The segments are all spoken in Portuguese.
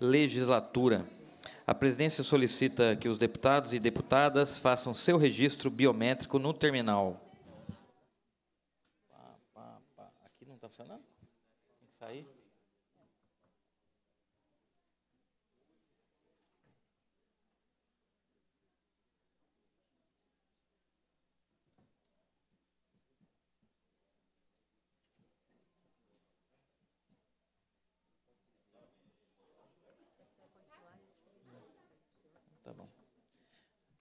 legislatura. A presidência solicita que os deputados e deputadas façam seu registro biométrico no terminal. Aqui não está funcionando? Tem que sair?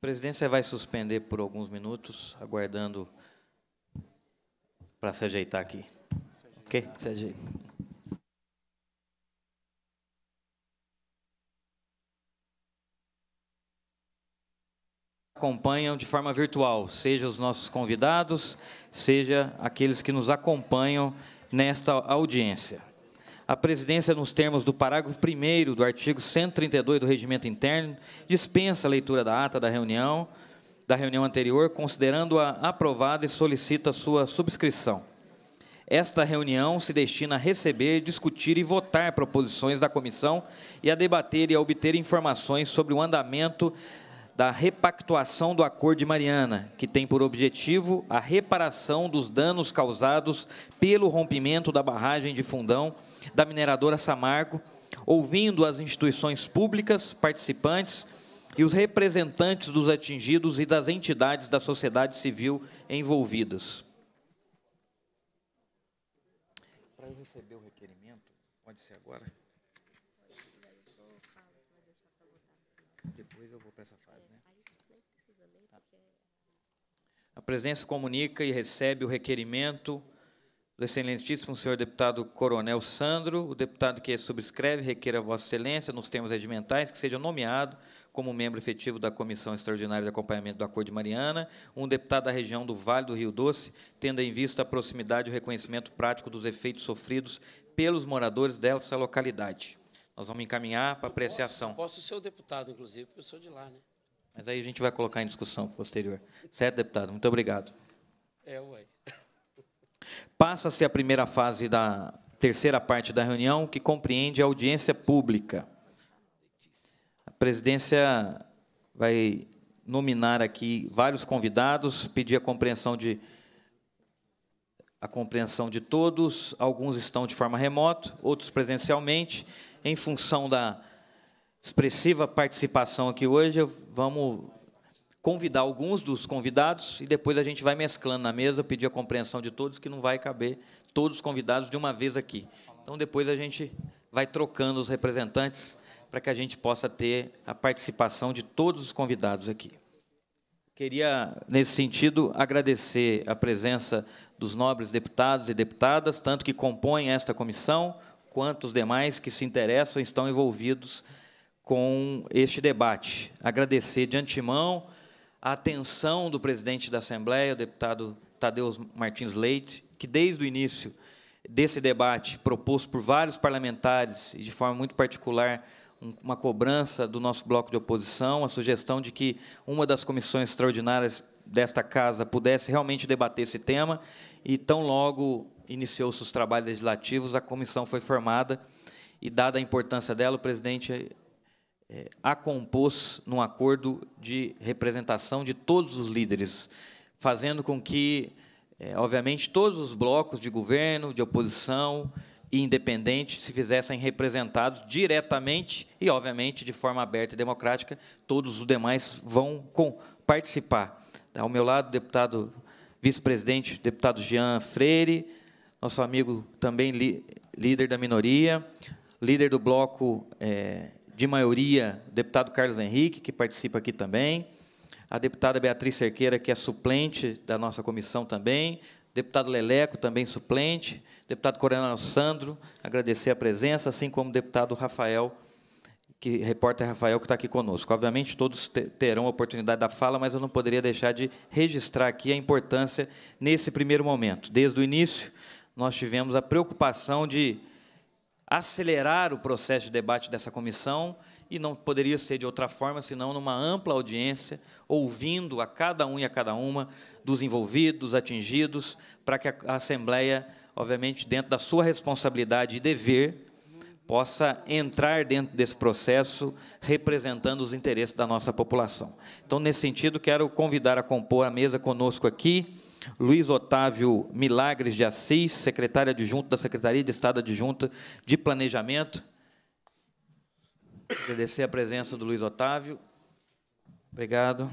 presidência vai suspender por alguns minutos, aguardando para se ajeitar aqui. Se ajeitar. Ok? Se ajeita. acompanham de forma virtual, seja os nossos convidados, seja aqueles que nos acompanham nesta audiência. A presidência, nos termos do parágrafo 1 do artigo 132 do Regimento Interno, dispensa a leitura da ata da reunião, da reunião anterior, considerando-a aprovada e solicita sua subscrição. Esta reunião se destina a receber, discutir e votar proposições da comissão e a debater e a obter informações sobre o andamento da repactuação do Acordo de Mariana, que tem por objetivo a reparação dos danos causados pelo rompimento da barragem de fundão da mineradora Samarco, ouvindo as instituições públicas participantes e os representantes dos atingidos e das entidades da sociedade civil envolvidas. presença comunica e recebe o requerimento do excelentíssimo senhor deputado Coronel Sandro, o deputado que subscreve requer a Vossa Excelência, nos termos regimentais, que seja nomeado como membro efetivo da Comissão Extraordinária de Acompanhamento do Acordo de Mariana, um deputado da região do Vale do Rio Doce, tendo em vista a proximidade e o reconhecimento prático dos efeitos sofridos pelos moradores dessa localidade. Nós vamos encaminhar para apreciação. posso, posso ser o deputado, inclusive, porque eu sou de lá, né? Mas aí a gente vai colocar em discussão posterior. Certo, deputado? Muito obrigado. É, aí. Passa-se a primeira fase da terceira parte da reunião, que compreende a audiência pública. A presidência vai nominar aqui vários convidados, pedir a compreensão de a compreensão de todos. Alguns estão de forma remota, outros presencialmente, em função da expressiva participação aqui hoje. Vamos convidar alguns dos convidados e depois a gente vai mesclando na mesa, pedir a compreensão de todos, que não vai caber todos os convidados de uma vez aqui. Então, depois a gente vai trocando os representantes para que a gente possa ter a participação de todos os convidados aqui. Queria, nesse sentido, agradecer a presença dos nobres deputados e deputadas, tanto que compõem esta comissão, quanto os demais que se interessam e estão envolvidos com este debate. Agradecer de antemão a atenção do presidente da Assembleia, o deputado Tadeu Martins Leite, que desde o início desse debate, proposto por vários parlamentares e de forma muito particular, uma cobrança do nosso bloco de oposição, a sugestão de que uma das comissões extraordinárias desta casa pudesse realmente debater esse tema, e tão logo iniciou-se os trabalhos legislativos, a comissão foi formada, e dada a importância dela, o presidente é, a compôs num acordo de representação de todos os líderes, fazendo com que, é, obviamente, todos os blocos de governo, de oposição e independente se fizessem representados diretamente e, obviamente, de forma aberta e democrática, todos os demais vão com, participar. Tá, ao meu lado, deputado vice-presidente, deputado Jean Freire, nosso amigo também líder da minoria, líder do bloco é, de maioria, o deputado Carlos Henrique, que participa aqui também, a deputada Beatriz Cerqueira, que é suplente da nossa comissão também, deputado Leleco, também suplente, deputado Coronel Sandro, agradecer a presença, assim como o deputado Rafael, que repórter Rafael, que está aqui conosco. Obviamente, todos terão a oportunidade da fala, mas eu não poderia deixar de registrar aqui a importância nesse primeiro momento. Desde o início, nós tivemos a preocupação de acelerar o processo de debate dessa comissão e não poderia ser de outra forma senão numa ampla audiência, ouvindo a cada um e a cada uma dos envolvidos, atingidos, para que a Assembleia, obviamente, dentro da sua responsabilidade e dever, possa entrar dentro desse processo representando os interesses da nossa população. Então, nesse sentido, quero convidar a compor a mesa conosco aqui Luiz Otávio Milagres de Assis, secretário adjunto da Secretaria de Estado Adjunta de Planejamento. Agradecer a presença do Luiz Otávio. Obrigado.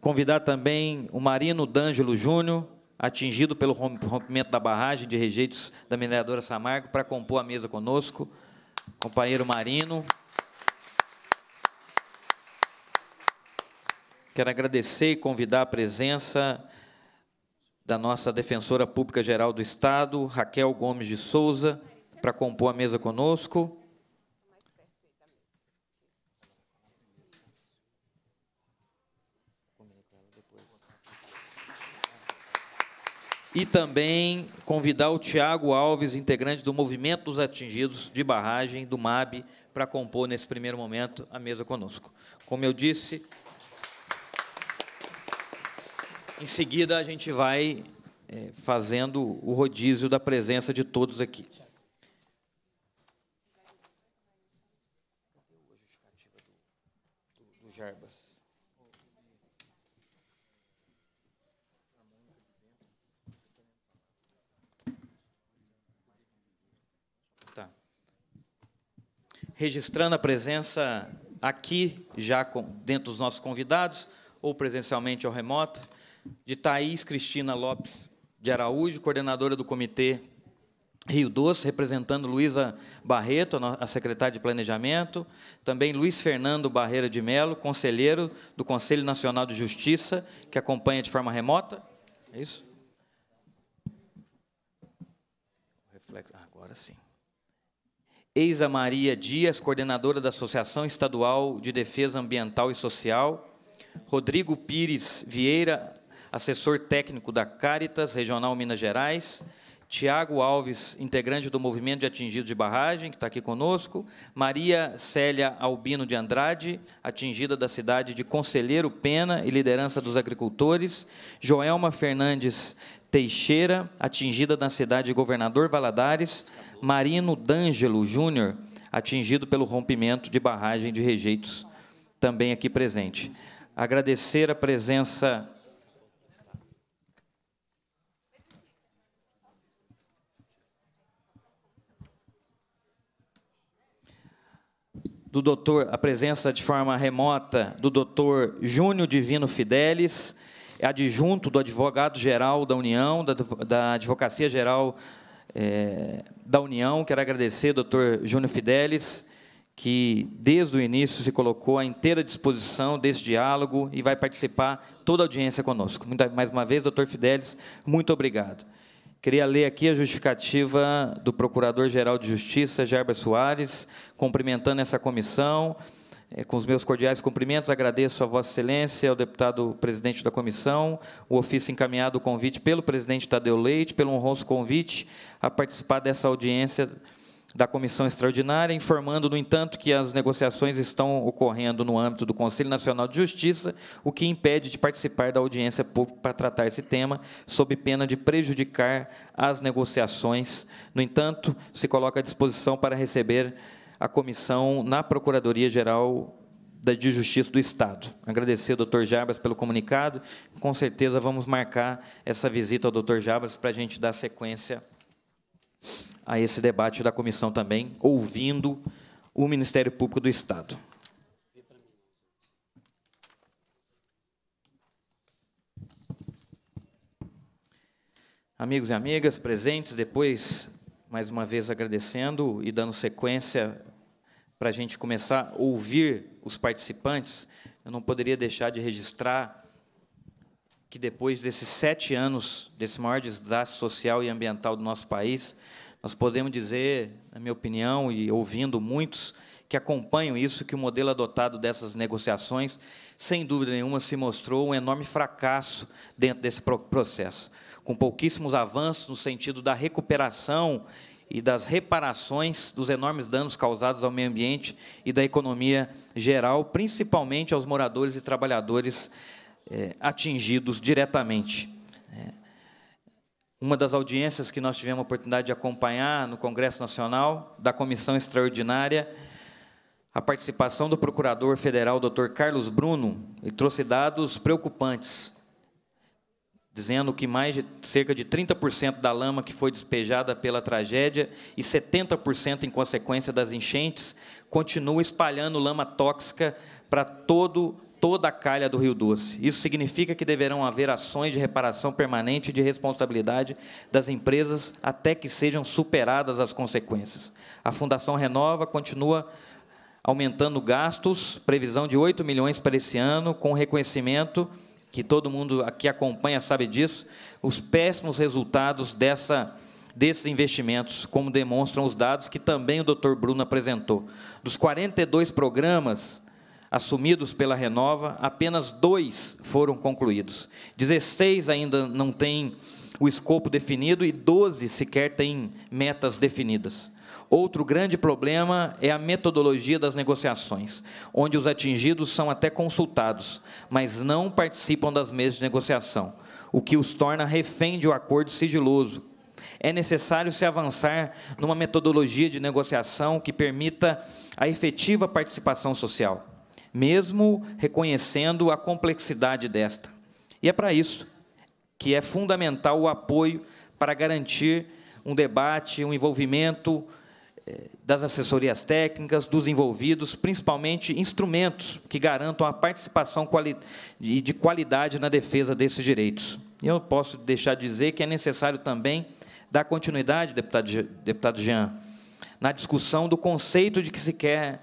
Convidar também o Marino D'Angelo Júnior, atingido pelo rompimento da barragem de rejeitos da mineradora Samarco, para compor a mesa conosco. Companheiro Marino. Quero agradecer e convidar a presença da nossa defensora pública geral do Estado, Raquel Gomes de Souza, para compor a mesa conosco. E também convidar o Tiago Alves, integrante do Movimento dos Atingidos de Barragem, do MAB, para compor nesse primeiro momento a mesa conosco. Como eu disse, em seguida, a gente vai é, fazendo o rodízio da presença de todos aqui. Tá. Registrando a presença aqui, já com, dentro dos nossos convidados, ou presencialmente ou remoto de Thaís Cristina Lopes de Araújo, coordenadora do Comitê Rio Doce, representando Luísa Barreto, a secretária de Planejamento, também Luiz Fernando Barreira de Melo, conselheiro do Conselho Nacional de Justiça, que acompanha de forma remota. É isso? Agora sim. Eisa Maria Dias, coordenadora da Associação Estadual de Defesa Ambiental e Social. Rodrigo Pires Vieira, assessor técnico da Caritas Regional Minas Gerais, Tiago Alves, integrante do Movimento de Atingidos de Barragem, que está aqui conosco, Maria Célia Albino de Andrade, atingida da cidade de Conselheiro Pena e liderança dos agricultores, Joelma Fernandes Teixeira, atingida na cidade de Governador Valadares, Marino D'Angelo Júnior, atingido pelo rompimento de barragem de rejeitos, também aqui presente. Agradecer a presença do doutor, a presença de forma remota do doutor Júnior Divino Fidelis, é adjunto do advogado-geral da União, da, da Advocacia-Geral é, eh, da União. Quero agradecer, doutor Júnior Fidelis, que desde o início se colocou à inteira disposição desse diálogo e vai participar toda a audiência conosco. Mais uma vez, doutor Fidelis, muito obrigado. Queria ler aqui a justificativa do Procurador-Geral de Justiça, Gerber Soares, cumprimentando essa comissão. É, com os meus cordiais cumprimentos, agradeço a Vossa Excelência, ao deputado presidente da comissão, o ofício encaminhado o convite pelo presidente Tadeu Leite, pelo honroso convite a participar dessa audiência da comissão extraordinária, informando, no entanto, que as negociações estão ocorrendo no âmbito do Conselho Nacional de Justiça, o que impede de participar da audiência pública para tratar esse tema, sob pena de prejudicar as negociações. No entanto, se coloca à disposição para receber a comissão na Procuradoria-Geral de Justiça do Estado. Agradecer ao doutor Jabas pelo comunicado. Com certeza vamos marcar essa visita ao doutor Jabas para a gente dar sequência a esse debate da comissão também, ouvindo o Ministério Público do Estado. Amigos e amigas presentes, depois, mais uma vez agradecendo e dando sequência para a gente começar a ouvir os participantes, eu não poderia deixar de registrar que depois desses sete anos, desse maior desastre social e ambiental do nosso país, nós podemos dizer, na minha opinião, e ouvindo muitos que acompanham isso, que o modelo adotado dessas negociações, sem dúvida nenhuma, se mostrou um enorme fracasso dentro desse processo, com pouquíssimos avanços no sentido da recuperação e das reparações dos enormes danos causados ao meio ambiente e da economia geral, principalmente aos moradores e trabalhadores é, atingidos diretamente. Né. Uma das audiências que nós tivemos a oportunidade de acompanhar no Congresso Nacional, da Comissão Extraordinária, a participação do Procurador Federal, Dr. Carlos Bruno, e trouxe dados preocupantes, dizendo que mais de cerca de 30% da lama que foi despejada pela tragédia e 70% em consequência das enchentes continua espalhando lama tóxica para todo o toda a calha do Rio Doce. Isso significa que deverão haver ações de reparação permanente e de responsabilidade das empresas até que sejam superadas as consequências. A Fundação Renova continua aumentando gastos, previsão de 8 milhões para esse ano, com reconhecimento que todo mundo aqui acompanha sabe disso, os péssimos resultados dessa desses investimentos, como demonstram os dados que também o Dr. Bruno apresentou. Dos 42 programas, assumidos pela Renova, apenas dois foram concluídos. 16 ainda não têm o escopo definido e 12 sequer têm metas definidas. Outro grande problema é a metodologia das negociações, onde os atingidos são até consultados, mas não participam das mesas de negociação, o que os torna refém de um acordo sigiloso. É necessário se avançar numa metodologia de negociação que permita a efetiva participação social mesmo reconhecendo a complexidade desta. E é para isso que é fundamental o apoio para garantir um debate, um envolvimento eh, das assessorias técnicas, dos envolvidos, principalmente instrumentos que garantam a participação e de qualidade na defesa desses direitos. E eu posso deixar de dizer que é necessário também dar continuidade, deputado, deputado Jean, na discussão do conceito de que se quer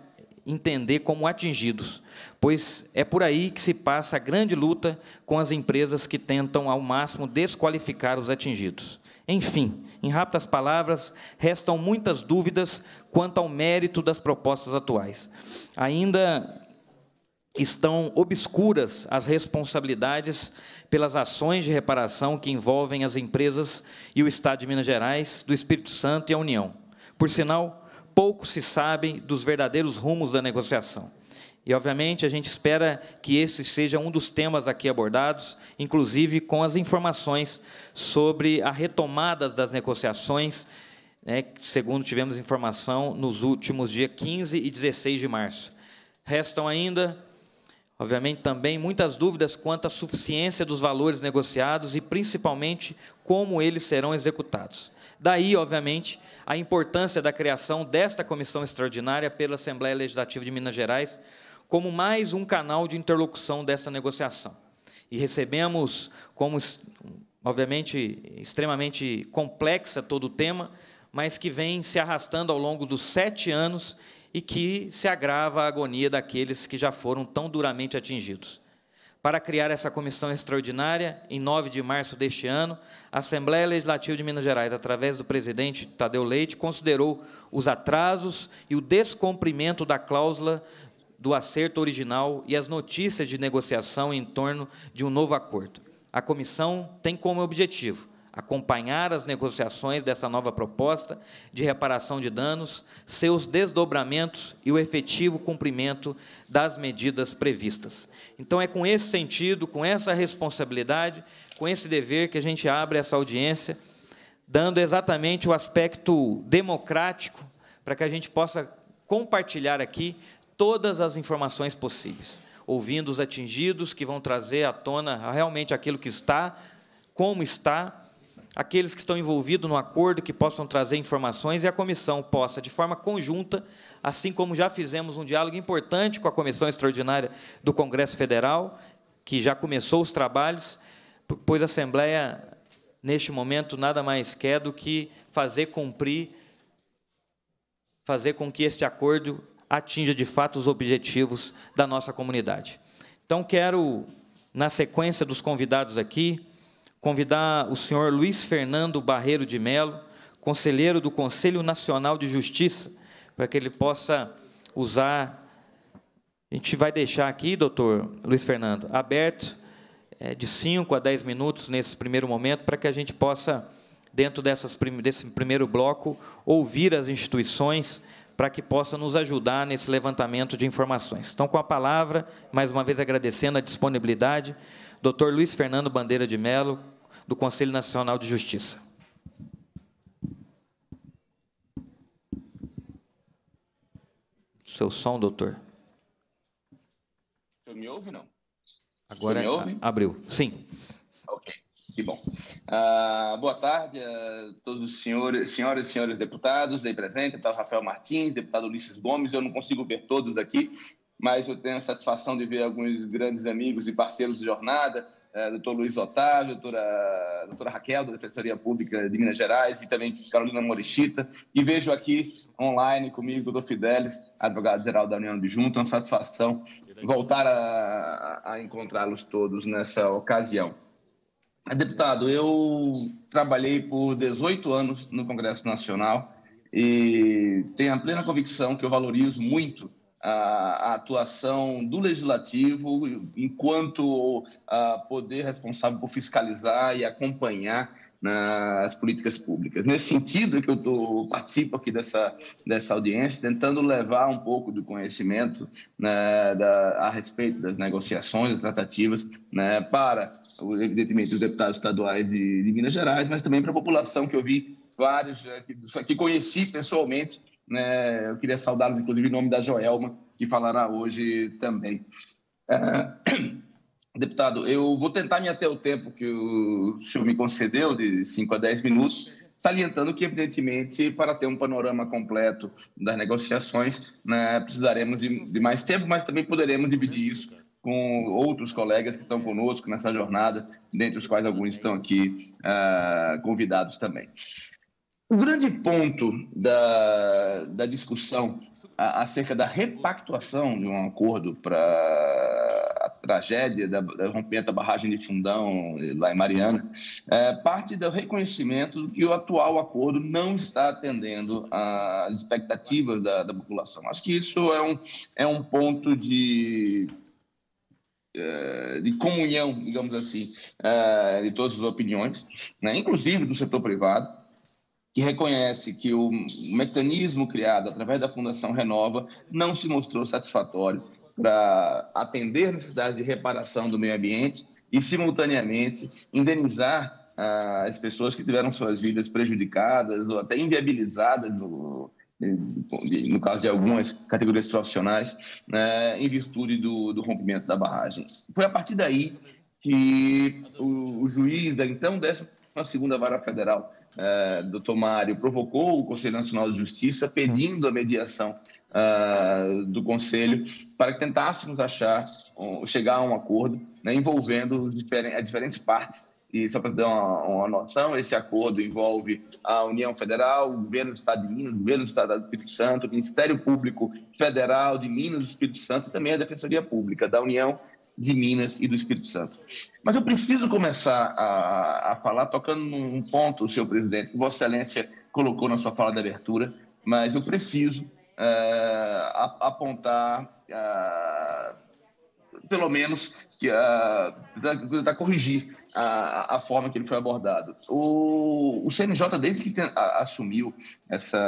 entender como atingidos, pois é por aí que se passa a grande luta com as empresas que tentam ao máximo desqualificar os atingidos. Enfim, em rápidas palavras, restam muitas dúvidas quanto ao mérito das propostas atuais. Ainda estão obscuras as responsabilidades pelas ações de reparação que envolvem as empresas e o Estado de Minas Gerais, do Espírito Santo e a União. Por sinal, pouco se sabe dos verdadeiros rumos da negociação. E, obviamente, a gente espera que esse seja um dos temas aqui abordados, inclusive com as informações sobre a retomada das negociações, né, segundo tivemos informação, nos últimos dias 15 e 16 de março. Restam ainda, obviamente, também muitas dúvidas quanto à suficiência dos valores negociados e, principalmente, como eles serão executados. Daí, obviamente, a importância da criação desta comissão extraordinária pela Assembleia Legislativa de Minas Gerais como mais um canal de interlocução desta negociação. E recebemos, como obviamente extremamente complexa todo o tema, mas que vem se arrastando ao longo dos sete anos e que se agrava a agonia daqueles que já foram tão duramente atingidos para criar essa comissão extraordinária, em 9 de março deste ano, a Assembleia Legislativa de Minas Gerais, através do presidente Tadeu Leite, considerou os atrasos e o descumprimento da cláusula do acerto original e as notícias de negociação em torno de um novo acordo. A comissão tem como objetivo acompanhar as negociações dessa nova proposta de reparação de danos, seus desdobramentos e o efetivo cumprimento das medidas previstas. Então, é com esse sentido, com essa responsabilidade, com esse dever que a gente abre essa audiência, dando exatamente o aspecto democrático para que a gente possa compartilhar aqui todas as informações possíveis, ouvindo os atingidos que vão trazer à tona realmente aquilo que está, como está aqueles que estão envolvidos no acordo que possam trazer informações e a comissão possa, de forma conjunta, assim como já fizemos um diálogo importante com a Comissão Extraordinária do Congresso Federal, que já começou os trabalhos, pois a Assembleia, neste momento, nada mais quer do que fazer cumprir, fazer com que este acordo atinja de fato os objetivos da nossa comunidade. Então, quero, na sequência dos convidados aqui, convidar o senhor Luiz Fernando Barreiro de Melo, conselheiro do Conselho Nacional de Justiça, para que ele possa usar. A gente vai deixar aqui, doutor Luiz Fernando, aberto é, de 5 a 10 minutos nesse primeiro momento, para que a gente possa, dentro dessas, desse primeiro bloco, ouvir as instituições para que possa nos ajudar nesse levantamento de informações. Então, com a palavra, mais uma vez agradecendo a disponibilidade Dr. Luiz Fernando Bandeira de Mello, do Conselho Nacional de Justiça. Seu som, doutor. Você me ouve, não? Agora ouve? abriu. Sim. Ok, que bom. Uh, boa tarde a todos os senhores, senhoras e senhores deputados aí presentes, deputado Rafael Martins, deputado Ulisses Gomes, eu não consigo ver todos aqui, mas eu tenho a satisfação de ver alguns grandes amigos e parceiros de jornada, é, doutor Luiz Otávio, doutora, doutora Raquel, da Defensoria Pública de Minas Gerais, e também Carolina Morichita, e vejo aqui online comigo, do Fidelis, advogado-geral da União É uma satisfação voltar a, a encontrá-los todos nessa ocasião. Deputado, eu trabalhei por 18 anos no Congresso Nacional e tenho a plena convicção que eu valorizo muito a, atuação do legislativo enquanto poder responsável por fiscalizar e acompanhar nas né, políticas públicas. Nesse sentido que eu tô, participo aqui dessa, dessa audiência, tentando levar um pouco do conhecimento né, da, a respeito das negociações, das tratativas, né, para, evidentemente, os deputados estaduais de, de Minas Gerais, mas também para a população que eu vi vários eh, que, que conheci pessoalmente né? Eu queria saudá-los, inclusive, em nome da Joelma, que falará hoje também. É... Deputado, eu vou tentar me até o tempo que o senhor me concedeu, de 5 a 10 minutos, salientando que, evidentemente, para ter um panorama completo das negociações, né, precisaremos de, de mais tempo, mas também poderemos dividir isso com outros colegas que estão conosco nessa jornada, dentre os quais alguns estão aqui uh, convidados também. O grande ponto da, da discussão acerca da repactuação de um acordo para a tragédia da, da rompimento da barragem de Fundão, lá em Mariana, é, parte do reconhecimento que o atual acordo não está atendendo às expectativas da, da população. Acho que isso é um, é um ponto de é, de comunhão, digamos assim, é, de todas as opiniões, né? inclusive do setor privado, que reconhece que o mecanismo criado através da Fundação Renova não se mostrou satisfatório para atender necessidades de reparação do meio ambiente e, simultaneamente, indenizar ah, as pessoas que tiveram suas vidas prejudicadas ou até inviabilizadas no, no caso de algumas categorias profissionais, né, em virtude do, do, rompimento da barragem. Foi a partir daí que o, o juiz da então 12ª Vara Federal uh, eh, Tomário provocou o Conselho Nacional de Justiça pedindo a mediação uh, do Conselho para que tentássemos achar, um, chegar a um acordo né, envolvendo diferentes, as diferentes partes. E só para dar uma, uma, noção, esse acordo envolve a União Federal, o Governo do Estado de Minas, o Governo do Estado do Espírito Santo, o Ministério Público Federal de Minas do Espírito Santo e também a Defensoria Pública da União de Minas e do Espírito Santo. Mas eu preciso começar a, a falar tocando num ponto, senhor presidente, que Vossa Excelência colocou na sua fala de abertura, mas eu preciso uh, apontar, uh, pelo menos, que, uh, corrigir a, a, forma que ele foi abordado. O, o CNJ, desde que tem, a, assumiu essa,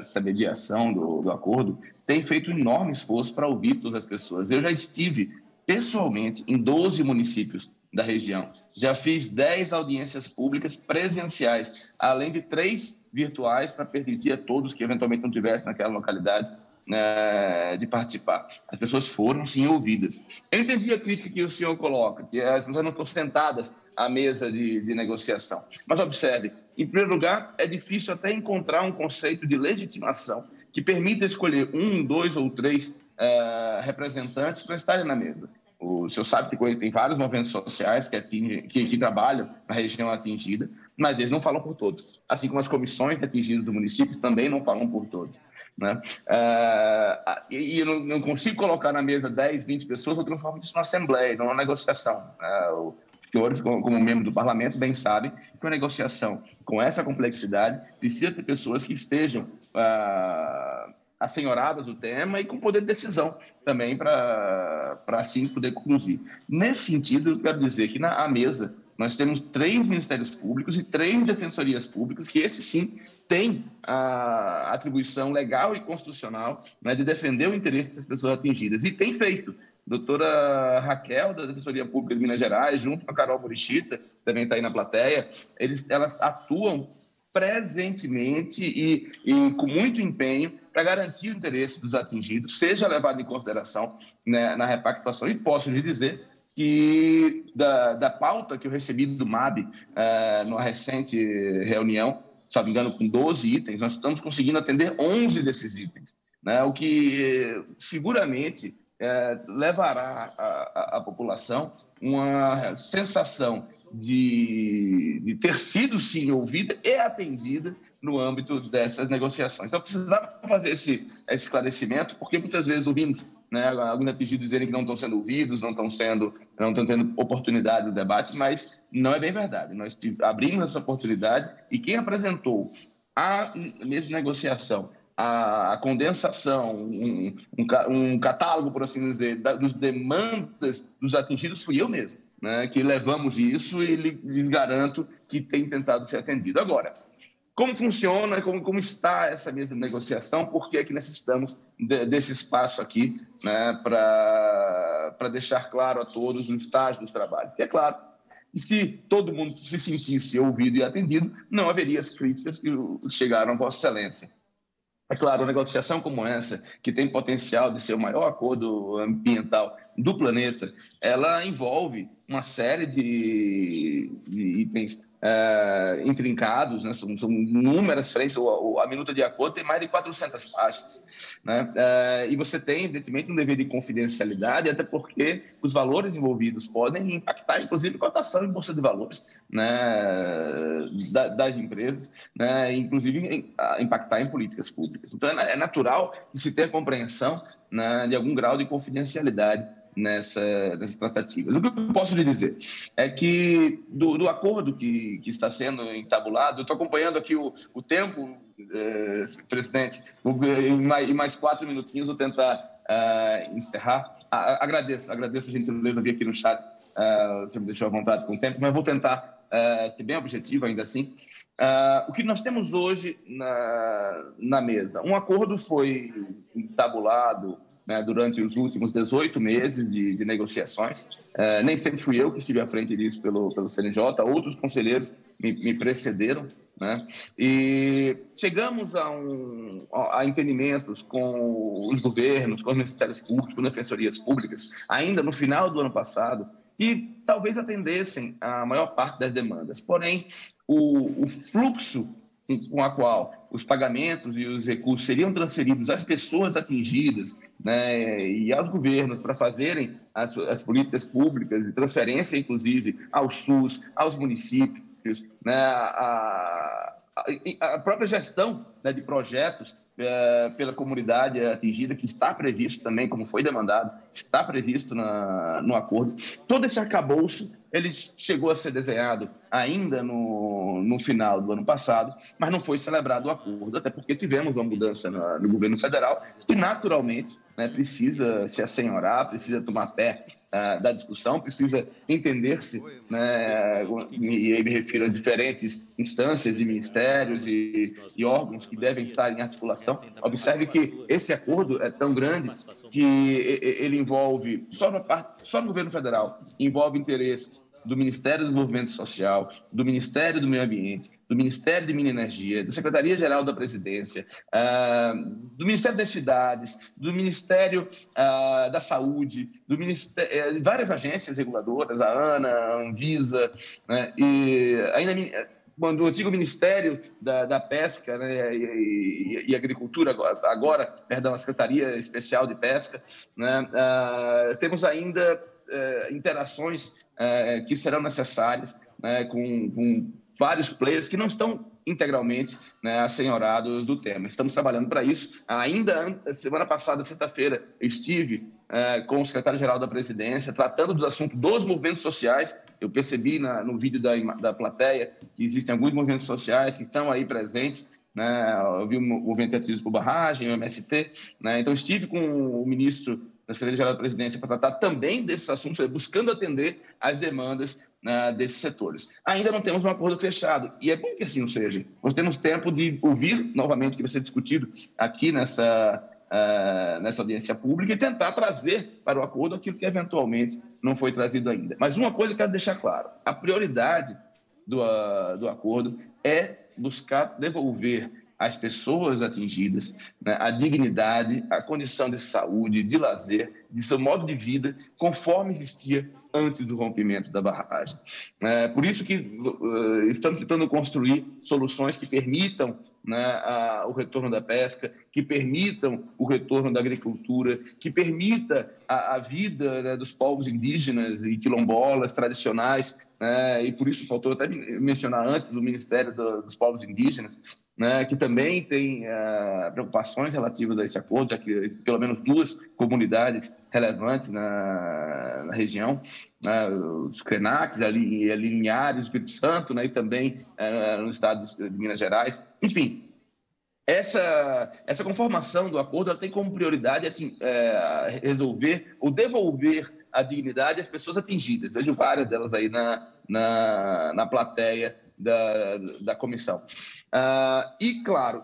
essa mediação do, do acordo, tem feito um enorme esforço para ouvir todas as pessoas. Eu já estive pessoalmente em 12 municípios da região. Já fiz 10 audiências públicas presenciais, além de três virtuais para permitir a todos que eventualmente não tivessem naquela localidade né, de participar. As pessoas foram sim ouvidas. Eu entendi a crítica que o senhor coloca, que as pessoas não estão sentadas à mesa de, de negociação. Mas observe, em primeiro lugar, é difícil até encontrar um conceito de legitimação que permita escolher um, dois ou três Uh, representantes para estarem na mesa. O senhor sabe que tem vários movimentos sociais que, atingem, que, que trabalham na região atingida, mas eles não falam por todos. Assim como as comissões atingidas do município também não falam por todos. Né? Ah, e eu não, não, consigo colocar na mesa 10, 20 pessoas, eu transformo isso numa assembleia, numa é negociação. Ah, o senhor, como membro do parlamento, bem sabe que uma negociação com essa complexidade precisa ter pessoas que estejam. Ah, assenhoradas do tema e com poder de decisão também para assim poder conduzir. Nesse sentido, eu quero dizer que na mesa nós temos três ministérios públicos e três defensorias públicas que esse sim tem a atribuição legal e constitucional né, de defender o interesse das pessoas atingidas e tem feito. Doutora Raquel, da Defensoria Pública de Minas Gerais, junto com a Carol Borichita também está aí na plateia, eles, elas atuam presentemente e, e com muito empenho para garantir o interesse dos atingidos seja levado em consideração né, na repactuação. E posso lhe dizer que da, da pauta que eu recebi do MAB é, numa recente reunião, se não me engano, com 12 itens, nós estamos conseguindo atender 11 desses itens, né? o que seguramente é, levará à população uma sensação de, de, ter sido sim ouvida e atendida no âmbito dessas negociações. Então, precisava fazer esse, esse esclarecimento, porque muitas vezes ouvimos né, alguns atingidos dizerem que não estão sendo ouvidos, não estão sendo, não estão tendo oportunidade de debate, mas não é bem verdade. Nós abrimos essa oportunidade e quem apresentou a mesma de negociação a condensação, um, um, um, catálogo, por assim dizer, da, dos demandas dos atingidos, fui eu mesmo, né, que levamos isso e lhes garanto que tem tentado ser atendido. Agora, como funciona, como, como está essa mesa de negociação, por que é que necessitamos de, desse espaço aqui né, para deixar claro a todos os estágios do trabalho. é claro, se todo mundo se sentisse ouvido e atendido, não haveria as críticas que chegaram a Vossa Excelência. É claro, uma negociação como essa, que tem potencial de ser o maior acordo ambiental do planeta, ela envolve uma série de, de itens é, intrincados, né? são, são inúmeras frentes, a, a minuta de acordo tem mais de 400 páginas. Né? É, e você tem, evidentemente, um dever de confidencialidade, até porque os valores envolvidos podem impactar, inclusive, cotação em bolsa de valores né? da, das empresas, né? inclusive impactar em políticas públicas. Então, é, é natural se ter compreensão né, de algum grau de confidencialidade nessa, nessas tratativas. O que eu posso lhe dizer é que, do, do acordo que, que, está sendo entabulado, eu estou acompanhando aqui o, o tempo, eh, presidente, eh, em mais, em mais quatro minutinhos vou tentar eh, encerrar. Ah, agradeço, agradeço a gente vir aqui no chat, ah, eh, você me deixou à vontade com o tempo, mas vou tentar Uh, bem objetivo ainda assim, uh, o que nós temos hoje na, na mesa? Um acordo foi tabulado né, durante os últimos 18 meses de, de negociações. É, nem sempre fui eu que estive à frente disso pelo, pelo CNJ, outros conselheiros me, me precederam. Né? E chegamos a, um, a entendimentos com os governos, com os ministérios públicos, com defensorias públicas, ainda no final do ano passado, que talvez atendessem a maior parte das demandas. Porém, o, o fluxo com a qual os pagamentos e os recursos seriam transferidos às pessoas atingidas né, e aos governos para fazerem as, as, políticas públicas de transferência, inclusive, ao SUS, aos municípios, né, a, a, a própria gestão né, de projetos é, pela comunidade atingida, que está previsto também, como foi demandado, está previsto na, no acordo. Todo esse arcabouço ele chegou a ser desenhado ainda no, no final do ano passado, mas não foi celebrado o acordo, até porque tivemos uma mudança na, no governo federal e, naturalmente, né, precisa se assenhorar, precisa tomar pé é, da discussão, precisa entender-se, né, e aí me refiro a diferentes instâncias e ministérios e, e órgãos que que devem estar em articulação. Observe que esse acordo é tão grande que ele envolve, só, só no governo federal, envolve interesses do Ministério do Desenvolvimento Social, do Ministério do Meio Ambiente, do Ministério de Minas e Energia, da Secretaria-Geral da Presidência, ah, do Ministério das Cidades, do Ministério ah, da Saúde, do Ministério, eh, várias agências reguladoras, a ANA, a Anvisa, né? e ainda eh, do antigo Ministério da, da Pesca né, e, e, e, Agricultura, agora, perdão, a Secretaria Especial de Pesca. Né, uh, temos ainda uh, interações uh, que serão necessárias né, com, com vários players que não estão integralmente né, assenhorados do tema. Estamos trabalhando para isso. Ainda semana passada, sexta-feira, estive eh, com o secretário-geral da presidência tratando do assunto dos movimentos sociais eu percebi na, no vídeo da, da plateia que existem alguns movimentos sociais que estão aí presentes né, eu vi o movimento de por barragem, o MST, né, então estive com o ministro da Secretaria-Geral da Presidência para tratar também desses assuntos, eh, buscando atender as demandas né, desses setores. Ainda não temos um acordo fechado, e é bom que assim não seja. Nós temos tempo de ouvir novamente o que vai ser discutido aqui nessa ah, nessa audiência pública e tentar trazer para o acordo aquilo que eventualmente não foi trazido ainda. Mas uma coisa eu quero deixar claro: a prioridade do, uh, do acordo é buscar devolver as pessoas atingidas, né, a dignidade, a condição de saúde, de lazer, de seu modo de vida, conforme existia antes do rompimento da barragem. É, por isso que uh, estamos tentando construir soluções que permitam né, a, o retorno da pesca, que permitam o retorno da agricultura, que permita a, a vida né, dos povos indígenas e quilombolas tradicionais né, e por isso faltou até mencionar antes do Ministério do, dos Povos Indígenas, né, que também tem uh, preocupações relativas a esse acordo, já que pelo menos duas comunidades relevantes na, na região, né, os Crenacs, ali, ali em Linhares, Espírito Santo, né, e também uh, no estado de Minas Gerais. Enfim, essa, essa conformação do acordo tem como prioridade é, resolver ou devolver a dignidade às pessoas atingidas. Vejo várias delas aí na, na, na plateia da, da comissão. Ah, e, claro,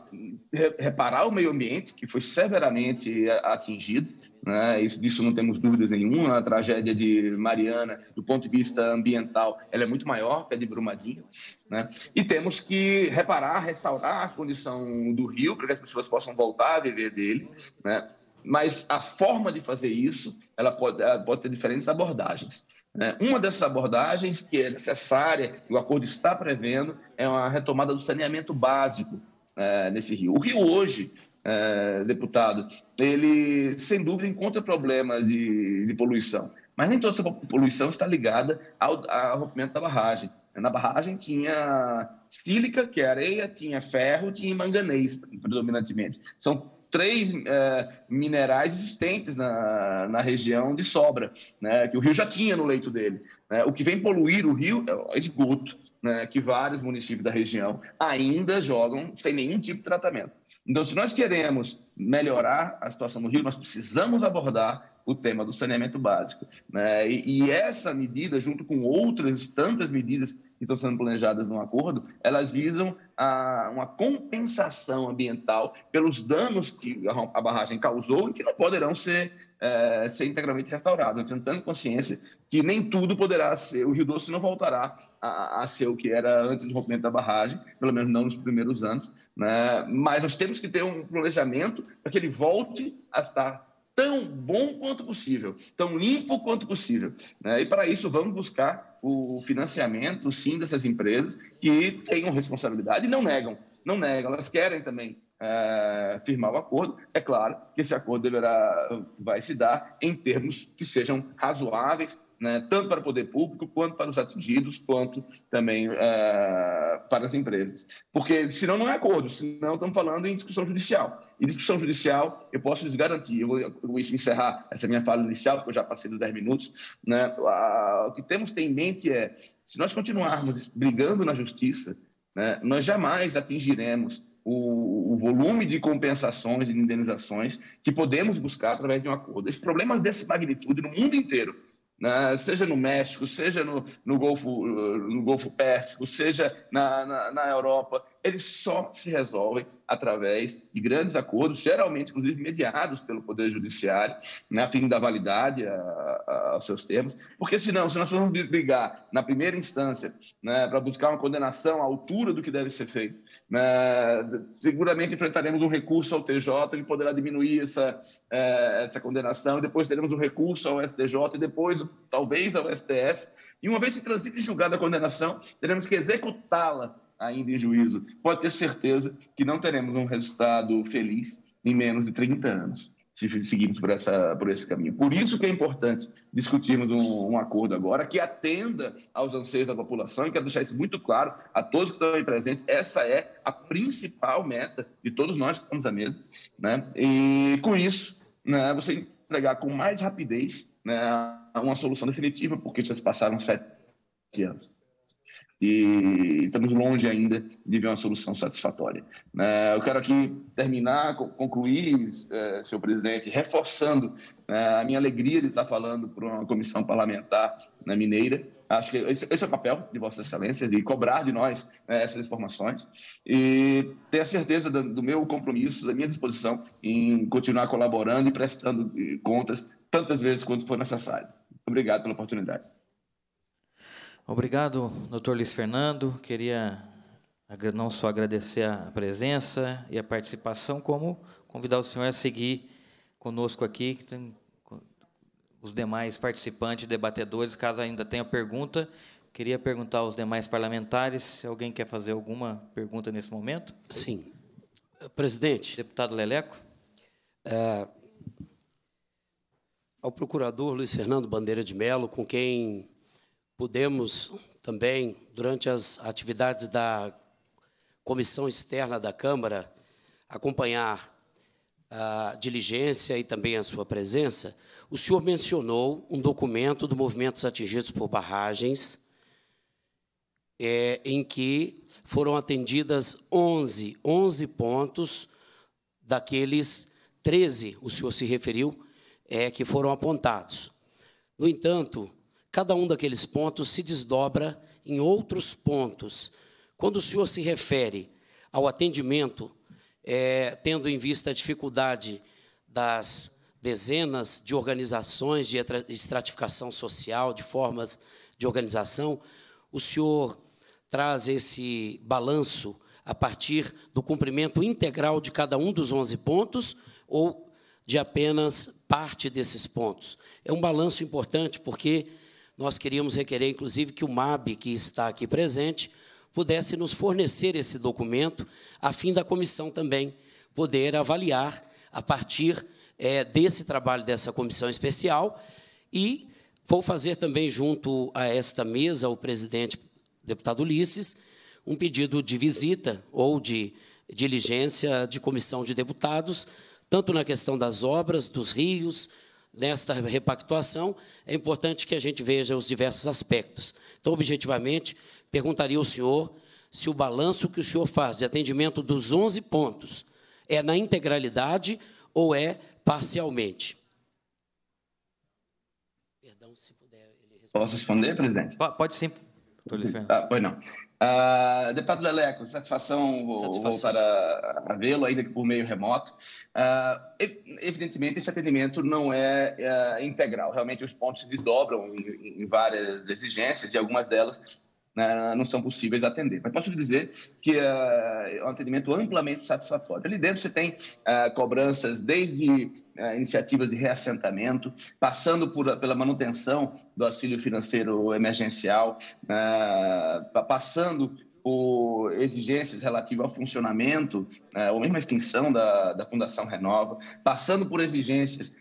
reparar o meio ambiente, que foi severamente atingido, né? Isso, disso não temos dúvidas nenhuma. A tragédia de Mariana, do ponto de vista ambiental, ela é muito maior que a de Brumadinho, né? E temos que reparar, restaurar a condição do rio para que as pessoas possam voltar a viver dele, né? mas a forma de fazer isso ela pode, ela pode ter diferentes abordagens. Né? Uma dessas abordagens que é necessária, que o acordo está prevendo, é uma retomada do saneamento básico é, nesse rio. O rio hoje, é, deputado, ele sem dúvida encontra problemas de, de poluição, mas nem toda essa poluição está ligada ao, ao rompimento da barragem. Na barragem tinha sílica, que é areia, tinha ferro, tinha manganês, predominantemente. São três é, minerais existentes na, na região de sobra, né, que o rio já tinha no leito dele. Né? O que vem poluir o rio é o esgoto, né, que vários municípios da região ainda jogam sem nenhum tipo de tratamento. Então, se nós queremos melhorar a situação do rio, nós precisamos abordar o tema do saneamento básico. Né? E, e essa medida, junto com outras tantas medidas que estão sendo planejadas no acordo, elas visam a, uma compensação ambiental pelos danos que a, barragem causou e que não poderão ser, é, ser integralmente restaurados. Então, tendo consciência que nem tudo poderá ser, o Rio Doce não voltará a, a, ser o que era antes do rompimento da barragem, pelo menos não nos primeiros anos, né? mas nós temos que ter um planejamento para que ele volte a estar tão bom quanto possível, tão limpo quanto possível. Né? E para isso, vamos buscar o financiamento, sim, dessas empresas que tenham responsabilidade e não negam, não negam, elas querem também é, firmar o acordo. É claro que esse acordo deverá, vai se dar em termos que sejam razoáveis, né, tanto para o poder público, quanto para os atingidos, quanto também é, para as empresas. Porque senão não é acordo, senão estamos falando em discussão judicial. E discussão judicial, eu posso lhes garantir, eu vou, encerrar essa minha fala inicial, porque eu já passei dos 10 minutos, né? o que temos em mente é, se nós continuarmos brigando na justiça, né, nós jamais atingiremos o, o, volume de compensações e indenizações que podemos buscar através de um acordo. Esses problemas dessa magnitude no mundo inteiro, né, seja no México, seja no, no, Golfo, no Golfo Pérsico, seja na, na, na Europa, eles só se resolvem através de grandes acordos, geralmente, inclusive, mediados pelo Poder Judiciário, né, a fim da validade a, a, aos seus termos, porque senão, se nós formos brigar na primeira instância né, para buscar uma condenação à altura do que deve ser feito, né, seguramente enfrentaremos um recurso ao TJ que poderá diminuir essa, é, essa condenação, e depois teremos um recurso ao STJ e depois, talvez, ao STF, e uma vez que transita julgada a condenação, teremos que executá-la ainda em juízo, pode ter certeza que não teremos um resultado feliz em menos de 30 anos, se seguirmos por, essa, por esse caminho. Por isso que é importante discutirmos um, um acordo agora que atenda aos anseios da população, e quero deixar isso muito claro a todos que estão aí presentes, essa é a principal meta de todos nós que estamos à mesa, né? e com isso, né, você entregar com mais rapidez né, uma solução definitiva, porque já se passaram sete anos e estamos longe ainda de ver uma solução satisfatória. É, eu quero aqui terminar, concluir, é, senhor presidente, reforçando é, a minha alegria de estar falando para uma comissão parlamentar na né, Mineira. Acho que esse é o papel de Vossa Excelência, de cobrar de nós essas informações e ter a certeza do meu compromisso, da minha disposição em continuar colaborando e prestando eh, contas tantas vezes quanto for necessário. Obrigado pela oportunidade. Obrigado, doutor Luiz Fernando. Queria não só agradecer a presença e a participação, como convidar o senhor a seguir conosco aqui, que tem os demais participantes, debatedores, caso ainda tenha pergunta. Queria perguntar aos demais parlamentares se alguém quer fazer alguma pergunta nesse momento. Sim. Presidente. Deputado Leleco. É, ao procurador Luiz Fernando Bandeira de Melo, com quem pudemos também, durante as atividades da Comissão Externa da Câmara, acompanhar a diligência e também a sua presença, o senhor mencionou um documento do Movimentos Atingidos por Barragens, é, em que foram atendidas 11, 11 pontos daqueles 13, o senhor se referiu, é, que foram apontados. No entanto, Cada um daqueles pontos se desdobra em outros pontos. Quando o senhor se refere ao atendimento, é, tendo em vista a dificuldade das dezenas de organizações de estratificação social, de formas de organização, o senhor traz esse balanço a partir do cumprimento integral de cada um dos 11 pontos ou de apenas parte desses pontos. É um balanço importante porque nós queríamos requerer, inclusive, que o MAB, que está aqui presente, pudesse nos fornecer esse documento, a fim da comissão também poder avaliar, a partir é, desse trabalho dessa comissão especial. E vou fazer também, junto a esta mesa, o presidente, deputado Ulisses, um pedido de visita ou de diligência de comissão de deputados, tanto na questão das obras, dos rios, nesta repactuação, é importante que a gente veja os diversos aspectos. Então, objetivamente, perguntaria ao senhor se o balanço que o senhor faz de atendimento dos 11 pontos é na integralidade ou é parcialmente. Perdão, se puder. Posso responder, presidente? Pode, pode sim. Ah, pois não. Uh, deputado Leleco, satisfação, satisfação. voltar a, vê-lo, ainda que por meio remoto. Uh, evidentemente, esse atendimento não é uh, integral. Realmente, os pontos se desdobram em, em várias exigências e algumas delas né, não são possíveis atender. Mas posso dizer que eh, é um atendimento amplamente satisfatório. Ali dentro você tem eh, cobranças desde eh, iniciativas de reassentamento, passando por, pela manutenção do auxílio financeiro emergencial, né, passando por exigências relativas ao funcionamento, né, ou mesmo a extinção da, da Fundação Renova, passando por exigências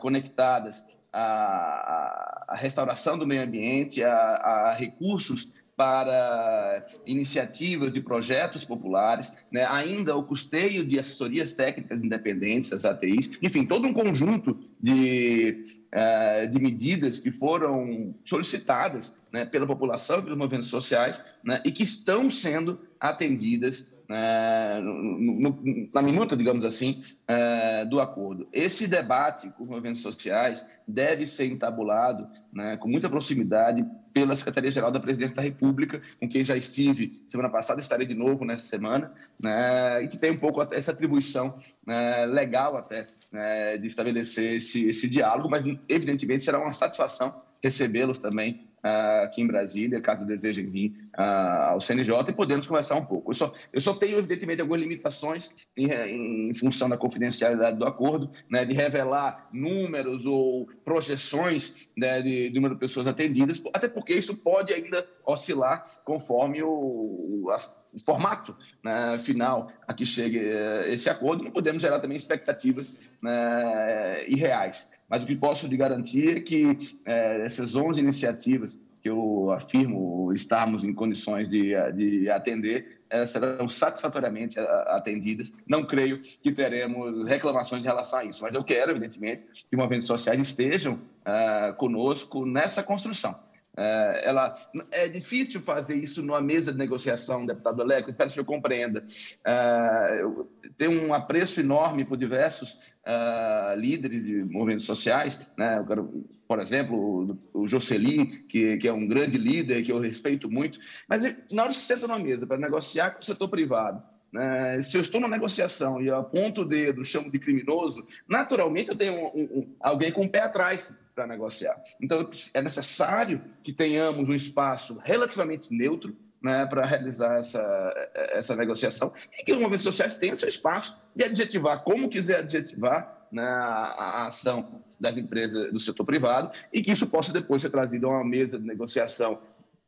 conectadas à, restauração do meio ambiente, a, a recursos para iniciativas de projetos populares, né? ainda o custeio de assessorias técnicas independentes, as ATIs, enfim, todo um conjunto de, eh, de medidas que foram solicitadas né, pela população e pelos movimentos sociais né, e que estão sendo atendidas né, no, no, na minuta, digamos assim, é, do acordo. Esse debate com os movimentos sociais deve ser entabulado né, com muita proximidade pela Secretaria-Geral da Presidência da República, com quem já estive semana passada, estarei de novo nessa semana, né, e que tem um pouco essa atribuição né, legal até né, de estabelecer esse, esse diálogo, mas evidentemente será uma satisfação recebê-los também ah, aqui em Brasília, caso desejem vir ah, ao CNJ, e podemos conversar um pouco. Eu só, eu só tenho, evidentemente, algumas limitações em, em função da confidencialidade do acordo, né, de revelar números ou projeções né, de, de número de pessoas atendidas, até porque isso pode ainda oscilar conforme o, a, o formato né, final a que chegue eh, esse acordo, não podemos gerar também expectativas né, irreais. Mas o que posso lhe garantir é que é, essas 11 iniciativas que eu afirmo estarmos em condições de, de atender serão satisfatoriamente é, atendidas. Não creio que teremos reclamações em relação a isso, mas eu quero, evidentemente, que movimentos sociais estejam uh, é, conosco nessa construção é, ela, é difícil fazer isso numa mesa de negociação, deputado Leco, espero que o compreenda. É, eu tenho um apreço enorme por diversos é, líderes e movimentos sociais, né? eu quero por exemplo, o Joseli que, que é um grande líder, que eu respeito muito, mas na hora que você senta numa mesa para negociar com o setor privado, né? se eu estou na negociação e aponto o dedo, chamo de criminoso, naturalmente eu tenho um, um, alguém com o pé atrás, para negociar. Então, é necessário que tenhamos um espaço relativamente neutro né, para realizar essa, essa negociação e que os movimentos sociais tenham seu espaço de adjetivar como quiser adjetivar né, a, a ação das empresas do setor privado e que isso possa depois ser trazido a uma mesa de negociação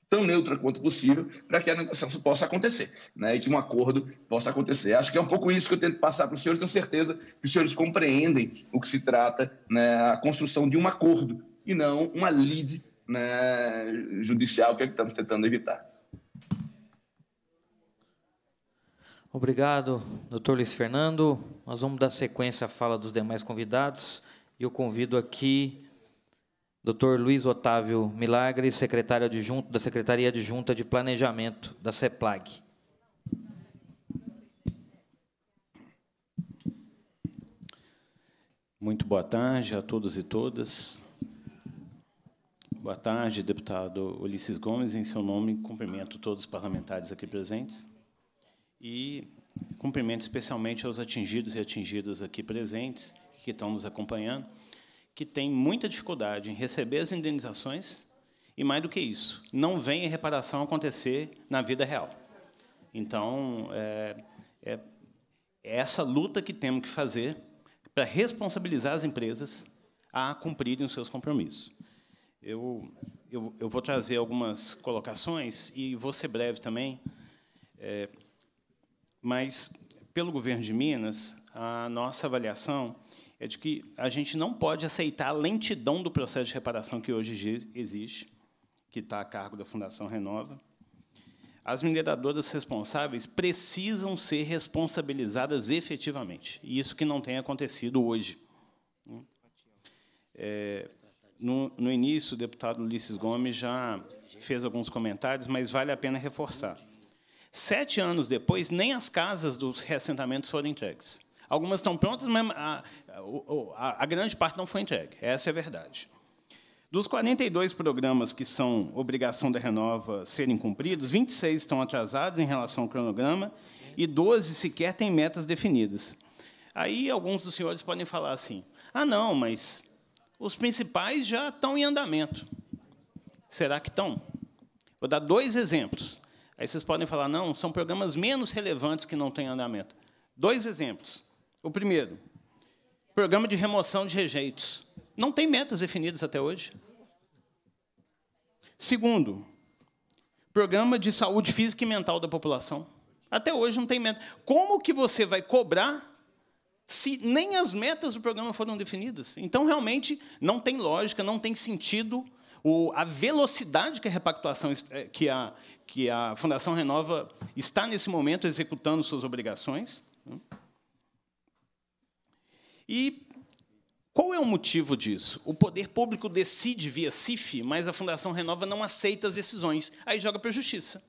tão neutra quanto possível para que a negociação possa acontecer né, e que um acordo possa acontecer. Acho que é um pouco isso que eu tento passar para os senhores, tenho certeza que os senhores compreendem o que se trata, né, a construção de um acordo e não uma lide né, judicial, que é que estamos tentando evitar. Obrigado, doutor Luiz Fernando. Nós vamos dar sequência à fala dos demais convidados e eu convido aqui Dr. Luiz Otávio Milagres, secretário adjunto da Secretaria Adjunta de Planejamento da CEPLAG. Muito boa tarde a todos e todas. Boa tarde, deputado Ulisses Gomes. Em seu nome, cumprimento todos os parlamentares aqui presentes e cumprimento especialmente aos atingidos e atingidas aqui presentes que estão nos acompanhando que tem muita dificuldade em receber as indenizações e, mais do que isso, não vem a reparação acontecer na vida real. Então, é, é, é, essa luta que temos que fazer para responsabilizar as empresas a cumprirem os seus compromissos. Eu, eu, eu vou trazer algumas colocações e vou ser breve também, é, mas, pelo governo de Minas, a nossa avaliação é de que a gente não pode aceitar a lentidão do processo de reparação que hoje existe, que está a cargo da Fundação Renova. As mineradoras responsáveis precisam ser responsabilizadas efetivamente, e isso que não tem acontecido hoje. É, no, no, início, o deputado Ulisses Gomes já fez alguns comentários, mas vale a pena reforçar. Sete anos depois, nem as casas dos reassentamentos foram entregues. Algumas estão prontas, mas a grande parte não foi entregue, essa é a verdade. Dos 42 programas que são obrigação da Renova serem cumpridos, 26 estão atrasados em relação ao cronograma e 12 sequer têm metas definidas. Aí alguns dos senhores podem falar assim: ah, não, mas os principais já estão em andamento. Será que estão? Vou dar dois exemplos. Aí vocês podem falar: não, são programas menos relevantes que não têm andamento. Dois exemplos. O primeiro, Programa de remoção de rejeitos. Não tem metas definidas até hoje. Segundo, programa de saúde física e mental da população. Até hoje não tem meta. Como que você vai cobrar se nem as metas do programa foram definidas? Então, realmente, não tem lógica, não tem sentido o, a velocidade que a repactuação, eh, que a, que a Fundação Renova está nesse momento executando suas obrigações. Né? E qual é o motivo disso? O poder público decide via CIF, mas a Fundação Renova não aceita as decisões, aí joga para a justiça.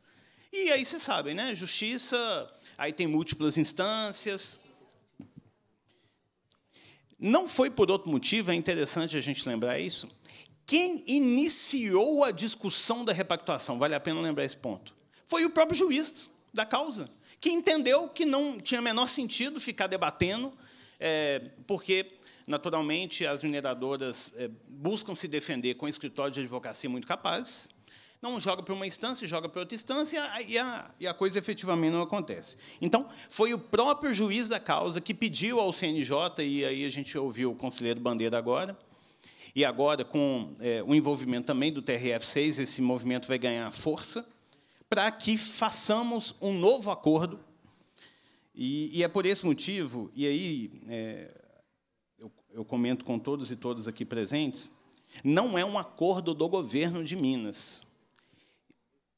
E aí vocês sabem, né? Justiça, aí tem múltiplas instâncias. Não foi por outro motivo, é interessante a gente lembrar isso. Quem iniciou a discussão da repactuação, vale a pena lembrar esse ponto, foi o próprio juiz da causa, que entendeu que não tinha menor sentido ficar debatendo é, porque, naturalmente, as mineradoras é, buscam se defender com escritórios de advocacia muito capazes, não joga para uma instância, joga para outra instância, e a, e a, coisa efetivamente não acontece. Então, foi o próprio juiz da causa que pediu ao CNJ, e aí a gente ouviu o conselheiro Bandeira agora, e agora, com é, o envolvimento também do TRF6, esse movimento vai ganhar força, para que façamos um novo acordo e, e é por esse motivo, e aí é, eu, eu comento com todos e todas aqui presentes, não é um acordo do governo de Minas.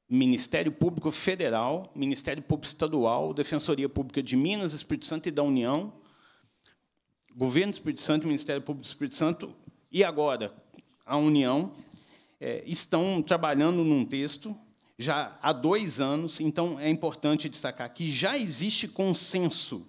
Ministério Público Federal, Ministério Público Estadual, Defensoria Pública de Minas, Espírito Santo e da União, Governo do Espírito Santo, Ministério Público do Espírito Santo e agora a União, é, estão trabalhando num texto já há dois anos, então é importante destacar que já existe consenso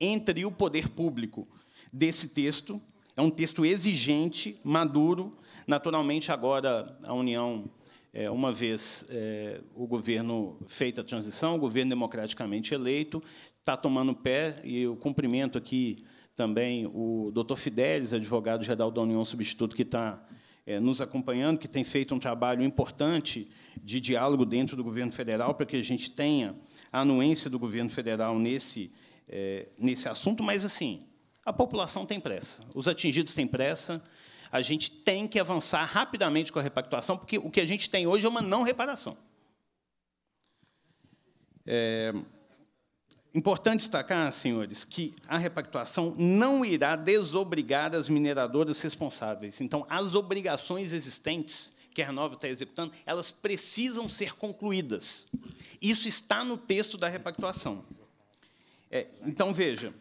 entre o poder público desse texto. É um texto exigente, maduro. Naturalmente, agora a União, é, uma vez é, o governo feita a transição, o governo democraticamente eleito, está tomando pé, e eu cumprimento aqui também o doutor Fidelis, advogado-geral da União Substituto, que está é, nos acompanhando, que tem feito um trabalho importante de diálogo dentro do governo federal para que a gente tenha a anuência do governo federal nesse, é, nesse assunto, mas, assim, a população tem pressa, os atingidos têm pressa, a gente tem que avançar rapidamente com a repactuação, porque o que a gente tem hoje é uma não reparação. É importante destacar, senhores, que a repactuação não irá desobrigar as mineradoras responsáveis. Então, as obrigações existentes que a Renova está executando, elas precisam ser concluídas. Isso está no texto da repactuação. É, então, veja,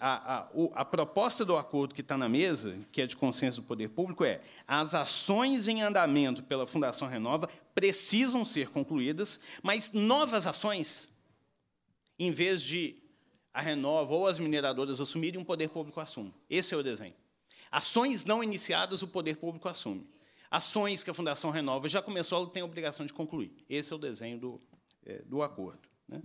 a, a, a proposta do acordo que está na mesa, que é de consenso do poder público, é as ações em andamento pela Fundação Renova precisam ser concluídas, mas novas ações, em vez de a Renova ou as mineradoras assumirem, o um poder público assume. Esse é o desenho. Ações não iniciadas, o poder público assume ações que a Fundação Renova já começou, ela tem a obrigação de concluir. Esse é o desenho do, é, do acordo. Né?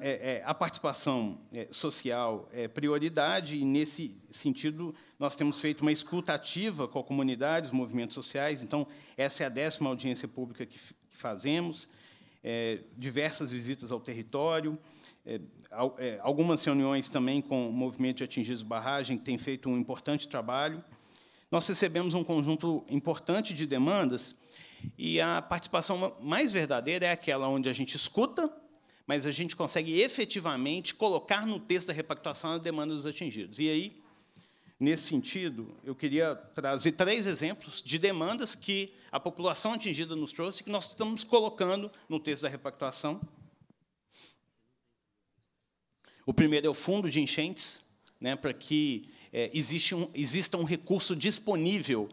É, é, a participação é, social é prioridade, e, nesse sentido, nós temos feito uma escuta ativa com a comunidade, os movimentos sociais. Então, essa é a décima audiência pública que, que fazemos, é, diversas visitas ao território, é, algumas reuniões também com o movimento de atingidos barragem, que tem feito um importante trabalho nós recebemos um conjunto importante de demandas e a participação mais verdadeira é aquela onde a gente escuta, mas a gente consegue efetivamente colocar no texto da repactuação a demanda dos atingidos. E aí, nesse sentido, eu queria trazer três exemplos de demandas que a população atingida nos trouxe que nós estamos colocando no texto da repactuação. O primeiro é o fundo de enchentes, né, para que é, existe um, exista um recurso disponível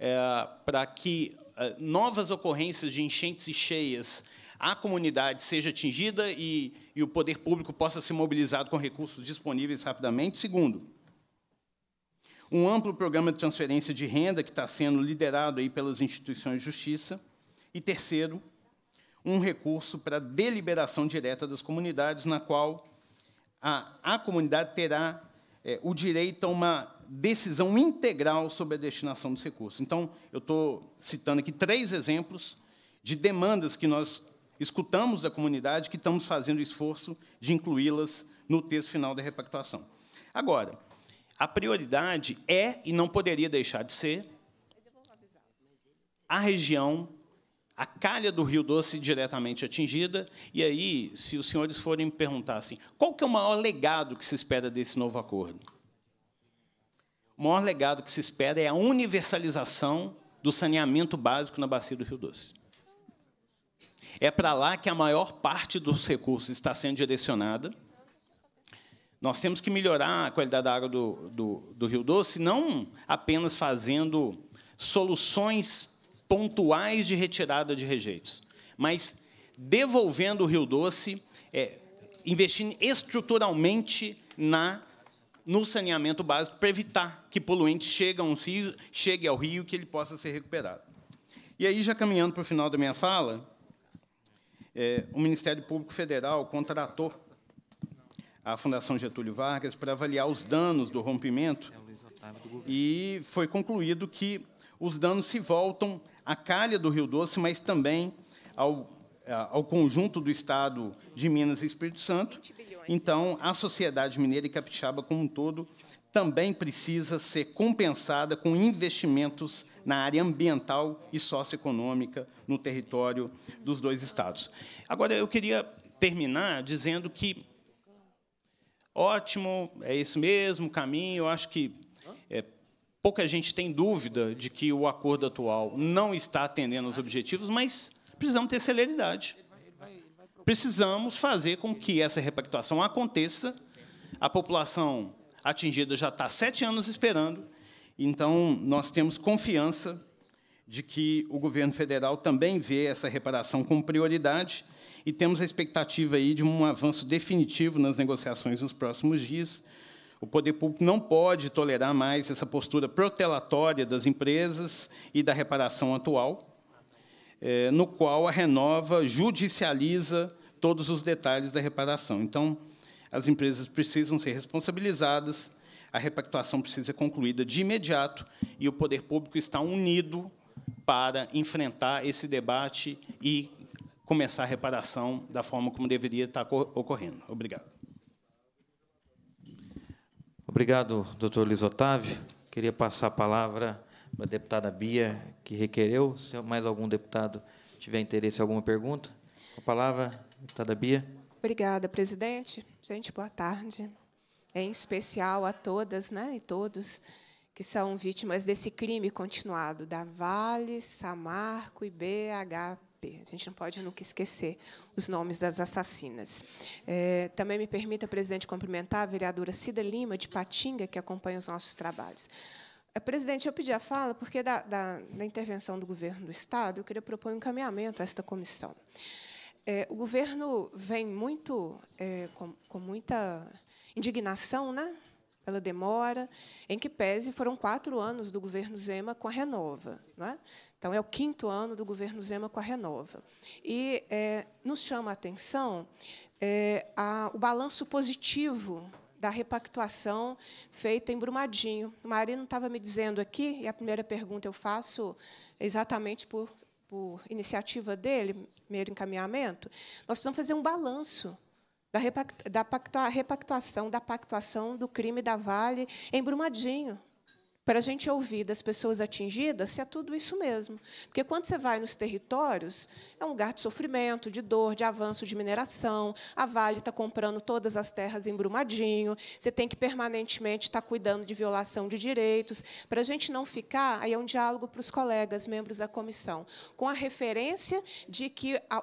é, para que é, novas ocorrências de enchentes e cheias à comunidade seja atingida e, e o poder público possa ser mobilizado com recursos disponíveis rapidamente. Segundo, um amplo programa de transferência de renda que está sendo liderado aí pelas instituições de justiça. E terceiro, um recurso para deliberação direta das comunidades, na qual a, a comunidade terá é, o direito a uma decisão integral sobre a destinação dos recursos. Então, eu estou citando aqui três exemplos de demandas que nós escutamos da comunidade, que estamos fazendo o esforço de incluí-las no texto final da repactuação. Agora, a prioridade é, e não poderia deixar de ser, a região a calha do Rio Doce diretamente atingida. E aí, se os senhores forem me perguntar assim, qual que é o maior legado que se espera desse novo acordo? O maior legado que se espera é a universalização do saneamento básico na bacia do Rio Doce. É para lá que a maior parte dos recursos está sendo direcionada. Nós temos que melhorar a qualidade da água do, do, do Rio Doce, não apenas fazendo soluções pontuais de retirada de rejeitos, mas devolvendo o Rio Doce, é, investindo estruturalmente na no saneamento básico para evitar que poluentes chegue ao rio que ele possa ser recuperado. E aí, já caminhando para o final da minha fala, é, o Ministério Público Federal contratou a Fundação Getúlio Vargas para avaliar os danos do rompimento e foi concluído que os danos se voltam à calha do Rio Doce, mas também ao, ao conjunto do Estado de Minas e Espírito Santo. Então, a sociedade mineira e capixaba como um todo também precisa ser compensada com investimentos na área ambiental e socioeconômica no território dos dois estados. Agora, eu queria terminar dizendo que, ótimo, é isso mesmo, caminho, eu acho que é, Pouca gente tem dúvida de que o acordo atual não está atendendo aos objetivos, mas precisamos ter celeridade. Precisamos fazer com que essa repactuação aconteça. A população atingida já está sete anos esperando, então nós temos confiança de que o governo federal também vê essa reparação como prioridade e temos a expectativa aí de um avanço definitivo nas negociações nos próximos dias o poder público não pode tolerar mais essa postura protelatória das empresas e da reparação atual, eh, no qual a Renova judicializa todos os detalhes da reparação. Então, as empresas precisam ser responsabilizadas, a repactuação precisa ser concluída de imediato e o poder público está unido para enfrentar esse debate e começar a reparação da forma como deveria estar ocorrendo. Obrigado. Obrigado, doutor Luiz Otávio. Queria passar a palavra para a deputada Bia, que requereu. Se mais algum deputado tiver interesse em alguma pergunta. A palavra, deputada Bia. Obrigada, presidente. Gente, boa tarde. Em especial a todas né, e todos que são vítimas desse crime continuado da Vale, Samarco e BH a gente não pode nunca esquecer os nomes das assassinas. É, também me permita, presidente, cumprimentar a vereadora Cida Lima, de Patinga, que acompanha os nossos trabalhos. É, presidente, eu pedi a fala porque, da, da, da intervenção do governo do Estado, eu queria propor um encaminhamento a esta comissão. É, o governo vem muito é, com, com muita indignação né, ela demora, em que pese foram quatro anos do governo Zema com a Renova. Né? Então, é o quinto ano do governo Zema com a Renova. E é, nos chama a atenção é, a, o balanço positivo da repactuação feita em Brumadinho. O Marino estava me dizendo aqui, e a primeira pergunta eu faço exatamente por, por iniciativa dele, primeiro encaminhamento, nós precisamos fazer um balanço da, repactua, da pactua, repactuação, da pactuação do crime da Vale em Brumadinho para a gente ouvir das pessoas atingidas se é tudo isso mesmo. Porque quando você vai nos territórios, é um lugar de sofrimento, de dor, de avanço de mineração, a Vale está comprando todas as terras em Brumadinho, você tem que permanentemente estar tá cuidando de violação de direitos. Para a gente não ficar, aí é um diálogo para os colegas, membros da comissão, com a referência de que a,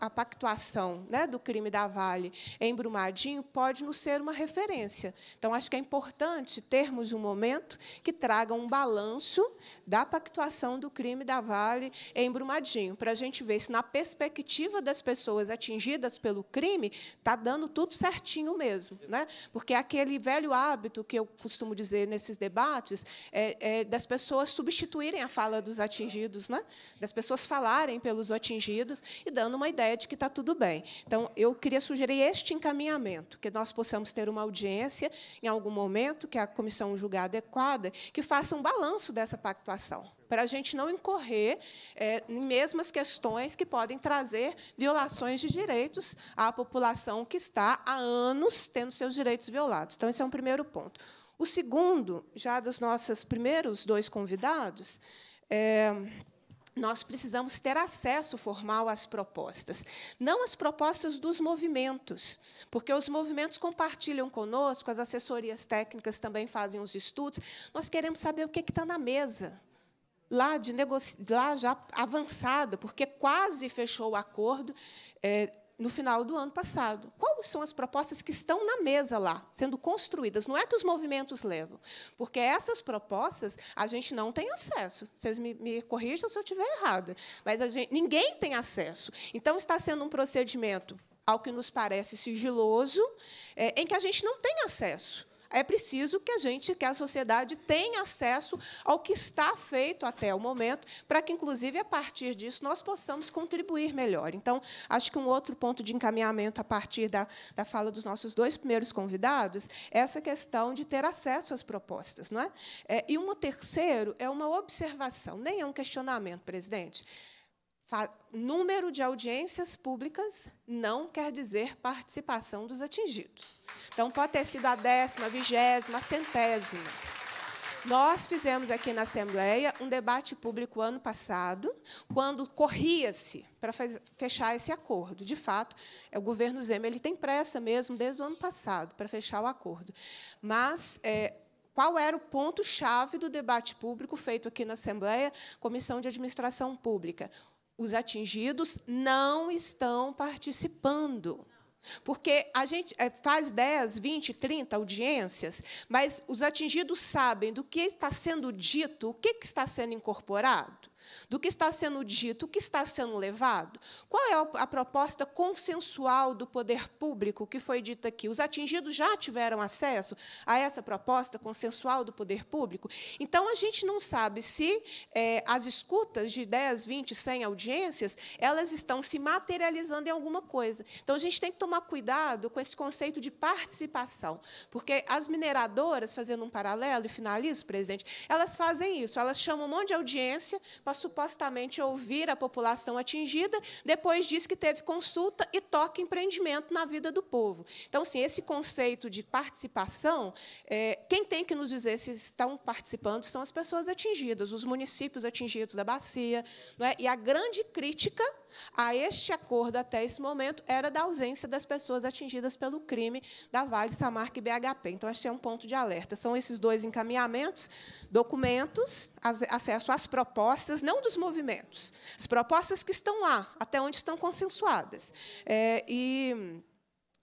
a pactuação né, do crime da Vale em Brumadinho pode nos ser uma referência. Então, acho que é importante termos um momento que traga um balanço da pactuação do crime da Vale em Brumadinho, para a gente ver se, na perspectiva das pessoas atingidas pelo crime, está dando tudo certinho mesmo. Né? Porque aquele velho hábito que eu costumo dizer nesses debates é, é das pessoas substituírem a fala dos atingidos, né? das pessoas falarem pelos atingidos e dando uma ideia de que está tudo bem. Então, eu queria sugerir este encaminhamento, que nós possamos ter uma audiência em algum momento, que a comissão julgar adequada, que faça um balanço dessa pactuação, para a gente não incorrer é, em mesmas questões que podem trazer violações de direitos à população que está há anos tendo seus direitos violados. Então, esse é um primeiro ponto. O segundo, já dos nossos primeiros dois convidados, é nós precisamos ter acesso formal às propostas, não as propostas dos movimentos, porque os movimentos compartilham conosco, as assessorias técnicas também fazem os estudos. Nós queremos saber o que, é que está na mesa. Lá, de lá já avançado, porque quase fechou o acordo, é, no final do ano passado. Quais são as propostas que estão na mesa lá, sendo construídas? Não é que os movimentos levam, porque essas propostas a gente não tem acesso. Vocês me, me corrijam se eu estiver errada, mas gente, ninguém tem acesso. Então, está sendo um procedimento, ao que nos parece, sigiloso, é, em que a gente não tem acesso é preciso que a gente, que a sociedade tenha acesso ao que está feito até o momento, para que, inclusive, a partir disso, nós possamos contribuir melhor. Então, acho que um outro ponto de encaminhamento a partir da, da fala dos nossos dois primeiros convidados é essa questão de ter acesso às propostas. Não é? é e um terceiro é uma observação, nem é um questionamento, presidente número de audiências públicas não quer dizer participação dos atingidos. Então, pode ter sido a décima, a vigésima, a centésima. Nós fizemos aqui na Assembleia um debate público ano passado, quando corria-se para fechar esse acordo. De fato, é o governo Zema ele tem pressa mesmo, desde o ano passado, para fechar o acordo. Mas é, qual era o ponto-chave do debate público feito aqui na Assembleia, Comissão de Administração Pública? os atingidos não estão participando. Porque a gente é, faz 10, 20, 30 audiências, mas os atingidos sabem do que está sendo dito, o que está sendo incorporado do que está sendo dito, o que está sendo levado? Qual é a proposta consensual do poder público que foi dita aqui? Os atingidos já tiveram acesso a essa proposta consensual do poder público? Então, a gente não sabe se é, as escutas de 10, 20, 100 audiências elas estão se materializando em alguma coisa. Então, a gente tem que tomar cuidado com esse conceito de participação, porque as mineradoras, fazendo um paralelo, e finalizo, presidente, elas fazem isso, elas chamam um monte de audiência, supostamente ouvir a população atingida, depois diz que teve consulta e toca empreendimento na vida do povo. Então, sim, esse conceito de participação, é, quem tem que nos dizer se estão participando são as pessoas atingidas, os municípios atingidos da bacia. Não é? E a grande crítica a este acordo até esse momento era da ausência das pessoas atingidas pelo crime da Vale, Samarca e BHP. Então, este é um ponto de alerta. São esses dois encaminhamentos, documentos, acesso às propostas não dos movimentos. As propostas que estão lá, até onde estão consensuadas. É, e.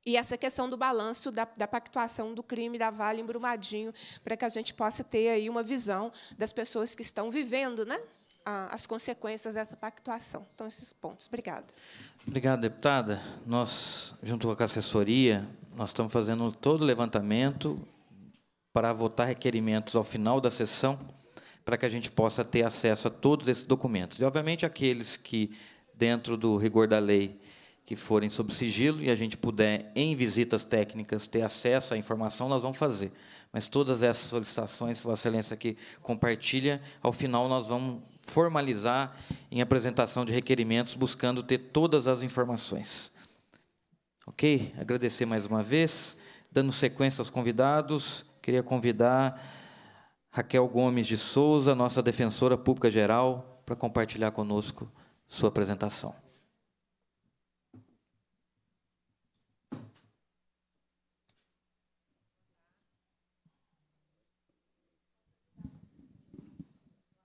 E essa questão do balanço da, da, pactuação do crime da Vale em Brumadinho, para que a gente possa ter aí uma visão das pessoas que estão vivendo né, as consequências dessa pactuação. São esses pontos. Obrigada. Obrigado, deputada. Nós, junto com a assessoria, nós estamos fazendo todo o levantamento para votar requerimentos ao final da sessão para que a gente possa ter acesso a todos esses documentos. E, obviamente, aqueles que, dentro do rigor da lei, que forem sob sigilo e a gente puder, em visitas técnicas, ter acesso à informação, nós vamos fazer. Mas todas essas solicitações, Sua Excelência aqui compartilha, ao final nós vamos formalizar em apresentação de requerimentos, buscando ter todas as informações. Ok? Agradecer mais uma vez. Dando sequência aos convidados, queria convidar Raquel Gomes de Souza, nossa defensora pública geral, para compartilhar conosco sua apresentação.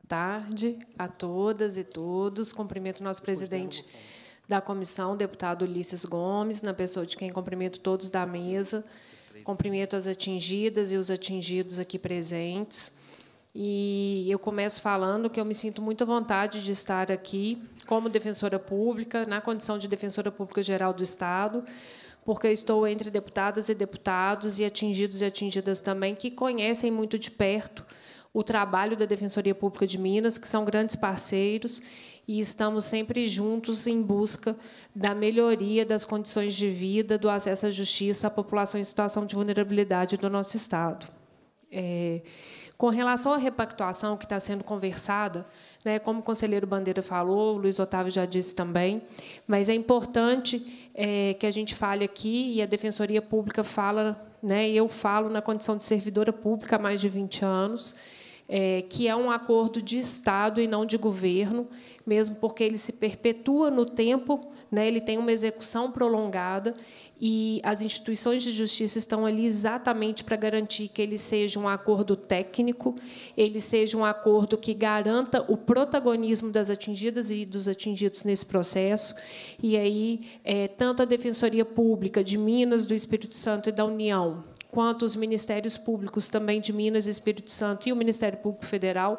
tarde a todas e todos. Cumprimento nosso presidente da comissão, deputado Ulisses Gomes, na pessoa de quem cumprimento todos da mesa. Cumprimento as atingidas e os atingidos aqui presentes. E eu começo falando que eu me sinto muito à vontade de estar aqui como defensora pública, na condição de defensora pública geral do Estado, porque estou entre deputadas e deputados e atingidos e atingidas também que conhecem muito de perto o trabalho da Defensoria Pública de Minas, que são grandes parceiros e estamos sempre juntos em busca da melhoria das condições de vida, do acesso à justiça à população em situação de vulnerabilidade do nosso Estado. É, com relação à repactuação que está sendo conversada, né, como o conselheiro Bandeira falou, o Luiz Otávio já disse também, mas é importante é, que a gente fale aqui, e a Defensoria Pública fala, né, eu falo na condição de servidora pública há mais de 20 anos, é, que é um acordo de Estado e não de governo, mesmo porque ele se perpetua no tempo, né, ele tem uma execução prolongada e as instituições de justiça estão ali exatamente para garantir que ele seja um acordo técnico, ele seja um acordo que garanta o protagonismo das atingidas e dos atingidos nesse processo. E aí, é, tanto a Defensoria Pública de Minas, do Espírito Santo e da União, quanto os ministérios públicos também de Minas e Espírito Santo e o Ministério Público Federal,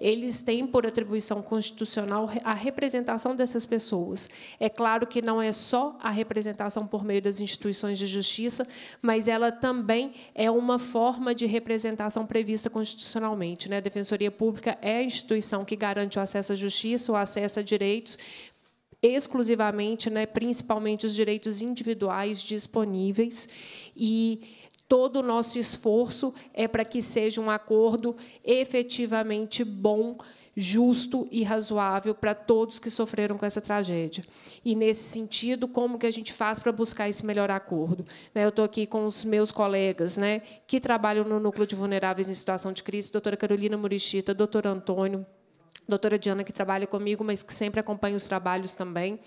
eles têm por atribuição constitucional a representação dessas pessoas. É claro que não é só a representação por meio das instituições de justiça, mas ela também é uma forma de representação prevista constitucionalmente. Né? A Defensoria Pública é a instituição que garante o acesso à justiça, o acesso a direitos, exclusivamente, né, principalmente os direitos individuais disponíveis e Todo o nosso esforço é para que seja um acordo efetivamente bom, justo e razoável para todos que sofreram com essa tragédia. E, nesse sentido, como que a gente faz para buscar esse melhor acordo? Né, eu estou aqui com os meus colegas né, que trabalham no Núcleo de Vulneráveis em Situação de Crise, doutora Carolina Murichita, doutor Antônio, doutora Diana, que trabalha comigo, mas que sempre acompanha os trabalhos também.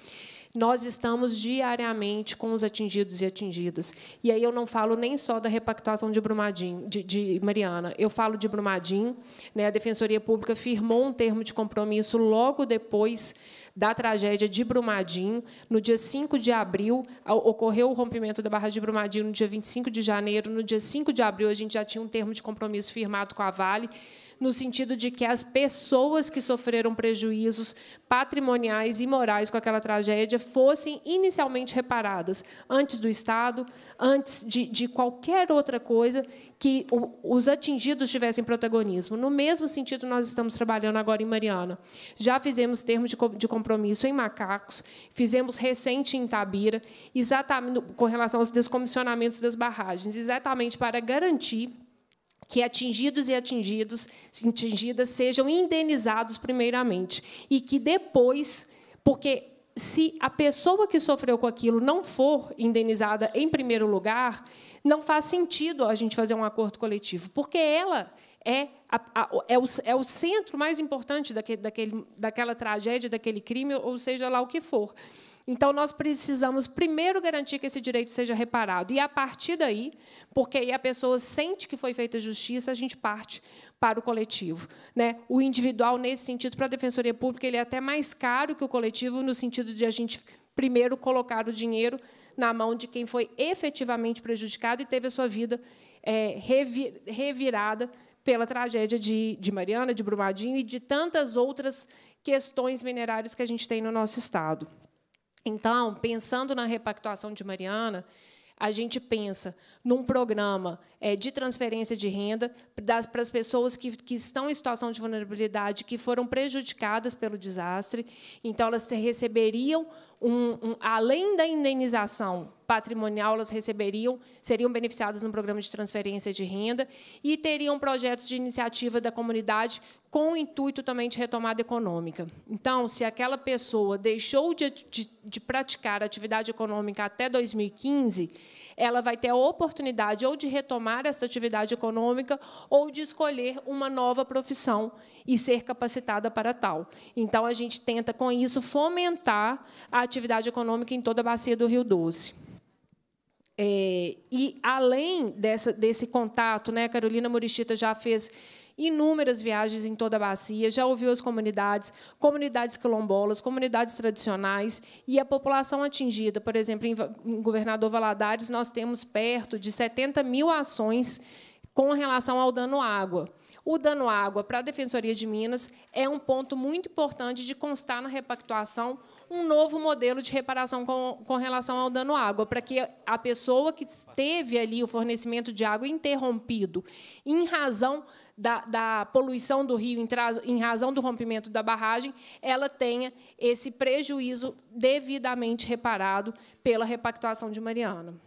Nós estamos diariamente com os atingidos e atingidas. E aí eu não falo nem só da repactuação de Brumadinho, de, de Mariana. Eu falo de Brumadinho. Né? A Defensoria Pública firmou um termo de compromisso logo depois da tragédia de Brumadinho. No dia 5 de abril, ocorreu o rompimento da barra de Brumadinho no dia 25 de janeiro. No dia 5 de abril, a gente já tinha um termo de compromisso firmado com a Vale no sentido de que as pessoas que sofreram prejuízos patrimoniais e morais com aquela tragédia fossem inicialmente reparadas, antes do Estado, antes de, de qualquer outra coisa, que os atingidos tivessem protagonismo. No mesmo sentido, nós estamos trabalhando agora em Mariana. Já fizemos termos de compromisso em Macacos, fizemos recente em Tabira, exatamente com relação aos descomissionamentos das barragens, exatamente para garantir que atingidos e atingidos, atingidas sejam indenizados primeiramente e que depois, porque se a pessoa que sofreu com aquilo não for indenizada em primeiro lugar, não faz sentido a gente fazer um acordo coletivo, porque ela é, a, a, é, o, é o centro mais importante daquele, daquele, daquela tragédia, daquele crime, ou seja lá o que for. Então, nós precisamos primeiro garantir que esse direito seja reparado. E, a partir daí, porque aí a pessoa sente que foi feita justiça, a gente parte para o coletivo. Né? O individual, nesse sentido, para a Defensoria Pública, ele é até mais caro que o coletivo, no sentido de a gente primeiro colocar o dinheiro na mão de quem foi efetivamente prejudicado e teve a sua vida é, revirada pela tragédia de, de Mariana, de Brumadinho e de tantas outras questões minerárias que a gente tem no nosso Estado. Então, pensando na repactuação de Mariana, a gente pensa num programa eh, de transferência de renda para as pessoas que, que estão em situação de vulnerabilidade, que foram prejudicadas pelo desastre. Então, elas receberiam, um, um, além da indenização patrimonial, elas receberiam, seriam beneficiadas no programa de transferência de renda e teriam projetos de iniciativa da comunidade com o intuito também de retomada econômica. Então, se aquela pessoa deixou de, de, de, praticar atividade econômica até 2015, ela vai ter a oportunidade ou de retomar essa atividade econômica ou de escolher uma nova profissão e ser capacitada para tal. Então, a gente tenta, com isso, fomentar a atividade econômica em toda a bacia do Rio Doce. É, e, além dessa, desse contato, né, a Carolina Murichita já fez inúmeras viagens em toda a bacia, já ouviu as comunidades, comunidades quilombolas, comunidades tradicionais e a população atingida. Por exemplo, em Governador Valadares, nós temos perto de 70 mil ações com relação ao dano água. O dano água para a Defensoria de Minas é um ponto muito importante de constar na repactuação um novo modelo de reparação com, com relação ao dano à água, para que a pessoa que teve ali o fornecimento de água interrompido em razão da, da, poluição do rio em, razão do rompimento da barragem, ela tenha esse prejuízo devidamente reparado pela repactuação de Mariana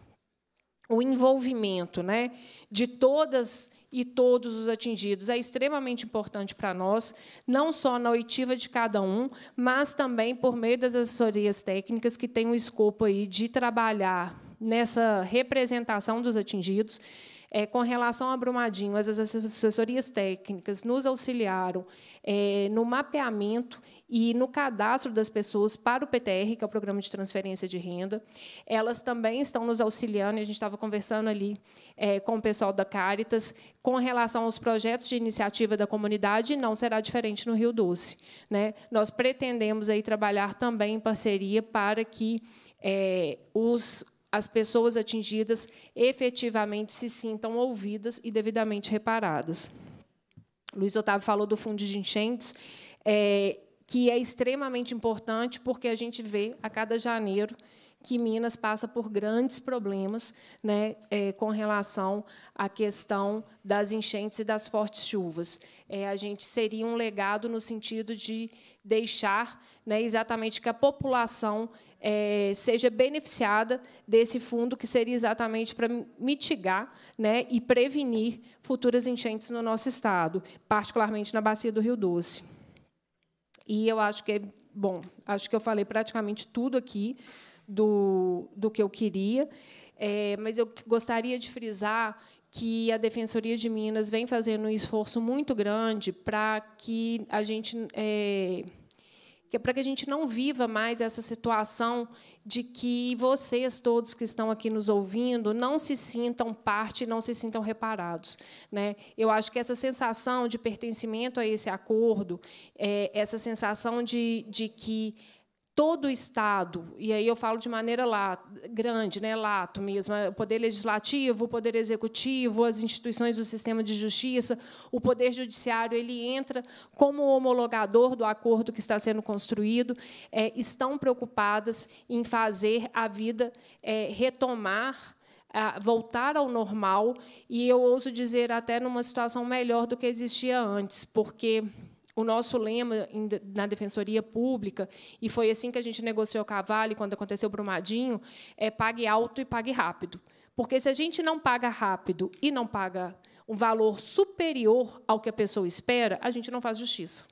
o envolvimento né, de todas e todos os atingidos é extremamente importante para nós, não só na oitiva de cada um, mas também por meio das assessorias técnicas que têm o escopo aí de trabalhar nessa representação dos atingidos. É, com relação a Brumadinho, as assessorias técnicas nos auxiliaram é, no mapeamento e no cadastro das pessoas para o PTR, que é o Programa de Transferência de Renda. Elas também estão nos auxiliando, a gente estava conversando ali é, com o pessoal da Caritas, com relação aos projetos de iniciativa da comunidade, e não será diferente no Rio Doce. Né? Nós pretendemos aí trabalhar também em parceria para que é, os, as pessoas atingidas efetivamente se sintam ouvidas e devidamente reparadas. Luiz Otávio falou do fundo de enchentes. É, que é extremamente importante, porque a gente vê a cada janeiro que Minas passa por grandes problemas né, é, com relação à questão das enchentes e das fortes chuvas. É, a gente seria um legado no sentido de deixar né, exatamente que a população é, seja beneficiada desse fundo, que seria exatamente para mitigar né, e prevenir futuras enchentes no nosso Estado, particularmente na Bacia do Rio Doce. E eu acho que é bom. Acho que eu falei praticamente tudo aqui do, do que eu queria, é, mas eu gostaria de frisar que a Defensoria de Minas vem fazendo um esforço muito grande para que a gente é, que é para que a gente não viva mais essa situação de que vocês todos que estão aqui nos ouvindo não se sintam parte, não se sintam reparados, né? Eu acho que essa sensação de pertencimento a esse acordo, é, essa sensação de, de que todo o Estado, e aí eu falo de maneira lá, grande, né, lato mesmo, é o poder legislativo, o poder executivo, as instituições do sistema de justiça, o poder judiciário, ele entra como homologador do acordo que está sendo construído, é, estão preocupadas em fazer a vida é, retomar, voltar ao normal, e eu ouso dizer até numa situação melhor do que existia antes, porque o nosso lema na defensoria pública e foi assim que a gente negociou o a Vale quando aconteceu o Brumadinho é pague alto e pague rápido porque se a gente não paga rápido e não paga um valor superior ao que a pessoa espera a gente não faz justiça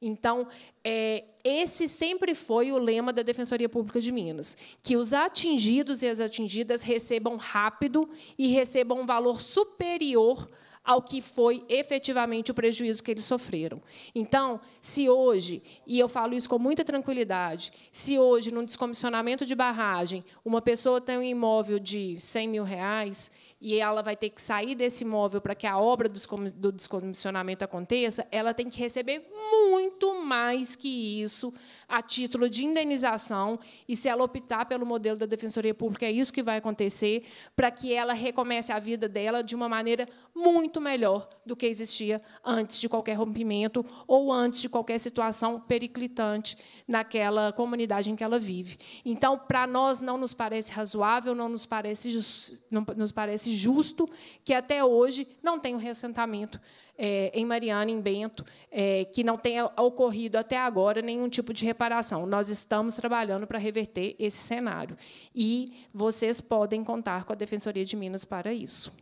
então é, esse sempre foi o lema da defensoria pública de Minas que os atingidos e as atingidas recebam rápido e recebam um valor superior ao que foi efetivamente o prejuízo que eles sofreram. Então, se hoje, e eu falo isso com muita tranquilidade, se hoje, num descomissionamento de barragem, uma pessoa tem um imóvel de 100 mil reais e ela vai ter que sair desse imóvel para que a obra do descomissionamento aconteça, ela tem que receber muito mais que isso a título de indenização. E se ela optar pelo modelo da Defensoria Pública, é isso que vai acontecer, para que ela recomece a vida dela de uma maneira muito melhor do que existia antes de qualquer rompimento ou antes de qualquer situação periclitante naquela comunidade em que ela vive. Então, para nós, não nos parece razoável, não nos parece, não nos parece justo que até hoje não tem um reassentamento é, em Mariana, em Bento, é, que não tenha ocorrido até agora nenhum tipo de reparação. Nós estamos trabalhando para reverter esse cenário. E vocês podem contar com a Defensoria de Minas para isso.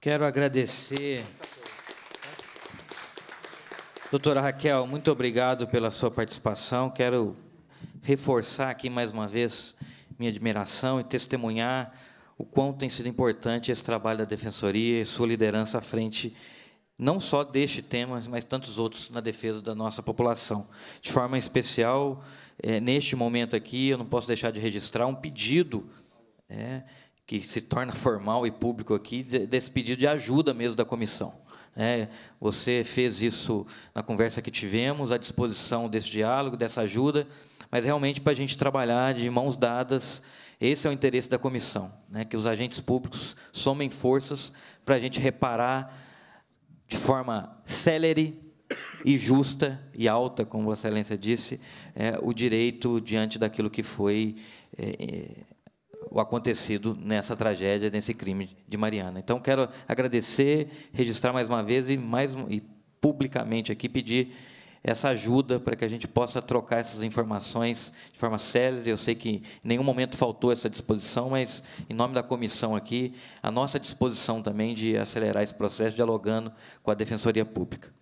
Quero agradecer. Doutora Raquel, muito obrigado pela sua participação. Quero reforçar aqui mais uma vez minha admiração e testemunhar o quão tem sido importante esse trabalho da Defensoria e sua liderança à frente, não só deste tema, mas tantos outros na defesa da nossa população. De forma especial, é, neste momento aqui, eu não posso deixar de registrar um pedido é, que se torna formal e público aqui, desse pedido de ajuda mesmo da comissão. É, você fez isso na conversa que tivemos, à disposição desse diálogo, dessa ajuda mas realmente para a gente trabalhar de mãos dadas. Esse é o interesse da comissão, né? que os agentes públicos somem forças para a gente reparar de forma célere e justa e alta, como Vossa Excelência disse, é, o direito diante daquilo que foi é, é, o acontecido nessa tragédia, nesse crime de Mariana. Então, quero agradecer, registrar mais uma vez e, mais, e publicamente aqui pedir essa ajuda para que a gente possa trocar essas informações de forma célere. Eu sei que em nenhum momento faltou essa disposição, mas em nome da comissão aqui, a nossa disposição também de acelerar esse processo dialogando com a Defensoria Pública.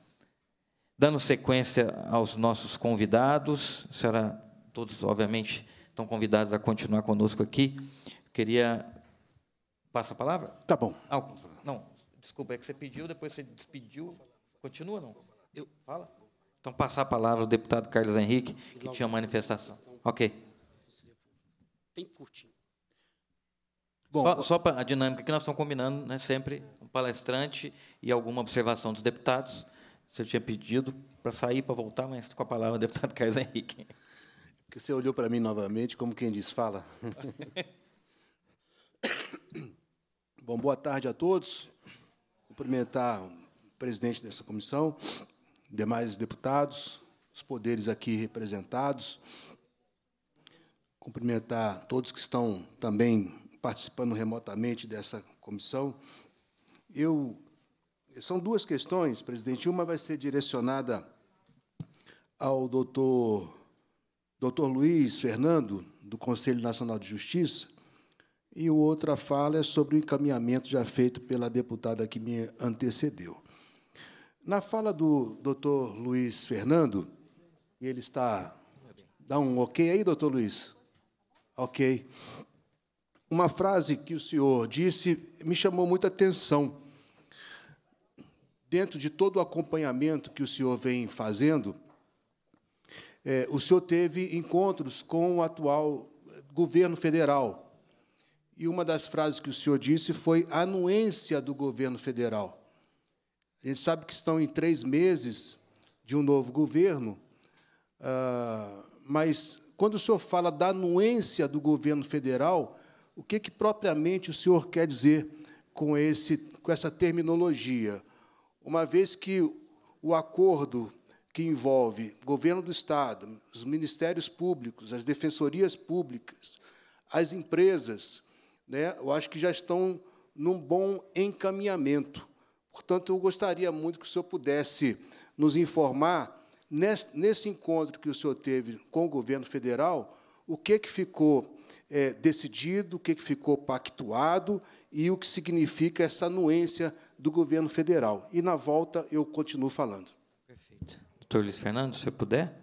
Dando sequência aos nossos convidados, será todos obviamente estão convidados a continuar conosco aqui. Eu queria passa a palavra? Tá bom. Ah, não, desculpa, é que você pediu, depois você despediu. Continua não? Eu fala. Então, passar a palavra ao deputado Carlos Henrique, que tinha manifestação. Ok. Bem curtinho. Bom, só, só para a dinâmica que nós estamos combinando, né, sempre um palestrante e alguma observação dos deputados. Você tinha pedido para sair, para voltar, mas com a palavra o deputado Carlos Henrique. Porque você olhou para mim novamente, como quem diz, fala. Bom, boa tarde a todos. Cumprimentar o presidente dessa comissão, demais deputados, os poderes aqui representados, cumprimentar todos que estão também participando remotamente dessa comissão. Eu são duas questões, presidente. Uma vai ser direcionada ao doutor, doutor Luiz Fernando, do Conselho Nacional de Justiça, e outra fala é sobre o encaminhamento já feito pela deputada que me antecedeu. Na fala do doutor Luiz Fernando, ele está. Dá um ok aí, doutor Luiz? Ok. Uma frase que o senhor disse me chamou muita atenção. Dentro de todo o acompanhamento que o senhor vem fazendo, é, o senhor teve encontros com o atual eh, governo federal. E uma das frases que o senhor disse foi anuência do governo federal. A gente sabe que estão em três meses de um novo governo, ah, mas quando o senhor fala da anuência do governo federal, o que, que propriamente o senhor quer dizer com, esse, com essa terminologia? Uma vez que o acordo que envolve governo do Estado, os ministérios públicos, as defensorias públicas, as empresas, né, eu acho que já estão num bom encaminhamento. Portanto, eu gostaria muito que o senhor pudesse nos informar, nesse encontro que o senhor teve com o governo federal, o que, que ficou é, decidido, o que, que ficou pactuado e o que significa essa anuência do governo federal. E, na volta, eu continuo falando. Perfeito. Doutor Luiz Fernando, se eu puder.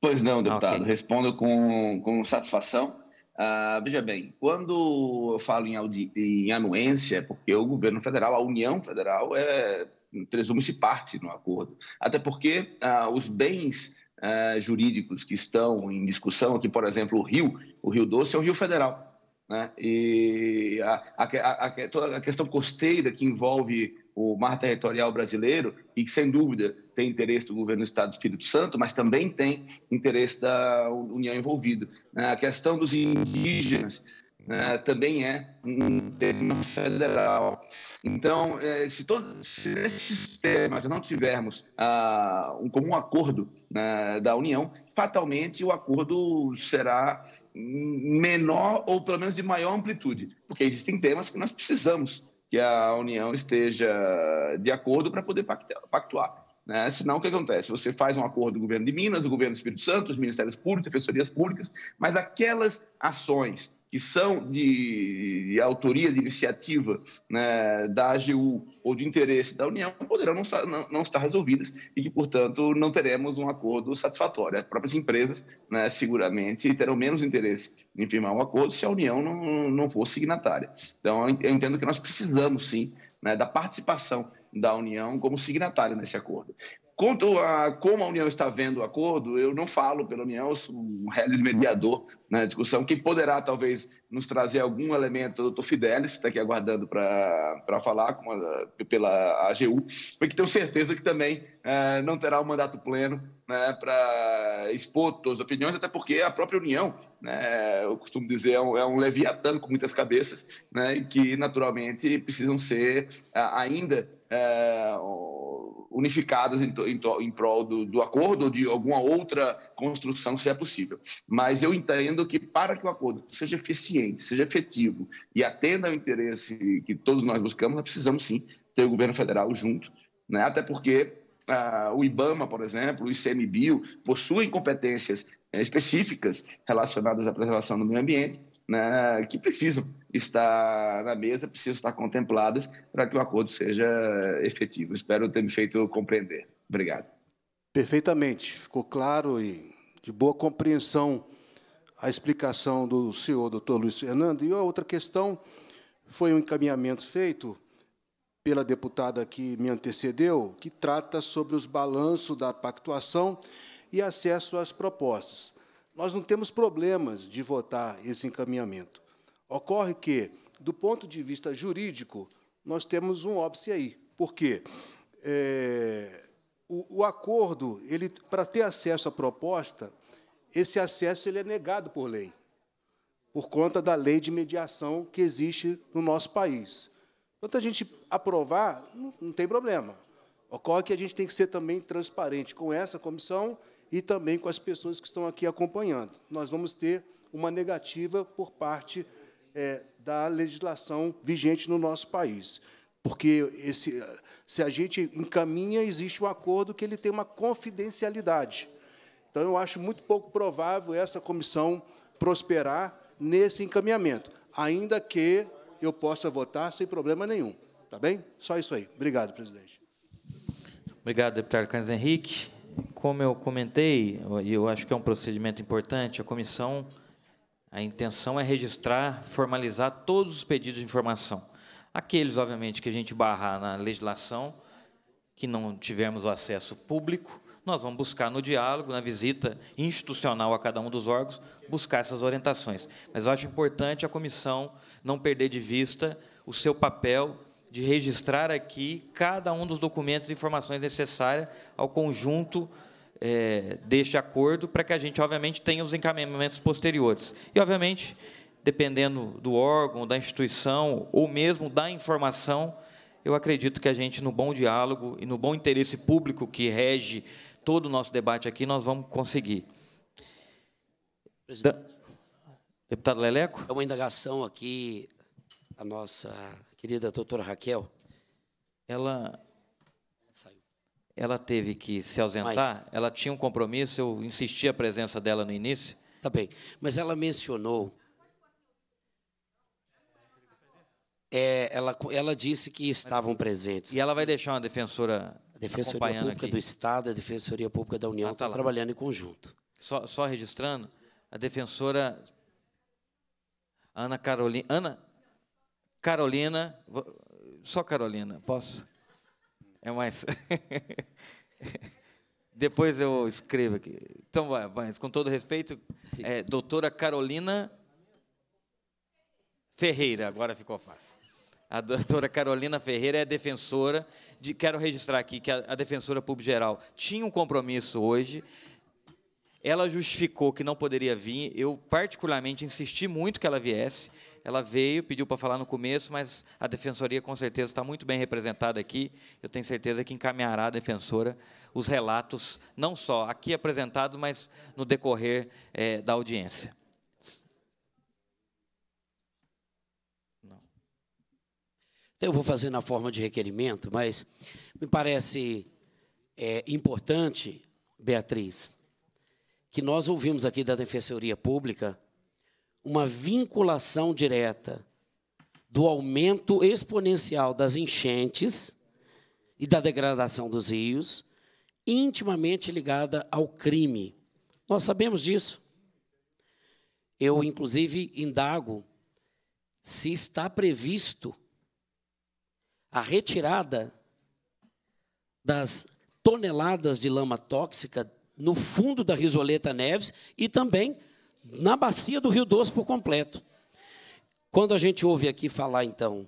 Pois não, deputado. Ah, okay. Respondo com, com satisfação. Ah, veja bem, quando eu falo em, em anuência, é porque o governo federal, a União Federal, é, presume-se parte no acordo. Até porque ah, os bens ah, jurídicos que estão em discussão aqui, por exemplo, o Rio, o Rio Doce é um Rio Federal. Né? E a, a, a, toda a questão costeira que envolve o mar territorial brasileiro e que, sem dúvida, tem interesse do governo do Estado do Espírito Santo, mas também tem interesse da União envolvida. A questão dos indígenas né, também é um tema federal. Então, é, se, todos, se esses temas não tivermos ah, um comum acordo né, da União, fatalmente o acordo será menor ou pelo menos de maior amplitude, porque existem temas que nós precisamos que a União esteja de acordo para poder pactuar. Né? Senão, o que acontece? Você faz um acordo do governo de Minas, do governo do Espírito Santo, dos ministérios públicos, defensorias públicas, mas aquelas ações que são de, de autoria de iniciativa né, da AGU ou de interesse da União poderão não, não, não, estar resolvidas e que, portanto, não teremos um acordo satisfatório. As próprias empresas né, seguramente terão menos interesse em firmar um acordo se a União não, não for signatária. Então, eu entendo que nós precisamos, sim, né, da participação da União como signatária nesse acordo. Quanto a como a União está vendo o acordo, eu não falo pela União, eu sou um reles mediador na discussão, que poderá talvez nos trazer algum elemento do doutor Fidelis, está aqui aguardando para falar com a, pela AGU, porque tenho certeza que também é, não terá um mandato pleno né, para expor todas as opiniões, até porque a própria União, né, eu costumo dizer, é um, é um leviatã com muitas cabeças, né, e que naturalmente precisam ser ainda é, unificadas em em, em prol do, do acordo ou de alguma outra construção, se é possível. Mas eu entendo que para que o acordo seja eficiente, seja efetivo e atenda ao interesse que todos nós buscamos, nós precisamos sim ter o governo federal junto, né? até porque ah, o IBAMA, por exemplo, o ICMBio, possuem competências eh, específicas relacionadas à preservação do meio ambiente, né, que precisam estar na mesa, precisam estar contempladas para que o acordo seja efetivo. Espero ter me feito compreender. Obrigado. Perfeitamente. Ficou claro e de boa compreensão a explicação do senhor, doutor Luiz Fernando. E a outra questão foi um encaminhamento feito pela deputada que me antecedeu, que trata sobre os balanços da pactuação e acesso às propostas. Nós não temos problemas de votar esse encaminhamento. Ocorre que, do ponto de vista jurídico, nós temos um óbice aí. Por quê? É, o, o acordo, ele para ter acesso à proposta, esse acesso ele é negado por lei, por conta da lei de mediação que existe no nosso país. Quanto a gente aprovar, não, não tem problema. Ocorre que a gente tem que ser também transparente com essa comissão e também com as pessoas que estão aqui acompanhando. Nós vamos ter uma negativa por parte é, da legislação vigente no nosso país. Porque esse, se a gente encaminha, existe um acordo que ele tem uma confidencialidade. Então, eu acho muito pouco provável essa comissão prosperar nesse encaminhamento, ainda que eu possa votar sem problema nenhum. Tá bem? Só isso aí. Obrigado, presidente. Obrigado, deputado Carlos Henrique. Como eu comentei, e eu acho que é um procedimento importante, a comissão, a intenção é registrar, formalizar todos os pedidos de informação. Aqueles, obviamente, que a gente barrar na legislação, que não tivermos o acesso público, nós vamos buscar no diálogo, na visita institucional a cada um dos órgãos, buscar essas orientações. Mas eu acho importante a comissão não perder de vista o seu papel de registrar aqui cada um dos documentos e informações necessárias ao conjunto é, deste acordo, para que a gente, obviamente, tenha os encaminhamentos posteriores. E, obviamente, dependendo do órgão, da instituição ou mesmo da informação, eu acredito que a gente, no bom diálogo e no bom interesse público que rege todo o nosso debate aqui, nós vamos conseguir. Da... Deputado Leleco? É uma indagação aqui, a nossa querida doutora Raquel. Ela ela teve que se ausentar, mas, ela tinha um compromisso, eu insisti a presença dela no início. Tá bem, mas ela mencionou É, ela, ela disse que estavam presentes. E ela vai deixar uma defensora. A Defensoria Pública aqui. do Estado, a Defensoria Pública da União ah, tá estão tá trabalhando em conjunto. Só, só registrando, a defensora Ana Carolina. Ana Carolina. Só Carolina, posso? É mais. Depois eu escrevo aqui. Então, vai, vai com todo respeito, é, doutora Carolina Ferreira, agora ficou fácil. A doutora Carolina Ferreira é defensora, de, quero registrar aqui que a, a defensora público-geral tinha um compromisso hoje, ela justificou que não poderia vir. Eu, particularmente, insisti muito que ela viesse. Ela veio, pediu para falar no começo, mas a defensoria, com certeza, está muito bem representada aqui. Eu tenho certeza que encaminhará a defensora os relatos, não só aqui apresentados, mas no decorrer é, da audiência. eu vou fazer na forma de requerimento, mas me parece é, importante, Beatriz, que nós ouvimos aqui da Defensoria Pública uma vinculação direta do aumento exponencial das enchentes e da degradação dos rios, intimamente ligada ao crime. Nós sabemos disso. Eu, inclusive, indago se está previsto a retirada das toneladas de lama tóxica no fundo da Risoleta Neves e também na bacia do Rio Doce por completo. Quando a gente ouve aqui falar, então,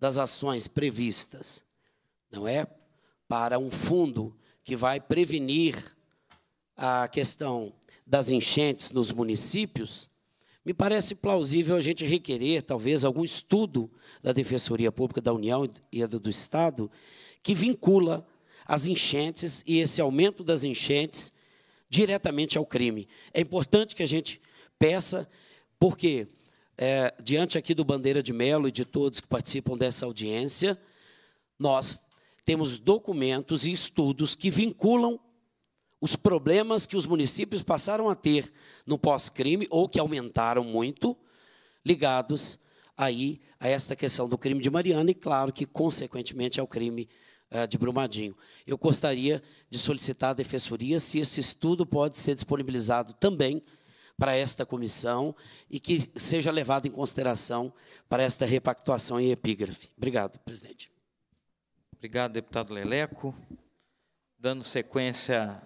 das ações previstas, não é? Para um fundo que vai prevenir a questão das enchentes nos municípios, me parece plausível a gente requerer, talvez, algum estudo da Defensoria Pública da União e do Estado que vincula as enchentes e esse aumento das enchentes diretamente ao crime. É importante que a gente peça, porque, é, diante aqui do Bandeira de Melo e de todos que participam dessa audiência, nós temos documentos e estudos que vinculam os problemas que os municípios passaram a ter no pós-crime, ou que aumentaram muito, ligados aí a esta questão do crime de Mariana e, claro, que, consequentemente, ao crime eh, de Brumadinho. Eu gostaria de solicitar à Defensoria se esse estudo pode ser disponibilizado também para esta comissão e que seja levado em consideração para esta repactuação em epígrafe. Obrigado, presidente. Obrigado, deputado Leleco. Dando sequência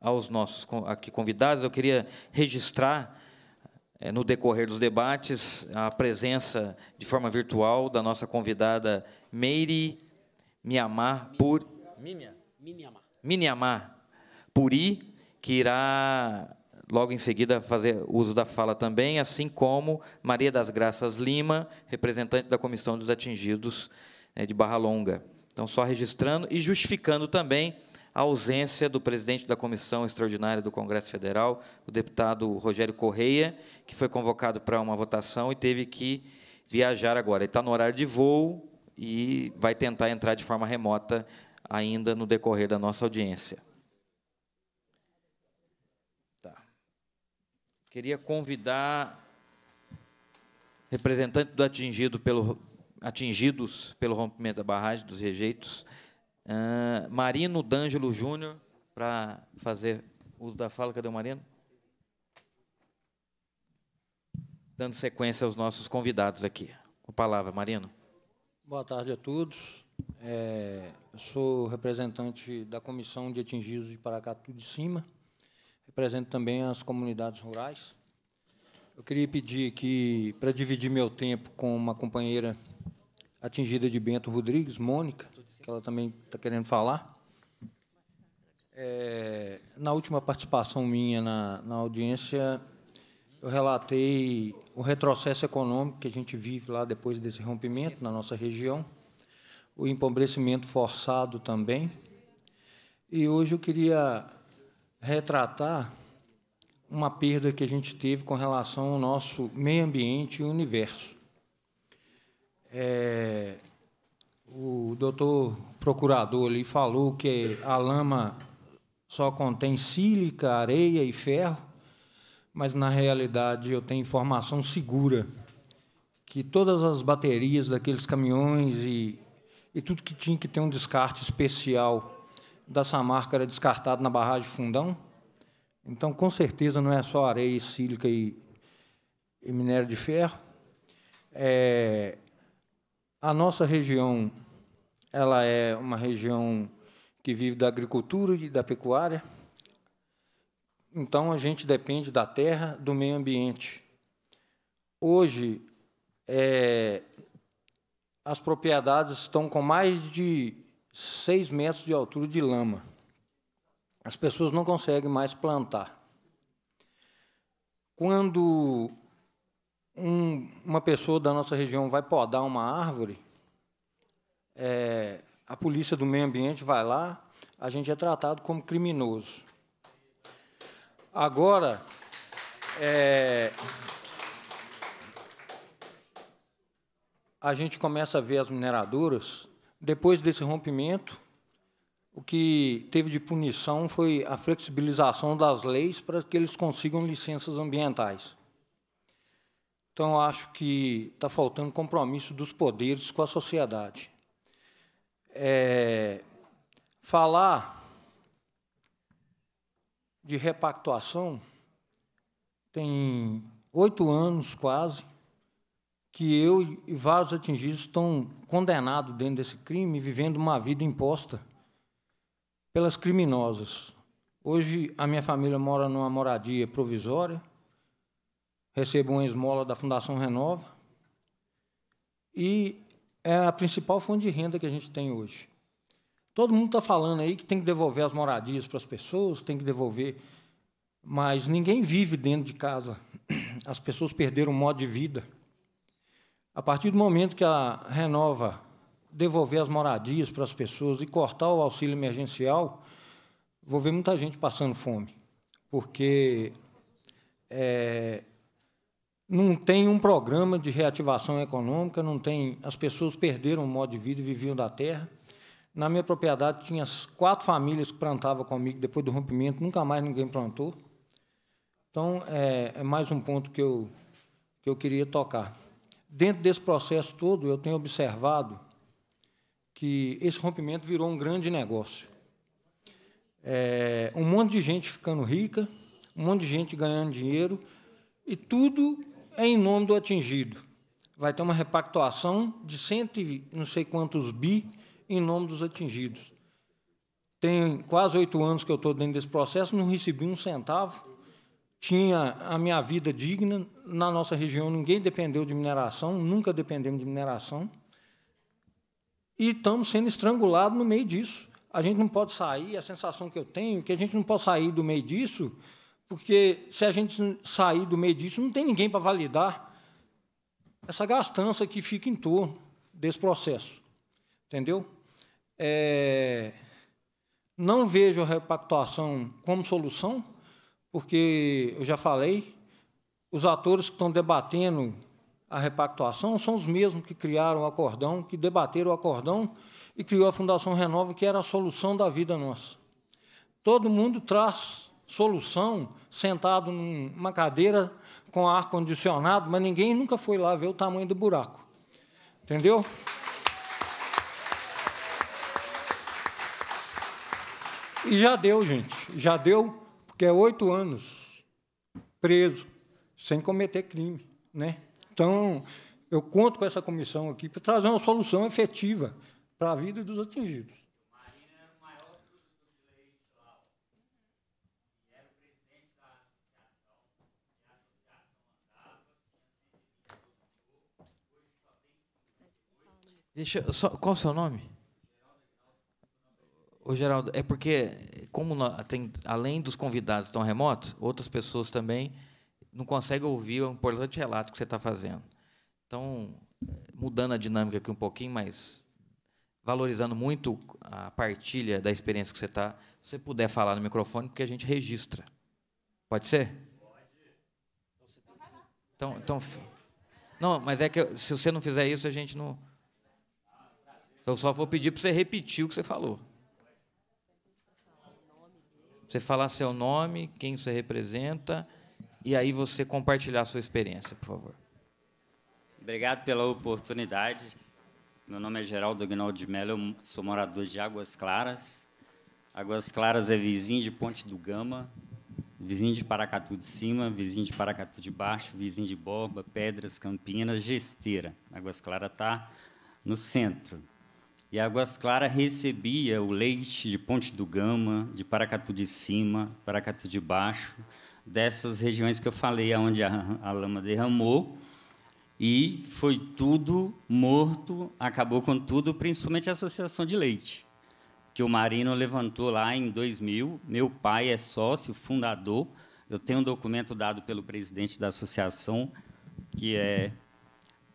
aos nossos aqui convidados. Eu queria registrar, eh, no decorrer dos debates, a presença de forma virtual da nossa convidada Meire Miyamar Puri. Miniamar Puri, que irá logo em seguida fazer uso da fala também, assim como Maria das Graças Lima, representante da Comissão dos Atingidos né, de Barra Longa. Então, só registrando e justificando também a ausência do presidente da Comissão Extraordinária do Congresso Federal, o deputado Rogério Correia, que foi convocado para uma votação e teve que viajar agora. Ele está no horário de voo e vai tentar entrar de forma remota ainda no decorrer da nossa audiência. Tá. Queria convidar representante do atingido pelo, atingidos pelo rompimento da barragem dos rejeitos Uh, Marino D'Angelo Júnior, para fazer uso da fala. Cadê o Marino? Dando sequência aos nossos convidados aqui. Com a palavra, Marino. Boa tarde a todos. É, sou representante da Comissão de Atingidos de Paracatu de Cima. Represento também as comunidades rurais. Eu queria pedir que, para dividir meu tempo com uma companheira atingida de Bento Rodrigues, Mônica, que ela também está querendo falar. É, na última participação minha na, na audiência, eu relatei o retrocesso econômico que a gente vive lá depois desse rompimento na nossa região, o empobrecimento forçado também. E hoje eu queria retratar uma perda que a gente teve com relação ao nosso meio ambiente e universo. É, o doutor procurador ali falou que a lama só contém sílica, areia e ferro, mas na realidade eu tenho informação segura que todas as baterias daqueles caminhões e, e tudo que tinha que ter um descarte especial dessa marca era descartado na barragem Fundão. Então, com certeza, não é só areia, sílica e, e minério de ferro. É, a nossa região, ela é uma região que vive da agricultura e da pecuária. Então a gente depende da terra, do meio ambiente. Hoje é, as propriedades estão com mais de 6 metros de altura de lama. As pessoas não conseguem mais plantar. Quando um, uma pessoa da nossa região vai podar uma árvore, é, a polícia do meio ambiente vai lá, a gente é tratado como criminoso. Agora, é, a gente começa a ver as mineradoras, depois desse rompimento, o que teve de punição foi a flexibilização das leis para que eles consigam licenças ambientais. Então, acho que está faltando compromisso dos poderes com a sociedade. É, falar de repactuação tem oito anos quase que eu e vários atingidos estão condenados dentro desse crime, vivendo uma vida imposta pelas criminosas. Hoje, a minha família mora numa moradia provisória, recebo uma esmola da Fundação Renova. E é a principal fonte de renda que a gente tem hoje. Todo mundo está falando aí que tem que devolver as moradias para as pessoas, tem que devolver. Mas ninguém vive dentro de casa. As pessoas perderam o modo de vida. A partir do momento que a Renova devolver as moradias para as pessoas e cortar o auxílio emergencial, vou ver muita gente passando fome. Porque é, não tem um programa de reativação econômica, não tem. As pessoas perderam o modo de vida e viviam da terra. Na minha propriedade tinha quatro famílias que plantavam comigo depois do rompimento, nunca mais ninguém plantou. Então é, é mais um ponto que eu que eu queria tocar. Dentro desse processo todo, eu tenho observado que esse rompimento virou um grande negócio. É, um monte de gente ficando rica, um monte de gente ganhando dinheiro, e tudo em nome do atingido. Vai ter uma repactuação de cento e não sei quantos bi em nome dos atingidos. Tem quase oito anos que eu estou dentro desse processo, não recebi um centavo. Tinha a minha vida digna. Na nossa região, ninguém dependeu de mineração, nunca dependemos de mineração. E estamos sendo estrangulados no meio disso. A gente não pode sair, a sensação que eu tenho é que a gente não pode sair do meio disso porque se a gente sair do meio disso, não tem ninguém para validar essa gastança que fica em torno desse processo. Entendeu? É, não vejo a repactuação como solução, porque eu já falei, os atores que estão debatendo a repactuação são os mesmos que criaram o acordão, que debateram o acordão e criou a Fundação Renova, que era a solução da vida nossa. Todo mundo traz solução sentado numa cadeira com ar-condicionado, mas ninguém nunca foi lá ver o tamanho do buraco. Entendeu? E já deu, gente. Já deu, porque é oito anos preso, sem cometer crime. Né? Então, eu conto com essa comissão aqui para trazer uma solução efetiva para a vida dos atingidos. Deixa, só, qual o seu nome? O Geraldo, é porque, como tem, além dos convidados estão remotos, outras pessoas também não conseguem ouvir o importante relato que você está fazendo. Então, mudando a dinâmica aqui um pouquinho, mas valorizando muito a partilha da experiência que você está, se você puder falar no microfone, porque a gente registra. Pode ser? Pode. Então, então, não, mas é que se você não fizer isso, a gente não. Eu só vou pedir para você repetir o que você falou. Você falar seu nome, quem você representa, e aí você compartilhar a sua experiência, por favor. Obrigado pela oportunidade. Meu nome é Geraldo Gnaldo de Mello, eu sou morador de Águas Claras. Águas Claras é vizinho de Ponte do Gama, vizinho de Paracatu de Cima, vizinho de Paracatu de Baixo, vizinho de Borba, Pedras, Campinas, Gesteira. Águas Claras está no centro. E Águas Claras recebia o leite de Ponte do Gama, de Paracatu de Cima, Paracatu de Baixo, dessas regiões que eu falei, onde a, a lama derramou. E foi tudo morto, acabou com tudo, principalmente a associação de leite, que o Marino levantou lá em 2000. Meu pai é sócio, fundador. Eu tenho um documento dado pelo presidente da associação, que é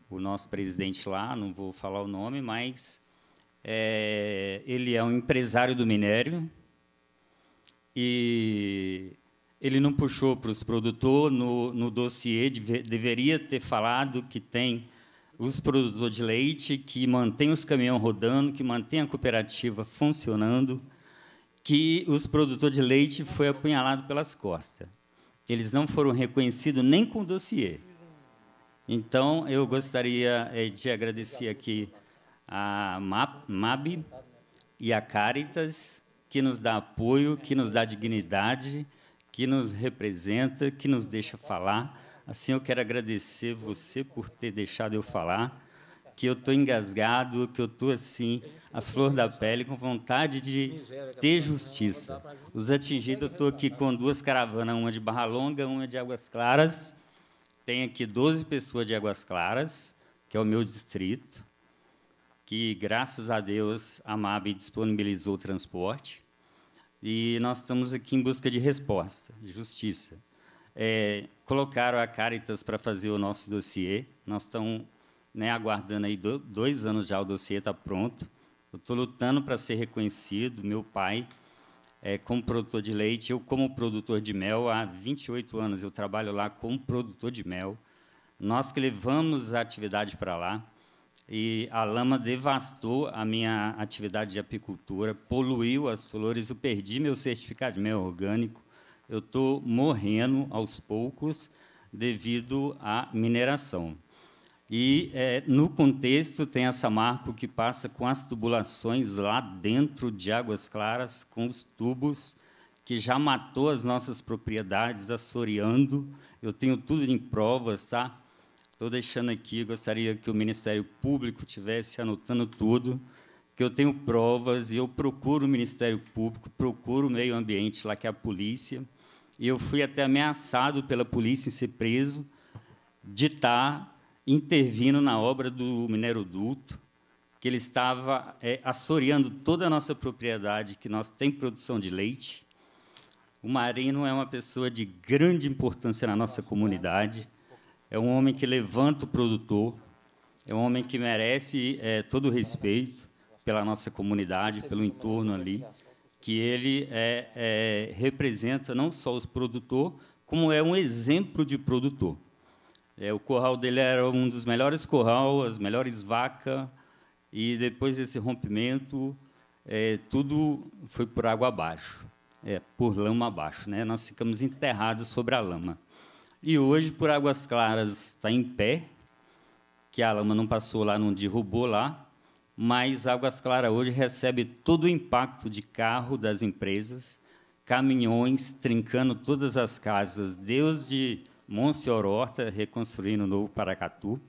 o nosso presidente lá, não vou falar o nome, mas é, ele é um empresário do minério e ele não puxou para os produtores no, no dossiê, deveria ter falado que tem os produtores de leite, que mantém os caminhões rodando, que mantém a cooperativa funcionando, que os produtores de leite foi apunhalado pelas costas. Eles não foram reconhecidos nem com o dossiê. Então, eu gostaria eh, de agradecer aqui a MAB e a Caritas, que nos dá apoio, que nos dá dignidade, que nos representa, que nos deixa falar. Assim, eu quero agradecer você por ter deixado eu falar, que eu estou engasgado, que eu estou assim, a flor da pele, com vontade de ter justiça. Os atingidos, eu estou aqui com duas caravanas, uma de Barra Longa, uma de Águas Claras. Tem aqui 12 pessoas de Águas Claras, que é o meu distrito que, graças a Deus, a MAB disponibilizou o transporte. E nós estamos aqui em busca de resposta, justiça. É, colocaram a Caritas para fazer o nosso dossiê. Nós estamos né, aguardando aí do, dois anos já, o dossiê está pronto. Eu estou lutando para ser reconhecido. Meu pai, é, como produtor de leite, eu, como produtor de mel, há 28 anos eu trabalho lá como produtor de mel. Nós que levamos a atividade para lá e a lama devastou a minha atividade de apicultura, poluiu as flores, eu perdi meu certificado de meio orgânico, eu estou morrendo aos poucos devido à mineração. E, é, no contexto, tem essa marco que passa com as tubulações lá dentro de Águas Claras, com os tubos, que já matou as nossas propriedades, assoreando. Eu tenho tudo em provas, tá? Estou deixando aqui, gostaria que o Ministério Público tivesse anotando tudo, que eu tenho provas e eu procuro o Ministério Público, procuro o meio ambiente lá, que é a polícia, e eu fui até ameaçado pela polícia em ser preso de estar tá intervindo na obra do mineroduto, que ele estava é, assoreando toda a nossa propriedade, que nós tem produção de leite. O Marino é uma pessoa de grande importância na nossa é. comunidade, é um homem que levanta o produtor, é um homem que merece é, todo o respeito pela nossa comunidade, pelo entorno ali, que ele é, é, representa não só os produtores, como é um exemplo de produtor. É, o corral dele era um dos melhores corral, as melhores vacas, e depois desse rompimento, é, tudo foi por água abaixo, é, por lama abaixo. Né? Nós ficamos enterrados sobre a lama. E hoje, por Águas Claras, está em pé, que a lama não passou lá, não derrubou lá, mas Águas Claras hoje recebe todo o impacto de carro das empresas, caminhões trincando todas as casas, desde de Monsiororta reconstruindo o novo Paracatu,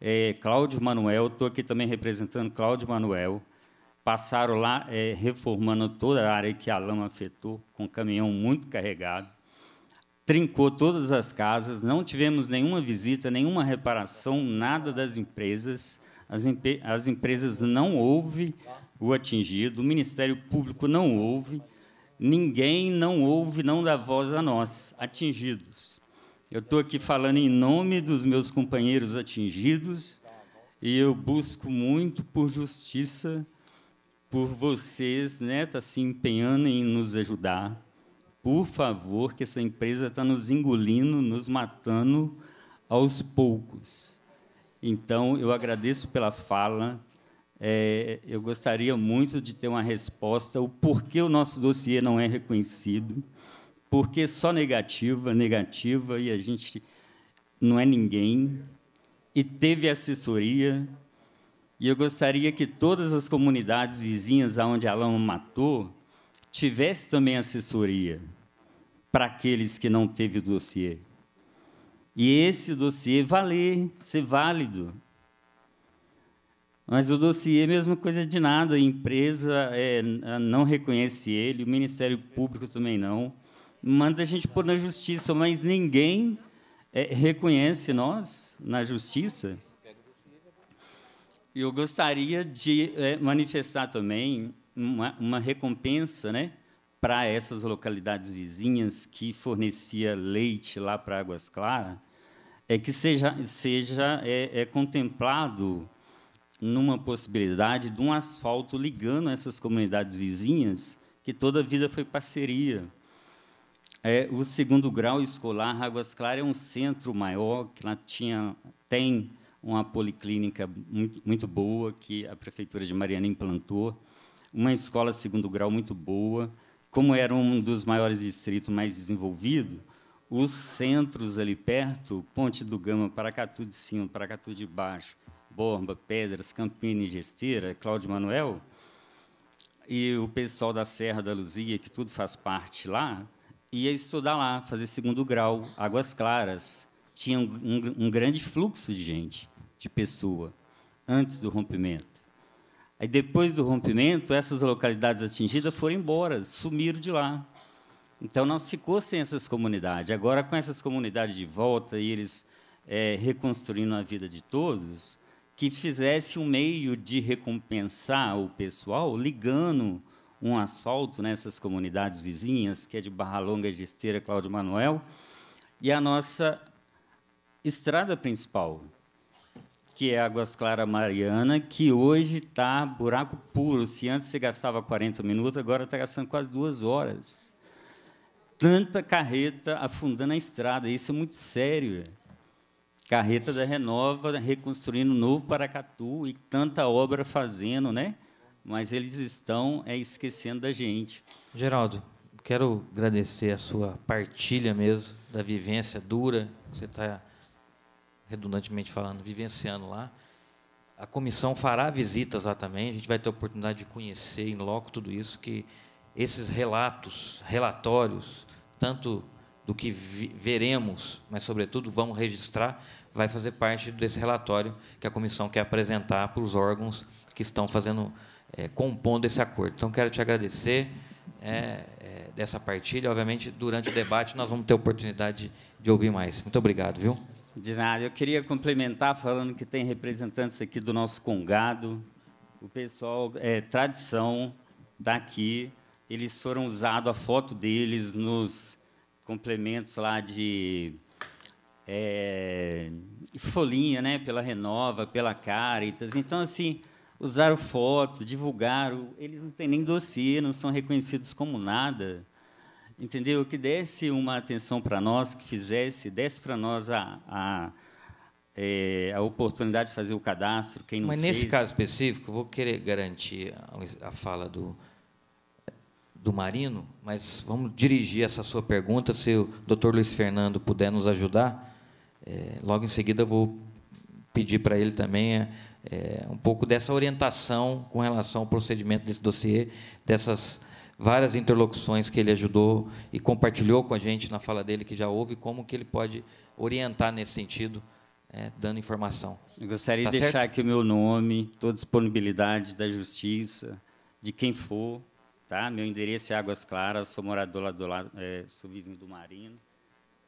é, Cláudio Manuel, estou aqui também representando Cláudio Manuel, passaram lá é, reformando toda a área que a lama afetou, com caminhão muito carregado, trincou todas as casas, não tivemos nenhuma visita, nenhuma reparação, nada das empresas. As, as empresas não houve o atingido, o Ministério Público não houve, ninguém não houve, não dá voz a nós, atingidos. Eu estou aqui falando em nome dos meus companheiros atingidos e eu busco muito por justiça, por vocês, né, tá se empenhando em nos ajudar. Por favor, que essa empresa está nos engolindo, nos matando aos poucos. Então, eu agradeço pela fala. É, eu gostaria muito de ter uma resposta o porquê o nosso dossiê não é reconhecido, porque só negativa, negativa, e a gente não é ninguém, e teve assessoria, e eu gostaria que todas as comunidades vizinhas aonde Alão matou tivesse também assessoria para aqueles que não teve o dossiê. E esse dossiê valer, ser válido. Mas o dossiê é a mesma coisa de nada, a empresa é, não reconhece ele, o Ministério Público também não. Manda a gente pôr na justiça, mas ninguém é, reconhece nós na justiça. Eu gostaria de é, manifestar também uma, uma recompensa né, para essas localidades vizinhas que fornecia leite lá para Águas Claras, é que seja, seja é, é contemplado numa possibilidade de um asfalto ligando essas comunidades vizinhas, que toda a vida foi parceria. É, o segundo grau escolar, Águas Claras, é um centro maior, que lá tinha, tem uma policlínica muito, muito boa, que a Prefeitura de Mariana implantou uma escola segundo grau muito boa, como era um dos maiores distritos mais desenvolvido, os centros ali perto, Ponte do Gama, Paracatu de Cima, Paracatu de Baixo, Borba, Pedras, Campina e Gesteira, Cláudio Manuel, e o pessoal da Serra da Luzia, que tudo faz parte lá, ia estudar lá, fazer segundo grau, Águas Claras. Tinha um, um, um grande fluxo de gente, de pessoa, antes do rompimento. Aí, depois do rompimento, essas localidades atingidas foram embora, sumiram de lá. Então, nós ficou sem essas comunidades. Agora, com essas comunidades de volta e eles é, reconstruindo a vida de todos, que fizesse um meio de recompensar o pessoal ligando um asfalto nessas comunidades vizinhas, que é de Barra Longa de Esteira, Cláudio Manuel, e a nossa estrada principal, que é Águas Claras Mariana, que hoje está buraco puro. Se antes você gastava 40 minutos, agora está gastando quase duas horas. Tanta carreta afundando a estrada, isso é muito sério. Carreta da Renova reconstruindo o novo Paracatu e tanta obra fazendo, né? Mas eles estão é, esquecendo da gente. Geraldo, quero agradecer a sua partilha mesmo, da vivência dura você está redundantemente falando, vivenciando lá. A comissão fará visitas lá também, a gente vai ter a oportunidade de conhecer em loco tudo isso, que esses relatos, relatórios, tanto do que veremos, mas, sobretudo, vamos registrar, vai fazer parte desse relatório que a comissão quer apresentar para os órgãos que estão fazendo, é, compondo esse acordo. Então, quero te agradecer é, é, dessa partilha. Obviamente, durante o debate, nós vamos ter oportunidade de ouvir mais. Muito obrigado, viu? De nada. Ah, eu queria complementar falando que tem representantes aqui do nosso congado. O pessoal é tradição daqui. Eles foram usados a foto deles nos complementos lá de é, folhinha, né? Pela Renova, pela Caritas. Então assim usaram foto, divulgaram. Eles não têm nem dossiê, não são reconhecidos como nada entendeu? Que desse uma atenção para nós, que fizesse, desse para nós a, a, é, a, oportunidade de fazer o cadastro, quem não Mas fez. nesse caso específico, vou querer garantir a, a fala do, do Marino, mas vamos dirigir essa sua pergunta, se o doutor Luiz Fernando puder nos ajudar. É, logo em seguida, vou pedir para ele também é, é, um pouco dessa orientação com relação ao procedimento desse dossiê, dessas várias interlocuções que ele ajudou e compartilhou com a gente na fala dele que já houve, como que ele pode orientar nesse sentido, é, dando informação. Eu gostaria tá de certo? deixar aqui o meu nome, toda disponibilidade da justiça, de quem for, tá? Meu endereço é Águas Claras, sou morador lá do lado, é, sou vizinho do Marino,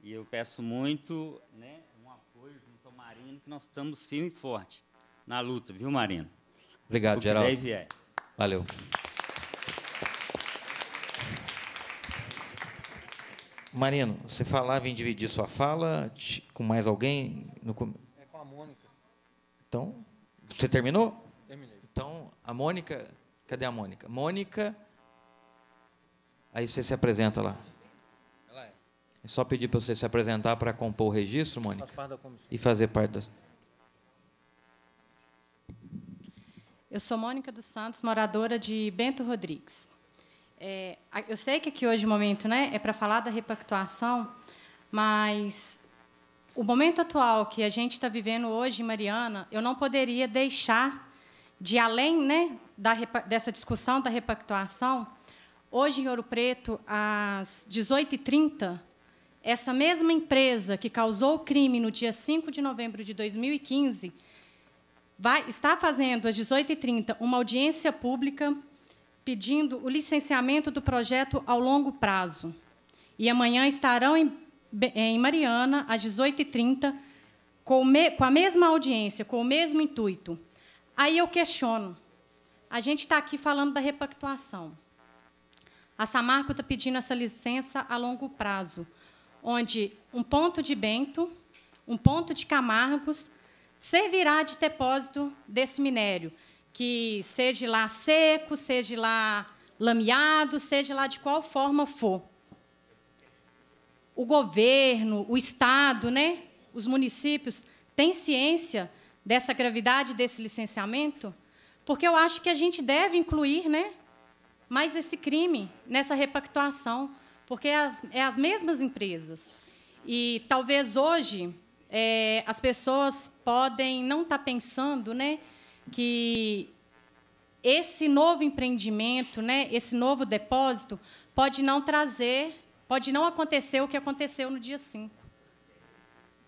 e eu peço muito, né, um apoio junto ao Marino, que nós estamos firme e forte na luta, viu, Marino? Obrigado, Geraldo. Valeu. Marino, você falava em dividir sua fala com mais alguém? No... É com a Mônica. Então, você terminou? Terminei. Então, a Mônica, cadê a Mônica? Mônica, aí você se apresenta lá. Ela é. É só pedir para você se apresentar para compor o registro, Mônica. Faz parte da comissão. E fazer parte da... Eu sou Mônica dos Santos, moradora de Bento Rodrigues. É, eu sei que aqui hoje o momento né, é para falar da repactuação, mas o momento atual que a gente está vivendo hoje Mariana, eu não poderia deixar de além né, da, dessa discussão da repactuação. Hoje, em Ouro Preto, às 18h30, essa mesma empresa que causou o crime no dia 5 de novembro de 2015 vai, está fazendo, às 18h30, uma audiência pública pedindo o licenciamento do projeto ao longo prazo. E amanhã estarão em, em Mariana, às 18h30, com, me, com a mesma audiência, com o mesmo intuito. Aí eu questiono. A gente está aqui falando da repactuação. A Samarco está pedindo essa licença a longo prazo, onde um ponto de Bento, um ponto de Camargos, servirá de depósito desse minério que seja lá seco, seja lá lameado, seja lá de qual forma for. O governo, o Estado, né, os municípios têm ciência dessa gravidade desse licenciamento? Porque eu acho que a gente deve incluir né, mais esse crime nessa repactuação, porque é as, é as mesmas empresas. E talvez hoje é, as pessoas podem não estar tá pensando né, que esse novo empreendimento, né, esse novo depósito, pode não trazer, pode não acontecer o que aconteceu no dia 5.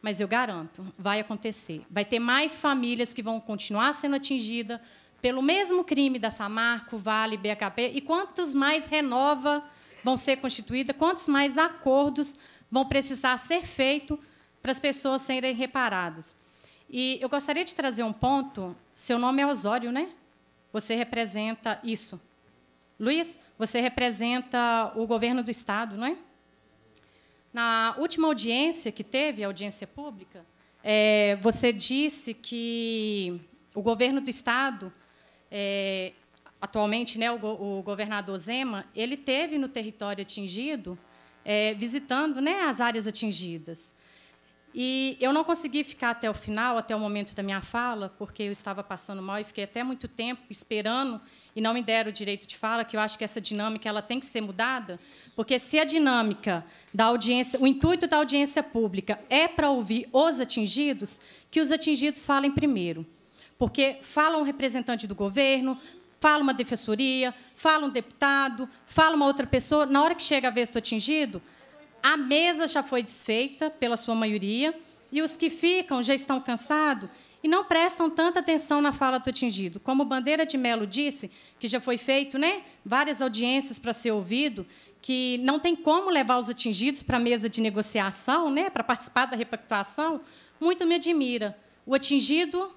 Mas eu garanto, vai acontecer. Vai ter mais famílias que vão continuar sendo atingidas pelo mesmo crime da Samarco, Vale, BHP, e quantos mais renova vão ser constituídas, quantos mais acordos vão precisar ser feitos para as pessoas serem reparadas. E eu gostaria de trazer um ponto seu nome é Osório, né? Você representa isso. Luiz, você representa o governo do Estado, não é? Na última audiência que teve, audiência pública, é, você disse que o governo do Estado, é, atualmente né, o, go o, governador Zema, ele teve no território atingido, é, visitando né, as áreas atingidas. E eu não consegui ficar até o final, até o momento da minha fala, porque eu estava passando mal e fiquei até muito tempo esperando e não me deram o direito de fala, que eu acho que essa dinâmica ela tem que ser mudada, porque se a dinâmica da audiência, o intuito da audiência pública é para ouvir os atingidos, que os atingidos falem primeiro. Porque fala um representante do governo, fala uma defensoria, fala um deputado, fala uma outra pessoa, na hora que chega a vez do atingido, a mesa já foi desfeita, pela sua maioria, e os que ficam já estão cansados e não prestam tanta atenção na fala do atingido. Como Bandeira de Melo disse, que já foi feito né, várias audiências para ser ouvido, que não tem como levar os atingidos para a mesa de negociação, né, para participar da repactuação, muito me admira. O atingido,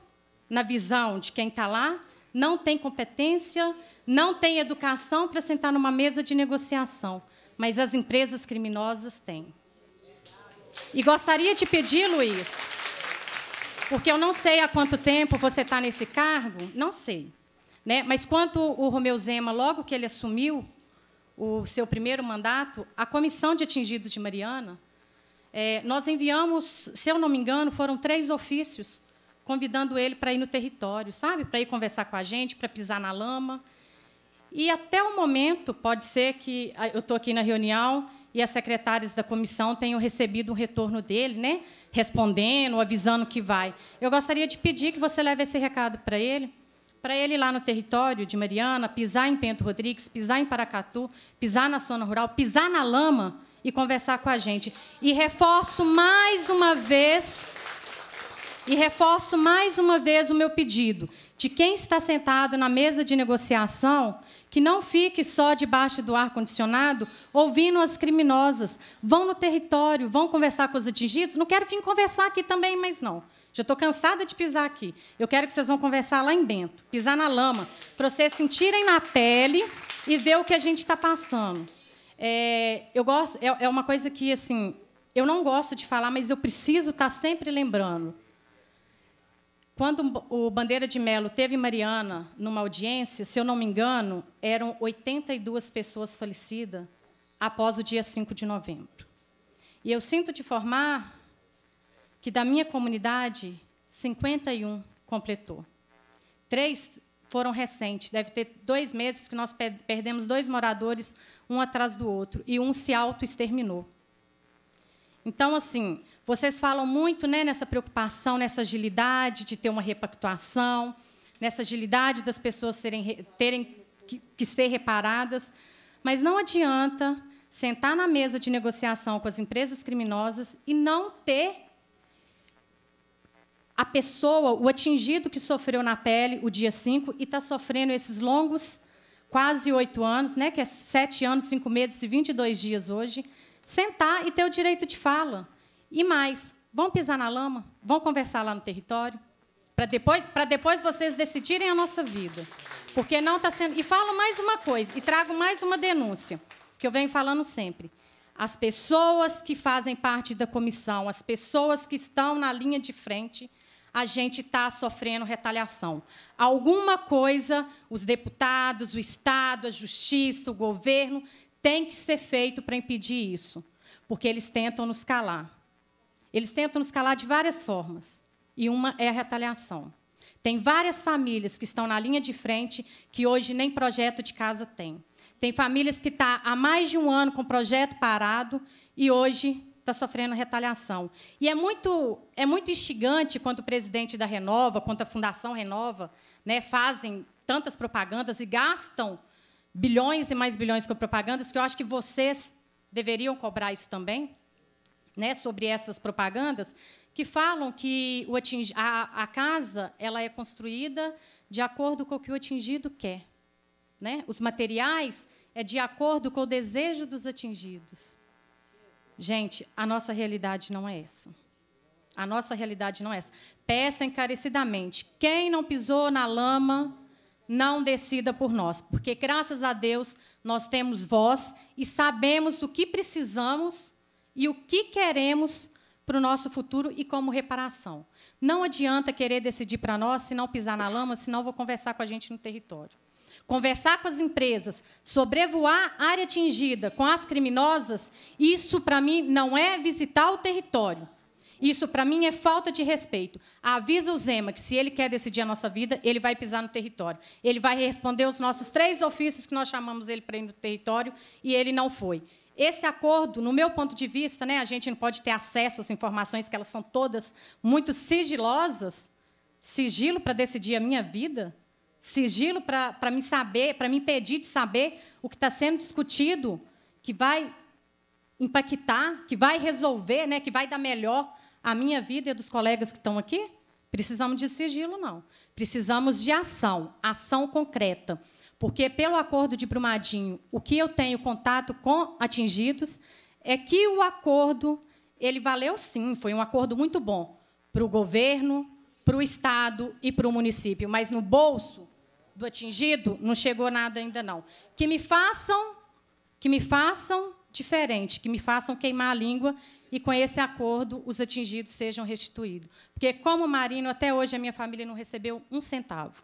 na visão de quem está lá, não tem competência, não tem educação para sentar numa mesa de negociação mas as empresas criminosas têm. E gostaria de pedir, Luiz, porque eu não sei há quanto tempo você está nesse cargo, não sei. Né? Mas quanto o Romeu Zema, logo que ele assumiu o seu primeiro mandato, a comissão de atingidos de Mariana, é, nós enviamos, se eu não me engano, foram três ofícios convidando ele para ir no território, sabe? Para ir conversar com a gente, para pisar na lama. E até o momento, pode ser que ah, eu estou aqui na reunião e as secretárias da comissão tenham recebido um retorno dele, né? respondendo, avisando que vai. Eu gostaria de pedir que você leve esse recado para ele, para ele ir lá no território de Mariana, pisar em Pento Rodrigues, pisar em Paracatu, pisar na zona rural, pisar na lama e conversar com a gente. E reforço mais uma vez e reforço mais uma vez o meu pedido de quem está sentado na mesa de negociação que não fique só debaixo do ar-condicionado ouvindo as criminosas. Vão no território, vão conversar com os atingidos. Não quero vir conversar aqui também, mas não. Já estou cansada de pisar aqui. Eu quero que vocês vão conversar lá em Bento, pisar na lama, para vocês sentirem na pele e ver o que a gente está passando. É, eu gosto, é, é uma coisa que assim, eu não gosto de falar, mas eu preciso estar tá sempre lembrando. Quando o Bandeira de Melo teve Mariana numa audiência, se eu não me engano, eram 82 pessoas falecidas após o dia 5 de novembro. E eu sinto de informar que da minha comunidade, 51 completou. Três foram recentes, deve ter dois meses que nós perdemos dois moradores, um atrás do outro, e um se auto-exterminou. Então, assim, vocês falam muito né, nessa preocupação, nessa agilidade de ter uma repactuação, nessa agilidade das pessoas serem, terem que, que ser reparadas, mas não adianta sentar na mesa de negociação com as empresas criminosas e não ter a pessoa, o atingido que sofreu na pele o dia 5 e está sofrendo esses longos quase oito anos, né, que é sete anos, cinco meses e 22 dias hoje, sentar e ter o direito de fala. E mais, vão pisar na lama, vão conversar lá no território, para depois, depois vocês decidirem a nossa vida. Porque não está sendo. E falo mais uma coisa, e trago mais uma denúncia, que eu venho falando sempre. As pessoas que fazem parte da comissão, as pessoas que estão na linha de frente, a gente está sofrendo retaliação. Alguma coisa, os deputados, o Estado, a Justiça, o governo, tem que ser feito para impedir isso, porque eles tentam nos calar. Eles tentam nos calar de várias formas, e uma é a retaliação. Tem várias famílias que estão na linha de frente que hoje nem projeto de casa tem. Tem famílias que estão tá há mais de um ano com o projeto parado e hoje está sofrendo retaliação. E é muito, é muito instigante quando o presidente da Renova, quando a Fundação Renova, né, fazem tantas propagandas e gastam bilhões e mais bilhões com propagandas, que eu acho que vocês deveriam cobrar isso também, né, sobre essas propagandas, que falam que o a, a casa ela é construída de acordo com o que o atingido quer. Né? Os materiais é de acordo com o desejo dos atingidos. Gente, a nossa realidade não é essa. A nossa realidade não é essa. Peço encarecidamente, quem não pisou na lama, não decida por nós, porque graças a Deus nós temos voz e sabemos o que precisamos e o que queremos para o nosso futuro e como reparação. Não adianta querer decidir para nós se não pisar na lama, se não vou conversar com a gente no território. Conversar com as empresas, sobrevoar área atingida com as criminosas, isso para mim não é visitar o território. Isso para mim é falta de respeito. Avisa o Zema que se ele quer decidir a nossa vida, ele vai pisar no território. Ele vai responder os nossos três ofícios que nós chamamos ele para ir no território e ele não foi. Esse acordo, no meu ponto de vista, né, a gente não pode ter acesso às informações, que elas são todas muito sigilosas. Sigilo para decidir a minha vida, sigilo para me saber, para me impedir de saber o que está sendo discutido, que vai impactar, que vai resolver, né, que vai dar melhor a minha vida e a dos colegas que estão aqui? Precisamos de sigilo, não. Precisamos de ação, ação concreta. Porque, pelo acordo de Brumadinho, o que eu tenho contato com atingidos é que o acordo ele valeu sim, foi um acordo muito bom para o governo, para o Estado e para o município, mas no bolso do atingido não chegou nada ainda não. Que me façam, que me façam diferente, que me façam queimar a língua e com esse acordo os atingidos sejam restituídos. Porque como marino até hoje a minha família não recebeu um centavo.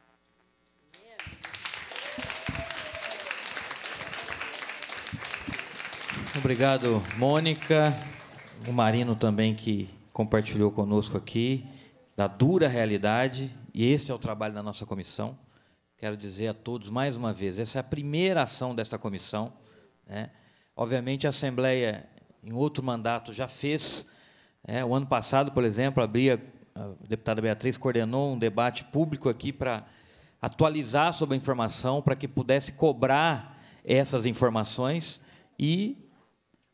Obrigado, Mônica. O Marino também que compartilhou conosco aqui da dura realidade, e este é o trabalho da nossa comissão. Quero dizer a todos mais uma vez, essa é a primeira ação desta comissão. Né? Obviamente, a Assembleia, em outro mandato, já fez. Né? o ano passado, por exemplo, a deputada Beatriz coordenou um debate público aqui para atualizar sobre a informação, para que pudesse cobrar essas informações e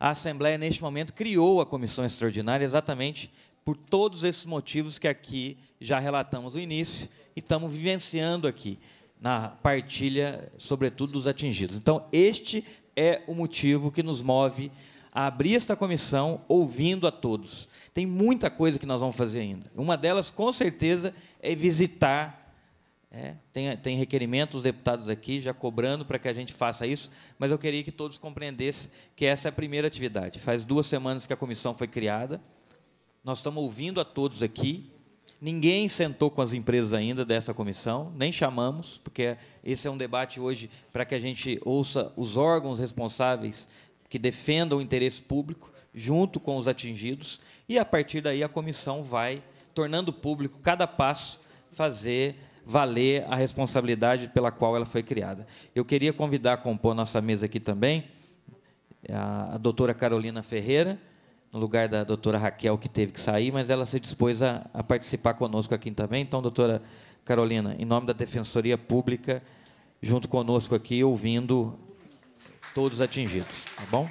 a Assembleia, neste momento, criou a comissão extraordinária exatamente por todos esses motivos que aqui já relatamos no início e estamos vivenciando aqui na partilha, sobretudo dos atingidos. Então, este é o motivo que nos move a abrir esta comissão ouvindo a todos. Tem muita coisa que nós vamos fazer ainda. Uma delas, com certeza, é visitar é, tem, tem requerimento dos deputados aqui já cobrando para que a gente faça isso, mas eu queria que todos compreendessem que essa é a primeira atividade. Faz duas semanas que a comissão foi criada, nós estamos ouvindo a todos aqui, ninguém sentou com as empresas ainda dessa comissão, nem chamamos, porque esse é um debate hoje para que a gente ouça os órgãos responsáveis que defendam o interesse público junto com os atingidos, e a partir daí a comissão vai tornando público cada passo, fazer valer a responsabilidade pela qual ela foi criada. Eu queria convidar a compor nossa mesa aqui também a, doutora Carolina Ferreira, no lugar da doutora Raquel, que teve que sair, mas ela se dispôs a, a participar conosco aqui também. Então, doutora Carolina, em nome da Defensoria Pública, junto conosco aqui, ouvindo todos atingidos, tá bom?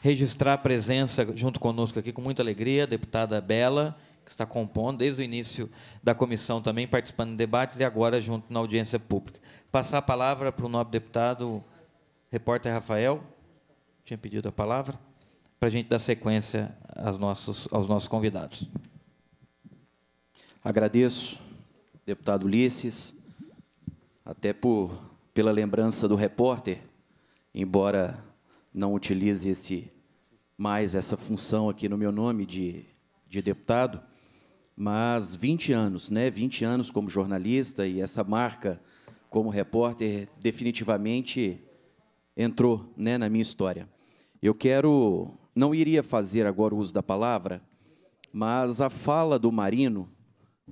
Registrar a presença junto conosco aqui com muita alegria, a deputada Bela, que está compondo, desde o início da comissão também, participando de debates e agora junto na audiência pública. Passar a palavra para o nobre deputado, repórter Rafael, tinha pedido a palavra, para a gente dar sequência aos nossos, aos nossos convidados. Agradeço, deputado Ulisses, até por, pela lembrança do repórter, embora não utilize esse mais essa função aqui no meu nome de, de deputado, mas 20 anos, né? 20 anos como jornalista e essa marca como repórter definitivamente entrou, né, na minha história. Eu quero não iria fazer agora o uso da palavra, mas a fala do Marino,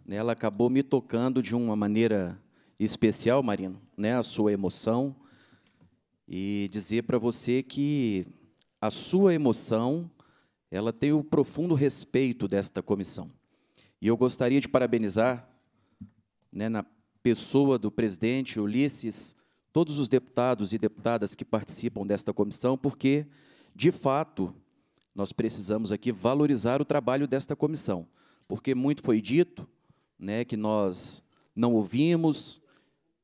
né, ela acabou me tocando de uma maneira especial, Marino, né, a sua emoção e dizer para você que a sua emoção, ela tem o profundo respeito desta comissão. E eu gostaria de parabenizar, né, na pessoa do presidente Ulisses, todos os deputados e deputadas que participam desta comissão, porque, de fato, nós precisamos aqui valorizar o trabalho desta comissão, porque muito foi dito né, que nós não ouvimos,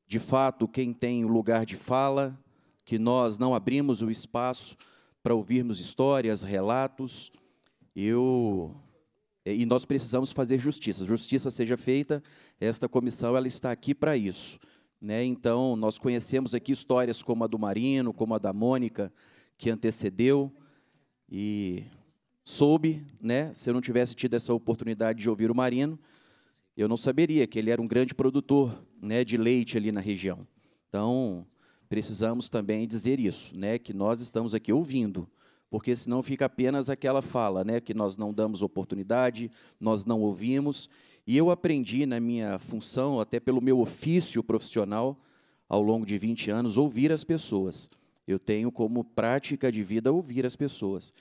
de fato, quem tem o lugar de fala, que nós não abrimos o espaço para ouvirmos histórias, relatos. Eu é, e nós precisamos fazer justiça. Justiça seja feita, esta comissão ela está aqui para isso. Né? Então, nós conhecemos aqui histórias como a do Marino, como a da Mônica, que antecedeu e soube, né? se eu não tivesse tido essa oportunidade de ouvir o Marino, eu não saberia que ele era um grande produtor né, de leite ali na região. Então, precisamos também dizer isso, né, que nós estamos aqui ouvindo, porque senão fica apenas aquela fala, né, que nós não damos oportunidade, nós não ouvimos. E eu aprendi na minha função, até pelo meu ofício profissional, ao longo de 20 anos, ouvir as pessoas. Eu tenho como prática de vida ouvir as pessoas.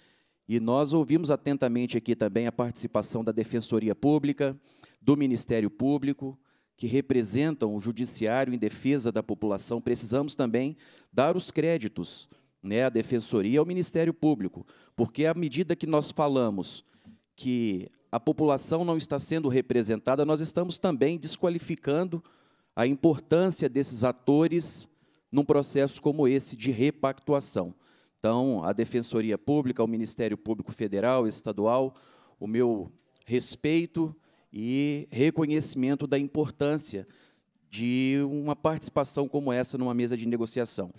E nós ouvimos atentamente aqui também a participação da Defensoria Pública, do Ministério Público, que representam o Judiciário em defesa da população. Precisamos também dar os créditos né, a defensoria e ao Ministério Público, porque à medida que nós falamos que a população não está sendo representada, nós estamos também desqualificando a importância desses atores num processo como esse de repactuação. Então, a Defensoria Pública, o Ministério Público Federal, Estadual, o meu respeito e reconhecimento da importância de uma participação como essa numa mesa de negociação.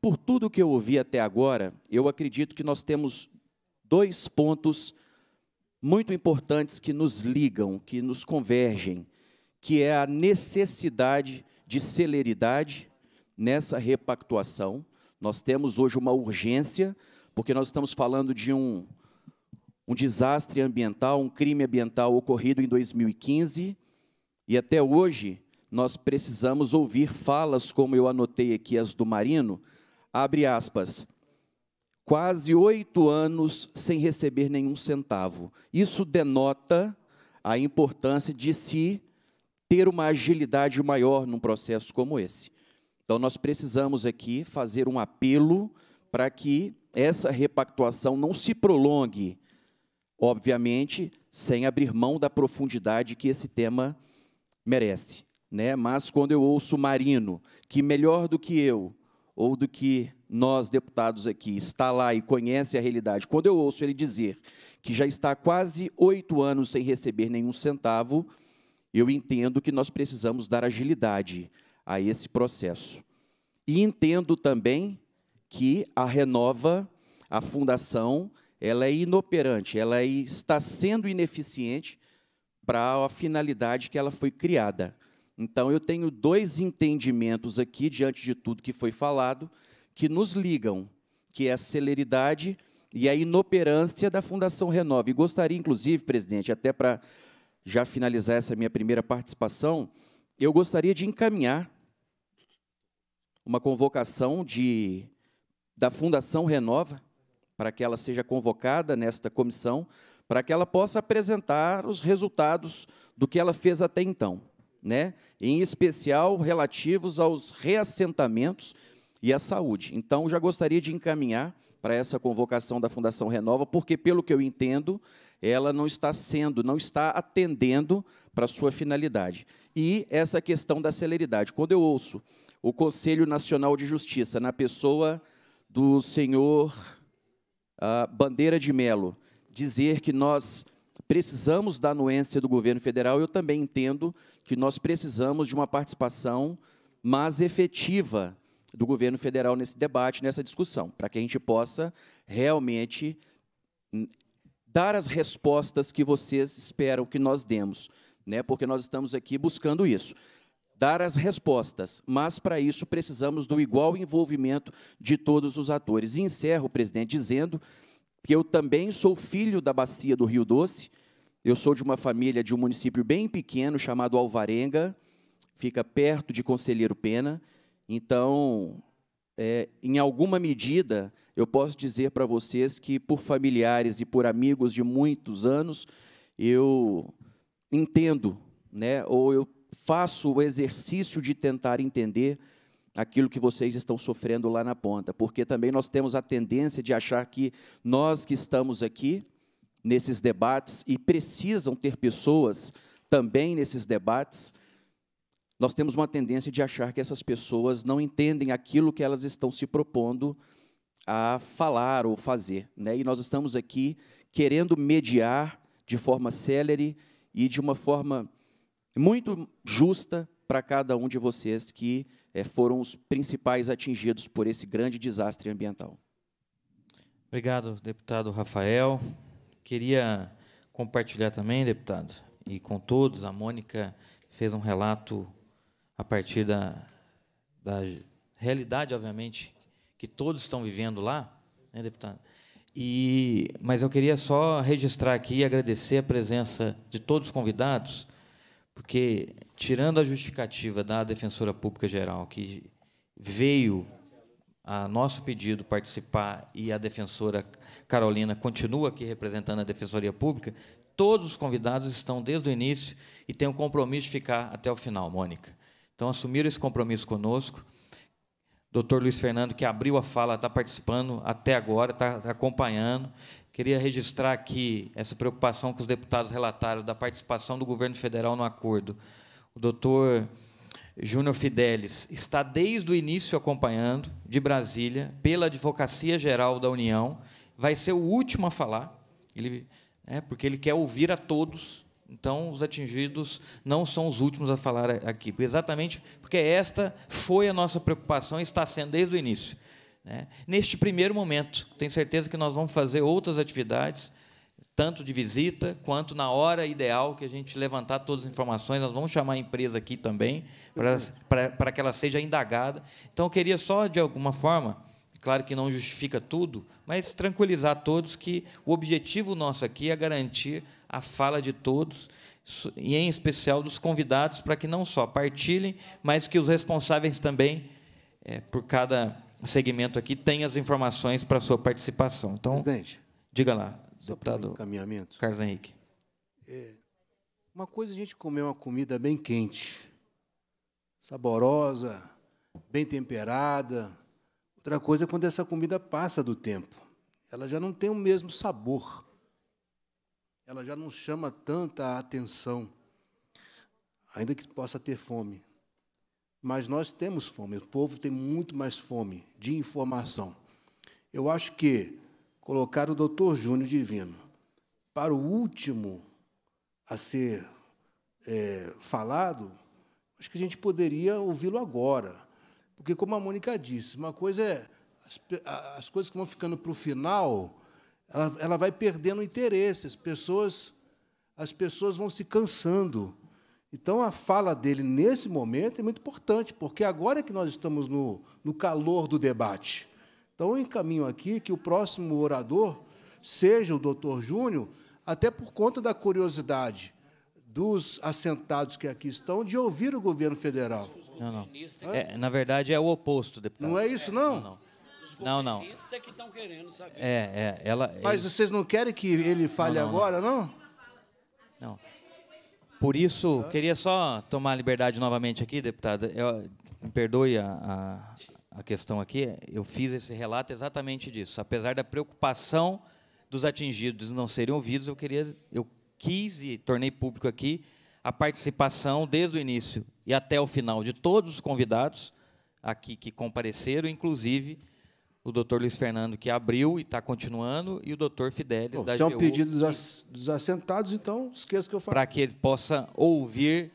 Por tudo que eu ouvi até agora, eu acredito que nós temos dois pontos muito importantes que nos ligam, que nos convergem, que é a necessidade de celeridade nessa repactuação. Nós temos hoje uma urgência, porque nós estamos falando de um, um desastre ambiental, um crime ambiental ocorrido em 2015, e até hoje nós precisamos ouvir falas, como eu anotei aqui as do Marino, abre aspas, quase oito anos sem receber nenhum centavo. Isso denota a importância de se ter uma agilidade maior num processo como esse. Então, nós precisamos aqui fazer um apelo para que essa repactuação não se prolongue, obviamente, sem abrir mão da profundidade que esse tema merece. Né? Mas quando eu ouço Marino, que melhor do que eu ou do que nós, deputados aqui, está lá e conhece a realidade. Quando eu ouço ele dizer que já está há quase oito anos sem receber nenhum centavo, eu entendo que nós precisamos dar agilidade a esse processo. E entendo também que a Renova, a fundação, ela é inoperante, ela está sendo ineficiente para a finalidade que ela foi criada. Então, eu tenho dois entendimentos aqui, diante de tudo que foi falado, que nos ligam, que é a celeridade e a inoperância da Fundação Renova. E gostaria, inclusive, presidente, até para já finalizar essa minha primeira participação, eu gostaria de encaminhar uma convocação de, da Fundação Renova, para que ela seja convocada nesta comissão, para que ela possa apresentar os resultados do que ela fez até então né? em especial relativos aos reassentamentos e à saúde. Então, já gostaria de encaminhar para essa convocação da Fundação Renova, porque, pelo que eu entendo, ela não está sendo, não está atendendo para a sua finalidade. E essa questão da celeridade. Quando eu ouço o Conselho Nacional de Justiça, na pessoa do senhor ah, Bandeira de Melo, dizer que nós precisamos da anuência do governo federal, eu também entendo que nós precisamos de uma participação mais efetiva do governo federal nesse debate, nessa discussão, para que a gente possa realmente hum, dar as respostas que vocês esperam que nós demos, né? Porque nós estamos aqui buscando isso dar as respostas, mas para isso precisamos do igual envolvimento de todos os atores. E encerro, presidente, dizendo que eu também sou filho da bacia do Rio Doce. Eu sou de uma família de um município bem pequeno chamado Alvarenga, fica perto de Conselheiro Pena. Então, é, em alguma medida, eu posso dizer para vocês que, por familiares e por amigos de muitos anos, eu entendo, né, ou eu faço o exercício de tentar entender aquilo que vocês estão sofrendo lá na ponta, porque também nós temos a tendência de achar que nós que estamos aqui nesses debates e precisam ter pessoas também nesses debates, nós temos uma tendência de achar que essas pessoas não entendem aquilo que elas estão se propondo a falar ou fazer, né? E nós estamos aqui querendo mediar de forma célere e de uma forma muito justa para cada um de vocês que é, foram os principais atingidos por esse grande desastre ambiental. Obrigado, deputado Rafael. Queria compartilhar também, deputado, e com todos, a Mônica fez um relato a partir da, da realidade, obviamente, que todos estão vivendo lá, né, deputado? E, mas eu queria só registrar aqui e agradecer a presença de todos os convidados, porque, tirando a justificativa da Defensora Pública Geral, que veio a nosso pedido participar e a defensora Carolina continua aqui representando a Defensoria Pública, todos os convidados estão desde o início e têm o um compromisso de ficar até o final, Mônica. Então, assumiram esse compromisso conosco. Doutor Luiz Fernando, que abriu a fala, está participando até agora, está acompanhando. Queria registrar aqui essa preocupação que os deputados relataram da participação do governo federal no acordo. O doutor Júnior Fidelis está desde o início acompanhando, de Brasília, pela Advocacia Geral da União. Vai ser o último a falar, ele, é, porque ele quer ouvir a todos. Então, os atingidos não são os últimos a falar aqui, exatamente porque esta foi a nossa preocupação e está sendo desde o início né? Neste primeiro momento, tenho certeza que nós vamos fazer outras atividades, tanto de visita quanto na hora ideal que a gente levantar todas as informações. Nós vamos chamar a empresa aqui também, para que ela seja indagada. Então, eu queria só, de alguma forma, claro que não justifica tudo, mas tranquilizar todos que o objetivo nosso aqui é garantir a fala de todos e em especial dos convidados, para que não só partilhem, mas que os responsáveis também, é, por cada segmento aqui tem as informações para a sua participação. Então, Presidente, diga lá, deputado encaminhamento. Carlos Henrique. É, uma coisa a gente comer uma comida bem quente, saborosa, bem temperada. Outra coisa é quando essa comida passa do tempo. Ela já não tem o mesmo sabor. Ela já não chama tanta atenção, ainda que possa ter fome. Mas nós temos fome, o povo tem muito mais fome de informação. Eu acho que colocar o doutor Júnior Divino para o último a ser é, falado, acho que a gente poderia ouvi-lo agora. Porque, como a Mônica disse, uma coisa é as, as coisas que vão ficando para o final, ela, ela vai perdendo interesse, as pessoas, as pessoas vão se cansando. Então, a fala dele nesse momento é muito importante, porque agora é que nós estamos no, no calor do debate. Então, eu encaminho aqui que o próximo orador seja o doutor Júnior, até por conta da curiosidade dos assentados que aqui estão de ouvir o governo federal. Não, não. É, na verdade, é o oposto, deputado. Não é isso, não? Não, não. Não, não. é que estão querendo saber. É, é, ela. Mas ele... vocês não querem que ele fale não, não, agora, não? Não. Por isso, queria só tomar liberdade novamente aqui, deputada. Eu, me perdoe a, a, a, questão aqui. Eu fiz esse relato exatamente disso. Apesar da preocupação dos atingidos não serem ouvidos, eu queria, eu quis e tornei público aqui a participação desde o início e até o final de todos os convidados aqui que compareceram, inclusive o doutor Luiz Fernando, que abriu e está continuando, e o doutor Fidelis, Bom, da São IPU, é pedidos dos, dos assentados, então esqueça que eu falei. Para que ele possa ouvir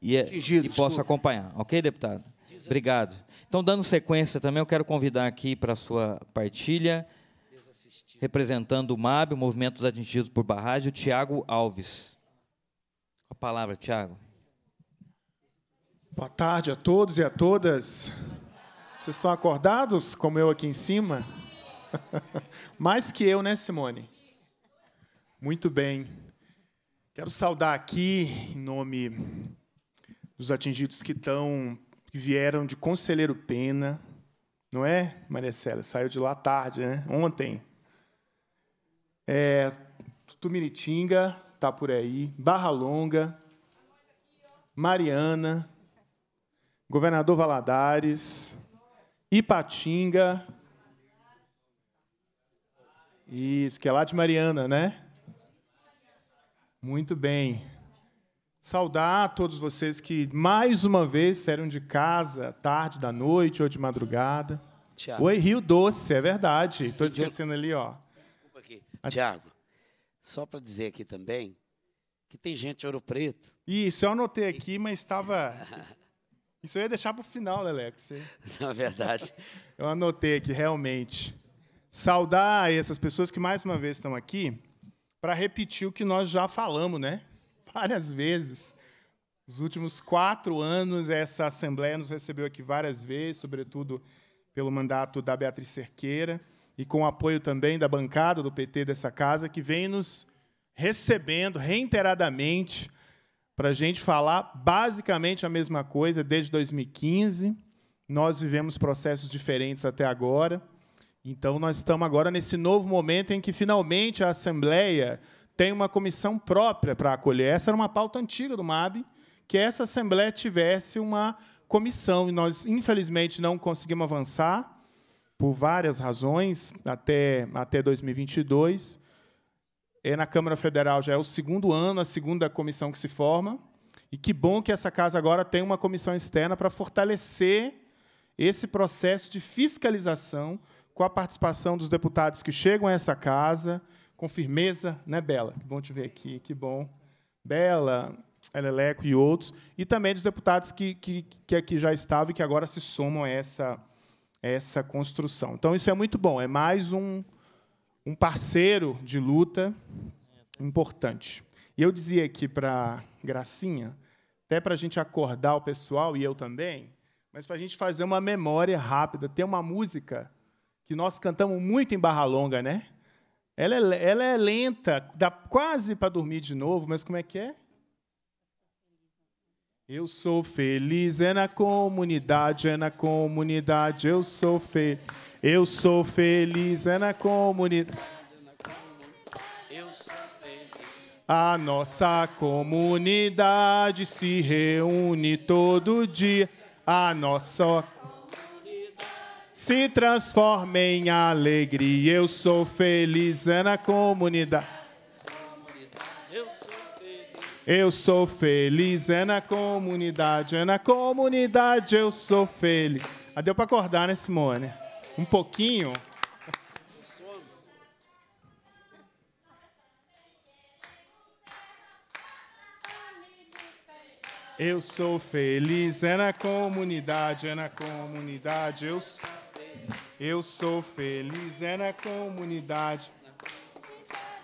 e, Atingido, e possa acompanhar. Ok, deputado? Obrigado. Então, dando sequência também, eu quero convidar aqui para a sua partilha, representando o MAB, o Movimento dos Atingidos por Barragem, o Tiago Alves. A palavra, Tiago. Boa tarde a todos e a todas. Vocês estão acordados, como eu aqui em cima? Mais que eu, né, Simone? Muito bem. Quero saudar aqui, em nome dos atingidos que estão, que vieram de Conselheiro Pena, não é, Maria Célia? Saiu de lá tarde, né? Ontem. É, Tumiritinga, tá por aí. Barra Longa. Mariana. Governador Valadares. Ipatinga. Isso, que é lá de Mariana, né? Muito bem. Saudar todos vocês que mais uma vez saíram de casa tarde da noite ou de madrugada. Tiago. Oi, Rio Doce, é verdade. Estou esquecendo ali, ó. Desculpa aqui. A... Tiago, só para dizer aqui também que tem gente de Ouro Preto. Isso, eu anotei aqui, mas estava Isso eu ia deixar para o final, né, Leleco. Você... Na verdade. eu anotei aqui, realmente. Saudar essas pessoas que mais uma vez estão aqui para repetir o que nós já falamos, né? Várias vezes. Nos últimos quatro anos, essa Assembleia nos recebeu aqui várias vezes, sobretudo pelo mandato da Beatriz Cerqueira e com o apoio também da bancada do PT dessa casa, que vem nos recebendo reiteradamente para a gente falar basicamente a mesma coisa desde 2015. Nós vivemos processos diferentes até agora. Então, nós estamos agora nesse novo momento em que, finalmente, a Assembleia tem uma comissão própria para acolher. Essa era uma pauta antiga do MAB, que essa Assembleia tivesse uma comissão. E nós, infelizmente, não conseguimos avançar, por várias razões, até, até 2022 é, na Câmara Federal já é o segundo ano, a segunda comissão que se forma. E que bom que essa casa agora tem uma comissão externa para fortalecer esse processo de fiscalização com a participação dos deputados que chegam a essa casa, com firmeza, né, Bela? Que bom te ver aqui, que bom. Bela, Eleleco e outros, e também dos deputados que, que, que aqui já estavam e que agora se somam a essa, a essa construção. Então, isso é muito bom, é mais um, um parceiro de luta importante. E eu dizia aqui para Gracinha, até para a gente acordar o pessoal e eu também, mas para a gente fazer uma memória rápida, tem uma música que nós cantamos muito em Barra Longa, né? Ela é, ela é lenta, dá quase para dormir de novo, mas como é que é? Eu sou feliz, é na comunidade, é na comunidade, eu sou feliz. Eu sou feliz, é na comunidade. A nossa comunidade se reúne todo dia. A nossa se transforma em alegria. Eu sou feliz, é na comunidade. Eu sou feliz, eu sou feliz é na comunidade, é na comunidade eu sou feliz. Ah, deu para acordar, né, Simone? um pouquinho. Eu sou feliz, é na comunidade, é na comunidade. Eu, eu sou feliz, é na comunidade.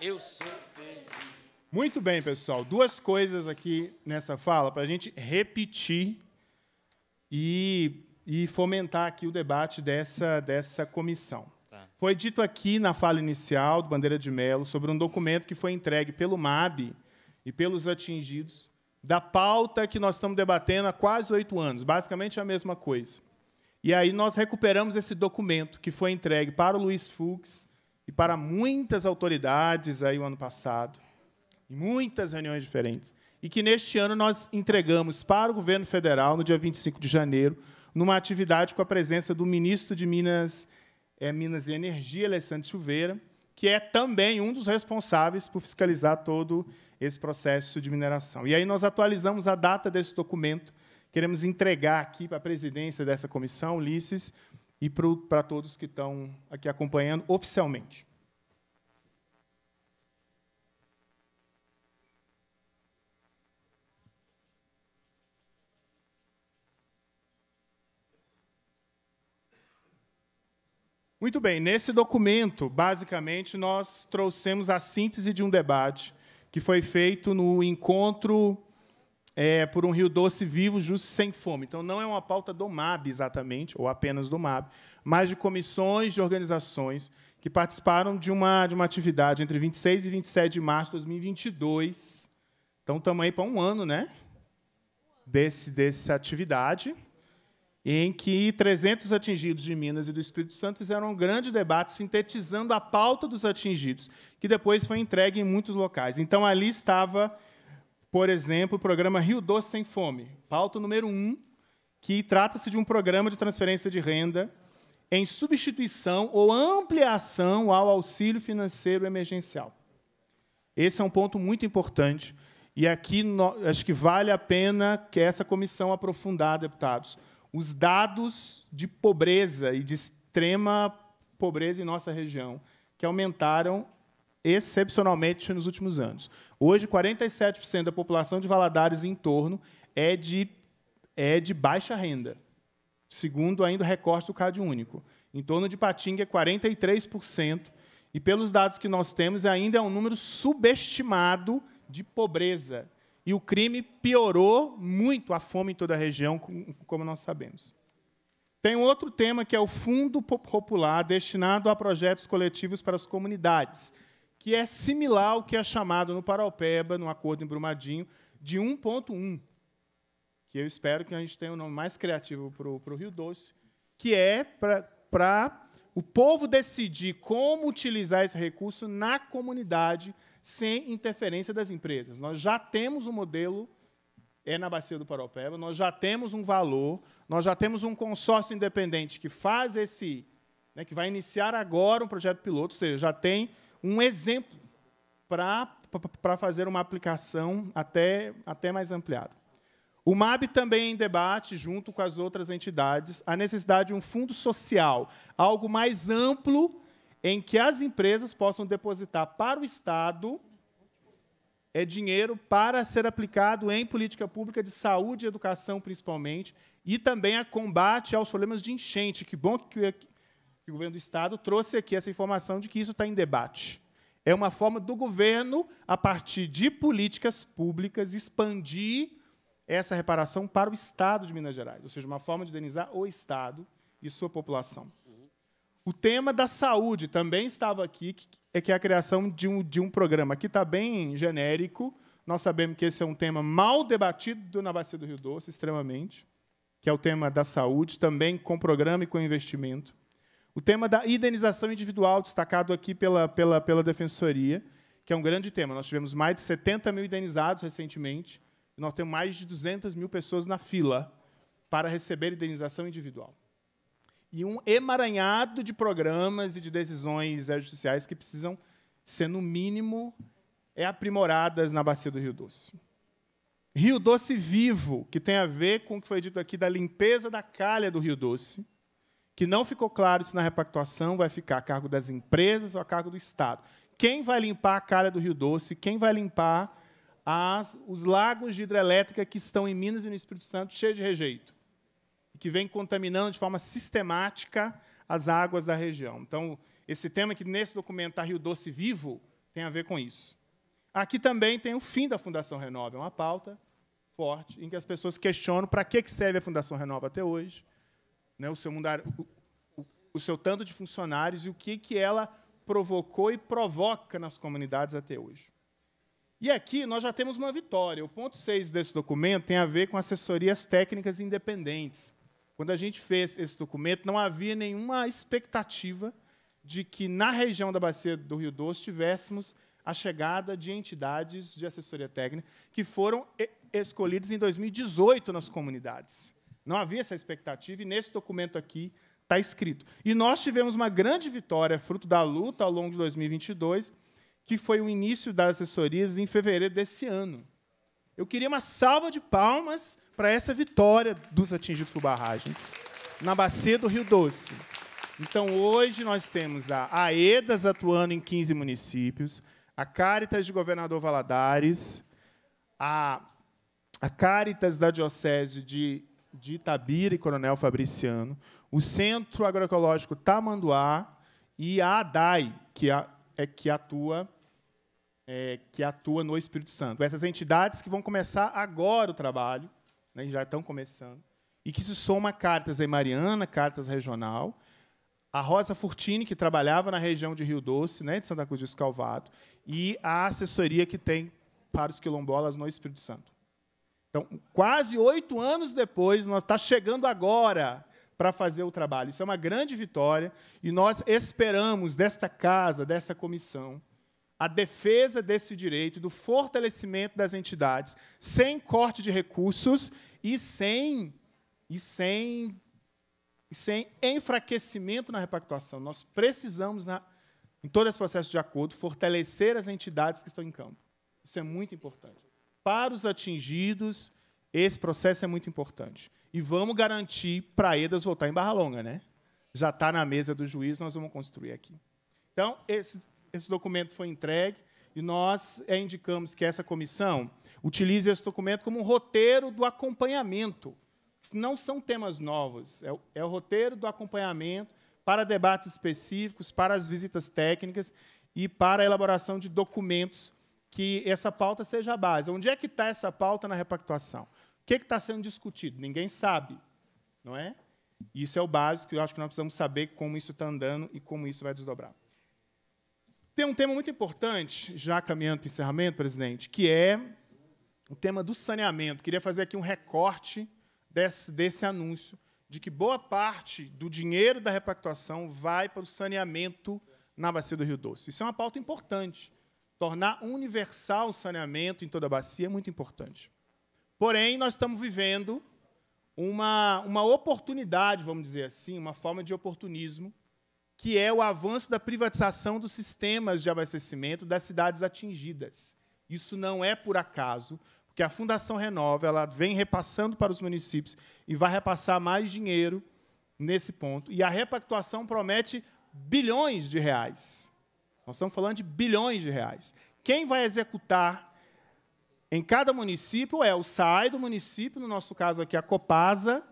Eu sou feliz. Muito bem, pessoal. Duas coisas aqui nessa fala para a gente repetir e e fomentar aqui o debate dessa, dessa comissão. Tá. Foi dito aqui na fala inicial do Bandeira de Melo sobre um documento que foi entregue pelo MAB e pelos atingidos da pauta que nós estamos debatendo há quase oito anos, basicamente é a mesma coisa. E aí nós recuperamos esse documento que foi entregue para o Luiz Fux e para muitas autoridades aí o ano passado, em muitas reuniões diferentes, e que neste ano nós entregamos para o governo federal no dia 25 de janeiro numa atividade com a presença do ministro de Minas, é, Minas e Energia, Alessandro Silveira, que é também um dos responsáveis por fiscalizar todo esse processo de mineração. E aí nós atualizamos a data desse documento, queremos entregar aqui para a presidência dessa comissão, Ulisses, e para todos que estão aqui acompanhando oficialmente. Muito bem, nesse documento, basicamente, nós trouxemos a síntese de um debate que foi feito no encontro é, por um Rio Doce vivo, justo sem fome. Então, não é uma pauta do MAB exatamente, ou apenas do MAB, mas de comissões de organizações que participaram de uma, de uma atividade entre 26 e 27 de março de 2022. Então, estamos aí para um ano né, desse, dessa atividade em que 300 atingidos de Minas e do Espírito Santo fizeram um grande debate sintetizando a pauta dos atingidos, que depois foi entregue em muitos locais. Então, ali estava, por exemplo, o programa Rio Doce Sem Fome, pauta número um, que trata-se de um programa de transferência de renda em substituição ou ampliação ao auxílio financeiro emergencial. Esse é um ponto muito importante, e aqui acho que vale a pena que essa comissão aprofundar, deputados, os dados de pobreza e de extrema pobreza em nossa região, que aumentaram excepcionalmente nos últimos anos. Hoje, 47% da população de Valadares e em torno é de, é de baixa renda, segundo ainda o recorte do Cade único. Em torno de Patinga, é 43%, e pelos dados que nós temos, ainda é um número subestimado de pobreza. E o crime piorou muito a fome em toda a região, como nós sabemos. Tem um outro tema que é o Fundo Popular destinado a projetos coletivos para as comunidades, que é similar ao que é chamado no Paraupeba, no acordo em Brumadinho, de 1.1, que eu espero que a gente tenha um nome mais criativo para o Rio Doce, que é para o povo decidir como utilizar esse recurso na comunidade sem interferência das empresas. Nós já temos um modelo é na bacia do Paropeba, nós já temos um valor, nós já temos um consórcio independente que faz esse, né, que vai iniciar agora um projeto piloto, ou seja, já tem um exemplo para fazer uma aplicação até, até mais ampliada. O MAB também em debate, junto com as outras entidades, a necessidade de um fundo social, algo mais amplo em que as empresas possam depositar para o Estado é dinheiro para ser aplicado em política pública de saúde e educação, principalmente, e também a combate aos problemas de enchente. Que bom que, o governo do Estado trouxe aqui essa informação de que isso está em debate. É uma forma do governo, a partir de políticas públicas, expandir essa reparação para o Estado de Minas Gerais, ou seja, uma forma de indenizar o Estado e sua população. O tema da saúde também estava aqui, que é que é a criação de um, de um programa que está bem genérico. Nós sabemos que esse é um tema mal debatido na Bacia do Rio Doce, extremamente, que é o tema da saúde, também com programa e com investimento. O tema da indenização individual, destacado aqui pela, pela, pela Defensoria, que é um grande tema. Nós tivemos mais de 70 mil indenizados recentemente, e nós temos mais de 200 mil pessoas na fila para receber indenização individual e um emaranhado de programas e de decisões judiciais que precisam ser, no mínimo, é, aprimoradas na bacia do Rio Doce. Rio Doce vivo, que tem a ver com o que foi dito aqui da limpeza da calha do Rio Doce, que não ficou claro se na repactuação vai ficar a cargo das empresas ou a cargo do Estado. Quem vai limpar a calha do Rio Doce? Quem vai limpar as, os lagos de hidrelétrica que estão em Minas e no Espírito Santo cheios de rejeito? e que vem contaminando de forma sistemática as águas da região. Então, esse tema que nesse documento está Rio Doce Vivo tem a ver com isso. Aqui também tem o fim da Fundação Renova, é uma pauta forte em que as pessoas questionam para que serve a Fundação Renova até hoje, né, o, seu mundário, o, o seu tanto de funcionários e o que, que ela provocou e provoca nas comunidades até hoje. E aqui nós já temos uma vitória. O ponto 6 desse documento tem a ver com assessorias técnicas independentes. Quando a gente fez esse documento, não havia nenhuma expectativa de que na região da bacia do Rio Doce tivéssemos a chegada de entidades de assessoria técnica que foram escolhidas em 2018 nas comunidades. Não havia essa expectativa e nesse documento aqui está escrito. E nós tivemos uma grande vitória, fruto da luta ao longo de 2022, que foi o início das assessorias em fevereiro desse ano. Eu queria uma salva de palmas para essa vitória dos atingidos por barragens na bacia do Rio Doce. Então, hoje nós temos a AEDAS atuando em 15 municípios, a Caritas de Governador Valadares, a, a Caritas da Diocese de, de Itabira e Coronel Fabriciano, o Centro Agroecológico Tamanduá e a ADAI, que, a, é, que atua é, que atua no Espírito Santo. Essas entidades que vão começar agora o trabalho, né, já estão começando, e que se soma cartas Mariana, cartas regional, a Rosa Furtini, que trabalhava na região de Rio Doce, né, de Santa Cruz do Escalvado, e a assessoria que tem para os quilombolas no Espírito Santo. Então, quase oito anos depois, nós está chegando agora para fazer o trabalho. Isso é uma grande vitória e nós esperamos desta casa, desta comissão, a defesa desse direito, do fortalecimento das entidades, sem corte de recursos e sem, e sem, e sem enfraquecimento na repactuação. Nós precisamos, na, em todo esse processo de acordo, fortalecer as entidades que estão em campo. Isso é muito importante. Para os atingidos, esse processo é muito importante. E vamos garantir para Edas voltar em Barra Longa, né? Já está na mesa do juiz, nós vamos construir aqui. Então, esse, esse documento foi entregue e nós é, indicamos que essa comissão utilize esse documento como um roteiro do acompanhamento. Não são temas novos, é o, é o roteiro do acompanhamento para debates específicos, para as visitas técnicas e para a elaboração de documentos que essa pauta seja a base. Onde é que está essa pauta na repactuação? O que, é que está sendo discutido? Ninguém sabe, não é? Isso é o básico, eu acho que nós precisamos saber como isso está andando e como isso vai desdobrar. Tem um tema muito importante, já caminhando para o encerramento, presidente, que é o tema do saneamento. Queria fazer aqui um recorte desse, desse anúncio de que boa parte do dinheiro da repactuação vai para o saneamento na bacia do Rio Doce. Isso é uma pauta importante. Tornar universal o saneamento em toda a bacia é muito importante. Porém, nós estamos vivendo uma, uma oportunidade, vamos dizer assim, uma forma de oportunismo que é o avanço da privatização dos sistemas de abastecimento das cidades atingidas. Isso não é por acaso, porque a Fundação Renova ela vem repassando para os municípios e vai repassar mais dinheiro nesse ponto. E a repactuação promete bilhões de reais. Nós estamos falando de bilhões de reais. Quem vai executar em cada município é o SAI do município, no nosso caso aqui a Copasa,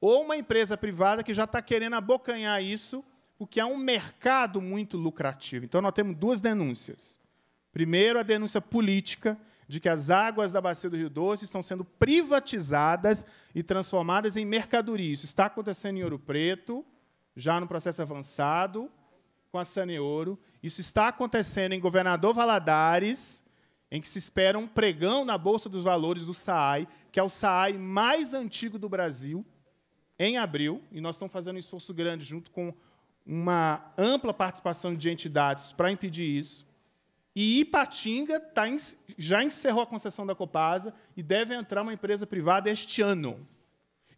ou uma empresa privada que já está querendo abocanhar isso o que é um mercado muito lucrativo. Então, nós temos duas denúncias. Primeiro, a denúncia política de que as águas da bacia do Rio Doce estão sendo privatizadas e transformadas em mercadoria. Isso está acontecendo em Ouro Preto, já no processo avançado, com a Saneouro. Isso está acontecendo em Governador Valadares, em que se espera um pregão na Bolsa dos Valores do SAAI, que é o SAAI mais antigo do Brasil, em abril, e nós estamos fazendo um esforço grande junto com uma ampla participação de entidades para impedir isso. E Ipatinga tá em, já encerrou a concessão da Copasa e deve entrar uma empresa privada este ano.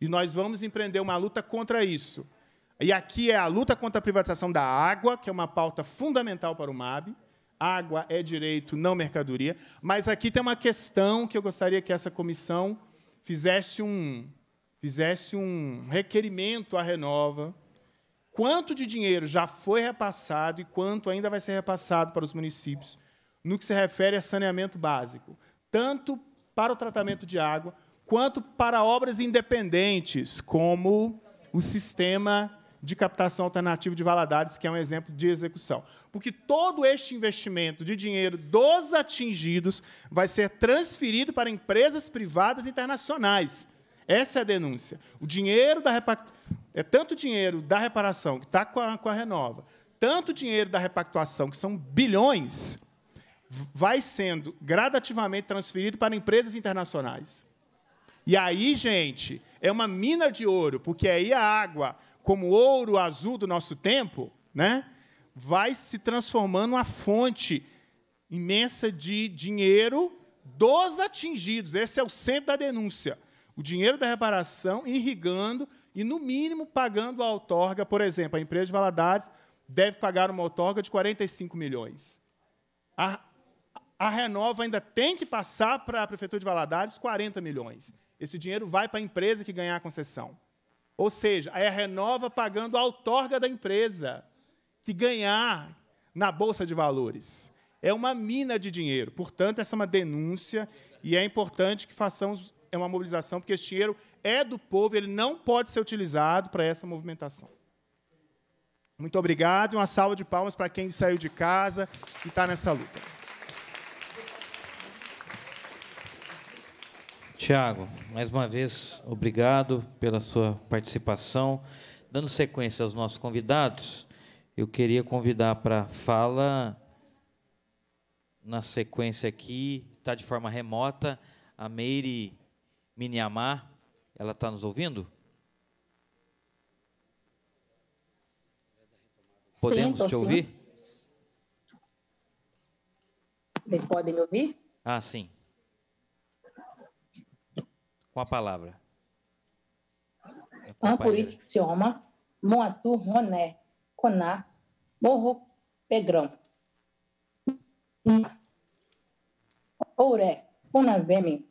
E nós vamos empreender uma luta contra isso. E aqui é a luta contra a privatização da água, que é uma pauta fundamental para o MAB. Água é direito, não mercadoria. Mas aqui tem uma questão que eu gostaria que essa comissão fizesse um, fizesse um requerimento à Renova, quanto de dinheiro já foi repassado e quanto ainda vai ser repassado para os municípios no que se refere a saneamento básico, tanto para o tratamento de água quanto para obras independentes, como o sistema de captação alternativa de Valadares, que é um exemplo de execução. Porque todo este investimento de dinheiro dos atingidos vai ser transferido para empresas privadas internacionais. Essa é a denúncia. O dinheiro da repartição é tanto dinheiro da reparação que está com a, com a Renova, tanto dinheiro da repactuação, que são bilhões, vai sendo gradativamente transferido para empresas internacionais. E aí, gente, é uma mina de ouro, porque aí a água, como ouro azul do nosso tempo, né, vai se transformando uma fonte imensa de dinheiro dos atingidos. Esse é o centro da denúncia. O dinheiro da reparação irrigando e, no mínimo, pagando a outorga, por exemplo, a empresa de Valadares deve pagar uma outorga de 45 milhões. A, a Renova ainda tem que passar para a Prefeitura de Valadares 40 milhões. Esse dinheiro vai para a empresa que ganhar a concessão. Ou seja, é a Renova pagando a outorga da empresa que ganhar na Bolsa de Valores. É uma mina de dinheiro. Portanto, essa é uma denúncia e é importante que façamos é uma mobilização, porque esse dinheiro é do povo, ele não pode ser utilizado para essa movimentação. Muito obrigado e uma salva de palmas para quem saiu de casa e está nessa luta. Tiago, mais uma vez, obrigado pela sua participação. Dando sequência aos nossos convidados, eu queria convidar para fala, na sequência aqui, está de forma remota, a Meire Miniamar, ela está nos ouvindo? Podemos sim, te sim. ouvir? Vocês podem me ouvir? Ah, sim. Com a palavra. Ampuritxioma, Moatu, Roné, Coná, Morro, Pedrão. Ouré, Conaveme,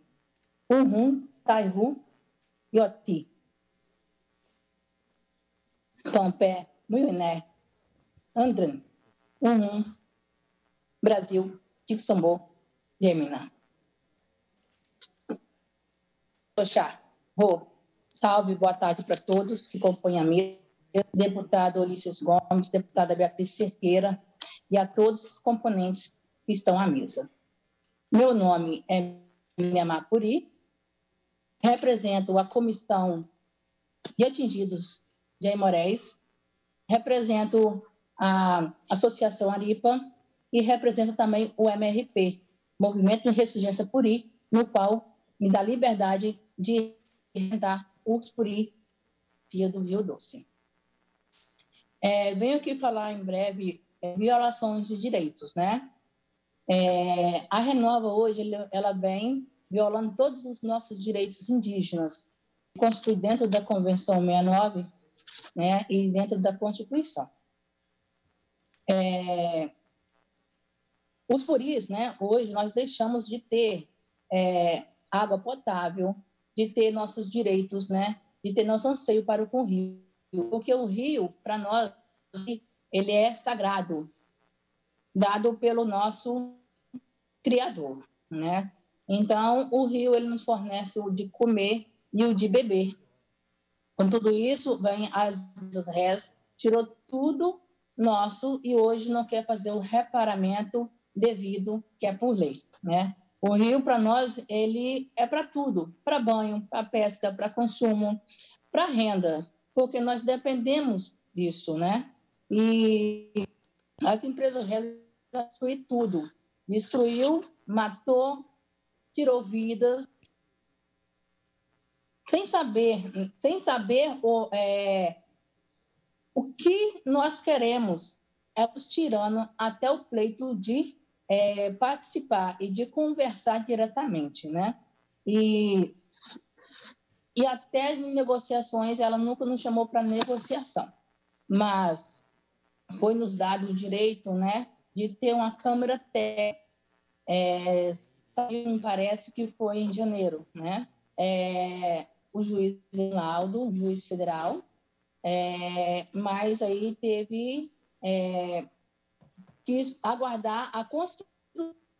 Uhum, Taihu Yoti. Tompe, Muiuné, Andran, Unum, Brasil, Tixambô, Gemina. Oxá, Rô, salve, boa tarde para todos que compõem a mesa, deputado Ulisses Gomes, deputada Beatriz Cerqueira e a todos os componentes que estão à mesa. Meu nome é Minha Mapuri, represento a comissão de atingidos de Aimorés, represento a Associação Aripa e represento também o MRP, Movimento de Ressurgência Puri, no qual me dá liberdade de representar o Puri, Tia do Rio Doce. É, venho aqui falar em breve é, violações de direitos, né? É, a Renova hoje ela vem violando todos os nossos direitos indígenas, constituído dentro da Convenção 69 né, e dentro da Constituição. É, os furis, né, hoje nós deixamos de ter é, água potável, de ter nossos direitos, né, de ter nosso anseio para o rio, porque o rio, para nós, ele é sagrado, dado pelo nosso Criador, né? Então, o rio ele nos fornece o de comer e o de beber. Com tudo isso, vem as, as res, tirou tudo nosso e hoje não quer fazer o reparamento devido, que é por lei, né? O rio, para nós, ele é para tudo, para banho, para pesca, para consumo, para renda, porque nós dependemos disso, né? E as empresas destruíram tudo. Destruiu, matou, tirou vidas sem saber, sem saber o, é, o que nós queremos. É os tirando até o pleito de é, participar e de conversar diretamente, né? E, e até negociações, ela nunca nos chamou para negociação, mas foi nos dado o direito, né, de ter uma câmera técnica é, saiu, me parece que foi em janeiro, né? É, o juiz Laudo, o juiz federal, é, mas aí teve é, aguardar a construção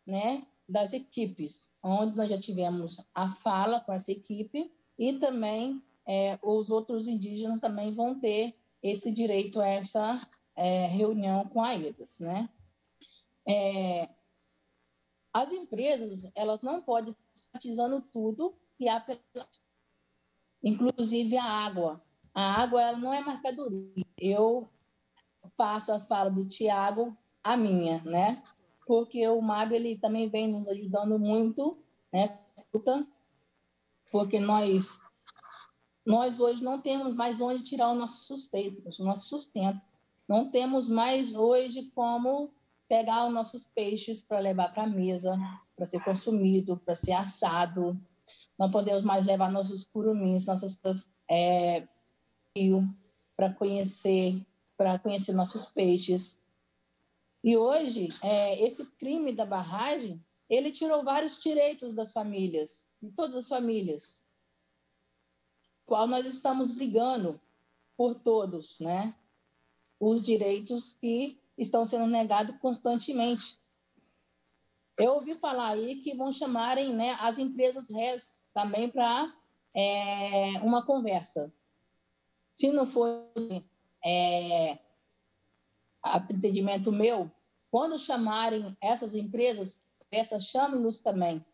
né, das equipes, onde nós já tivemos a fala com essa equipe e também é, os outros indígenas também vão ter esse direito a essa é, reunião com a IDAS, né? É, as empresas, elas não podem estar privatizando tudo que há pela... Inclusive a água. A água, ela não é mercadoria. Eu passo as falas do Tiago a minha, né? Porque o MAB, ele também vem nos ajudando muito, né? Porque nós, nós hoje não temos mais onde tirar o nosso sustento, o nosso sustento. Não temos mais hoje como pegar os nossos peixes para levar para a mesa, para ser consumido, para ser assado. Não podemos mais levar nossos curumins, nossas é, para conhecer, para conhecer nossos peixes. E hoje, é, esse crime da barragem, ele tirou vários direitos das famílias, de todas as famílias, qual nós estamos brigando por todos, né? Os direitos que estão sendo negados constantemente. Eu ouvi falar aí que vão chamarem né, as empresas RES também para é, uma conversa. Se não for é, meu, quando chamarem essas empresas, essas chamem-nos também.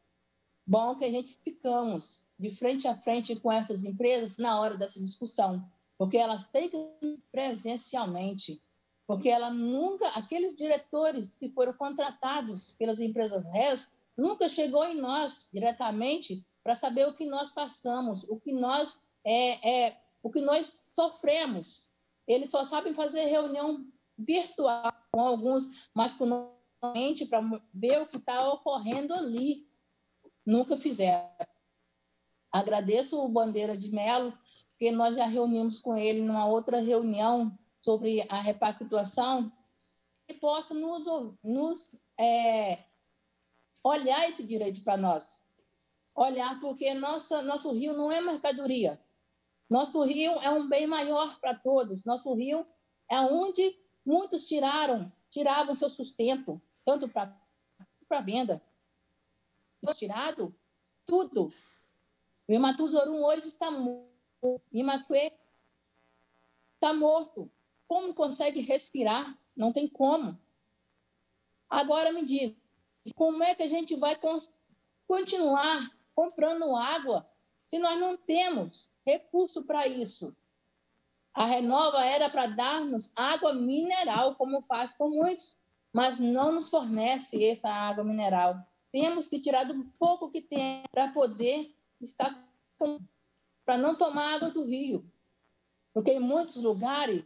Bom que a gente ficamos de frente a frente com essas empresas na hora dessa discussão, porque elas têm que ir presencialmente porque ela nunca, aqueles diretores que foram contratados pelas empresas RES, nunca chegou em nós diretamente para saber o que nós passamos, o que nós é, é, o que nós sofremos. Eles só sabem fazer reunião virtual com alguns, mas com para ver o que está ocorrendo ali. Nunca fizeram. Agradeço o Bandeira de Melo, porque nós já reunimos com ele numa outra reunião sobre a repactuação, que possa nos, nos é, olhar esse direito para nós. Olhar, porque nossa, nosso rio não é mercadoria. Nosso rio é um bem maior para todos. Nosso rio é onde muitos tiraram, tiravam seu sustento, tanto para venda. Foi tirado tudo. O Imatuzorum hoje está morto. Imatue está morto como consegue respirar? Não tem como. Agora me diz, como é que a gente vai continuar comprando água se nós não temos recurso para isso? A Renova era para dar-nos água mineral, como faz com muitos, mas não nos fornece essa água mineral. Temos que tirar do pouco que tem para poder estar para não tomar água do rio. Porque em muitos lugares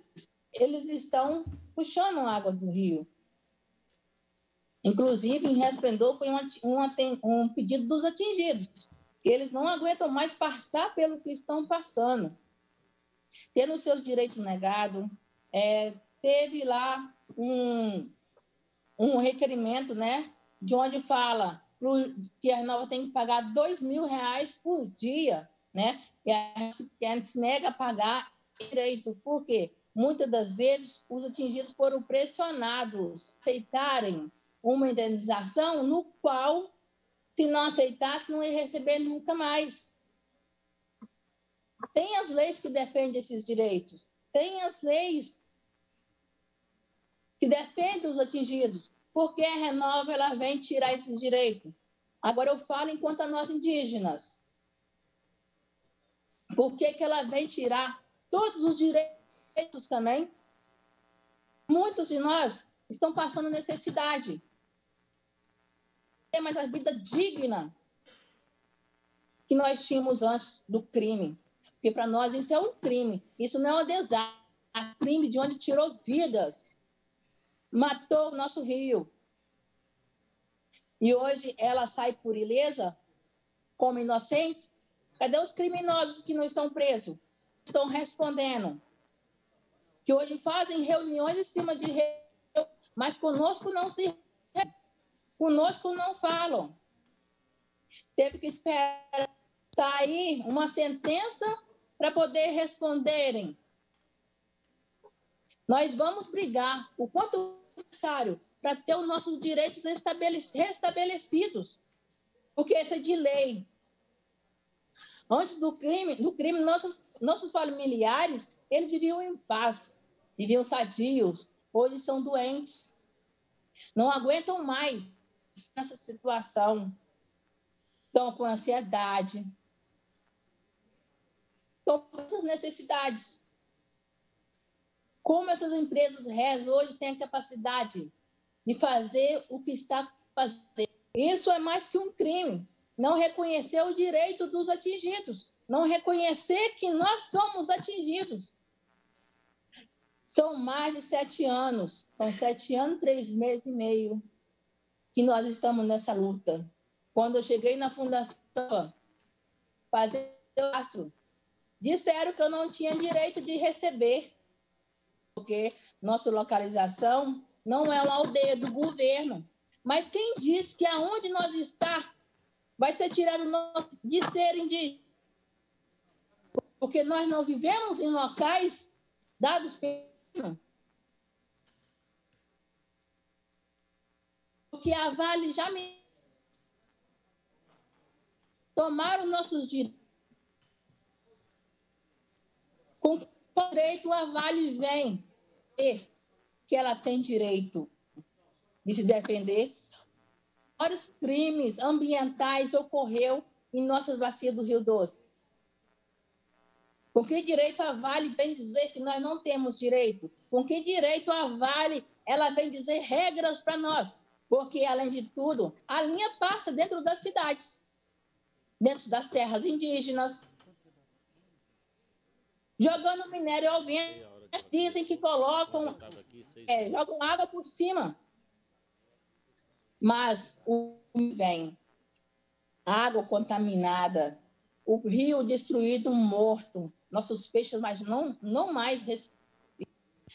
eles estão puxando água do rio. Inclusive, em Resplendor, foi uma, uma, um pedido dos atingidos. Eles não aguentam mais passar pelo que estão passando. Tendo seus direitos negados, é, teve lá um, um requerimento, né, de onde fala que a Renova tem que pagar dois mil reais por dia, né, e a gente nega pagar direito. Por quê? muitas das vezes os atingidos foram pressionados a aceitarem uma indenização no qual, se não aceitasse, não ia receber nunca mais. Tem as leis que defendem esses direitos, tem as leis que defendem os atingidos, porque a Renova ela vem tirar esses direitos. Agora eu falo enquanto a nós indígenas. Por que, que ela vem tirar todos os direitos direitos também. Muitos de nós estão passando necessidade. é mais a vida digna que nós tínhamos antes do crime. Porque para nós isso é um crime, isso não é um desastre. É crime de onde tirou vidas, matou o nosso rio. E hoje ela sai por ilesa, como inocente. Cadê os criminosos que não estão presos? Estão respondendo que hoje fazem reuniões em cima de reunião, mas conosco não se conosco não falam. Teve que esperar sair uma sentença para poder responderem. Nós vamos brigar o quanto necessário para ter os nossos direitos restabelecidos, porque isso é de lei. Antes do crime, do crime nossos, nossos familiares, eles viviam em paz, viviam sadios. Hoje são doentes. Não aguentam mais essa situação. Estão com ansiedade. Estão com necessidades. Como essas empresas RES hoje têm a capacidade de fazer o que está fazendo? Isso é mais que um crime não reconhecer o direito dos atingidos, não reconhecer que nós somos atingidos. São mais de sete anos, são sete anos, três meses e meio que nós estamos nessa luta. Quando eu cheguei na fundação, fazer cadastro, disseram que eu não tinha direito de receber, porque nossa localização não é uma aldeia do governo. Mas quem diz que aonde nós está vai ser tirado de ser indígena. Porque nós não vivemos em locais dados pelo. Porque a Vale já me tomaram nossos direitos. Com direito a Vale vem e que ela tem direito de se defender maiores crimes ambientais ocorreu em nossas bacias do Rio Doce. Com que direito a Vale vem dizer que nós não temos direito? Com que direito a Vale ela vem dizer regras para nós? Porque, além de tudo, a linha passa dentro das cidades, dentro das terras indígenas, jogando minério ao vento. Dizem que colocam, é, jogam água por cima mas o vem, água contaminada, o rio destruído, morto, nossos peixes mas não, não mais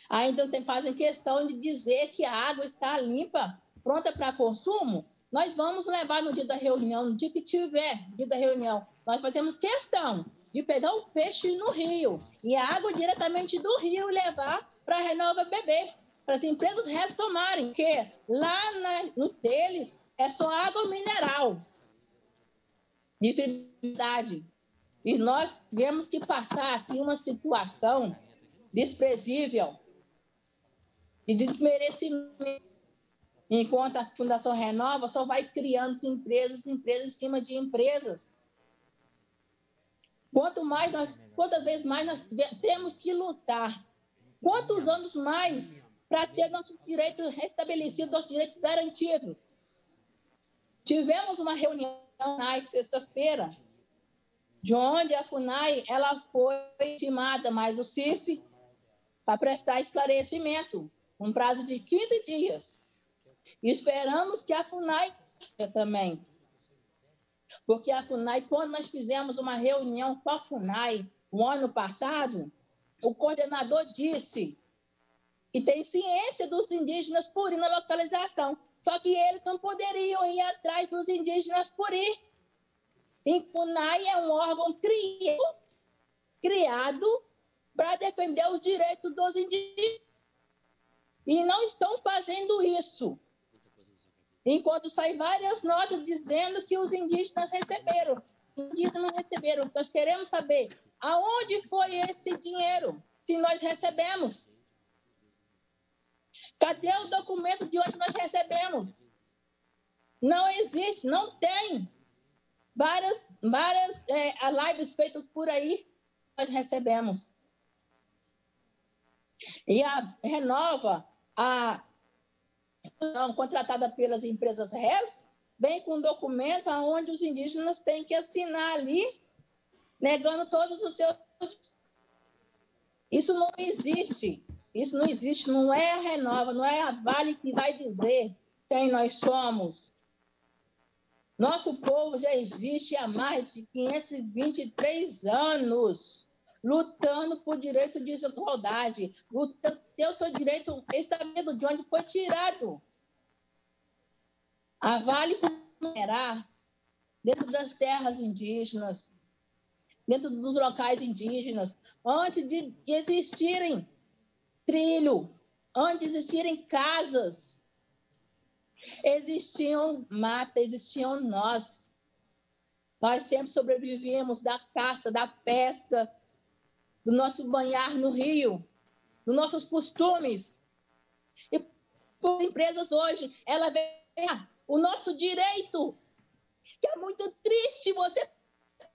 ainda tem, fazem questão de dizer que a água está limpa, pronta para consumo. Nós vamos levar no dia da reunião, no dia que tiver dia da reunião, nós fazemos questão de pegar o peixe no rio e a água diretamente do rio levar para a Renova beber para as empresas retomarem, porque lá na, deles é só água mineral de verdade. E nós tivemos que passar aqui uma situação desprezível e de desmerecimento. Enquanto a Fundação Renova só vai criando empresas, empresas em cima de empresas. Quanto mais nós, quantas vezes mais nós temos que lutar, quantos anos mais para ter nossos direitos restabelecidos, nossos direitos garantidos. Tivemos uma reunião na sexta-feira, de onde a FUNAI ela foi intimada mais o CIF para prestar esclarecimento, um prazo de 15 dias. E esperamos que a FUNAI também. Porque a FUNAI, quando nós fizemos uma reunião com a FUNAI o ano passado, o coordenador disse e tem ciência dos indígenas por ir na localização. Só que eles não poderiam ir atrás dos indígenas por ir. E CUNAI é um órgão criado, criado para defender os direitos dos indígenas. E não estão fazendo isso. Enquanto sai várias notas dizendo que os indígenas receberam. Os indígenas não receberam. Nós queremos saber aonde foi esse dinheiro, se nós recebemos. Cadê o documento de hoje nós recebemos? Não existe, não tem. Várias, várias é, lives feitas por aí nós recebemos. E a Renova, a contratada pelas empresas RES, vem com um documento onde os indígenas têm que assinar ali, negando todos os seus. Isso não existe. Isso não existe, não é a renova, não é a Vale que vai dizer quem nós somos. Nosso povo já existe há mais de 523 anos, lutando por direito de igualdade, lutando pelo seu direito, está vendo de onde foi tirado. A Vale minerar dentro das terras indígenas, dentro dos locais indígenas, antes de existirem trilho, antes existirem casas, existiam mata, existiam nós. Nós sempre sobrevivemos da caça, da pesca, do nosso banhar no rio, dos nossos costumes. E por empresas hoje, ela vê o nosso direito, que é muito triste você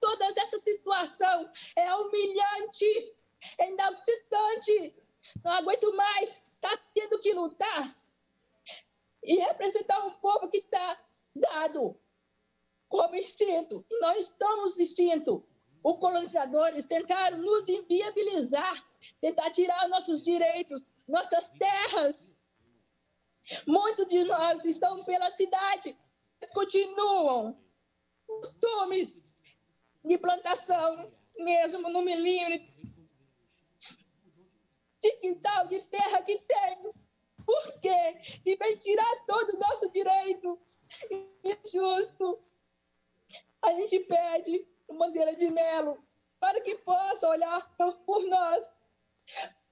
toda essa situação, é humilhante, é inadaptante, não aguento mais, está tendo que lutar e representar um povo que está dado como extinto. E nós estamos extintos. Os colonizadores tentaram nos inviabilizar, tentar tirar nossos direitos, nossas terras. Muitos de nós estão pela cidade, mas continuam costumes de plantação, mesmo no milímetro de quintal, de terra que tem. Por quê? E vem tirar todo o nosso direito injusto. É a gente pede o Bandeira de Melo para que possa olhar por nós.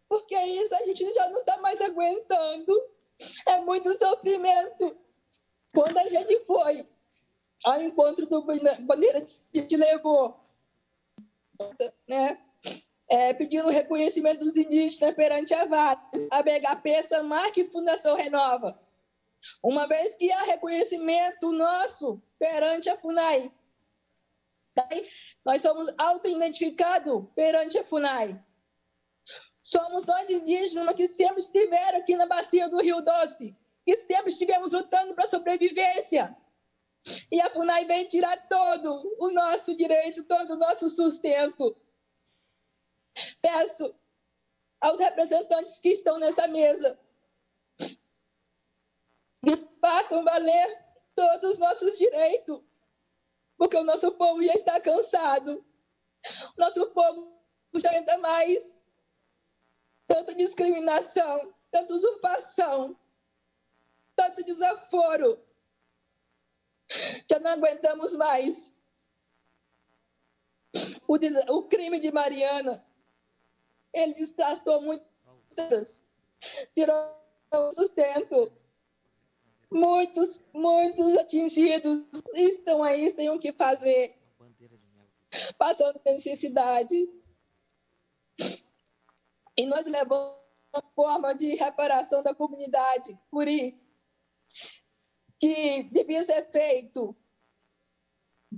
Porque isso a gente já não está mais aguentando. É muito sofrimento. Quando a gente foi ao encontro do Bandeira que te levou, né? é, pedindo reconhecimento dos indígenas perante a VAR, a BHP, Samarc e Fundação Renova. Uma vez que há reconhecimento nosso perante a FUNAI, nós somos auto-identificados perante a FUNAI. Somos nós indígenas que sempre estiveram aqui na bacia do Rio Doce, que sempre estivemos lutando para a sobrevivência. E a FUNAI vem tirar todo o nosso direito, todo o nosso sustento. Peço aos representantes que estão nessa mesa que façam valer todos os nossos direitos, porque o nosso povo já está cansado. Nosso povo já ainda mais tanta discriminação, tanta usurpação, tanto desaforo. Já não aguentamos mais. O, o crime de Mariana, ele destrastou muitas, tirou o sustento. Muitos, muitos atingidos estão aí sem o que fazer, passando necessidade. E nós levamos uma forma de reparação da comunidade, Curi, que devia ser feito,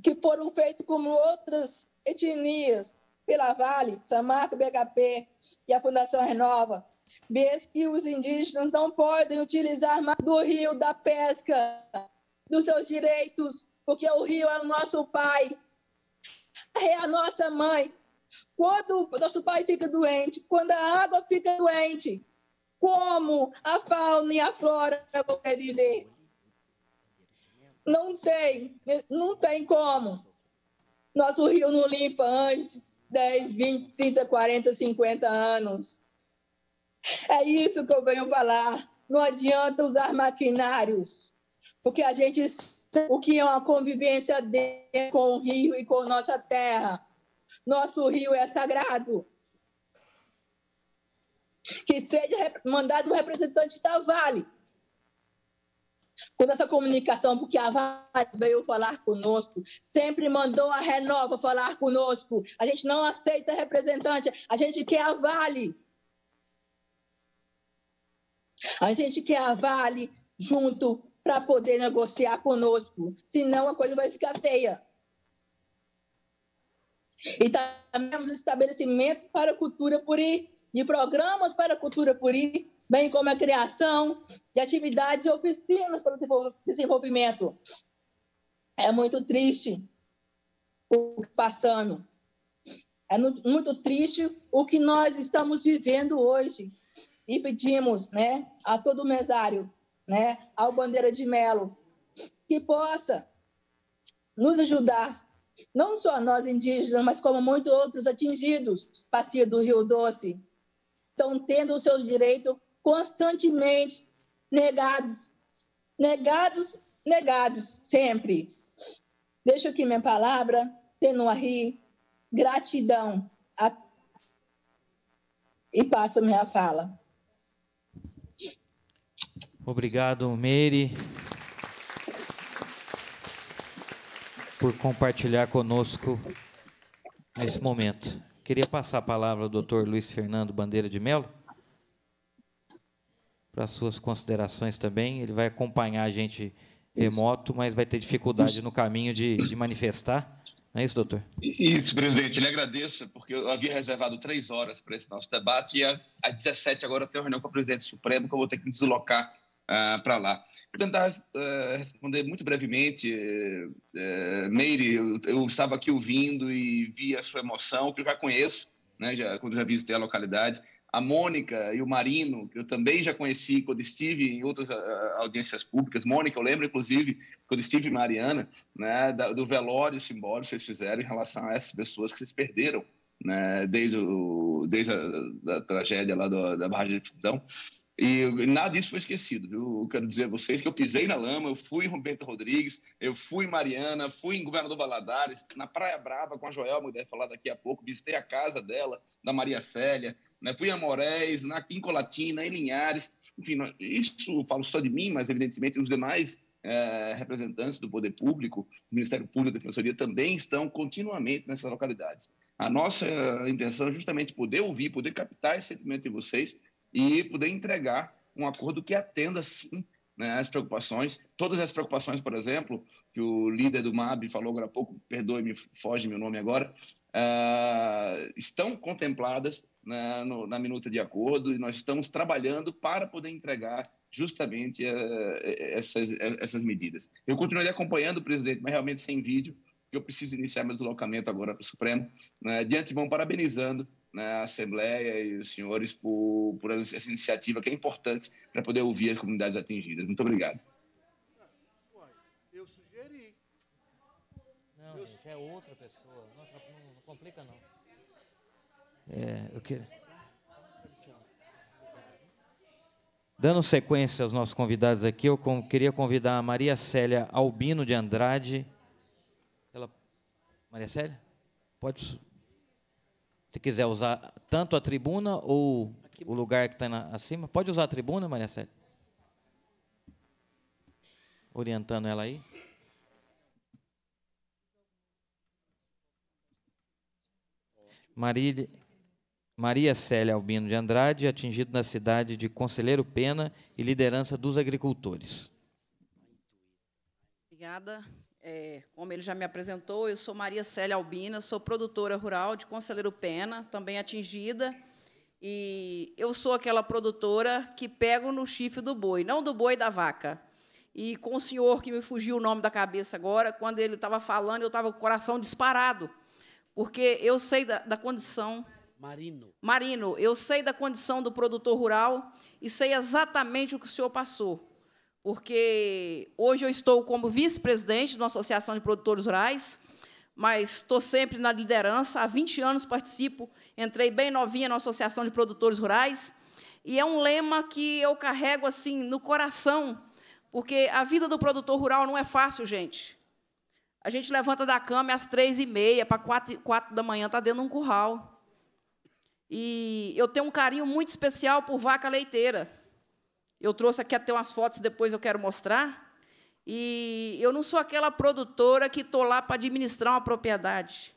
que foram feitos como outras etnias, pela Vale, Samarco, BHP e a Fundação Renova, vês que os indígenas não podem utilizar mais do rio, da pesca, dos seus direitos, porque o rio é o nosso pai, é a nossa mãe. Quando o nosso pai fica doente, quando a água fica doente, como a fauna e a flora vão viver? Não tem, não tem como. Nosso rio não limpa antes, 10, 20, 30, 40, 50 anos. É isso que eu venho falar. Não adianta usar maquinários, porque a gente sabe o que é uma convivência com o rio e com nossa terra. Nosso rio é sagrado. Que seja mandado o representante da Vale quando essa comunicação, porque a Vale veio falar conosco, sempre mandou a Renova falar conosco. A gente não aceita representante, a gente quer a Vale. A gente quer a Vale junto para poder negociar conosco, senão a coisa vai ficar feia. E também temos estabelecimento para cultura puri, e programas para cultura puri, bem como a criação de atividades e oficinas para o desenvolvimento. É muito triste o que passando. É muito triste o que nós estamos vivendo hoje. E pedimos né, a todo mesário, né, ao Bandeira de Melo, que possa nos ajudar, não só nós indígenas, mas como muitos outros atingidos, passeio do Rio Doce, estão tendo o seu direito constantemente negados, negados, negados, sempre. Deixo aqui minha palavra, rir, gratidão a... e passo a minha fala. Obrigado, Meire, por compartilhar conosco nesse momento. Queria passar a palavra ao doutor Luiz Fernando Bandeira de Mello para suas considerações também. Ele vai acompanhar a gente remoto, mas vai ter dificuldade isso. no caminho de, de, manifestar. Não é isso, doutor? Isso, presidente. ele agradeço, porque eu havia reservado três horas para esse nosso debate e às 17 agora eu tenho reunião com o presidente Supremo, que eu vou ter que me deslocar uh, para lá. Vou tentar uh, responder muito brevemente. Uh, Meire, eu, eu, estava aqui ouvindo e vi a sua emoção, que eu já conheço, né, já, quando já visitei a localidade a Mônica e o Marino, que eu também já conheci quando estive em outras ah, ah, audiências públicas. Mônica, eu lembro, inclusive, quando estive em Mariana, né, do velório simbólico que vocês fizeram em relação a essas pessoas que vocês perderam, né, desde, o, desde a da tragédia lá do, da Barragem de Fundão. E nada disso foi esquecido, viu? Eu quero dizer a vocês é que eu pisei na lama, eu fui em Roberto Rodrigues, eu fui em Mariana, fui em Governador Valadares, na Praia Brava com a Joel, que deve falar daqui a pouco, visitei a casa dela, da Maria Célia, né? fui a Amorés, na, em Colatina, em Linhares. Enfim, isso eu falo só de mim, mas evidentemente os demais é, representantes do poder público, do Ministério Público da Defensoria também estão continuamente nessas localidades. A nossa intenção é justamente poder ouvir, poder captar esse sentimento de vocês e poder entregar um acordo que atenda, sim, né, as preocupações, todas as preocupações, por exemplo, que o líder do MAB falou agora há pouco, perdoe-me, foge meu nome agora, uh, estão contempladas na, né, no, na, minuta de acordo e nós estamos trabalhando para poder entregar justamente uh, essas, eh, essas medidas. Eu continuarei acompanhando, o presidente, mas realmente sem vídeo, eu preciso iniciar meu deslocamento agora para o Supremo. Né, de antemão, parabenizando né, a Assembleia e os senhores por, por essa iniciativa que é importante para poder ouvir as comunidades atingidas. Muito obrigado. Eu sugeri. Não, eu... é outra pessoa. Não, não, não complica, não. É, eu queria... Dando sequência aos nossos convidados aqui, eu queria convidar a Maria Célia Albino de Andrade. Ela... Maria Célia? Pode se quiser usar tanto a tribuna ou Aqui. o lugar que está acima, pode usar a tribuna, Maria Célia. Orientando ela aí. Marília, Maria Célia Albino de Andrade, atingido na cidade de Conselheiro Pena e liderança dos agricultores. Obrigada. É, como ele já me apresentou, eu sou Maria Célia Albina, sou produtora rural de Conselheiro Pena, também atingida. E eu sou aquela produtora que pego no chifre do boi, não do boi da vaca. E com o senhor que me fugiu o nome da cabeça agora, quando ele estava falando, eu estava com o coração disparado, porque eu sei da, da condição. Marino. Marino, eu sei da condição do produtor rural e sei exatamente o que o senhor passou porque hoje eu estou como vice-presidente de uma associação de produtores rurais, mas estou sempre na liderança. Há 20 anos participo, entrei bem novinha na associação de produtores rurais, e é um lema que eu carrego assim no coração, porque a vida do produtor rural não é fácil, gente. A gente levanta da cama às três e meia para quatro, quatro da manhã, está dentro de um curral. E eu tenho um carinho muito especial por vaca leiteira. Eu trouxe aqui até umas fotos, depois eu quero mostrar. E eu não sou aquela produtora que estou lá para administrar uma propriedade.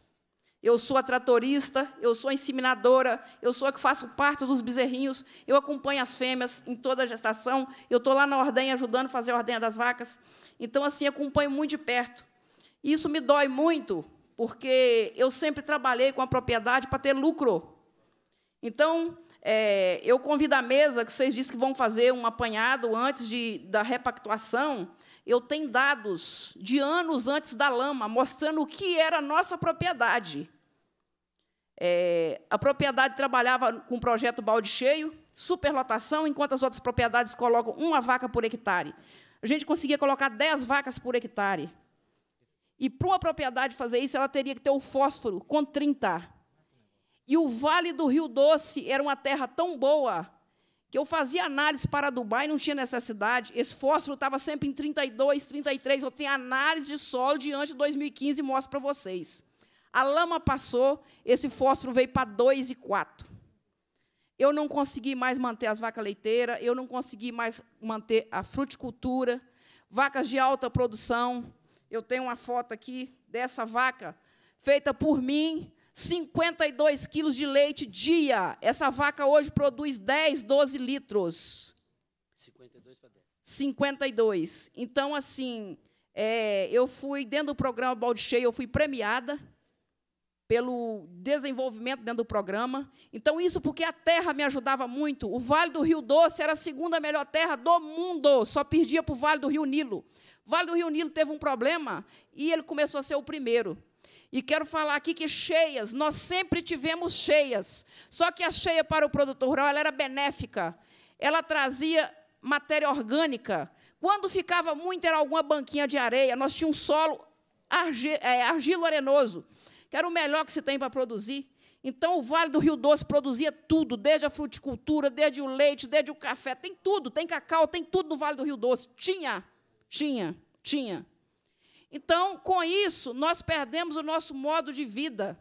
Eu sou a tratorista, eu sou a inseminadora, eu sou a que faço parte dos bezerrinhos, eu acompanho as fêmeas em toda a gestação, eu estou lá na ordenha ajudando a fazer a ordenha das vacas. Então, assim, acompanho muito de perto. Isso me dói muito, porque eu sempre trabalhei com a propriedade para ter lucro. Então, é, eu convido a mesa, que vocês dizem que vão fazer um apanhado antes de, da repactuação. Eu tenho dados de anos antes da lama, mostrando o que era a nossa propriedade. É, a propriedade trabalhava com o projeto balde cheio, superlotação, enquanto as outras propriedades colocam uma vaca por hectare. A gente conseguia colocar 10 vacas por hectare. E para uma propriedade fazer isso, ela teria que ter o fósforo com 30. E o Vale do Rio Doce era uma terra tão boa que eu fazia análise para Dubai, não tinha necessidade. Esse fósforo estava sempre em 32, 33. Eu tenho análise de solo de antes de 2015 e mostro para vocês. A lama passou, esse fósforo veio para 2,4. Eu não consegui mais manter as vacas leiteiras, eu não consegui mais manter a fruticultura, vacas de alta produção. Eu tenho uma foto aqui dessa vaca feita por mim, 52 quilos de leite dia. Essa vaca hoje produz 10, 12 litros. 52 para 10. 52. Então, assim, é, eu fui, dentro do programa Balde Cheio, eu fui premiada pelo desenvolvimento dentro do programa. Então, isso porque a terra me ajudava muito. O Vale do Rio Doce era a segunda melhor terra do mundo, só perdia para o Vale do Rio Nilo. Vale do Rio Nilo teve um problema e ele começou a ser o primeiro. E quero falar aqui que cheias, nós sempre tivemos cheias. Só que a cheia para o produtor rural ela era benéfica. Ela trazia matéria orgânica. Quando ficava muito, era alguma banquinha de areia. Nós tínhamos um solo é, argilo arenoso, que era o melhor que se tem para produzir. Então, o Vale do Rio Doce produzia tudo, desde a fruticultura, desde o leite, desde o café, tem tudo, tem cacau, tem tudo no Vale do Rio Doce. Tinha, tinha, tinha. Então, com isso, nós perdemos o nosso modo de vida.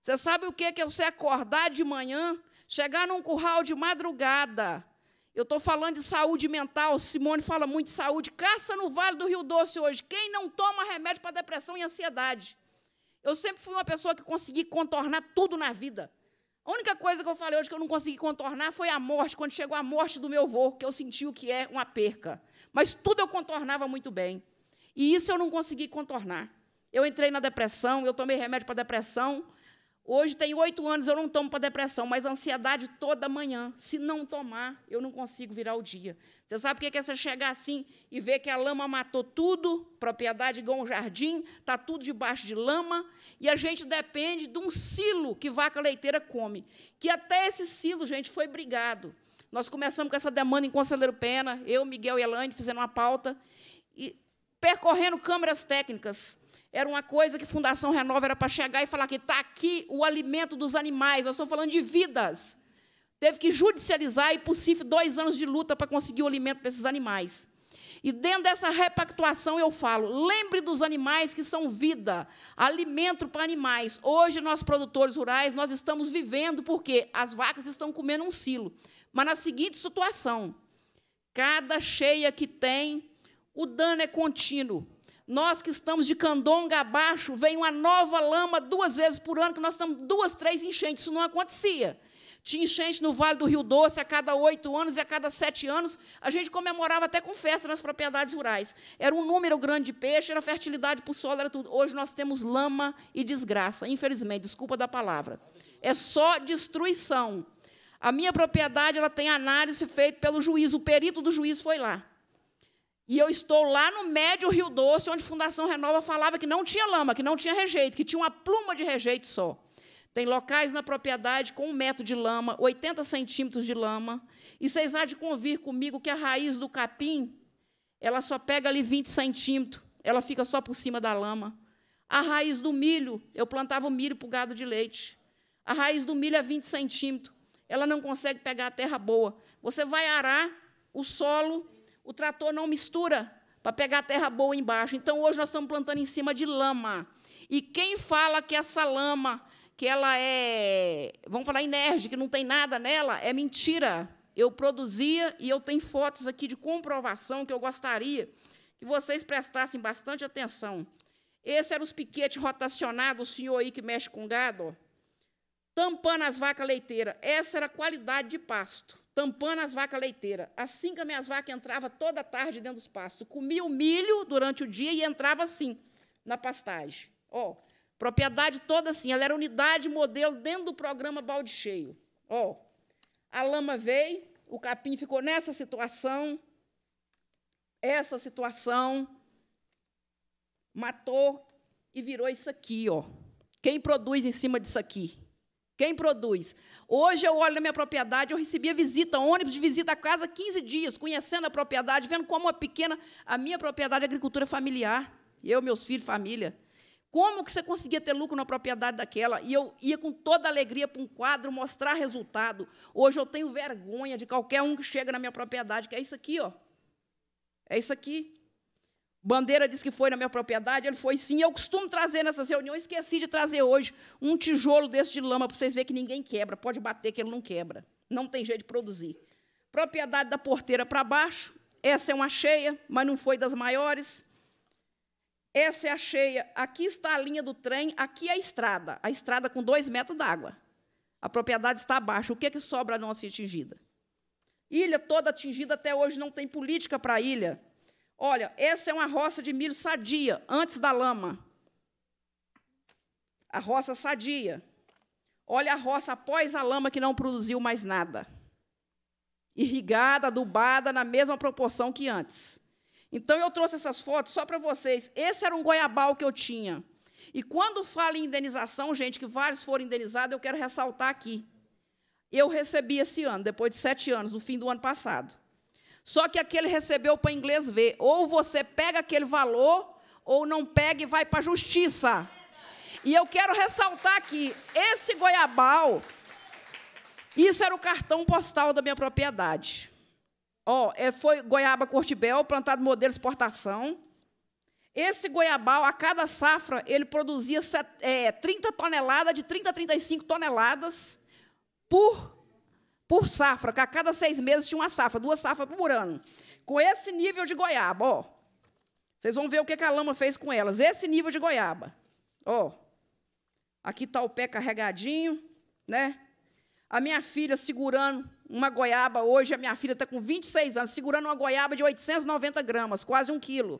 Você sabe o que é, é você acordar de manhã, chegar num curral de madrugada? Eu estou falando de saúde mental, Simone fala muito de saúde. Caça no Vale do Rio Doce hoje. Quem não toma remédio para depressão e ansiedade? Eu sempre fui uma pessoa que consegui contornar tudo na vida. A única coisa que eu falei hoje que eu não consegui contornar foi a morte, quando chegou a morte do meu avô, que eu senti o que é uma perca. Mas tudo eu contornava muito bem. E isso eu não consegui contornar. Eu entrei na depressão, eu tomei remédio para depressão. Hoje tem oito anos, eu não tomo para depressão, mas ansiedade toda manhã. Se não tomar, eu não consigo virar o dia. Você sabe o que é, é você chegar assim e ver que a lama matou tudo, propriedade igual um jardim, está tudo debaixo de lama, e a gente depende de um silo que vaca leiteira come. Que até esse silo, gente, foi brigado. Nós começamos com essa demanda em Conselheiro Pena, eu, Miguel e Elaine, fizemos uma pauta. E percorrendo câmeras técnicas. Era uma coisa que Fundação Renova era para chegar e falar que está aqui o alimento dos animais. Eu estou falando de vidas. Teve que judicializar e possível dois anos de luta para conseguir o alimento para esses animais. E dentro dessa repactuação eu falo: lembre dos animais que são vida, alimento para animais. Hoje, nós produtores rurais, nós estamos vivendo porque as vacas estão comendo um silo. Mas na seguinte situação: cada cheia que tem, o dano é contínuo. Nós que estamos de candonga abaixo, vem uma nova lama duas vezes por ano, que nós estamos duas, três enchentes. Isso não acontecia. Tinha enchente no Vale do Rio Doce a cada oito anos e a cada sete anos. A gente comemorava até com festa nas propriedades rurais. Era um número grande de peixe, era fertilidade para o solo, era tudo. Hoje nós temos lama e desgraça, infelizmente, desculpa da palavra. É só destruição. A minha propriedade ela tem análise feita pelo juiz, o perito do juiz foi lá. E eu estou lá no médio Rio Doce, onde Fundação Renova falava que não tinha lama, que não tinha rejeito, que tinha uma pluma de rejeito só. Tem locais na propriedade com um metro de lama, 80 centímetros de lama. E vocês há de convir comigo que a raiz do capim, ela só pega ali 20 centímetros, ela fica só por cima da lama. A raiz do milho, eu plantava o milho para o gado de leite. A raiz do milho é 20 centímetros, ela não consegue pegar a terra boa. Você vai arar, o solo o trator não mistura para pegar a terra boa embaixo. Então, hoje nós estamos plantando em cima de lama. E quem fala que essa lama, que ela é, vamos falar, inérgica, que não tem nada nela, é mentira. Eu produzia e eu tenho fotos aqui de comprovação que eu gostaria que vocês prestassem bastante atenção. Esse era os piquetes rotacionados, o senhor aí que mexe com gado, ó, tampando as vacas leiteiras. Essa era a qualidade de pasto tampando as vacas leiteiras. Assim que as minhas vacas entravam toda tarde dentro dos pastos. Comia o milho durante o dia e entrava assim, na pastagem. Ó, propriedade toda assim. Ela era unidade modelo dentro do programa Balde Cheio. Ó, a lama veio, o capim ficou nessa situação, essa situação, matou e virou isso aqui, ó. Quem produz em cima disso aqui? Quem produz? Hoje eu olho na minha propriedade, eu recebia visita, ônibus de visita à casa 15 dias, conhecendo a propriedade, vendo como é pequena a minha propriedade, a agricultura familiar. Eu, meus filhos, família. Como que você conseguia ter lucro na propriedade daquela? E eu ia com toda alegria para um quadro mostrar resultado. Hoje eu tenho vergonha de qualquer um que chega na minha propriedade, que é isso aqui, ó. É isso aqui. Bandeira disse que foi na minha propriedade, ele foi sim. Eu costumo trazer nessas reuniões, esqueci de trazer hoje um tijolo desse de lama para vocês verem que ninguém quebra. Pode bater que ele não quebra. Não tem jeito de produzir. Propriedade da porteira para baixo. Essa é uma cheia, mas não foi das maiores. Essa é a cheia. Aqui está a linha do trem, aqui é a estrada. A estrada com dois metros d'água. A propriedade está abaixo. O que, é que sobra não ser atingida? Ilha toda atingida até hoje não tem política para a ilha. Olha, essa é uma roça de milho sadia, antes da lama. A roça sadia. Olha a roça após a lama que não produziu mais nada. Irrigada, adubada na mesma proporção que antes. Então eu trouxe essas fotos só para vocês. Esse era um goiabal que eu tinha. E quando falo em indenização, gente, que vários foram indenizados, eu quero ressaltar aqui. Eu recebi esse ano, depois de sete anos, no fim do ano passado, só que aquele recebeu para inglês ver. Ou você pega aquele valor, ou não pega e vai para a justiça. E eu quero ressaltar aqui: esse goiabal, isso era o cartão postal da minha propriedade. Ó, é, foi goiaba cortibel, plantado modelo exportação. Esse goiabal, a cada safra, ele produzia 30 é, toneladas, de 30 a 35 toneladas por por safra, que a cada seis meses tinha uma safra, duas safras por ano. Com esse nível de goiaba, ó. Vocês vão ver o que, a lama fez com elas. Esse nível de goiaba. Ó. Aqui está o pé carregadinho, né? A minha filha segurando uma goiaba hoje, a minha filha está com 26 anos, segurando uma goiaba de 890 gramas, quase um quilo.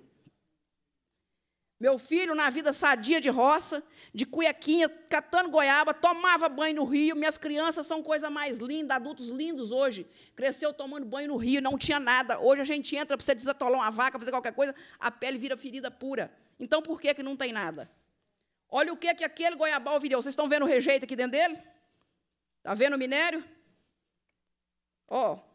Meu filho, na vida sadia de roça, de cuequinha, catando goiaba, tomava banho no rio. Minhas crianças são coisa mais linda, adultos lindos hoje. Cresceu tomando banho no rio, não tinha nada. Hoje a gente entra para você desatolar uma vaca, fazer qualquer coisa, a pele vira ferida pura. Então por que, que não tem nada? Olha o que, que aquele goiabal virou. Vocês estão vendo o rejeito aqui dentro dele? Está vendo o minério? Ó, oh,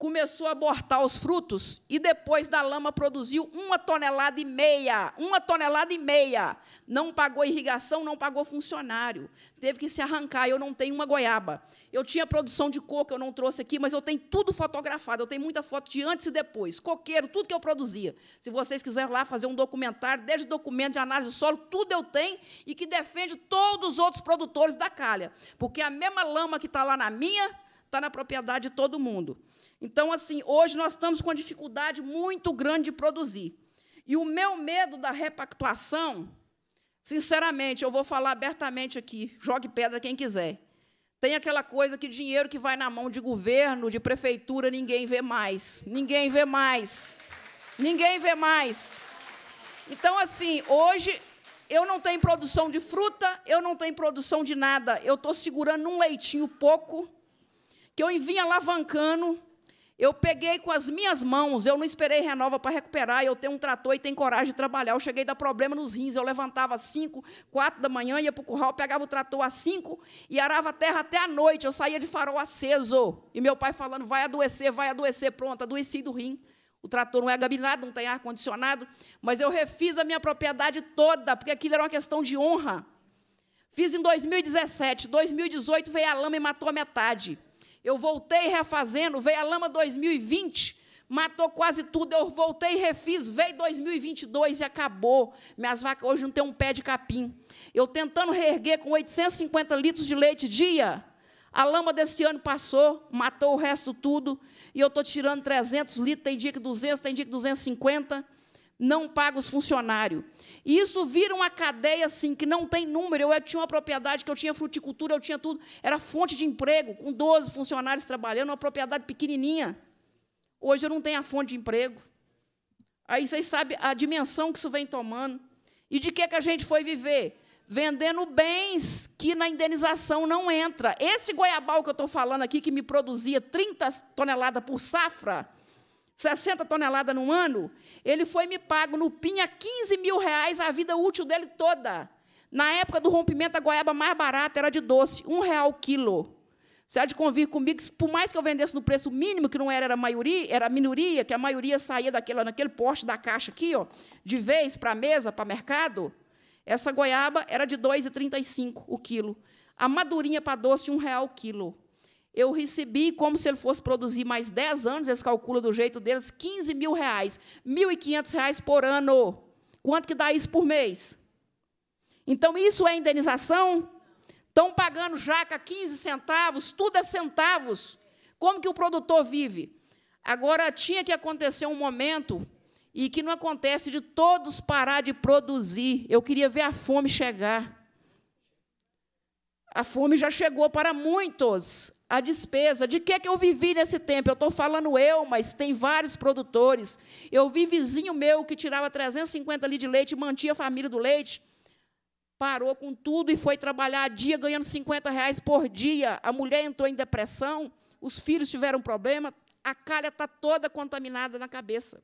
começou a abortar os frutos e depois da lama produziu uma tonelada e meia, uma tonelada e meia. Não pagou irrigação, não pagou funcionário, teve que se arrancar. Eu não tenho uma goiaba. Eu tinha produção de coco, eu não trouxe aqui, mas eu tenho tudo fotografado. Eu tenho muita foto de antes e depois, coqueiro, tudo que eu produzia. Se vocês quiserem lá fazer um documentário, desde documento de análise do solo, tudo eu tenho e que defende todos os outros produtores da calha, porque a mesma lama que está lá na minha está na propriedade de todo mundo. Então, assim, hoje nós estamos com uma dificuldade muito grande de produzir. E o meu medo da repactuação, sinceramente, eu vou falar abertamente aqui, jogue pedra quem quiser. Tem aquela coisa que dinheiro que vai na mão de governo, de prefeitura, ninguém vê mais. Ninguém vê mais. Ninguém vê mais. Então, assim, hoje eu não tenho produção de fruta, eu não tenho produção de nada. Eu estou segurando um leitinho pouco, que eu vim alavancando eu peguei com as minhas mãos, eu não esperei renova para recuperar, eu tenho um trator e tenho coragem de trabalhar. Eu cheguei a dar problema nos rins, eu levantava às 5, 4 da manhã, ia para o curral, pegava o trator às 5 e arava a terra até a noite. Eu saía de farol aceso. E meu pai falando, vai adoecer, vai adoecer, pronto, adoeci do rim. O trator não é gabinado, não tem ar-condicionado, mas eu refiz a minha propriedade toda, porque aquilo era uma questão de honra. Fiz em 2017, 2018 veio a lama e matou a metade. Eu voltei refazendo, veio a lama 2020, matou quase tudo. Eu voltei e refiz, veio 2022 e acabou. Minhas vacas hoje não tem um pé de capim. Eu tentando reerguer com 850 litros de leite dia, a lama desse ano passou, matou o resto tudo, e eu estou tirando 300 litros, tem dia que 200, tem dia que 250 não paga os funcionários. E isso vira uma cadeia assim que não tem número. Eu, tinha uma propriedade que eu tinha fruticultura, eu tinha tudo, era fonte de emprego, com 12 funcionários trabalhando, uma propriedade pequenininha. Hoje eu não tenho a fonte de emprego. Aí vocês sabem a dimensão que isso vem tomando. E de que, que a gente foi viver? Vendendo bens que na indenização não entra. Esse goiabal que eu estou falando aqui, que me produzia 30 toneladas por safra, 60 toneladas num ano, ele foi me pago no pinha 15 mil reais a vida útil dele toda. Na época do rompimento, a goiaba mais barata era de doce, um real o quilo. Você há de convir comigo que, por mais que eu vendesse no preço mínimo, que não era, era maioria, era minoria, que a maioria saía daquele, naquele poste da caixa aqui, ó, de vez para a mesa, para o mercado, essa goiaba era de 2,35 o quilo. A madurinha para doce, um real o quilo. Eu recebi, como se ele fosse produzir mais 10 anos, eles calculam do jeito deles, 15 mil reais, 1.500 reais por ano. Quanto que dá isso por mês? Então, isso é indenização? Estão pagando jaca 15 centavos, tudo é centavos. Como que o produtor vive? Agora, tinha que acontecer um momento, e que não acontece, de todos parar de produzir. Eu queria ver a fome chegar. A fome já chegou para muitos a despesa. De que, que eu vivi nesse tempo? Eu estou falando eu, mas tem vários produtores. Eu vi vizinho meu que tirava 350 litros de leite, mantinha a família do leite, parou com tudo e foi trabalhar a dia ganhando 50 reais por dia. A mulher entrou em depressão, os filhos tiveram problema, a calha está toda contaminada na cabeça.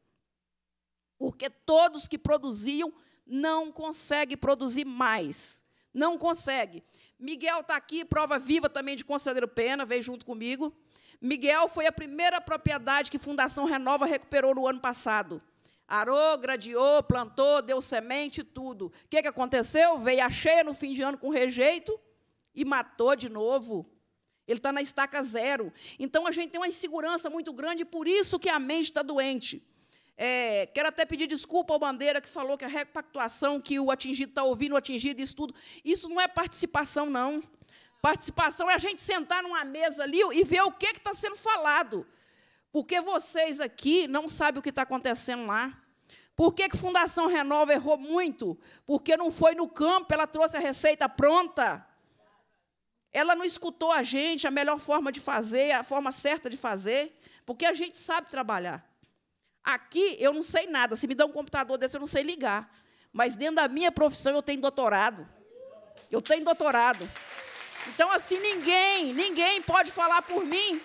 Porque todos que produziam não conseguem produzir mais. Não conseguem. Miguel está aqui, prova viva também de Conselheiro Pena, veio junto comigo. Miguel foi a primeira propriedade que Fundação Renova recuperou no ano passado. Arou, gradeou, plantou, deu semente, tudo. O que, que aconteceu? Veio a cheia no fim de ano com rejeito e matou de novo. Ele está na estaca zero. Então a gente tem uma insegurança muito grande, por isso que a mente está doente. É, quero até pedir desculpa ao Bandeira, que falou que a repactuação, que o atingido está ouvindo o atingido, isso tudo. Isso não é participação, não. Participação é a gente sentar numa mesa ali e ver o que está sendo falado. Porque vocês aqui não sabem o que está acontecendo lá. Por que, que Fundação Renova errou muito? Porque não foi no campo, ela trouxe a receita pronta. Ela não escutou a gente, a melhor forma de fazer, a forma certa de fazer, porque a gente sabe trabalhar. Aqui eu não sei nada. Se me dá um computador desse, eu não sei ligar. Mas dentro da minha profissão eu tenho doutorado. Eu tenho doutorado. Então, assim, ninguém, ninguém pode falar por mim.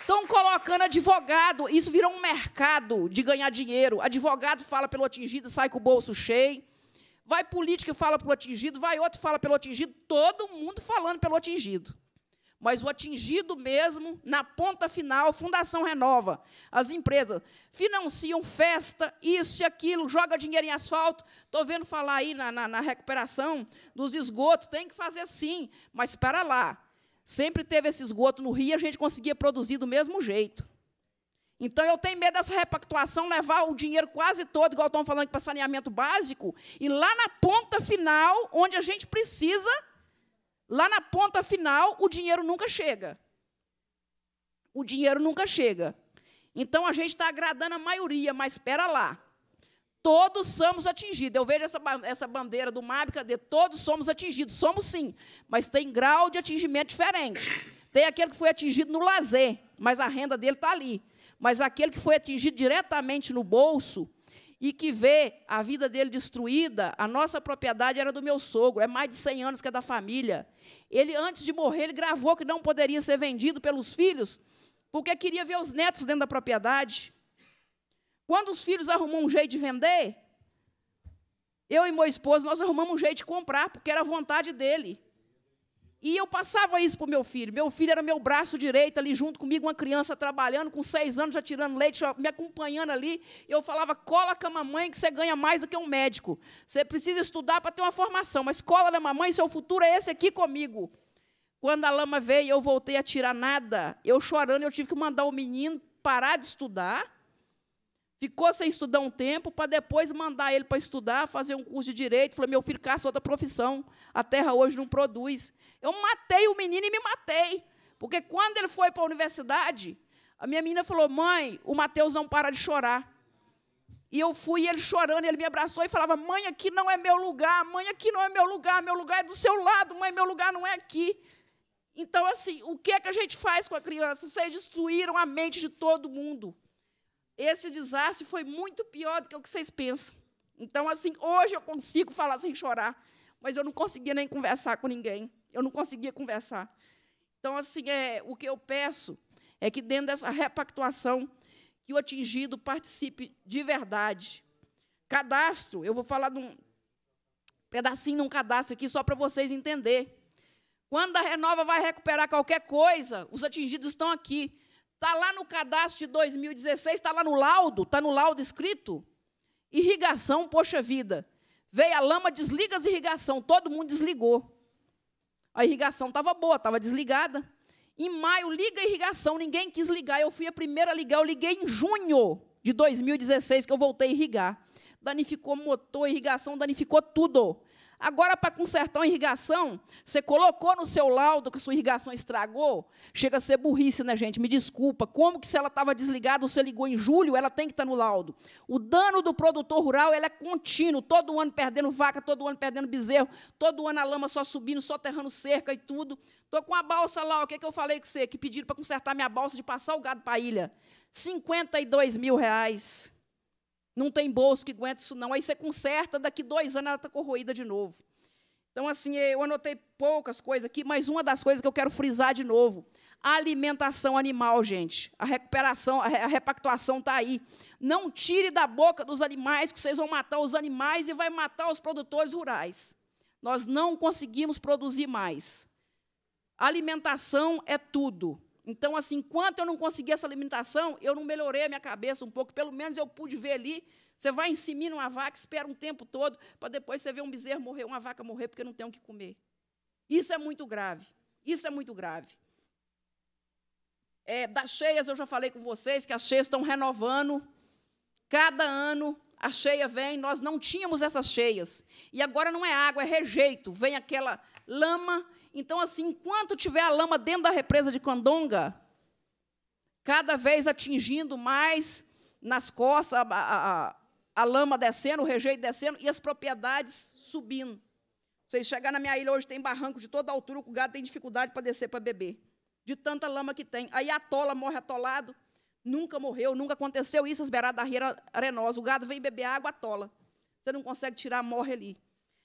Estão colocando advogado. Isso virou um mercado de ganhar dinheiro. Advogado fala pelo atingido sai com o bolso cheio. Vai político e fala pelo atingido, vai outro e fala pelo atingido. Todo mundo falando pelo atingido mas o atingido mesmo, na ponta final, Fundação Renova. As empresas financiam festa, isso e aquilo, joga dinheiro em asfalto. Estou vendo falar aí na, na, na recuperação dos esgotos, tem que fazer sim, mas espera lá. Sempre teve esse esgoto no Rio, a gente conseguia produzir do mesmo jeito. Então, eu tenho medo dessa repactuação levar o dinheiro quase todo, igual estão falando, para saneamento básico, e lá na ponta final, onde a gente precisa Lá na ponta final, o dinheiro nunca chega. O dinheiro nunca chega. Então a gente está agradando a maioria, mas espera lá. Todos somos atingidos. Eu vejo essa, essa bandeira do MAB, cadê? Todos somos atingidos. Somos sim, mas tem grau de atingimento diferente. Tem aquele que foi atingido no lazer, mas a renda dele está ali. Mas aquele que foi atingido diretamente no bolso, e que vê a vida dele destruída, a nossa propriedade era do meu sogro, é mais de 100 anos que é da família. Ele, antes de morrer, ele gravou que não poderia ser vendido pelos filhos, porque queria ver os netos dentro da propriedade. Quando os filhos arrumam um jeito de vender, eu e meu esposo, nós arrumamos um jeito de comprar, porque era a vontade dele. E eu passava isso para o meu filho. Meu filho era meu braço direito ali junto comigo, uma criança trabalhando, com seis anos, já tirando leite, já me acompanhando ali. Eu falava: cola com a mamãe, que você ganha mais do que um médico. Você precisa estudar para ter uma formação, mas cola na mamãe, seu futuro é esse aqui comigo. Quando a lama veio, eu voltei a tirar nada. Eu chorando, eu tive que mandar o menino parar de estudar. Ficou sem estudar um tempo, para depois mandar ele para estudar, fazer um curso de direito. Falei, meu filho, caça outra profissão. A terra hoje não produz. Eu matei o menino e me matei. Porque quando ele foi para a universidade, a minha menina falou: Mãe, o Mateus não para de chorar. E eu fui, ele chorando, ele me abraçou e falava: Mãe, aqui não é meu lugar, mãe, aqui não é meu lugar, meu lugar é do seu lado, mãe, meu lugar não é aqui. Então, assim, o que é que a gente faz com a criança? Vocês destruíram a mente de todo mundo. Esse desastre foi muito pior do que o que vocês pensam. Então, assim, hoje eu consigo falar sem chorar, mas eu não conseguia nem conversar com ninguém. Eu não conseguia conversar. Então, assim, é, o que eu peço é que, dentro dessa repactuação, que o atingido participe de verdade. Cadastro, eu vou falar de um pedacinho de um cadastro aqui só para vocês entenderem. Quando a Renova vai recuperar qualquer coisa, os atingidos estão aqui. Está lá no cadastro de 2016, está lá no laudo, está no laudo escrito. Irrigação, poxa vida. Veio a lama, desliga as irrigação. Todo mundo desligou. A irrigação estava boa, estava desligada. Em maio, liga a irrigação, ninguém quis ligar. Eu fui a primeira a ligar, eu liguei em junho de 2016, que eu voltei a irrigar. Danificou motor, irrigação, danificou tudo. Agora, para consertar uma irrigação, você colocou no seu laudo que sua irrigação estragou, chega a ser burrice, né, gente? Me desculpa. Como que se ela estava desligada, você ligou em julho, ela tem que estar tá no laudo. O dano do produtor rural é contínuo, todo ano perdendo vaca, todo ano perdendo bezerro, todo ano a lama só subindo, só terrando cerca e tudo. Estou com a balsa lá, o que, é que eu falei com você? Que pediram para consertar minha balsa de passar o gado para a ilha. 52 mil reais. Não tem bolso que aguenta isso, não. Aí você conserta, daqui dois anos ela está corroída de novo. Então, assim, eu anotei poucas coisas aqui, mas uma das coisas que eu quero frisar de novo: a alimentação animal, gente. A recuperação, a repactuação está aí. Não tire da boca dos animais, que vocês vão matar os animais e vai matar os produtores rurais. Nós não conseguimos produzir mais. alimentação é tudo. Então, assim, enquanto eu não consegui essa alimentação, eu não melhorei a minha cabeça um pouco. Pelo menos eu pude ver ali. Você vai insemina uma vaca, espera um tempo todo, para depois você ver um bezerro morrer, uma vaca morrer, porque não tem o que comer. Isso é muito grave. Isso é muito grave. É, das cheias, eu já falei com vocês que as cheias estão renovando. Cada ano a cheia vem, nós não tínhamos essas cheias. E agora não é água, é rejeito. Vem aquela lama, então, assim, enquanto tiver a lama dentro da represa de Candonga, cada vez atingindo mais nas costas, a, a, a, lama descendo, o rejeito descendo e as propriedades subindo. Vocês chegar na minha ilha hoje, tem barranco de toda altura, o gado tem dificuldade para descer para beber. De tanta lama que tem. Aí atola, morre atolado. Nunca morreu, nunca aconteceu isso, as beiradas da rira arenosa. O gado vem beber água, atola. Você não consegue tirar, morre ali.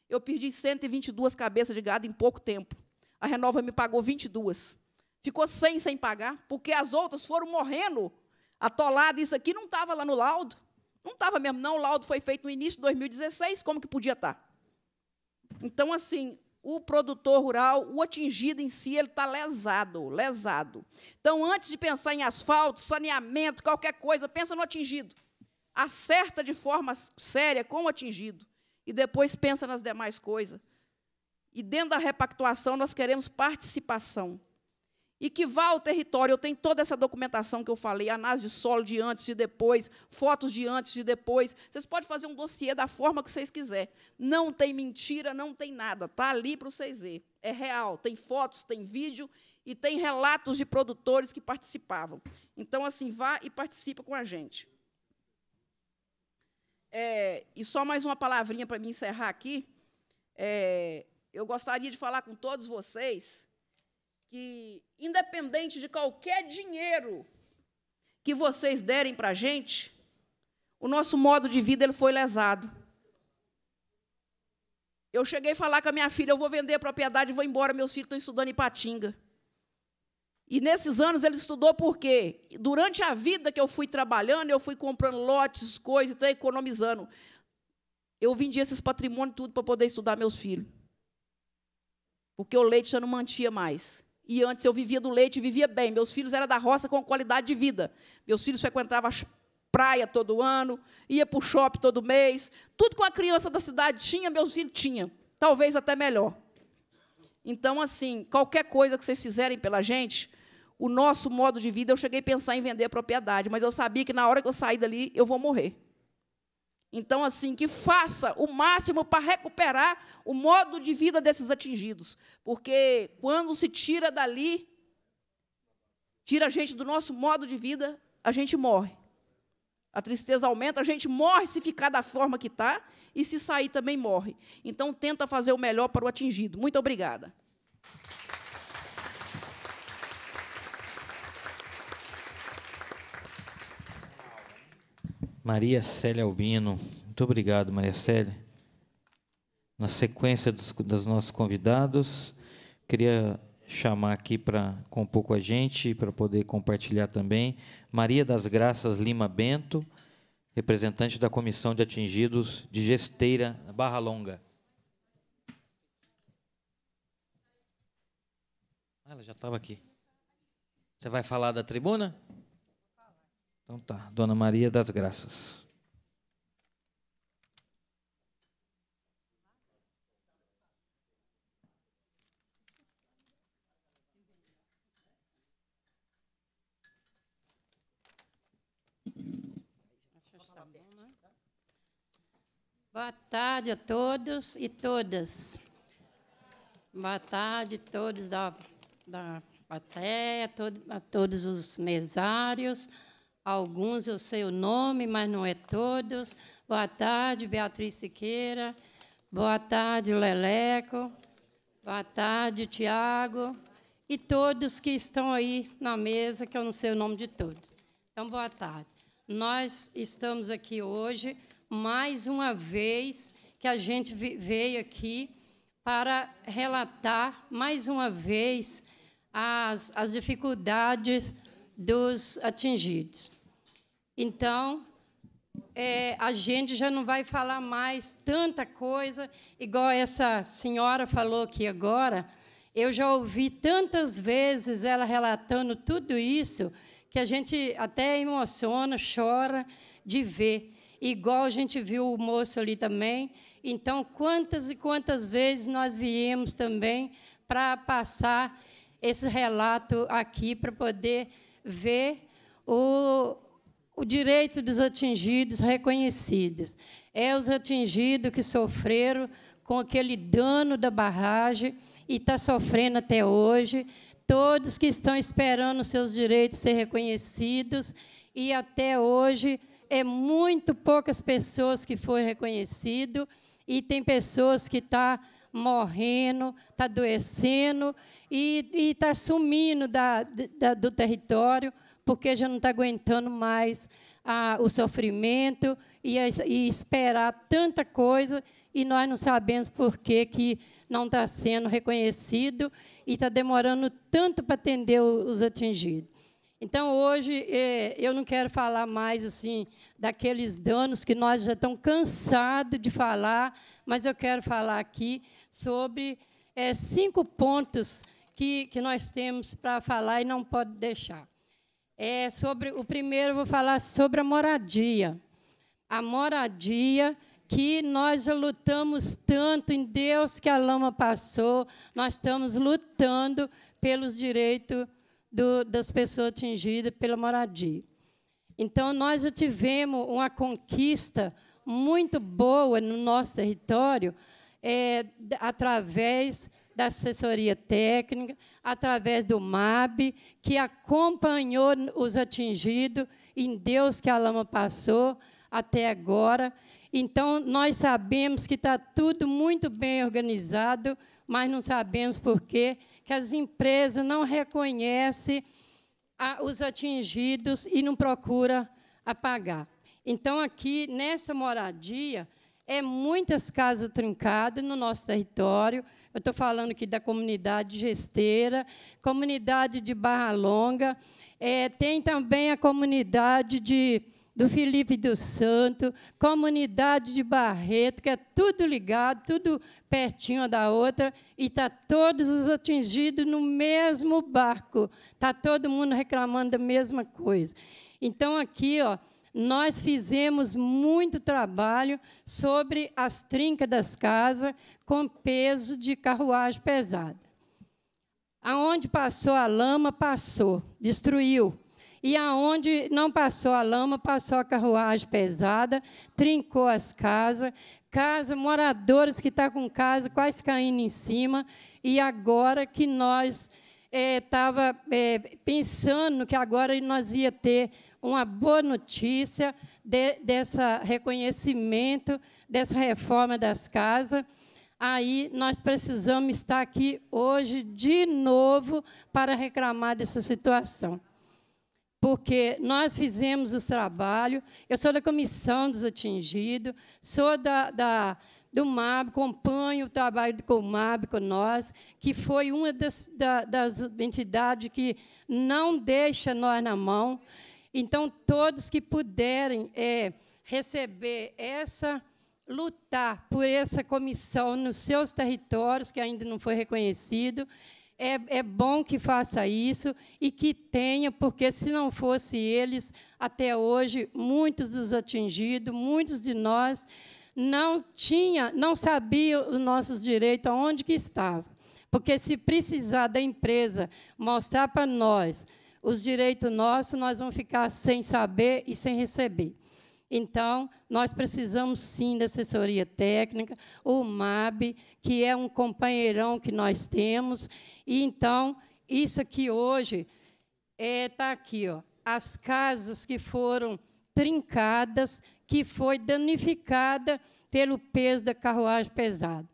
Eu perdi 122 cabeças de gado em pouco tempo. A Renova me pagou 22. Ficou 100 sem pagar, porque as outras foram morrendo, atoladas. Isso aqui não estava lá no laudo. Não estava mesmo, não. O laudo foi feito no início de 2016. Como que podia estar? Tá? Então, assim, o produtor rural, o atingido em si, ele está lesado, lesado. Então, antes de pensar em asfalto, saneamento, qualquer coisa, pensa no atingido. Acerta de forma séria com o atingido. E depois pensa nas demais coisas. E dentro da repactuação, nós queremos participação. E que vá ao território, eu tenho toda essa documentação que eu falei, análise de solo de antes e depois, fotos de antes e depois. Vocês podem fazer um dossiê da forma que vocês quiserem. Não tem mentira, não tem nada. Está ali para vocês verem. É real. Tem fotos, tem vídeo e tem relatos de produtores que participavam. Então, assim, vá e participe com a gente. É, e só mais uma palavrinha para me encerrar aqui. É, eu gostaria de falar com todos vocês que, independente de qualquer dinheiro que vocês derem para a gente, o nosso modo de vida ele foi lesado. Eu cheguei a falar com a minha filha, eu vou vender a propriedade e vou embora, meus filhos estão estudando em Patinga. E nesses anos ele estudou por quê? Durante a vida que eu fui trabalhando, eu fui comprando lotes, coisas, então, economizando. Eu vendi esses patrimônios tudo para poder estudar meus filhos. Porque o leite já não mantia mais. E antes eu vivia do leite e vivia bem. Meus filhos eram da roça com qualidade de vida. Meus filhos frequentavam as praia todo ano, ia para o shopping todo mês. Tudo com a criança da cidade tinha, meus filhos tinham. Talvez até melhor. Então, assim, qualquer coisa que vocês fizerem pela gente, o nosso modo de vida, eu cheguei a pensar em vender a propriedade, mas eu sabia que na hora que eu sair dali, eu vou morrer. Então, assim, que faça o máximo para recuperar o modo de vida desses atingidos. Porque quando se tira dali, tira a gente do nosso modo de vida, a gente morre. A tristeza aumenta, a gente morre se ficar da forma que está, e se sair também morre. Então, tenta fazer o melhor para o atingido. Muito obrigada. Maria Célia Albino. Muito obrigado, Maria Célia. Na sequência dos, dos nossos convidados, queria chamar aqui para compor com a gente, para poder compartilhar também, Maria das Graças Lima Bento, representante da Comissão de Atingidos de Gesteira, Barra Longa. Ah, ela já estava aqui. Você vai falar da tribuna? Então tá, Dona Maria das Graças. Boa tarde a todos e todas. Boa tarde a todos da, da plateia, a todos os mesários, Alguns eu sei o nome, mas não é todos. Boa tarde, Beatriz Siqueira. Boa tarde, Leleco. Boa tarde, Tiago. E todos que estão aí na mesa, que eu não sei o nome de todos. Então, boa tarde. Nós estamos aqui hoje, mais uma vez, que a gente veio aqui para relatar, mais uma vez, as, as dificuldades dos atingidos. Então, é, a gente já não vai falar mais tanta coisa, igual essa senhora falou aqui agora. Eu já ouvi tantas vezes ela relatando tudo isso, que a gente até emociona, chora de ver. Igual a gente viu o moço ali também. Então, quantas e quantas vezes nós viemos também para passar esse relato aqui, para poder ver o, o direito dos atingidos reconhecidos. É os atingidos que sofreram com aquele dano da barragem e está sofrendo até hoje, todos que estão esperando seus direitos ser reconhecidos e até hoje é muito poucas pessoas que foram reconhecido e tem pessoas que estão tá morrendo, está adoecendo e está sumindo da, da, do território porque já não está aguentando mais a, o sofrimento e, a, e, esperar tanta coisa e nós não sabemos por que, que não está sendo reconhecido e está demorando tanto para atender os atingidos. Então, hoje, eh, eu não quero falar mais assim daqueles danos que nós já estamos cansados de falar, mas eu quero falar aqui sobre é, cinco pontos que, que nós temos para falar e não pode deixar. É sobre o primeiro vou falar sobre a moradia. A moradia que nós lutamos tanto em Deus que a lama passou, nós estamos lutando pelos direitos do, das pessoas atingidas pela moradia. Então, nós já tivemos uma conquista muito boa no nosso território é, através da assessoria técnica, através do MAB, que acompanhou os atingidos, em Deus que a lama passou até agora. Então, nós sabemos que está tudo muito bem organizado, mas não sabemos por quê, que as empresas não reconhecem a, os atingidos e não procuram apagar. Então, aqui, nessa moradia, é muitas casas trincadas no nosso território, eu estou falando aqui da comunidade gesteira, comunidade de Barra Longa, é, tem também a comunidade de, do Felipe do Santo, comunidade de Barreto, que é tudo ligado, tudo pertinho da outra, e tá todos os atingidos no mesmo barco. Está todo mundo reclamando da mesma coisa. Então, aqui, ó, nós fizemos muito trabalho sobre as trincas das casas com peso de carruagem pesada. Aonde passou a lama, passou, destruiu. E aonde não passou a lama, passou a carruagem pesada, trincou as casas, casa, moradores que estão tá com casa quase caindo em cima. E agora que nós estava eh, é, eh, é, pensando que agora nós ia ter uma boa notícia de, desse reconhecimento, dessa reforma das casas. Aí nós precisamos estar aqui hoje de novo para reclamar dessa situação. Porque nós fizemos os trabalhos, eu sou da Comissão dos Atingidos, sou da, da do MAB, acompanho o trabalho do MAB com nós, que foi uma das, da, das entidades que não deixa nós na mão, então, todos que puderem é, receber essa, lutar por essa comissão nos seus territórios, que ainda não foi reconhecido, é, é bom que faça isso e que tenha, porque se não fosse eles, até hoje, muitos dos atingidos, muitos de nós, não tinha, não sabia os nossos direitos, aonde que estava. Porque se precisar da empresa mostrar para nós os direitos nossos nós vamos ficar sem saber e sem receber. Então, nós precisamos sim da assessoria técnica, o MAB, que é um companheirão que nós temos. E então, isso aqui hoje está é, tá aqui, ó, as casas que foram trincadas, que foi danificada pelo peso da carruagem pesada.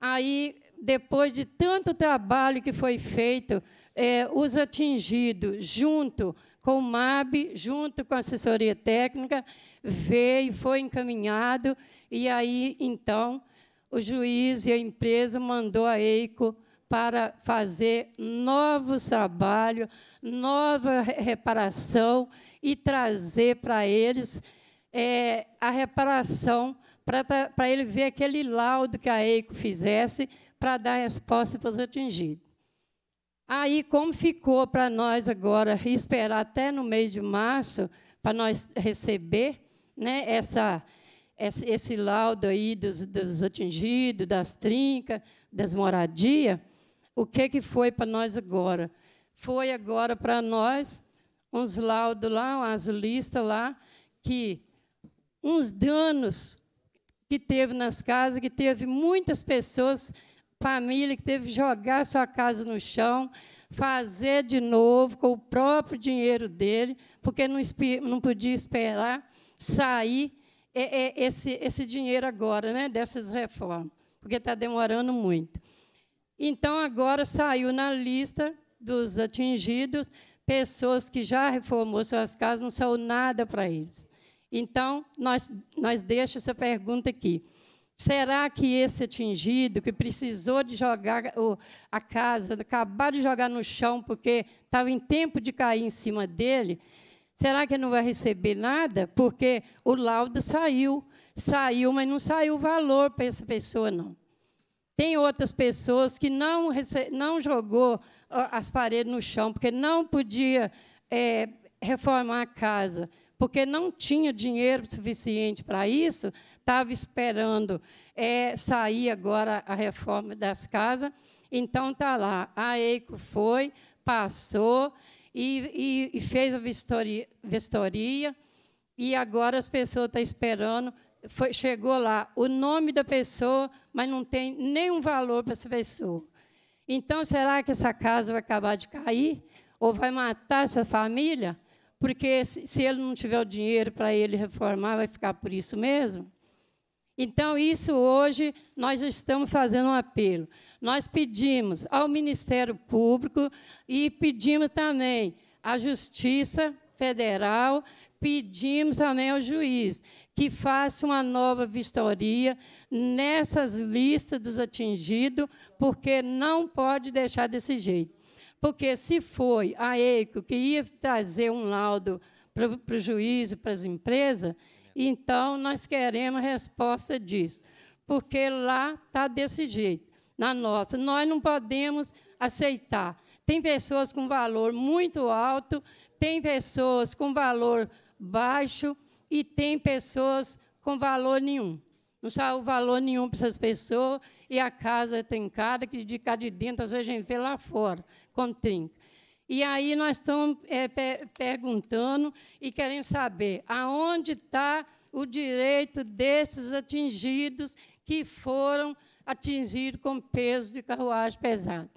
Aí, depois de tanto trabalho que foi feito é, os atingidos, junto com o MAB, junto com a assessoria técnica, veio, foi encaminhado, e aí, então, o juiz e a empresa mandou a EICO para fazer novos trabalhos, nova reparação e trazer para eles é, a reparação para ele ver aquele laudo que a EICO fizesse para dar resposta para os atingidos. Aí, como ficou para nós agora esperar até no mês de março para nós receber né, essa, esse laudo aí dos, dos atingidos, das trincas, das moradias, o que, que foi para nós agora? Foi agora para nós uns laudos lá, umas listas lá, que uns danos que teve nas casas, que teve muitas pessoas família que teve que jogar sua casa no chão, fazer de novo com o próprio dinheiro dele, porque não, não podia esperar sair é, é, esse, esse dinheiro agora, né, dessas reformas, porque está demorando muito. Então, agora saiu na lista dos atingidos pessoas que já reformou suas casas, não saiu nada para eles. Então, nós, nós deixamos essa pergunta aqui. Será que esse atingido, que precisou de jogar a casa, acabar de jogar no chão porque estava em tempo de cair em cima dele, será que não vai receber nada? Porque o laudo saiu. Saiu, mas não saiu o valor para essa pessoa, não. Tem outras pessoas que não, não jogou as paredes no chão, porque não podia é, reformar a casa, porque não tinha dinheiro suficiente para isso, estava esperando é, sair agora a reforma das casas. Então está lá. A EICO foi, passou e, e, e fez a vistoria, vistoria, e agora as pessoas estão tá esperando. Foi, chegou lá o nome da pessoa, mas não tem nenhum valor para essa pessoa. Então, será que essa casa vai acabar de cair? Ou vai matar sua família? Porque se, se ele não tiver o dinheiro para ele reformar, vai ficar por isso mesmo? Então, isso hoje nós estamos fazendo um apelo. Nós pedimos ao Ministério Público e pedimos também à Justiça Federal, pedimos também ao juiz que faça uma nova vistoria nessas listas dos atingidos, porque não pode deixar desse jeito. Porque se foi a EICO que ia trazer um laudo para o juiz e para as empresas, então, nós queremos resposta disso, porque lá está desse jeito, na nossa. Nós não podemos aceitar. Tem pessoas com valor muito alto, tem pessoas com valor baixo e tem pessoas com valor nenhum. Não saiu valor nenhum para essas pessoas e a casa tem cara que de cá de dentro, às vezes a gente vê lá fora, com trinca. E aí nós estamos é, perguntando e querendo saber aonde está o direito desses atingidos que foram atingidos com peso de carruagem pesada.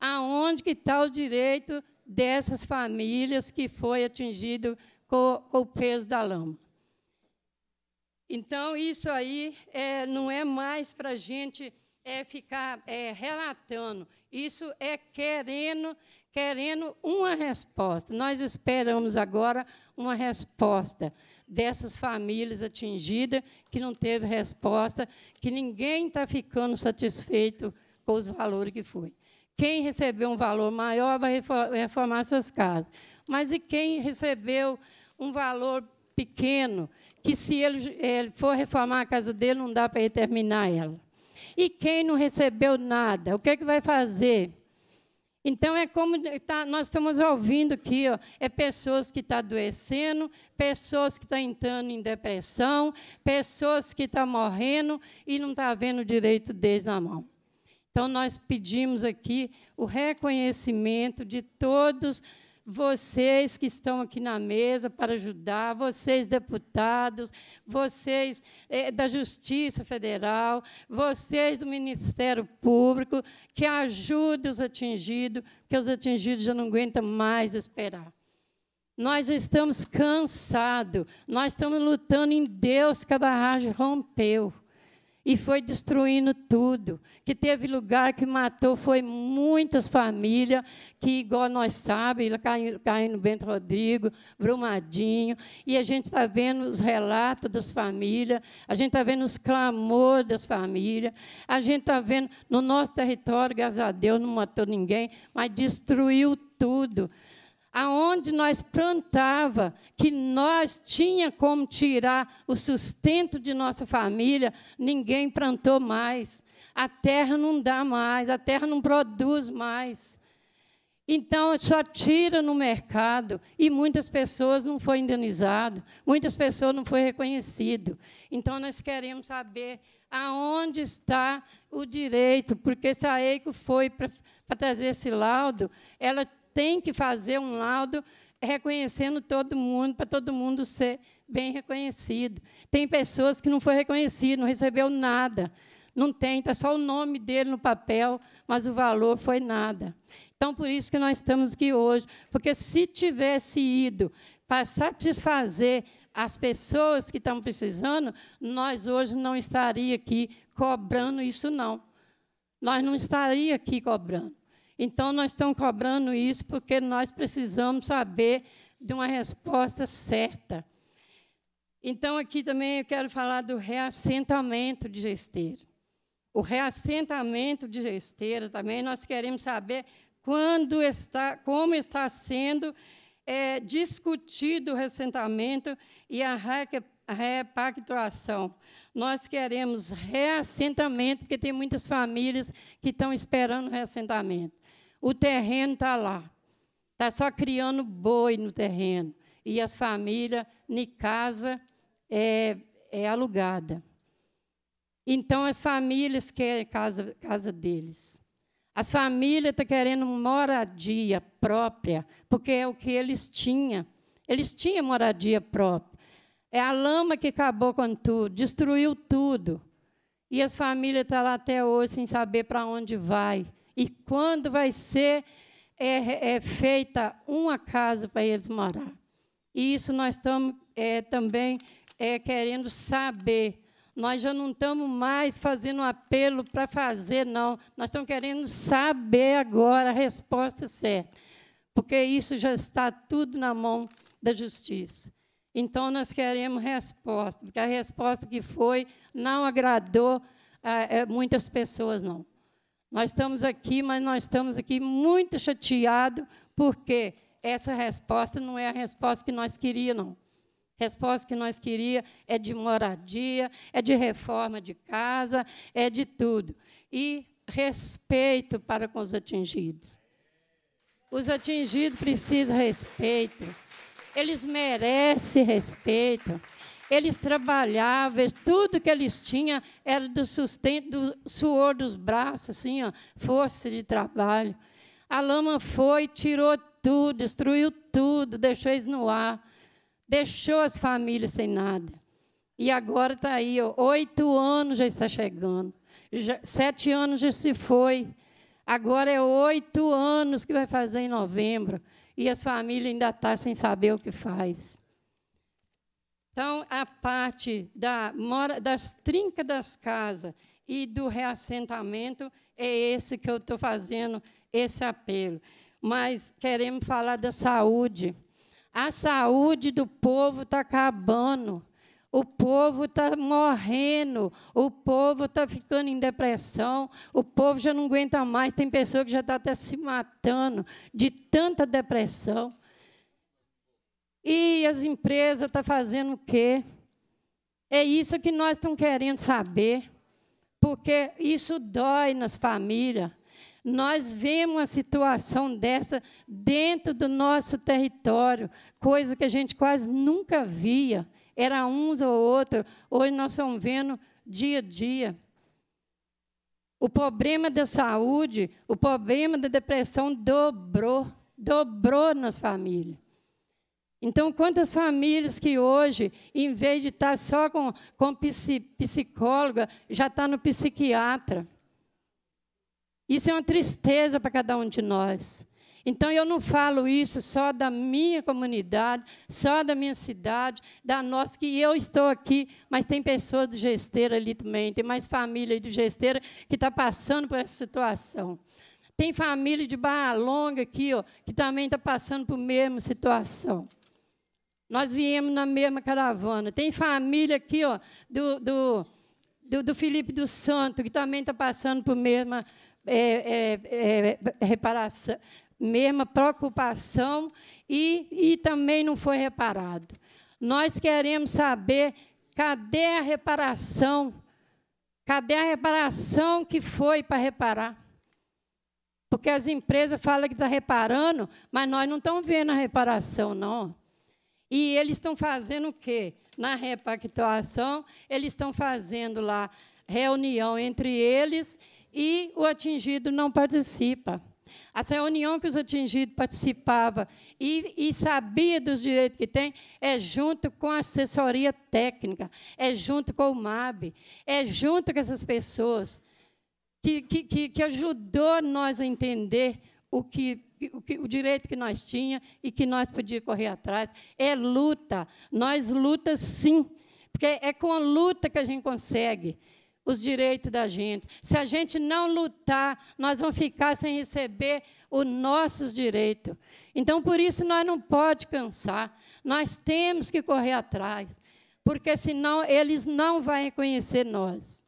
Aonde que está o direito dessas famílias que foi atingido com, com o peso da lama? Então, isso aí é, não é mais para a gente é, ficar é, relatando, isso é querendo querendo uma resposta. Nós esperamos agora uma resposta dessas famílias atingidas que não teve resposta, que ninguém está ficando satisfeito com os valores que foi. Quem recebeu um valor maior vai reformar suas casas. Mas e quem recebeu um valor pequeno, que se ele, ele for reformar a casa dele, não dá para terminar ela? E quem não recebeu nada, o que, é que vai fazer? Então, é como tá, nós estamos ouvindo aqui: ó, é pessoas que estão tá adoecendo, pessoas que estão tá entrando em depressão, pessoas que estão tá morrendo e não estão tá vendo direito deles na mão. Então, nós pedimos aqui o reconhecimento de todos os vocês que estão aqui na mesa para ajudar, vocês deputados, vocês eh, da Justiça Federal, vocês do Ministério Público, que ajudem os atingidos, que os atingidos já não aguentam mais esperar. Nós já estamos cansados, nós estamos lutando em Deus que a barragem rompeu e foi destruindo tudo. Que teve lugar que matou, foi muitas famílias, que igual nós sabemos, caindo, caindo Bento Rodrigo, Brumadinho, e a gente está vendo os relatos das famílias, a gente está vendo os clamores das famílias, a gente está vendo no nosso território, graças a Deus, não matou ninguém, mas destruiu tudo aonde nós plantava, que nós tinha como tirar o sustento de nossa família, ninguém plantou mais. A terra não dá mais, a terra não produz mais. Então só tira no mercado e muitas pessoas não foi indenizado, muitas pessoas não foi reconhecido. Então nós queremos saber aonde está o direito, porque se a EICO foi para trazer esse laudo, ela tem que fazer um laudo reconhecendo todo mundo, para todo mundo ser bem reconhecido. Tem pessoas que não foi reconhecido, não recebeu nada. Não tem, está só o nome dele no papel, mas o valor foi nada. Então, por isso que nós estamos aqui hoje. Porque se tivesse ido para satisfazer as pessoas que estão precisando, nós hoje não estaria aqui cobrando isso, não. Nós não estaria aqui cobrando. Então, nós estamos cobrando isso porque nós precisamos saber de uma resposta certa. Então, aqui também eu quero falar do reassentamento de gesteira. O reassentamento de gesteira também nós queremos saber quando está, como está sendo é, discutido o reassentamento e a repactuação. Nós queremos reassentamento, porque tem muitas famílias que estão esperando reassentamento. O terreno está lá. Está só criando boi no terreno. E as famílias, nem casa, é, é alugada. Então, as famílias querem casa, casa deles. As famílias estão tá querendo moradia própria, porque é o que eles tinham. Eles tinham moradia própria. É a lama que acabou com tudo, destruiu tudo. E as famílias estão tá lá até hoje sem saber para onde vai, e quando vai ser é, é feita uma casa para eles morar. E isso nós estamos é, também é, querendo saber. Nós já não estamos mais fazendo um apelo para fazer, não. Nós estamos querendo saber agora a resposta certa, porque isso já está tudo na mão da justiça. Então, nós queremos resposta, porque a resposta que foi não agradou a, a é, muitas pessoas, não. Nós estamos aqui, mas nós estamos aqui muito chateados, porque essa resposta não é a resposta que nós queríamos. A resposta que nós queria é de moradia, é de reforma de casa, é de tudo. E respeito para com os atingidos. Os atingidos precisam de respeito. Eles merecem respeito. Eles trabalhavam, tudo que eles tinham era do sustento, do suor dos braços, assim, ó, força de trabalho. A lama foi, tirou tudo, destruiu tudo, deixou eles no ar, deixou as famílias sem nada. E agora está aí, ó, oito anos já está chegando, já, sete anos já se foi, agora é oito anos que vai fazer em novembro, e as famílias ainda estão tá sem saber o que faz. Então, a parte da, das trincas das casas e do reassentamento é esse que eu estou fazendo esse apelo. Mas queremos falar da saúde. A saúde do povo está acabando. O povo está morrendo, o povo está ficando em depressão, o povo já não aguenta mais. Tem pessoa que já está até se matando de tanta depressão. E as empresas estão tá fazendo o quê? É isso que nós estamos querendo saber, porque isso dói nas famílias. Nós vemos a situação dessa dentro do nosso território, coisa que a gente quase nunca via. Era uns ou outros, hoje nós estamos vendo dia a dia. O problema da saúde, o problema da depressão dobrou, dobrou nas famílias. Então, quantas famílias que hoje, em vez de estar tá só com, com psicóloga, já está no psiquiatra? Isso é uma tristeza para cada um de nós. Então, eu não falo isso só da minha comunidade, só da minha cidade, da nossa, que eu estou aqui, mas tem pessoas do Gesteira ali também, tem mais família do Gesteira que está passando por essa situação. Tem família de Barra Longa aqui, ó, que também está passando por mesma situação. Nós viemos na mesma caravana. Tem família aqui, ó, do, do, do, do Felipe do Santo, que também está passando por mesma é, é, é, reparação, mesma preocupação e, e também não foi reparado. Nós queremos saber cadê a reparação? Cadê a reparação que foi para reparar? Porque as empresas falam que estão tá reparando, mas nós não estamos vendo a reparação, não. E eles estão fazendo o quê? Na repactuação, eles estão fazendo lá reunião entre eles e o atingido não participa. A reunião que os atingidos participavam e, e sabia dos direitos que tem é junto com a assessoria técnica, é junto com o MAB, é junto com essas pessoas que, que, que ajudou nós a entender o que o, que, o direito que nós tinha e que nós podíamos correr atrás. É luta. Nós luta sim, porque é com a luta que a gente consegue os direitos da gente. Se a gente não lutar, nós vamos ficar sem receber os nossos direitos. Então, por isso, nós não pode cansar. Nós temos que correr atrás, porque senão eles não vão reconhecer nós.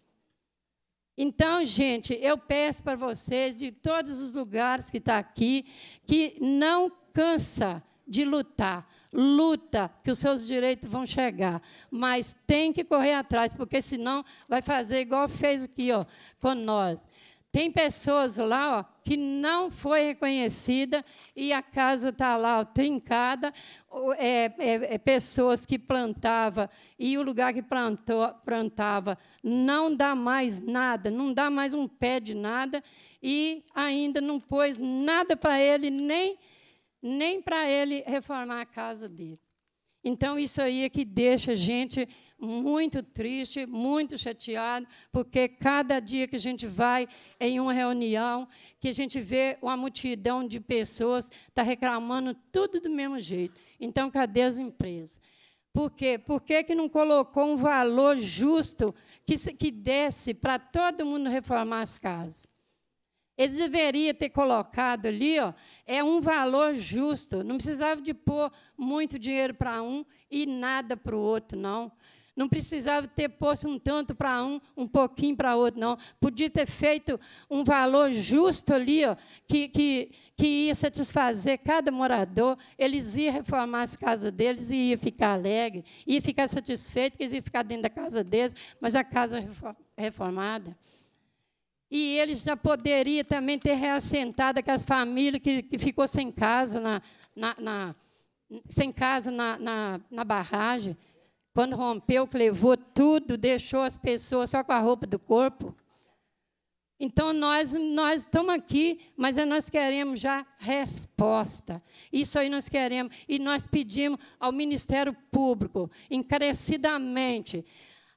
Então, gente, eu peço para vocês, de todos os lugares que está aqui, que não cansa de lutar. Luta, que os seus direitos vão chegar. Mas tem que correr atrás, porque senão vai fazer igual fez aqui ó, com nós. Tem pessoas lá ó, que não foi reconhecida e a casa está lá ó, trincada. É, é, é, pessoas que plantava e o lugar que plantou, plantava não dá mais nada, não dá mais um pé de nada e ainda não pôs nada para ele, nem, nem para ele reformar a casa dele. Então, isso aí é que deixa a gente muito triste, muito chateado, porque cada dia que a gente vai em uma reunião, que a gente vê uma multidão de pessoas está reclamando tudo do mesmo jeito. Então, cadê as empresas? Por quê? Por que, que não colocou um valor justo que, que desse para todo mundo reformar as casas? Eles deveriam ter colocado ali, ó, é um valor justo. Não precisava de pôr muito dinheiro para um e nada para o outro, não. Não precisava ter posto um tanto para um, um pouquinho para outro, não. Podia ter feito um valor justo ali, ó, que, que, que ia satisfazer cada morador. Eles iam reformar as casas deles e iam ficar alegre, iam ficar satisfeito, que eles iam ficar dentro da casa deles, mas a casa reformada. E eles já poderiam também ter reassentado aquelas famílias que, que ficou sem casa na, na, na sem casa na, na, na barragem. Quando rompeu, que levou tudo, deixou as pessoas só com a roupa do corpo. Então nós nós estamos aqui, mas é nós queremos já resposta. Isso aí nós queremos e nós pedimos ao Ministério Público encarecidamente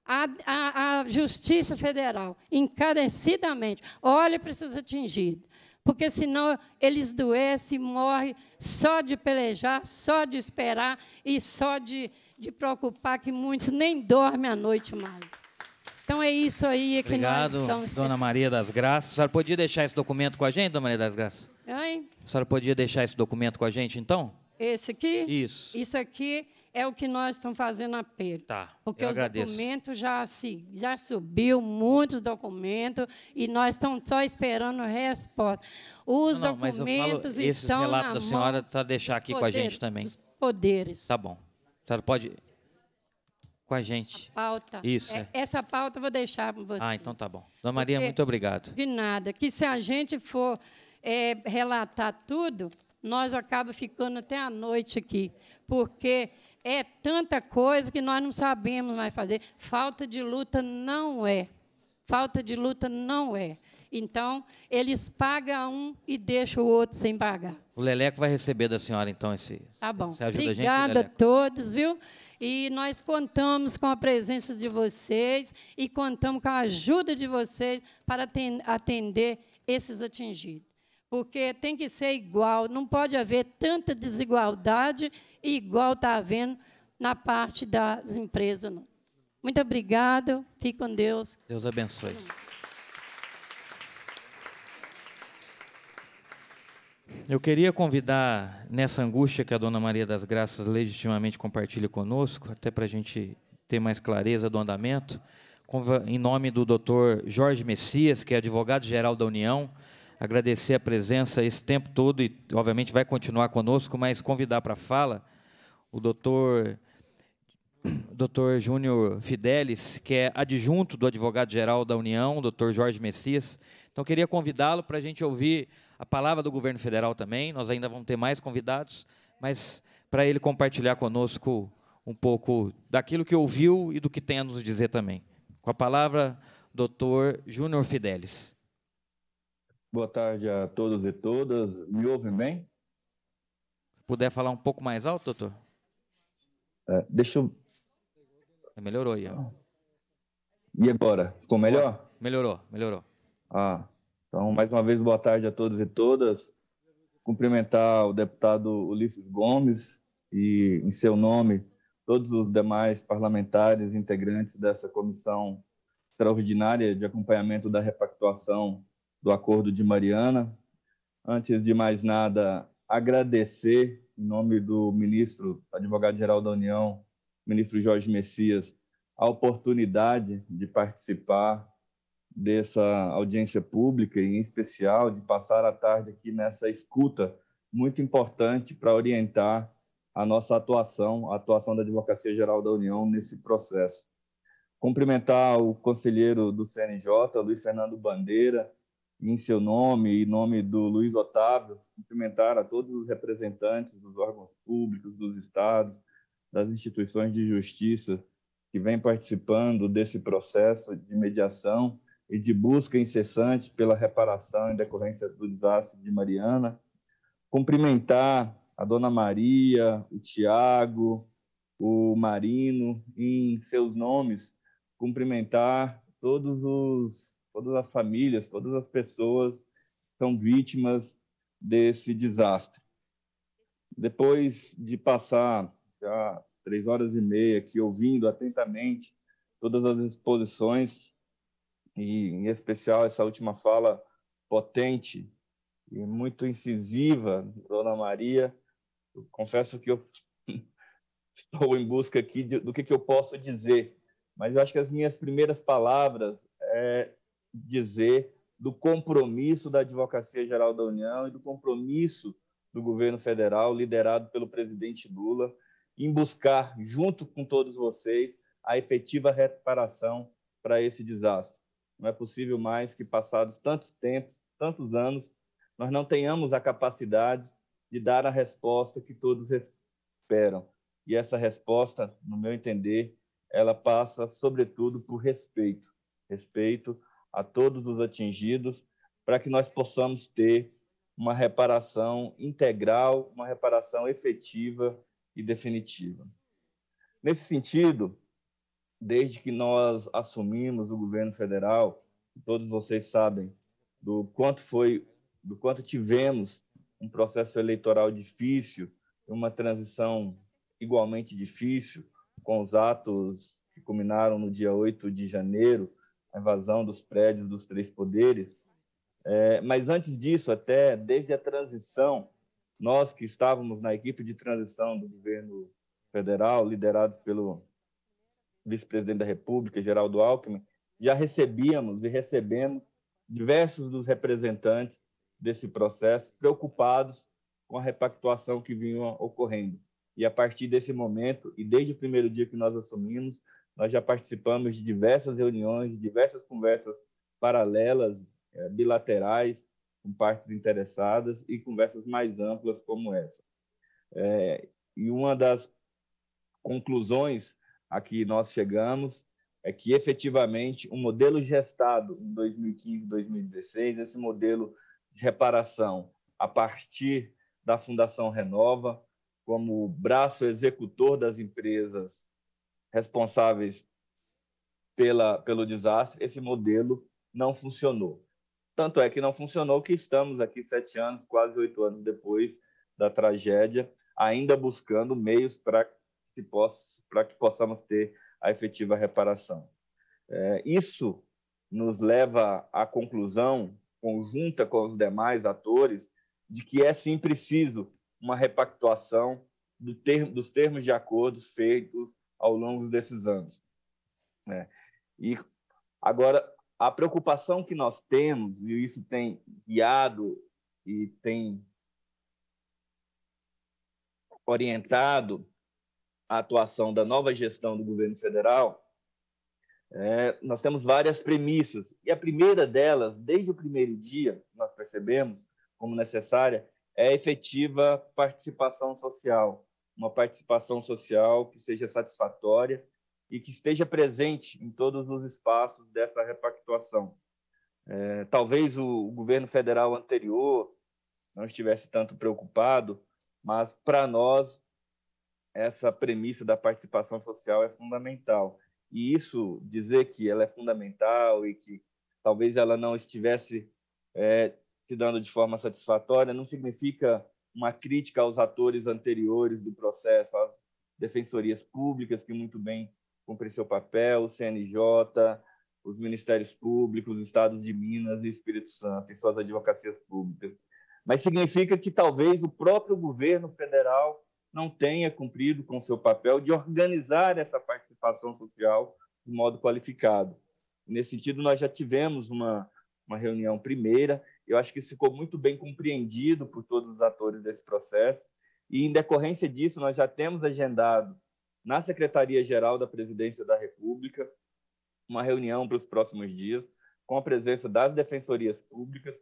a, a, a Justiça Federal encarecidamente, olha para esses atingidos, porque senão eles doecem, morrem só de pelejar, só de esperar e só de de preocupar que muitos nem dormem à noite mais. Então é isso aí que Obrigado, nós estamos... Dona Maria das Graças. A senhora podia deixar esse documento com a gente, Dona Maria das Graças? Oi? A senhora podia deixar esse documento com a gente, então? Esse aqui? Isso. Isso aqui é o que nós estamos fazendo na Tá, porque o os documentos já, se, já subiu muitos documentos e nós estamos só esperando resposta. Os não, documentos não, mas eu falo, esses estão relatos da senhora para deixar aqui poderes, com a gente também. Os poderes. Tá bom. A senhora pode. Com a gente. A pauta. Isso. É, é. Essa pauta eu vou deixar para você. Ah, então tá bom. Dona Maria, Porque, muito obrigado. De nada. Que se a gente for é, relatar tudo, nós acabamos ficando até a noite aqui. Porque é tanta coisa que nós não sabemos mais fazer. Falta de luta não é. Falta de luta não é. Então, eles pagam um e deixam o outro sem pagar. O Leleco vai receber da senhora, então, esse. Tá bom. ajuda Obrigada a, gente, a todos, viu? E nós contamos com a presença de vocês e contamos com a ajuda de vocês para atender esses atingidos. Porque tem que ser igual, não pode haver tanta desigualdade, igual está havendo na parte das empresas, não. Muito obrigada, fique com Deus. Deus abençoe. eu queria convidar, nessa angústia que a Dona Maria das Graças legitimamente compartilha conosco, até para a gente ter mais clareza do andamento, em nome do doutor Jorge Messias, que é advogado-geral da União, agradecer a presença esse tempo todo e, obviamente, vai continuar conosco, mas convidar para a fala o doutor, doutor Júnior Fidelis, que é adjunto do advogado-geral da União, doutor Jorge Messias. Então, queria convidá-lo para a gente ouvir a palavra do governo federal também. Nós ainda vamos ter mais convidados, mas para ele compartilhar conosco um pouco daquilo que ouviu e do que tem a nos dizer também. Com a palavra, doutor Júnior Fidelis. Boa tarde a todos e todas. Me ouvem bem? puder falar um pouco mais alto, doutor? É, deixa eu. Melhorou aí. Ó. E agora? Ficou melhor? Melhorou, melhorou. Ah, então, mais uma vez, boa tarde a todos e todas. Cumprimentar o deputado Ulisses Gomes e, em seu nome, todos os demais parlamentares integrantes dessa comissão extraordinária de acompanhamento da repactuação do Acordo de Mariana. Antes de mais nada, agradecer, em nome do ministro, advogado-geral da União, ministro Jorge Messias, a oportunidade de participar dessa audiência pública e, em especial, de passar a tarde aqui nessa escuta muito importante para orientar a nossa atuação, a atuação da Advocacia Geral da União nesse processo. Cumprimentar o conselheiro do CNJ, Luiz Fernando Bandeira, em seu nome e nome do Luiz Otávio, cumprimentar a todos os representantes dos órgãos públicos, dos estados, das instituições de justiça que vêm participando desse processo de mediação e de busca incessante pela reparação em decorrência do desastre de Mariana. Cumprimentar a Dona Maria, o Tiago, o Marino, em seus nomes, cumprimentar todos os, todas as famílias, todas as pessoas que são vítimas desse desastre. Depois de passar já três horas e meia aqui ouvindo atentamente todas as exposições e em especial essa última fala potente e muito incisiva, Dona Maria. Eu confesso que eu estou em busca aqui de, do que, que eu posso dizer, mas eu acho que as minhas primeiras palavras é dizer do compromisso da Advocacia Geral da União e do compromisso do governo federal, liderado pelo presidente Lula, em buscar, junto com todos vocês, a efetiva reparação para esse desastre. Não é possível mais que, passados tantos tempos, tantos anos, nós não tenhamos a capacidade de dar a resposta que todos esperam. E essa resposta, no meu entender, ela passa, sobretudo, por respeito respeito a todos os atingidos, para que nós possamos ter uma reparação integral, uma reparação efetiva e definitiva. Nesse sentido, desde que nós assumimos o governo federal, todos vocês sabem do quanto foi, do quanto tivemos um processo eleitoral difícil, uma transição igualmente difícil, com os atos que culminaram no dia 8 de janeiro, a invasão dos prédios dos três poderes. É, mas antes disso, até desde a transição, nós que estávamos na equipe de transição do governo federal, liderados pelo vice-presidente da República, Geraldo Alckmin, já recebíamos e recebemos diversos dos representantes desse processo preocupados com a repactuação que vinha ocorrendo. E a partir desse momento, e desde o primeiro dia que nós assumimos, nós já participamos de diversas reuniões, de diversas conversas paralelas, é, bilaterais, com partes interessadas e conversas mais amplas como essa. É, e uma das conclusões a que nós chegamos é que efetivamente o modelo gestado em 2015, 2016, esse modelo de reparação a partir da Fundação Renova, como braço executor das empresas responsáveis pela, pelo desastre, esse modelo não funcionou. Tanto é que não funcionou que estamos aqui sete anos, quase oito anos depois da tragédia, ainda buscando meios para para possa, que possamos ter a efetiva reparação. É, isso nos leva à conclusão, conjunta com os demais atores, de que é sim preciso uma repactuação do termo, dos termos de acordos feitos ao longo desses anos. É, e agora, a preocupação que nós temos, e isso tem guiado e tem orientado a atuação da nova gestão do governo federal, é, nós temos várias premissas. E a primeira delas, desde o primeiro dia, nós percebemos como necessária, é a efetiva participação social. Uma participação social que seja satisfatória e que esteja presente em todos os espaços dessa repactuação. É, talvez o governo federal anterior não estivesse tanto preocupado, mas para nós essa premissa da participação social é fundamental. E isso, dizer que ela é fundamental e que talvez ela não estivesse é, se dando de forma satisfatória, não significa uma crítica aos atores anteriores do processo, às defensorias públicas que muito bem cumprem seu papel, o CNJ, os ministérios públicos, os estados de Minas e Espírito Santo e suas advocacias públicas. Mas significa que talvez o próprio governo federal não tenha cumprido com seu papel de organizar essa participação social de modo qualificado. Nesse sentido, nós já tivemos uma, uma reunião primeira, eu acho que isso ficou muito bem compreendido por todos os atores desse processo, e em decorrência disso, nós já temos agendado na Secretaria-Geral da Presidência da República uma reunião para os próximos dias, com a presença das defensorias públicas,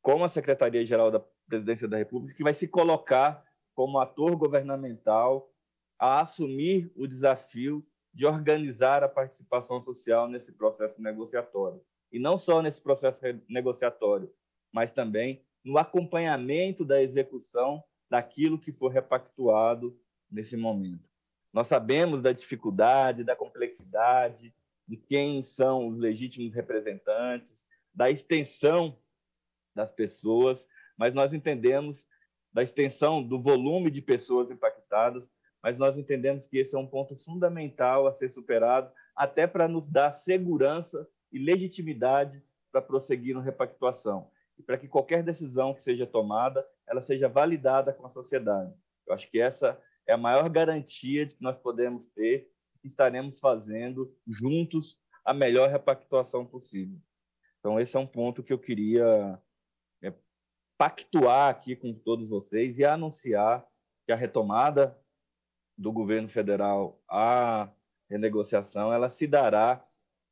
com a Secretaria-Geral da Presidência da República, que vai se colocar como ator governamental, a assumir o desafio de organizar a participação social nesse processo negociatório. E não só nesse processo negociatório, mas também no acompanhamento da execução daquilo que for repactuado nesse momento. Nós sabemos da dificuldade, da complexidade, de quem são os legítimos representantes, da extensão das pessoas, mas nós entendemos da extensão do volume de pessoas impactadas, mas nós entendemos que esse é um ponto fundamental a ser superado, até para nos dar segurança e legitimidade para prosseguir na repactuação e para que qualquer decisão que seja tomada, ela seja validada com a sociedade. Eu acho que essa é a maior garantia de que nós podemos ter que estaremos fazendo juntos a melhor repactuação possível. Então esse é um ponto que eu queria pactuar aqui com todos vocês e anunciar que a retomada do governo federal à renegociação ela se dará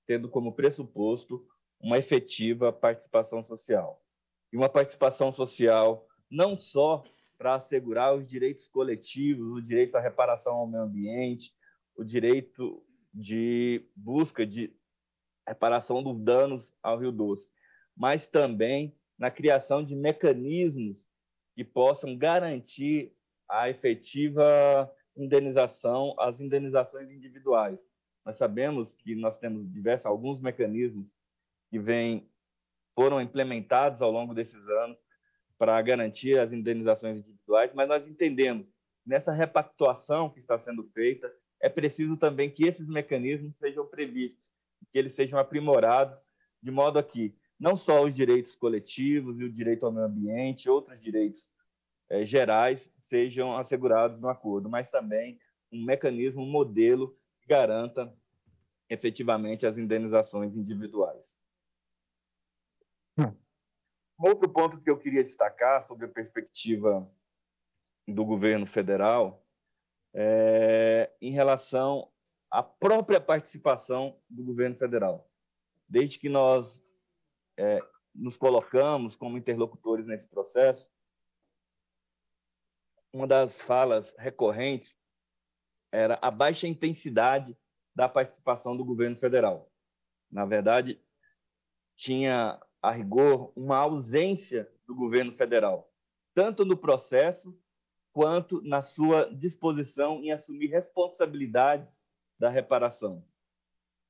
tendo como pressuposto uma efetiva participação social. E uma participação social não só para assegurar os direitos coletivos, o direito à reparação ao meio ambiente, o direito de busca de reparação dos danos ao Rio Doce, mas também na criação de mecanismos que possam garantir a efetiva indenização, as indenizações individuais. Nós sabemos que nós temos diversos alguns mecanismos que vêm foram implementados ao longo desses anos para garantir as indenizações individuais, mas nós entendemos nessa repactuação que está sendo feita é preciso também que esses mecanismos sejam previstos, que eles sejam aprimorados de modo a que não só os direitos coletivos e o direito ao meio ambiente, outros direitos é, gerais sejam assegurados no acordo, mas também um mecanismo, um modelo que garanta efetivamente as indenizações individuais. Outro ponto que eu queria destacar sobre a perspectiva do governo federal é em relação à própria participação do governo federal. Desde que nós é, nos colocamos como interlocutores nesse processo, uma das falas recorrentes era a baixa intensidade da participação do governo federal. Na verdade, tinha a rigor uma ausência do governo federal, tanto no processo quanto na sua disposição em assumir responsabilidades da reparação.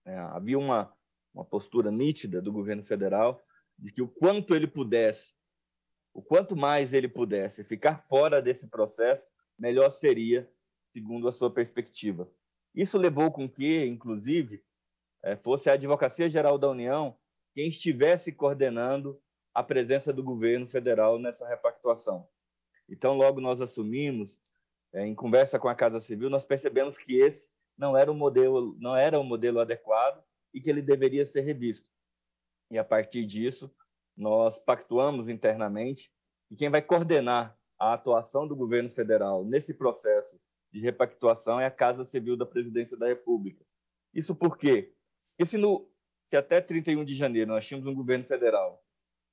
É, havia uma uma postura nítida do governo federal de que o quanto ele pudesse, o quanto mais ele pudesse ficar fora desse processo, melhor seria, segundo a sua perspectiva. Isso levou com que, inclusive, eh, fosse a Advocacia Geral da União quem estivesse coordenando a presença do governo federal nessa repactuação. Então, logo nós assumimos, eh, em conversa com a Casa Civil, nós percebemos que esse não era o modelo, não era o modelo adequado e que ele deveria ser revisto. E a partir disso, nós pactuamos internamente e quem vai coordenar a atuação do governo federal nesse processo de repactuação é a Casa Civil da Presidência da República. Isso por quê? Porque se, no, se até 31 de janeiro nós tínhamos um governo federal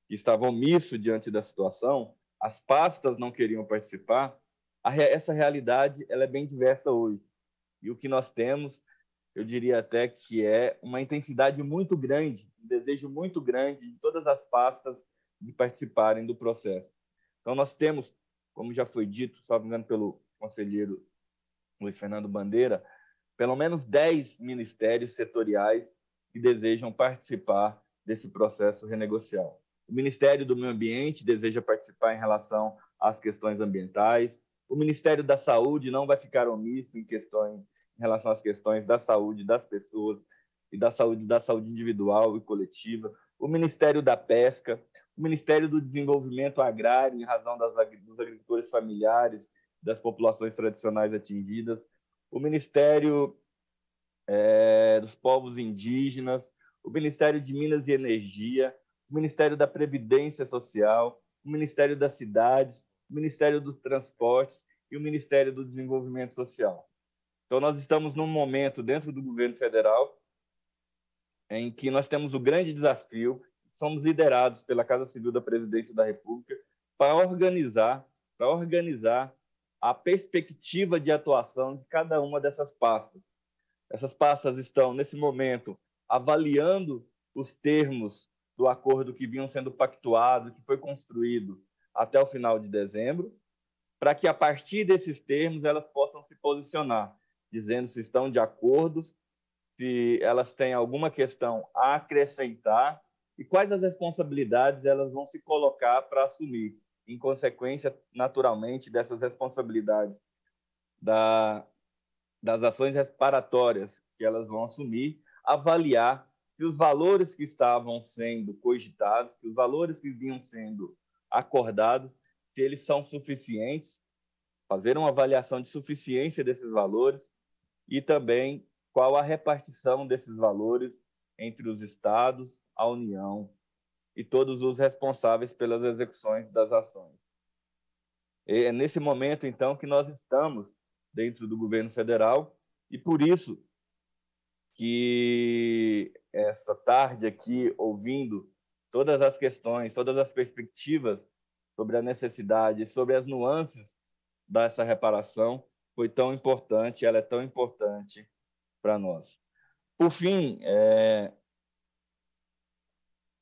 que estava omisso diante da situação, as pastas não queriam participar, a, essa realidade ela é bem diversa hoje. E o que nós temos eu diria até que é uma intensidade muito grande, um desejo muito grande de todas as pastas de participarem do processo. Então, nós temos, como já foi dito, me engano, pelo conselheiro Luiz Fernando Bandeira, pelo menos 10 ministérios setoriais que desejam participar desse processo renegocial. O Ministério do Meio Ambiente deseja participar em relação às questões ambientais. O Ministério da Saúde não vai ficar omisso em questões em relação às questões da saúde das pessoas e da saúde da saúde individual e coletiva, o Ministério da Pesca, o Ministério do Desenvolvimento Agrário, em razão das, dos agricultores familiares, das populações tradicionais atingidas, o Ministério é, dos Povos Indígenas, o Ministério de Minas e Energia, o Ministério da Previdência Social, o Ministério das Cidades, o Ministério dos Transportes e o Ministério do Desenvolvimento Social. Então, nós estamos num momento dentro do governo federal em que nós temos o grande desafio, somos liderados pela Casa Civil da Presidência da República para organizar, para organizar a perspectiva de atuação de cada uma dessas pastas. Essas pastas estão nesse momento avaliando os termos do acordo que vinham sendo pactuado, que foi construído até o final de dezembro, para que a partir desses termos elas possam se posicionar dizendo se estão de acordo, se elas têm alguma questão a acrescentar e quais as responsabilidades elas vão se colocar para assumir, em consequência, naturalmente, dessas responsabilidades da, das ações reparatórias que elas vão assumir, avaliar se os valores que estavam sendo cogitados, se os valores que vinham sendo acordados, se eles são suficientes, fazer uma avaliação de suficiência desses valores e também qual a repartição desses valores entre os estados, a União e todos os responsáveis pelas execuções das ações. É nesse momento, então, que nós estamos dentro do governo federal e por isso que essa tarde aqui, ouvindo todas as questões, todas as perspectivas sobre a necessidade, sobre as nuances dessa reparação, foi tão importante, ela é tão importante para nós. Por fim, é,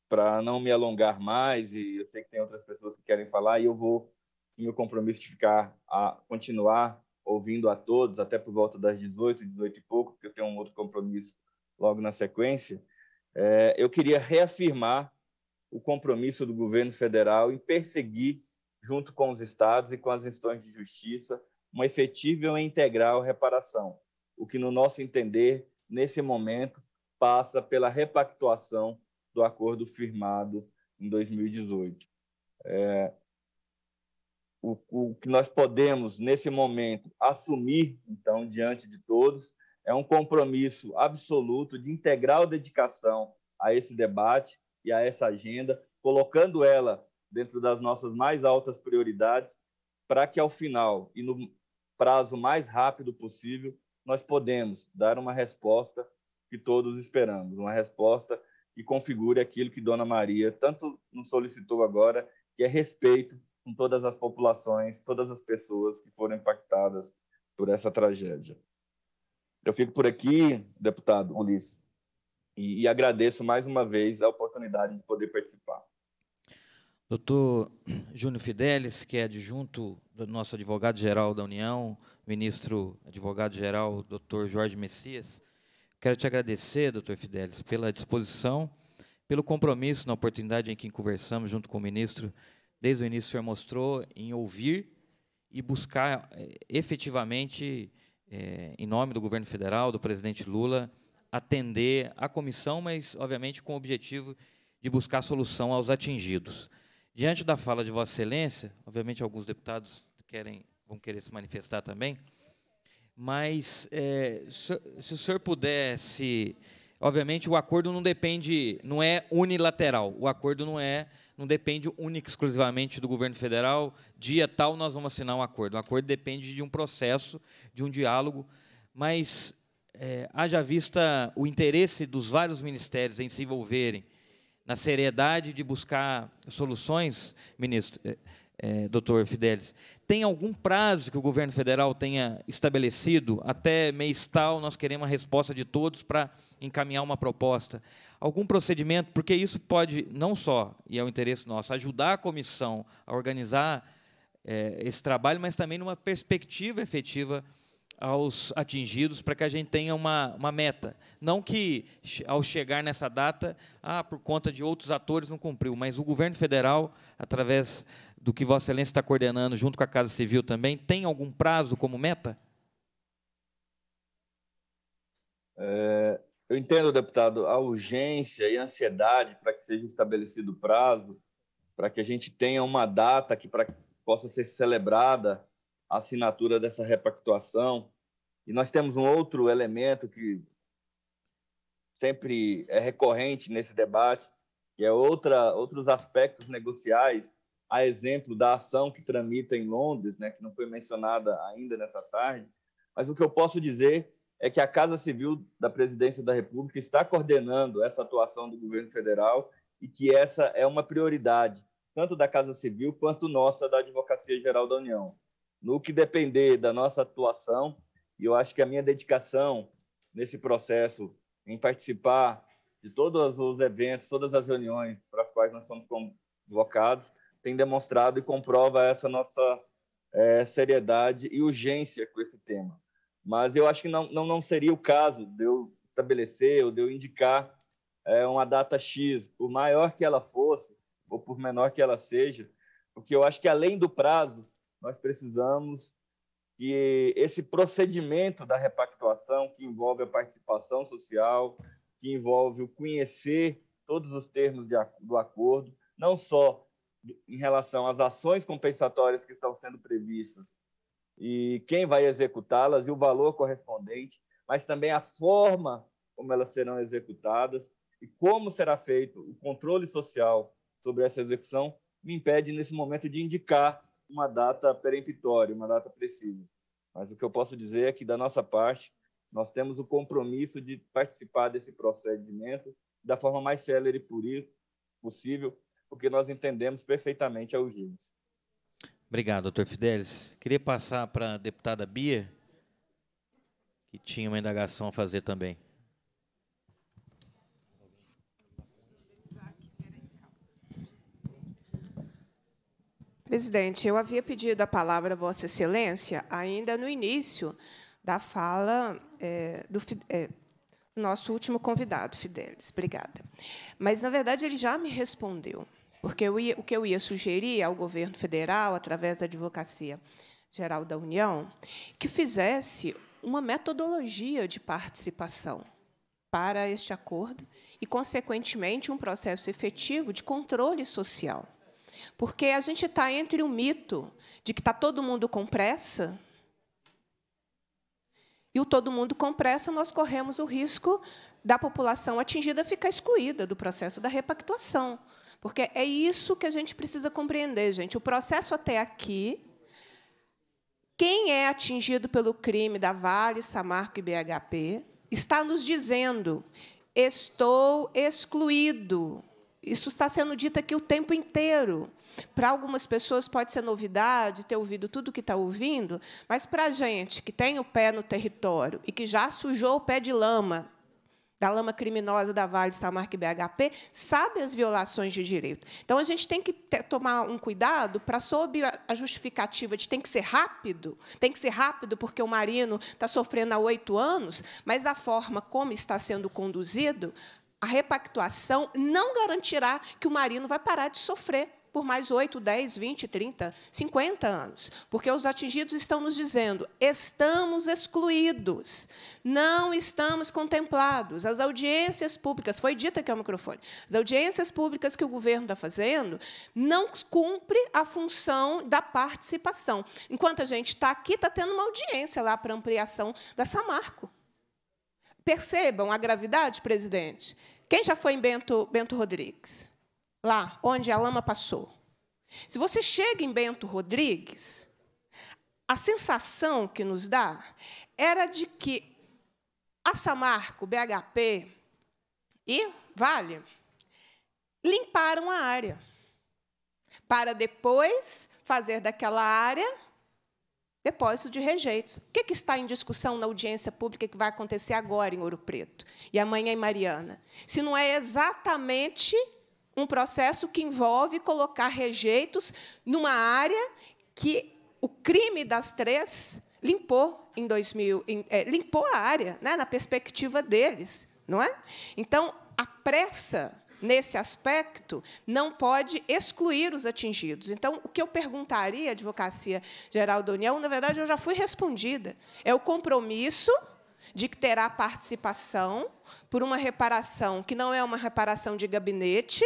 para não me alongar mais, e eu sei que tem outras pessoas que querem falar, e eu vou, meu compromisso de ficar a continuar ouvindo a todos, até por volta das 18, 18 e pouco, porque eu tenho um outro compromisso logo na sequência, é, eu queria reafirmar o compromisso do governo federal em perseguir, junto com os estados e com as instituições de justiça, uma efetiva e integral reparação, o que, no nosso entender, nesse momento, passa pela repactuação do acordo firmado em 2018. É, o, o que nós podemos, nesse momento, assumir, então, diante de todos, é um compromisso absoluto de integral dedicação a esse debate e a essa agenda, colocando ela dentro das nossas mais altas prioridades, para que ao final e no prazo mais rápido possível, nós podemos dar uma resposta que todos esperamos, uma resposta que configure aquilo que Dona Maria tanto nos solicitou agora, que é respeito com todas as populações, todas as pessoas que foram impactadas por essa tragédia. Eu fico por aqui, deputado Ulisses, e, e agradeço mais uma vez a oportunidade de poder participar. Doutor Júnior Fidelis, que é adjunto do nosso advogado-geral da União, ministro advogado-geral, doutor Jorge Messias, quero te agradecer, doutor Fidelis, pela disposição, pelo compromisso na oportunidade em que conversamos junto com o ministro. Desde o início, o senhor mostrou em ouvir e buscar eh, efetivamente, é, em nome do governo federal, do presidente Lula, atender a comissão, mas, obviamente, com o objetivo de buscar solução aos atingidos. Diante da fala de Vossa Excelência, obviamente alguns deputados querem, vão querer se manifestar também, mas é, se, se o senhor pudesse. Obviamente, o acordo não depende, não é unilateral. O acordo não é, não depende única exclusivamente do governo federal. Dia tal nós vamos assinar um acordo. O acordo depende de um processo, de um diálogo. Mas é, haja vista o interesse dos vários ministérios em se envolverem na seriedade de buscar soluções, ministro, é, doutor Fidelis, tem algum prazo que o governo federal tenha estabelecido? Até mês tal, nós queremos a resposta de todos para encaminhar uma proposta. Algum procedimento, porque isso pode, não só, e é o interesse nosso, ajudar a comissão a organizar é, esse trabalho, mas também numa perspectiva efetiva aos atingidos para que a gente tenha uma, uma meta. Não que ao chegar nessa data, ah, por conta de outros atores não cumpriu, mas o governo federal, através do que Vossa Excelência está coordenando junto com a Casa Civil também, tem algum prazo como meta? É, eu entendo, deputado, a urgência e a ansiedade para que seja estabelecido o prazo, para que a gente tenha uma data que, para que possa ser celebrada assinatura dessa repactuação. E nós temos um outro elemento que sempre é recorrente nesse debate, que é outra, outros aspectos negociais, a exemplo da ação que tramita em Londres, né, que não foi mencionada ainda nessa tarde, mas o que eu posso dizer é que a Casa Civil da Presidência da República está coordenando essa atuação do governo federal e que essa é uma prioridade, tanto da Casa Civil quanto nossa da Advocacia Geral da União no que depender da nossa atuação. E eu acho que a minha dedicação nesse processo, em participar de todos os eventos, todas as reuniões para as quais nós somos convocados, tem demonstrado e comprova essa nossa é, seriedade e urgência com esse tema. Mas eu acho que não, não, não seria o caso de eu estabelecer ou de eu indicar é, uma data X, por maior que ela fosse, ou por menor que ela seja, porque eu acho que além do prazo, nós precisamos que esse procedimento da repactuação, que envolve a participação social, que envolve o conhecer todos os termos de, do acordo, não só em relação às ações compensatórias que estão sendo previstas e quem vai executá-las e o valor correspondente, mas também a forma como elas serão executadas e como será feito o controle social sobre essa execução, me impede nesse momento de indicar uma data peremptória, uma data precisa. Mas o que eu posso dizer é que, da nossa parte, nós temos o compromisso de participar desse procedimento da forma mais célere possível, porque nós entendemos perfeitamente a urgência. Obrigado, doutor Fidelis. Queria passar para a deputada Bia, que tinha uma indagação a fazer também. Presidente, eu havia pedido a palavra a Vossa Excelência ainda no início da fala é, do é, nosso último convidado, Fidelis. Obrigada. Mas, na verdade, ele já me respondeu, porque ia, o que eu ia sugerir ao governo federal, através da Advocacia Geral da União, que fizesse uma metodologia de participação para este acordo e, consequentemente, um processo efetivo de controle social. Porque a gente está entre o mito de que está todo mundo com pressa, e o todo mundo com pressa, nós corremos o risco da população atingida ficar excluída do processo da repactuação. Porque é isso que a gente precisa compreender, gente. O processo até aqui, quem é atingido pelo crime da Vale, Samarco e BHP, está nos dizendo: estou excluído. Isso está sendo dito aqui o tempo inteiro. Para algumas pessoas pode ser novidade ter ouvido tudo que está ouvindo, mas para a gente que tem o pé no território e que já sujou o pé de lama, da lama criminosa da Vale Samarc BHP, sabe as violações de direito. Então a gente tem que ter, tomar um cuidado para, sob a justificativa de tem que ser rápido, tem que ser rápido porque o marino está sofrendo há oito anos, mas da forma como está sendo conduzido, a repactuação não garantirá que o marido vai parar de sofrer por mais 8, 10, 20, 30, 50 anos. Porque os atingidos estão nos dizendo: estamos excluídos, não estamos contemplados. As audiências públicas, foi dito aqui ao microfone, as audiências públicas que o governo está fazendo não cumpre a função da participação. Enquanto a gente está aqui, está tendo uma audiência lá para ampliação da Samarco. Percebam a gravidade, presidente. Quem já foi em Bento, Bento Rodrigues? Lá, onde a lama passou. Se você chega em Bento Rodrigues, a sensação que nos dá era de que a Samarco, BHP e Vale limparam a área para depois fazer daquela área Depósito de rejeitos. O que, é que está em discussão na audiência pública que vai acontecer agora em Ouro Preto e amanhã em Mariana? Se não é exatamente um processo que envolve colocar rejeitos numa área que o crime das três limpou em 2000, em, é, limpou a área, né, na perspectiva deles, não é? Então a pressa nesse aspecto, não pode excluir os atingidos. Então, o que eu perguntaria à Advocacia Geral da União, na verdade, eu já fui respondida. É o compromisso de que terá participação por uma reparação que não é uma reparação de gabinete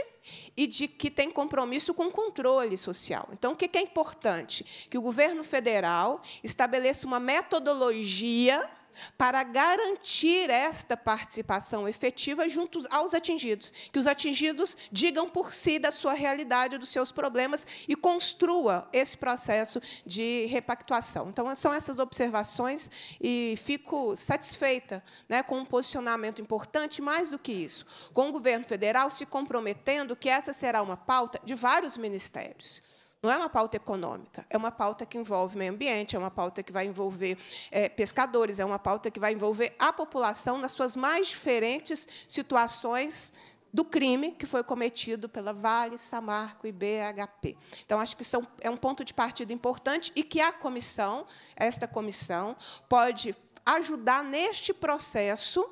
e de que tem compromisso com controle social. Então, o que é importante? Que o governo federal estabeleça uma metodologia para garantir esta participação efetiva junto aos atingidos, que os atingidos digam por si da sua realidade, dos seus problemas e construa esse processo de repactuação. Então são essas observações e fico satisfeita, né, com um posicionamento importante, mais do que isso, com o governo federal se comprometendo que essa será uma pauta de vários ministérios não é uma pauta econômica, é uma pauta que envolve meio ambiente, é uma pauta que vai envolver é, pescadores, é uma pauta que vai envolver a população nas suas mais diferentes situações do crime que foi cometido pela Vale, Samarco e BHP. Então, acho que são, é um ponto de partida importante e que a comissão, esta comissão, pode ajudar neste processo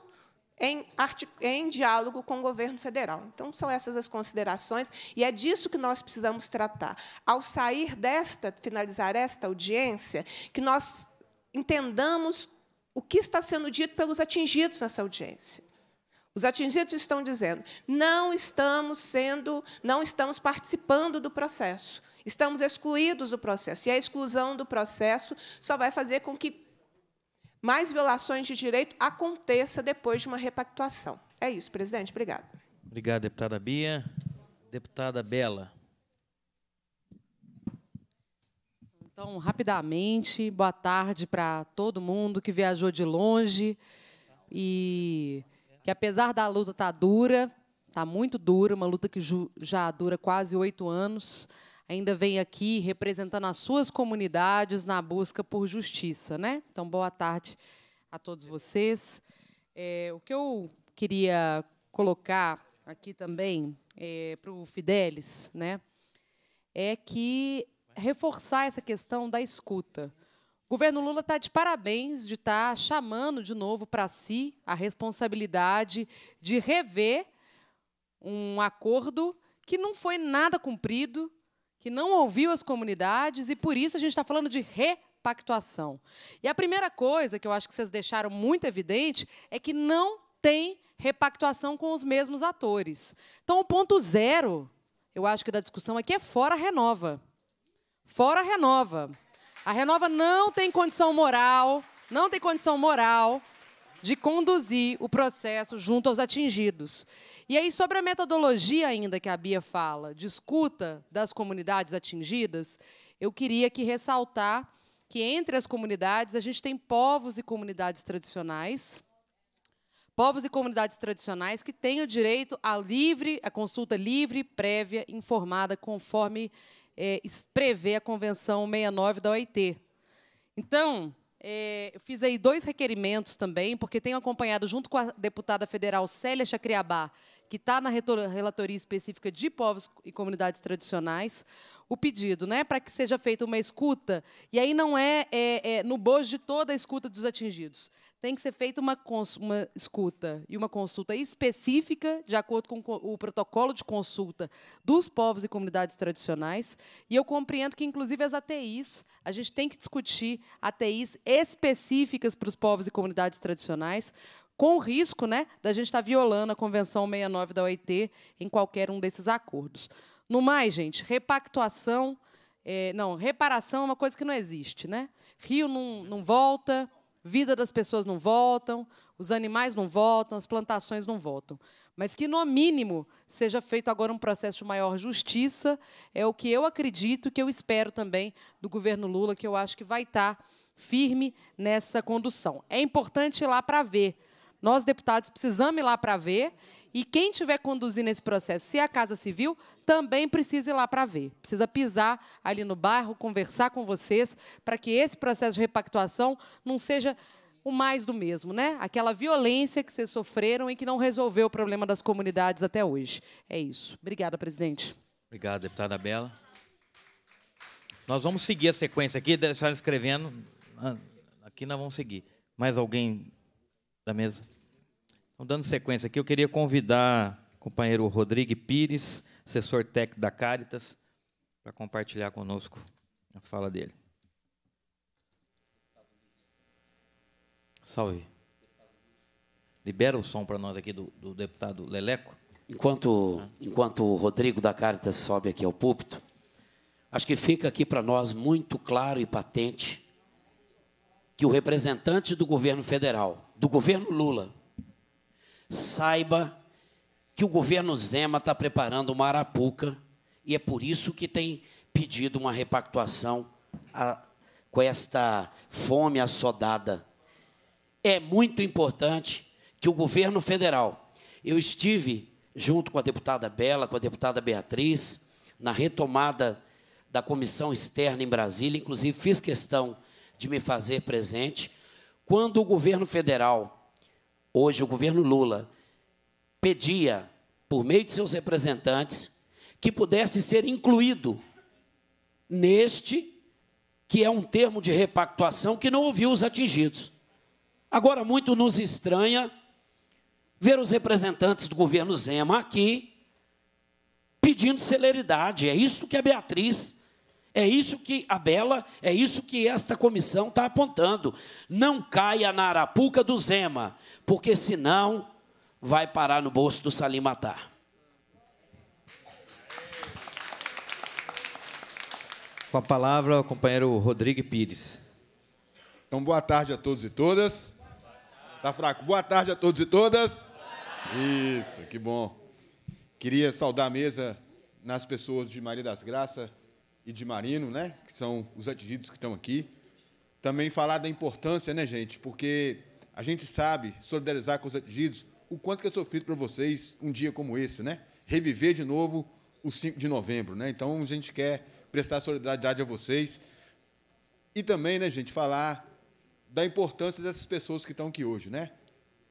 em, em, diálogo com o governo federal. Então, são essas as considerações, e é disso que nós precisamos tratar. Ao sair desta, finalizar esta audiência, que nós entendamos o que está sendo dito pelos atingidos nessa audiência. Os atingidos estão dizendo: não estamos sendo, não estamos participando do processo, estamos excluídos do processo. E a exclusão do processo só vai fazer com que mais violações de direito aconteça depois de uma repactuação. É isso, presidente. Obrigada. Obrigado, deputada Bia. Deputada Bela. Então, rapidamente, boa tarde para todo mundo que viajou de longe e que, apesar da luta estar tá dura, está muito dura, uma luta que já dura quase oito anos, ainda vem aqui representando as suas comunidades na busca por justiça. Né? Então, boa tarde a todos vocês. É, o que eu queria colocar aqui também é, para o Fidelis né, é que reforçar essa questão da escuta. O governo Lula está de parabéns de estar tá chamando de novo para si a responsabilidade de rever um acordo que não foi nada cumprido, que não ouviu as comunidades e por isso a gente está falando de repactuação. E a primeira coisa que eu acho que vocês deixaram muito evidente é que não tem repactuação com os mesmos atores. Então, o ponto zero, eu acho que da discussão aqui é fora a renova. Fora a renova. A renova não tem condição moral, não tem condição moral de conduzir o processo junto aos atingidos. E aí, sobre a metodologia ainda que a Bia fala, de escuta das comunidades atingidas, eu queria que ressaltar que entre as comunidades a gente tem povos e comunidades tradicionais, povos e comunidades tradicionais que têm o direito à livre, à consulta livre, prévia, informada, conforme é, prevê a Convenção 69 da OIT. Então, é, eu fiz aí dois requerimentos também, porque tenho acompanhado, junto com a deputada federal Célia Chacriabá, que está na relatoria específica de povos e comunidades tradicionais, o pedido né, para que seja feita uma escuta, e aí não é, é, é no bojo de toda a escuta dos atingidos tem que ser feita uma, uma escuta e uma consulta específica, de acordo com o protocolo de consulta dos povos e comunidades tradicionais. E eu compreendo que, inclusive, as ATIs, a gente tem que discutir ATIs específicas para os povos e comunidades tradicionais, com o risco né, da gente estar tá violando a Convenção 69 da OIT em qualquer um desses acordos. No mais, gente, repactuação. É, não, reparação é uma coisa que não existe. Né? Rio não, não volta, vida das pessoas não voltam, os animais não voltam, as plantações não voltam. Mas que, no mínimo, seja feito agora um processo de maior justiça, é o que eu acredito, que eu espero também do governo Lula, que eu acho que vai estar firme nessa condução. É importante ir lá para ver. Nós, deputados, precisamos ir lá para ver e quem estiver conduzindo esse processo, se é a Casa Civil, também precisa ir lá para ver. Precisa pisar ali no bairro, conversar com vocês, para que esse processo de repactuação não seja o mais do mesmo, né? Aquela violência que vocês sofreram e que não resolveu o problema das comunidades até hoje. É isso. Obrigada, presidente. Obrigado, deputada Bela. Nós vamos seguir a sequência aqui, deixar escrevendo. Ah, aqui nós vamos seguir. Mais alguém da mesa? Então, dando sequência aqui, eu queria convidar o companheiro Rodrigo Pires, assessor técnico da Caritas, para compartilhar conosco a fala dele. Salve. Libera o som para nós aqui do, do deputado Leleco. Enquanto, enquanto o Rodrigo da Caritas sobe aqui ao púlpito, acho que fica aqui para nós muito claro e patente que o representante do governo federal, do governo Lula, saiba que o governo Zema está preparando uma arapuca e é por isso que tem pedido uma repactuação a, com esta fome assodada. É muito importante que o governo federal. Eu estive junto com a deputada Bela, com a deputada Beatriz, na retomada da comissão externa em Brasília, inclusive fiz questão de me fazer presente. Quando o governo federal hoje o governo Lula, pedia, por meio de seus representantes, que pudesse ser incluído neste, que é um termo de repactuação que não ouviu os atingidos. Agora, muito nos estranha ver os representantes do governo Zema aqui pedindo celeridade. É isso que a Beatriz é isso que a Bela, é isso que esta comissão está apontando. Não caia na arapuca do Zema, porque senão vai parar no bolso do Salim Matar. Com a palavra, o companheiro Rodrigo Pires. Então, boa tarde a todos e todas. Tá fraco? Boa tarde a todos e todas. Isso, que bom. Queria saudar a mesa nas pessoas de Maria das Graças, e de Marino, né? Que são os atingidos que estão aqui. Também falar da importância, né, gente? Porque a gente sabe solidarizar com os atingidos, o quanto que é sofrido para vocês um dia como esse, né? Reviver de novo o 5 de novembro, né? Então a gente quer prestar solidariedade a vocês. E também, né, gente, falar da importância dessas pessoas que estão aqui hoje, né?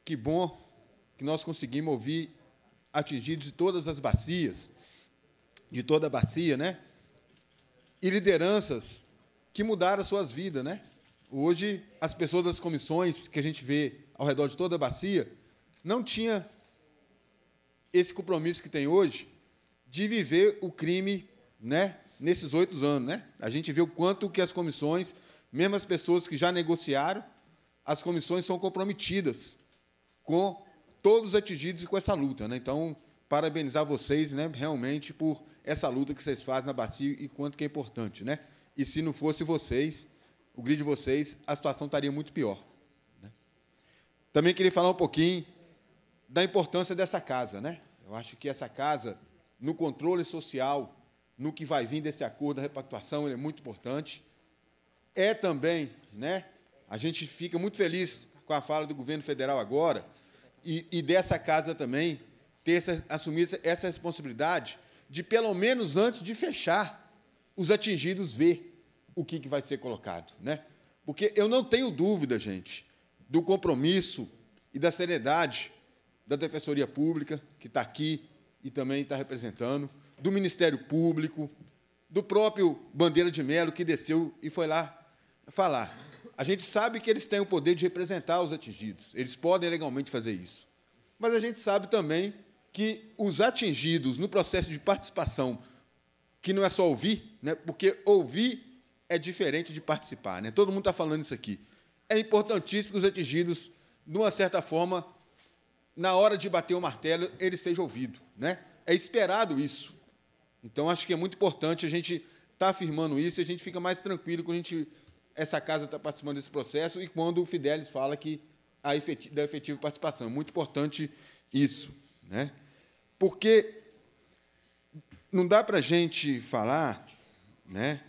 Que bom que nós conseguimos ouvir atingidos de todas as bacias, de toda a bacia, né? e lideranças que mudaram suas vidas, né? Hoje, as pessoas das comissões que a gente vê ao redor de toda a bacia não tinha esse compromisso que tem hoje de viver o crime, né? Nesses oito anos, né? A gente vê o quanto que as comissões, mesmo as pessoas que já negociaram, as comissões são comprometidas com todos os atingidos e com essa luta, né? Então, parabenizar vocês, né, realmente, por essa luta que vocês fazem na bacia e quanto que é importante. Né? E se não fosse vocês, o grid de vocês, a situação estaria muito pior. Né? Também queria falar um pouquinho da importância dessa casa. Né? Eu acho que essa casa, no controle social, no que vai vir desse acordo, da repactuação, ele é muito importante. É também, né, a gente fica muito feliz com a fala do governo federal agora e, e dessa casa também, ter essa, assumir essa responsabilidade de, pelo menos antes de fechar, os atingidos ver o que, que vai ser colocado. Né? Porque eu não tenho dúvida, gente, do compromisso e da seriedade da Defensoria Pública, que está aqui e também está representando, do Ministério Público, do próprio Bandeira de Melo, que desceu e foi lá falar. A gente sabe que eles têm o poder de representar os atingidos, eles podem legalmente fazer isso. Mas a gente sabe também que os atingidos no processo de participação, que não é só ouvir, né, porque ouvir é diferente de participar, né, todo mundo está falando isso aqui. É importantíssimo que os atingidos, de uma certa forma, na hora de bater o martelo, ele seja ouvido. Né? É esperado isso. Então, acho que é muito importante a gente estar tá afirmando isso e a gente fica mais tranquilo quando a gente, essa casa está participando desse processo e quando o Fidelis fala que a efetiva, da efetiva participação. É muito importante isso. Né? Porque não dá para a gente falar né,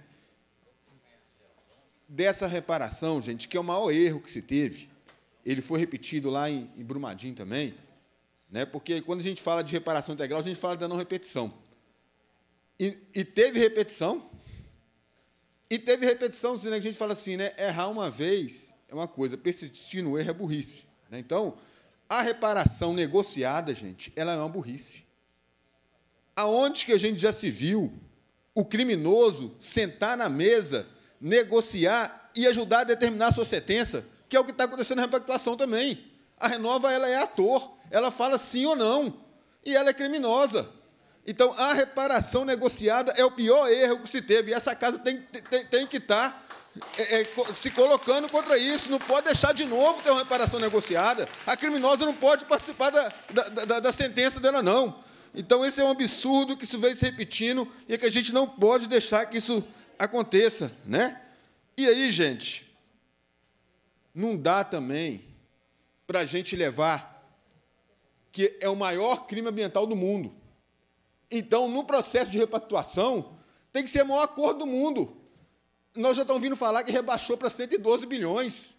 dessa reparação, gente, que é o maior erro que se teve. Ele foi repetido lá em, em Brumadinho também, né, porque quando a gente fala de reparação integral, a gente fala da não repetição. E, e teve repetição, e teve repetição, que a gente fala assim, né, errar uma vez é uma coisa, persistir no erro é burrice. Né? Então, a reparação negociada, gente, ela é uma burrice. Aonde que a gente já se viu o criminoso sentar na mesa, negociar e ajudar a determinar a sua sentença, que é o que está acontecendo na repactuação também. A Renova ela é ator, ela fala sim ou não, e ela é criminosa. Então, a reparação negociada é o pior erro que se teve, e essa casa tem, tem, tem que estar tá é, é, se colocando contra isso, não pode deixar de novo ter uma reparação negociada. A criminosa não pode participar da, da, da, da sentença dela, não. Então, esse é um absurdo que isso vem se repetindo e é que a gente não pode deixar que isso aconteça. Né? E aí, gente, não dá também para a gente levar que é o maior crime ambiental do mundo. Então, no processo de repactuação, tem que ser o maior acordo do mundo nós já estamos ouvindo falar que rebaixou para 112 bilhões.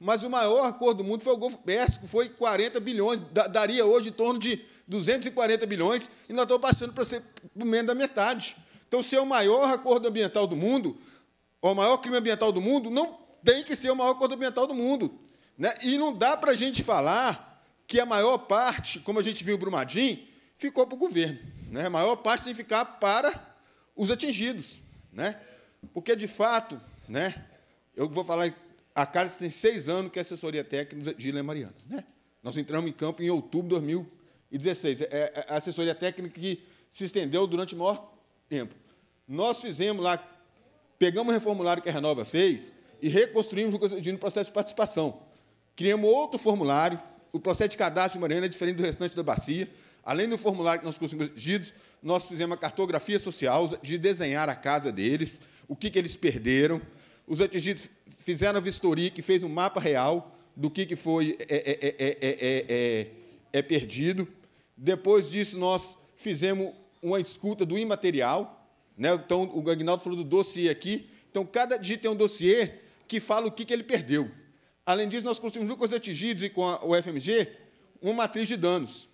Mas o maior acordo do mundo foi o Golfo Pérsico, foi 40 bilhões, daria hoje em torno de 240 bilhões, e nós estamos baixando para ser menos da metade. Então, se é o maior acordo ambiental do mundo, ou o maior crime ambiental do mundo, não tem que ser o maior acordo ambiental do mundo. Né? E não dá para a gente falar que a maior parte, como a gente viu o Brumadinho, ficou para o governo. Né? A maior parte tem que ficar para os atingidos. Né? Porque, de fato, né, eu vou falar, a Cáritas tem seis anos que é assessoria técnica de Ilha Mariana. Né? Nós entramos em campo em outubro de 2016. É, é, é a assessoria técnica que se estendeu durante o maior tempo. Nós fizemos lá, pegamos o reformulário que a Renova fez e reconstruímos o processo de participação. Criamos outro formulário, o processo de cadastro de Mariana é diferente do restante da bacia. Além do formulário que nós conseguimos, nós fizemos a cartografia social, de desenhar a casa deles, o que, que eles perderam. Os atingidos fizeram a vistoria, que fez um mapa real do que, que foi é, é, é, perdido. Depois disso, nós fizemos uma escuta do imaterial. Né? Então, o Gagnaldo falou do dossiê aqui. Então, cada dia tem um dossiê que fala o que, que ele perdeu. Além disso, nós construímos, junto com os atingidos e com a FMG uma matriz de danos.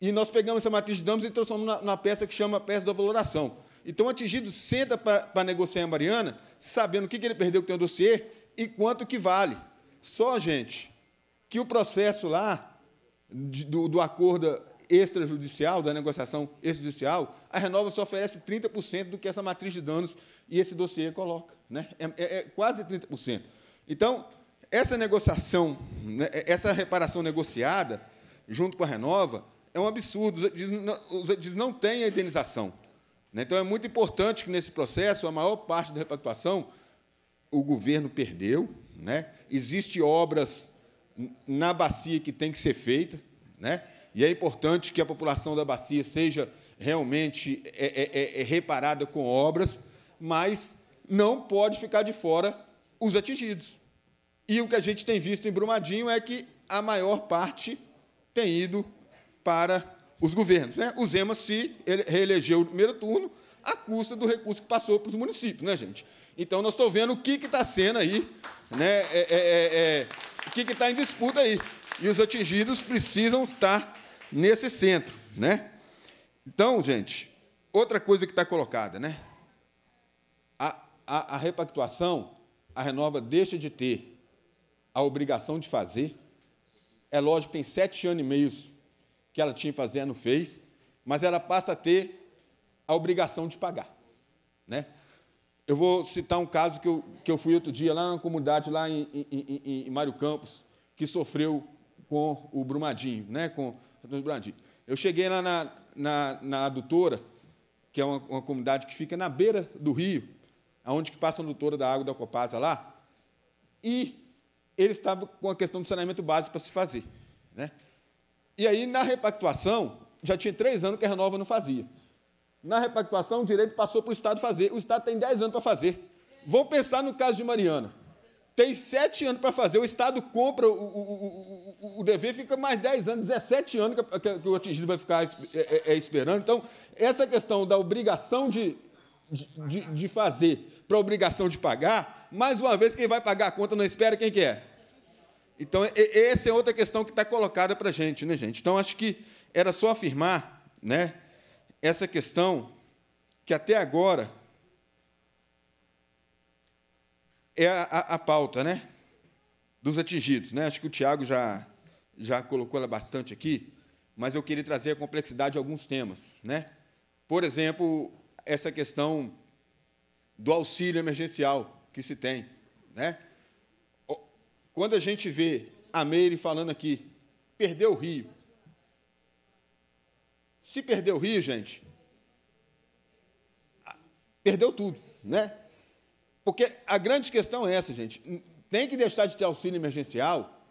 E nós pegamos essa matriz de danos e transformamos na, na peça que chama peça da valoração. Então atingido senta para negociar em Mariana, sabendo o que, que ele perdeu que tem o dossiê e quanto que vale. Só, gente, que o processo lá de, do, do acordo extrajudicial, da negociação extrajudicial, a Renova só oferece 30% do que essa matriz de danos e esse dossiê coloca. Né? É, é, é quase 30%. Então, essa negociação, né, é, essa reparação negociada, junto com a Renova, é um absurdo. Os edis não, os não têm a indenização. Né? Então, é muito importante que, nesse processo, a maior parte da repactuação o governo perdeu. Né? Existem obras na bacia que têm que ser feitas, né? e é importante que a população da bacia seja realmente é, é, é, é reparada com obras, mas não pode ficar de fora os atingidos. E o que a gente tem visto em Brumadinho é que a maior parte tem ido para os governos. Né? O Zema se reelegeu no primeiro turno à custa do recurso que passou para os municípios, né, gente? Então, nós estamos vendo o que está sendo aí, né? É, é, é, é o que está em disputa aí. E os atingidos precisam estar nesse centro. Né? Então, gente, outra coisa que está colocada, né? A, a, a repactuação, a Renova deixa de ter a obrigação de fazer. É lógico que tem sete anos e meio que ela tinha fazendo fez, mas ela passa a ter a obrigação de pagar. Né? Eu vou citar um caso que eu, que eu fui outro dia lá na comunidade, lá em, em, em, em Mário Campos, que sofreu com o Brumadinho, né? com, o Brumadinho. Eu cheguei lá na, na, na adutora, que é uma, uma, comunidade que fica na beira do rio, aonde que passa a adutora da água da Copasa lá, e eles estavam com a questão do saneamento básico para se fazer. Né? E aí, na repactuação, já tinha três anos que a Renova não fazia. Na repactuação, o direito passou para o Estado fazer. O Estado tem dez anos para fazer. Vamos pensar no caso de Mariana. Tem sete anos para fazer, o Estado compra o, o, o, o dever, fica mais dez anos, 17 anos que, que, que o atingido vai ficar é, é, é, esperando. Então, essa questão da obrigação de, de, de fazer para a obrigação de pagar, mais uma vez, quem vai pagar a conta não espera quem que é? Então, essa é outra questão que está colocada para a gente, né, gente? Então, acho que era só afirmar né, essa questão que até agora é a, a, a pauta né, dos atingidos. Né? Acho que o Tiago já, já colocou ela bastante aqui, mas eu queria trazer a complexidade de alguns temas. Né? Por exemplo, essa questão do auxílio emergencial que se tem. Né? Quando a gente vê a Meire falando aqui, perdeu o Rio. Se perdeu o Rio, gente, perdeu tudo, né? Porque a grande questão é essa, gente. Tem que deixar de ter auxílio emergencial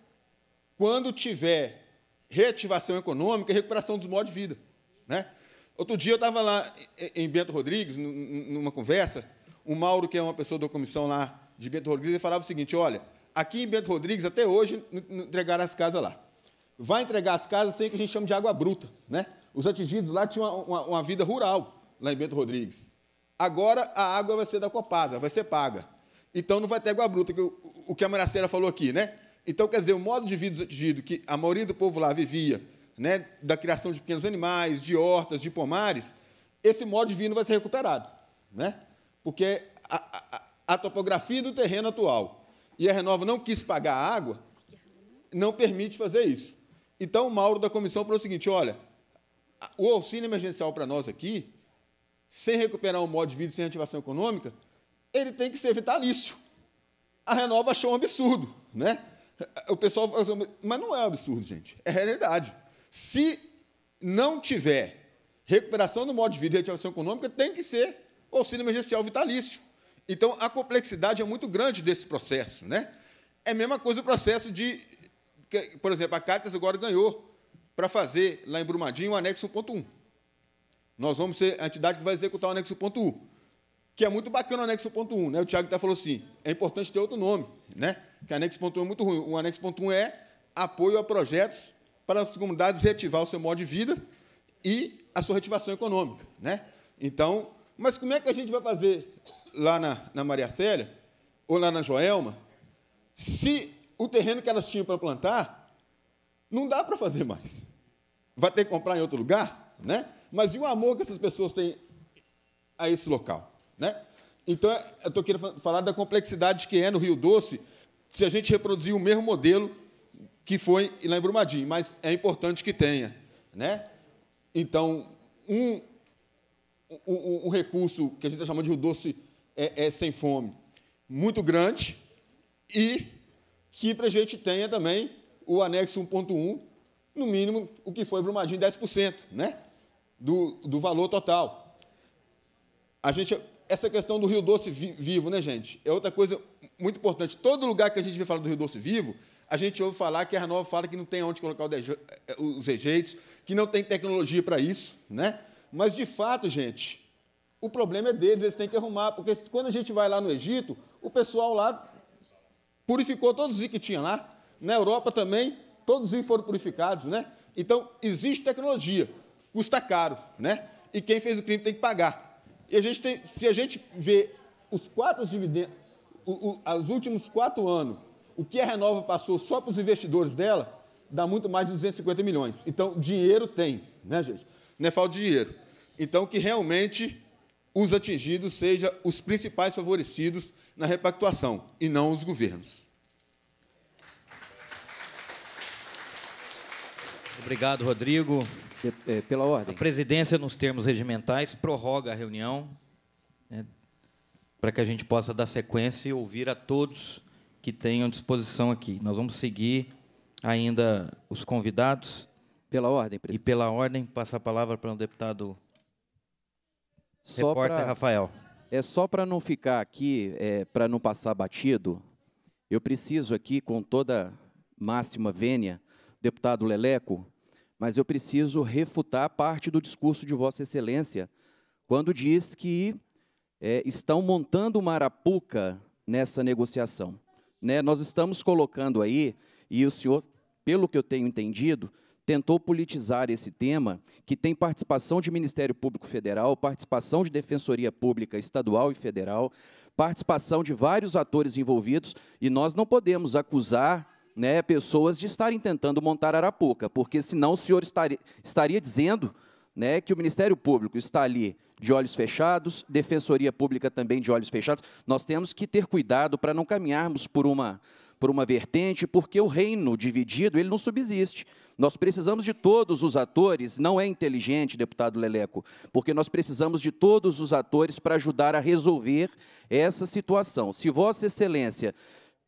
quando tiver reativação econômica e recuperação dos modos de vida, né? Outro dia eu estava lá em Bento Rodrigues, numa conversa, o Mauro, que é uma pessoa da comissão lá de Bento Rodrigues, ele falava o seguinte, olha, Aqui em Bento Rodrigues, até hoje, não entregaram as casas lá. Vai entregar as casas sem o que a gente chama de água bruta. Né? Os atingidos lá tinham uma, uma, uma vida rural, lá em Bento Rodrigues. Agora a água vai ser da Copasa, vai ser paga. Então não vai ter água bruta, que o, o que a Maracena falou aqui, né? Então, quer dizer, o modo de vida dos atingidos, que a maioria do povo lá vivia, né, da criação de pequenos animais, de hortas, de pomares, esse modo de vida não vai ser recuperado, né? Porque a, a, a topografia do terreno atual, e a Renova não quis pagar a água, não permite fazer isso. Então, o Mauro da comissão falou o seguinte: olha, o auxílio emergencial para nós aqui, sem recuperar o modo de vida, sem ativação econômica, ele tem que ser vitalício. A Renova achou um absurdo, né? O pessoal. Assim, mas não é um absurdo, gente. É realidade. Se não tiver recuperação do modo de vida e ativação econômica, tem que ser auxílio emergencial vitalício. Então, a complexidade é muito grande desse processo. Né? É a mesma coisa o processo de. Por exemplo, a Cartas agora ganhou para fazer lá em Brumadinho o anexo 1.1. Nós vamos ser a entidade que vai executar o anexo 1.1, que é muito bacana o anexo 1.1. Né? O Tiago até falou assim: é importante ter outro nome, né? que o anexo 1.1 é muito ruim. O anexo 1.1 é apoio a projetos para as comunidades reativar o seu modo de vida e a sua reativação econômica. Né? Então, mas como é que a gente vai fazer lá na, na Maria Célia, ou lá na Joelma, se o terreno que elas tinham para plantar, não dá para fazer mais. Vai ter que comprar em outro lugar, né? Mas e o amor que essas pessoas têm a esse local, né? Então, eu estou querendo falar da complexidade que é no Rio Doce, se a gente reproduzir o mesmo modelo que foi lá em Brumadinho, mas é importante que tenha, né? Então, um, um, um recurso que a gente está chamando de Rio Doce é, é sem fome muito grande e que para a gente tenha também o anexo 1.1, no mínimo o que foi Brumadinho, 10% né? do, do valor total. A gente, essa questão do Rio Doce vivo, né, gente? É outra coisa muito importante. Todo lugar que a gente vê falar do Rio Doce vivo, a gente ouve falar que a Renova fala que não tem onde colocar eh, os rejeitos, que não tem tecnologia para isso, né? Mas, de fato, gente, o problema é deles, eles têm que arrumar, porque quando a gente vai lá no Egito, o pessoal lá purificou todos os ricos que tinha lá. Na Europa também, todos os ricos foram purificados, né? Então, existe tecnologia, custa caro, né? E quem fez o crime tem que pagar. E a gente tem, se a gente vê os quatro dividendos, os últimos quatro anos, o que a Renova passou só para os investidores dela, dá muito mais de 250 milhões. Então, dinheiro tem, né, gente? Não é falta de dinheiro. Então, que realmente os atingidos sejam os principais favorecidos na repactuação, e não os governos. Obrigado, Rodrigo. É, pela ordem. A presidência, nos termos regimentais, prorroga a reunião né, para que a gente possa dar sequência e ouvir a todos que tenham disposição aqui. Nós vamos seguir ainda os convidados. Pela ordem, presidente. E pela ordem, passa a palavra para o deputado só Repórter pra, Rafael. É só para não ficar aqui, é, para não passar batido, eu preciso aqui, com toda máxima vênia, deputado Leleco, mas eu preciso refutar parte do discurso de Vossa Excelência, quando diz que é, estão montando uma arapuca nessa negociação. Né? Nós estamos colocando aí, e o senhor, pelo que eu tenho entendido, tentou politizar esse tema, que tem participação de Ministério Público Federal, participação de Defensoria Pública Estadual e Federal, participação de vários atores envolvidos, e nós não podemos acusar né, pessoas de estarem tentando montar Arapuca, porque senão o senhor estaria, estaria dizendo né, que o Ministério Público está ali de olhos fechados, Defensoria Pública também de olhos fechados. Nós temos que ter cuidado para não caminharmos por uma por uma vertente, porque o reino dividido, ele não subsiste. Nós precisamos de todos os atores, não é inteligente, deputado Leleco, porque nós precisamos de todos os atores para ajudar a resolver essa situação. Se Vossa Excelência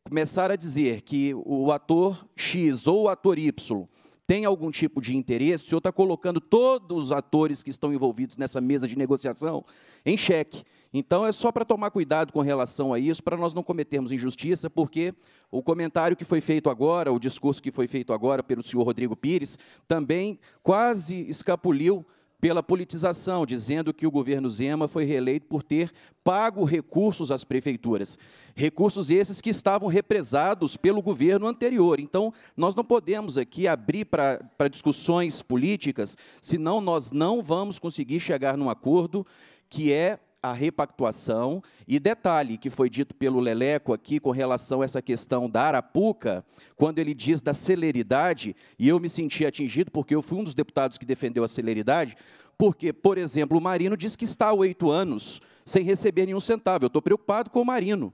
começar a dizer que o ator X ou o ator Y tem algum tipo de interesse, o senhor está colocando todos os atores que estão envolvidos nessa mesa de negociação em xeque. Então, é só para tomar cuidado com relação a isso, para nós não cometermos injustiça, porque o comentário que foi feito agora, o discurso que foi feito agora pelo senhor Rodrigo Pires, também quase escapuliu pela politização, dizendo que o governo Zema foi reeleito por ter pago recursos às prefeituras. Recursos esses que estavam represados pelo governo anterior. Então, nós não podemos aqui abrir para discussões políticas, senão nós não vamos conseguir chegar num acordo que é a repactuação. E detalhe que foi dito pelo Leleco aqui com relação a essa questão da Arapuca, quando ele diz da celeridade, e eu me senti atingido porque eu fui um dos deputados que defendeu a celeridade, porque, por exemplo, o Marino diz que está há oito anos sem receber nenhum centavo. Eu estou preocupado com o Marino.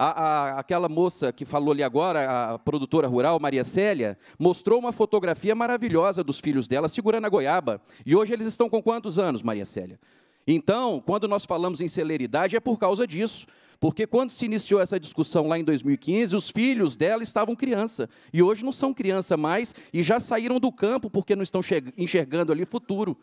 A, a, aquela moça que falou ali agora, a produtora rural, Maria Célia, mostrou uma fotografia maravilhosa dos filhos dela segurando a goiaba. E hoje eles estão com quantos anos, Maria Célia? Então, quando nós falamos em celeridade, é por causa disso. Porque quando se iniciou essa discussão lá em 2015, os filhos dela estavam criança. E hoje não são criança mais e já saíram do campo porque não estão enxergando ali futuro.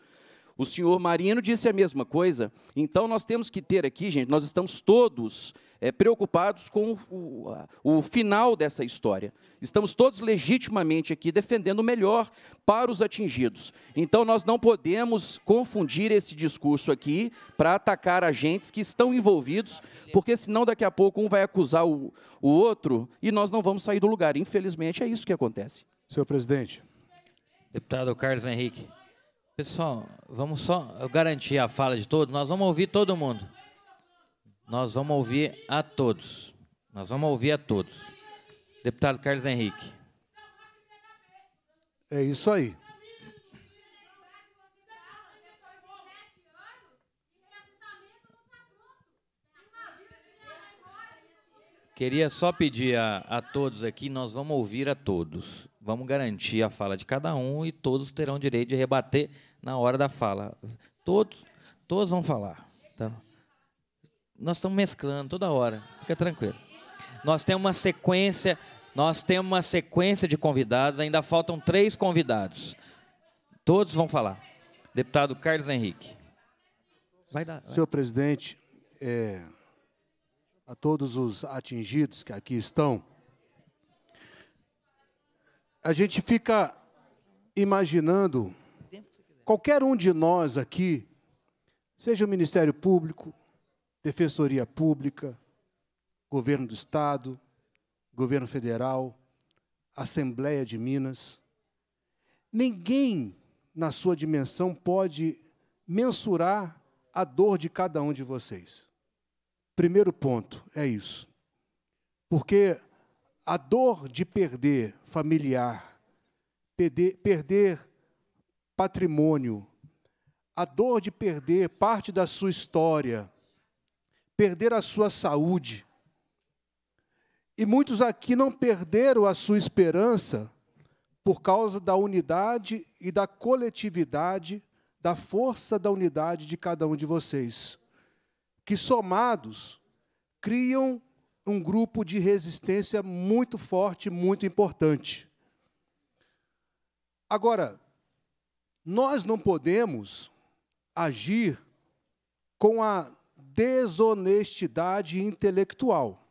O senhor Marino disse a mesma coisa. Então, nós temos que ter aqui, gente, nós estamos todos é, preocupados com o, o, final dessa história. Estamos todos legitimamente aqui defendendo o melhor para os atingidos. Então, nós não podemos confundir esse discurso aqui para atacar agentes que estão envolvidos, porque senão daqui a pouco um vai acusar o, o outro e nós não vamos sair do lugar. Infelizmente, é isso que acontece. Senhor presidente. Deputado Carlos Henrique. Pessoal, vamos só garantir a fala de todos. Nós vamos ouvir todo mundo. Nós vamos ouvir a todos. Nós vamos ouvir a todos. Deputado Carlos Henrique. É isso aí. Queria só pedir a, a todos aqui, nós vamos ouvir a todos. Vamos garantir a fala de cada um e todos terão direito de rebater na hora da fala. Todos, todos vão falar. Tá? Nós estamos mesclando toda hora. Fica tranquilo. Nós temos uma sequência, nós temos uma sequência de convidados. Ainda faltam três convidados. Todos vão falar. Deputado Carlos Henrique. Vai dar. Vai. Senhor presidente, é, a todos os atingidos que aqui estão a gente fica imaginando, qualquer um de nós aqui, seja o Ministério Público, Defensoria Pública, Governo do Estado, Governo Federal, Assembleia de Minas, ninguém na sua dimensão pode mensurar a dor de cada um de vocês. Primeiro ponto é isso. Porque a dor de perder familiar, perder, perder patrimônio, a dor de perder parte da sua história, perder a sua saúde. E muitos aqui não perderam a sua esperança por causa da unidade e da coletividade, da força da unidade de cada um de vocês, que somados criam um grupo de resistência muito forte, muito importante. Agora, nós não podemos agir com a desonestidade intelectual.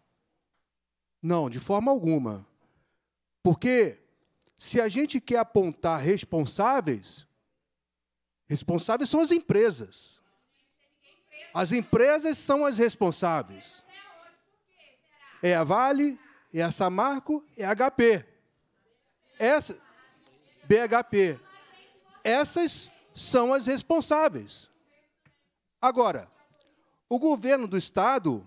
Não, de forma alguma. Porque se a gente quer apontar responsáveis, responsáveis são as empresas. As empresas são as responsáveis é a Vale, é a Samarco, é a HP. Essa, BHP. Essas são as responsáveis. Agora, o governo do Estado,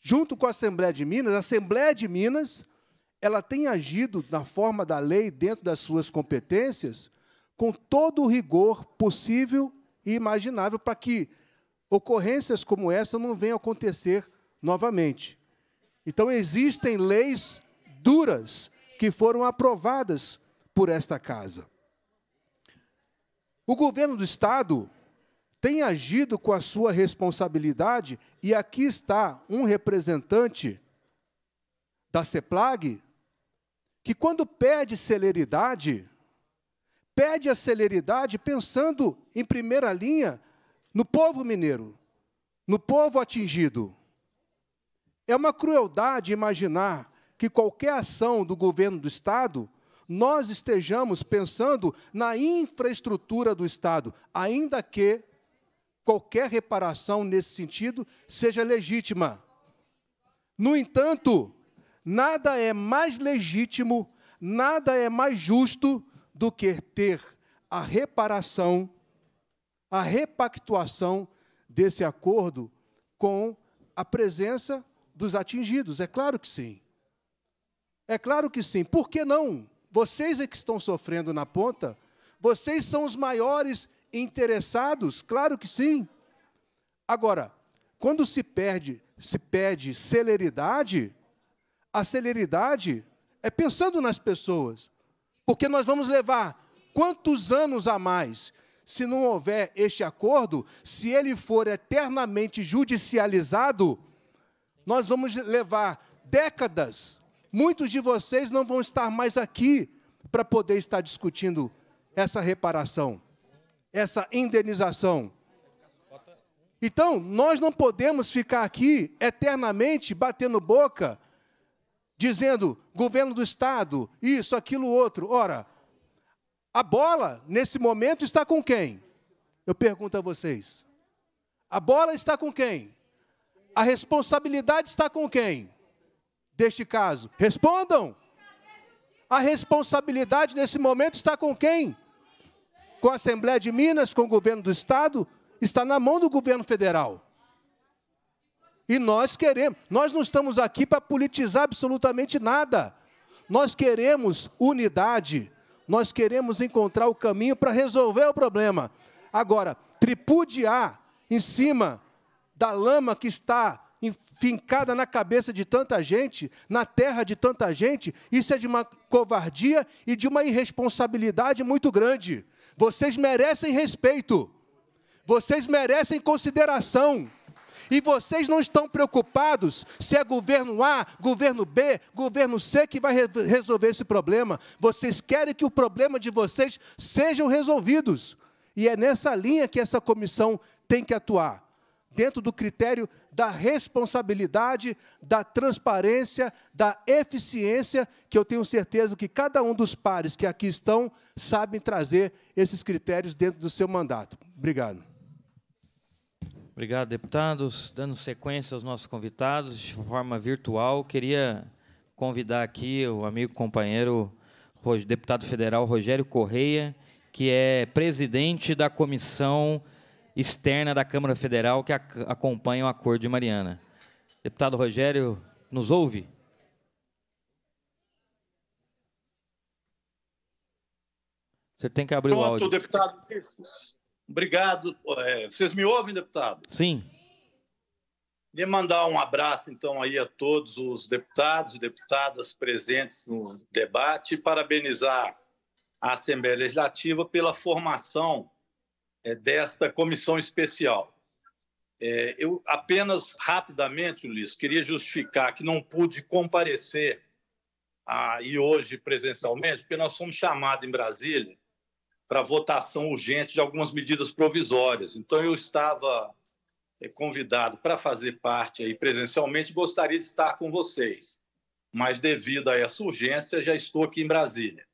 junto com a Assembleia de Minas, a Assembleia de Minas ela tem agido na forma da lei, dentro das suas competências, com todo o rigor possível e imaginável para que ocorrências como essa não venham a acontecer novamente. Então existem leis duras que foram aprovadas por esta casa. O governo do Estado tem agido com a sua responsabilidade, e aqui está um representante da CEPLAG, que quando pede celeridade, pede a celeridade pensando em primeira linha no povo mineiro, no povo atingido. É uma crueldade imaginar que qualquer ação do governo do Estado nós estejamos pensando na infraestrutura do Estado, ainda que qualquer reparação nesse sentido seja legítima. No entanto, nada é mais legítimo, nada é mais justo do que ter a reparação, a repactuação desse acordo com a presença dos atingidos, é claro que sim. É claro que sim. Por que não? Vocês é que estão sofrendo na ponta, vocês são os maiores interessados, claro que sim. Agora, quando se perde, se pede celeridade, a celeridade é pensando nas pessoas. Porque nós vamos levar quantos anos a mais se não houver este acordo, se ele for eternamente judicializado, nós vamos levar décadas. Muitos de vocês não vão estar mais aqui para poder estar discutindo essa reparação, essa indenização. Então, nós não podemos ficar aqui eternamente batendo boca, dizendo governo do Estado, isso, aquilo, outro. Ora, a bola, nesse momento, está com quem? Eu pergunto a vocês. A bola está com quem? A responsabilidade está com quem? Deste caso. Respondam! A responsabilidade nesse momento está com quem? Com a Assembleia de Minas, com o governo do Estado? Está na mão do governo federal. E nós queremos, nós não estamos aqui para politizar absolutamente nada. Nós queremos unidade, nós queremos encontrar o caminho para resolver o problema. Agora, tripudiar em cima da lama que está fincada na cabeça de tanta gente, na terra de tanta gente, isso é de uma covardia e de uma irresponsabilidade muito grande. Vocês merecem respeito, vocês merecem consideração. E vocês não estão preocupados se é governo A, governo B, governo C que vai re resolver esse problema. Vocês querem que o problema de vocês sejam resolvidos. E é nessa linha que essa comissão tem que atuar dentro do critério da responsabilidade, da transparência, da eficiência, que eu tenho certeza que cada um dos pares que aqui estão sabem trazer esses critérios dentro do seu mandato. Obrigado. Obrigado, deputados. Dando sequência aos nossos convidados de forma virtual, queria convidar aqui o amigo companheiro deputado federal Rogério Correia, que é presidente da comissão externa da Câmara Federal que acompanha o Acordo de Mariana. Deputado Rogério, nos ouve? Você tem que abrir Pronto, o áudio. deputado. Obrigado. É, vocês me ouvem, deputado? Sim. Queria mandar um abraço, então, aí a todos os deputados e deputadas presentes no debate e parabenizar a Assembleia Legislativa pela formação é, desta comissão especial. É, eu apenas rapidamente, Ulisses, queria justificar que não pude comparecer a, e hoje presencialmente, porque nós fomos chamados em Brasília para votação urgente de algumas medidas provisórias. Então, eu estava é, convidado para fazer parte aí presencialmente, gostaria de estar com vocês, mas devido a essa urgência, já estou aqui em Brasília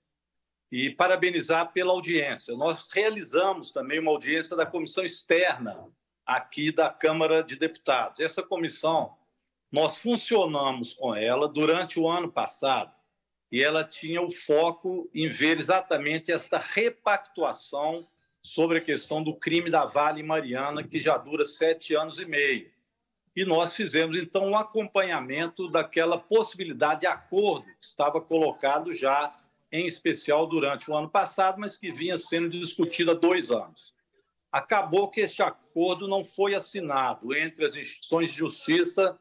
e parabenizar pela audiência. Nós realizamos também uma audiência da comissão externa aqui da Câmara de Deputados. Essa comissão, nós funcionamos com ela durante o ano passado e ela tinha o foco em ver exatamente esta repactuação sobre a questão do crime da Vale Mariana, que já dura sete anos e meio. E nós fizemos, então, um acompanhamento daquela possibilidade de acordo que estava colocado já em especial durante o ano passado, mas que vinha sendo discutida há dois anos. Acabou que este acordo não foi assinado entre as instituições de justiça,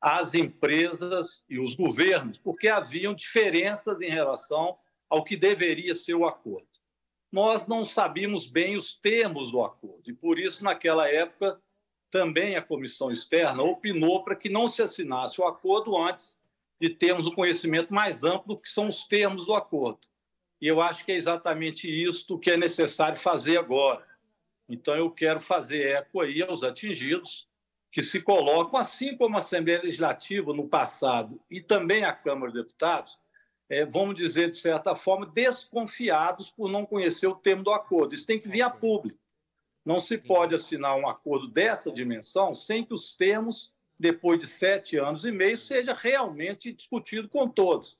as empresas e os governos, porque haviam diferenças em relação ao que deveria ser o acordo. Nós não sabíamos bem os termos do acordo e, por isso, naquela época, também a comissão externa opinou para que não se assinasse o acordo antes de termos um conhecimento mais amplo que são os termos do acordo. E eu acho que é exatamente isto que é necessário fazer agora. Então, eu quero fazer eco aí aos atingidos que se colocam, assim como a Assembleia Legislativa no passado e também a Câmara de Deputados, é, vamos dizer, de certa forma, desconfiados por não conhecer o termo do acordo. Isso tem que vir a público. Não se pode assinar um acordo dessa dimensão sem que os termos depois de sete anos e meio, seja realmente discutido com todos.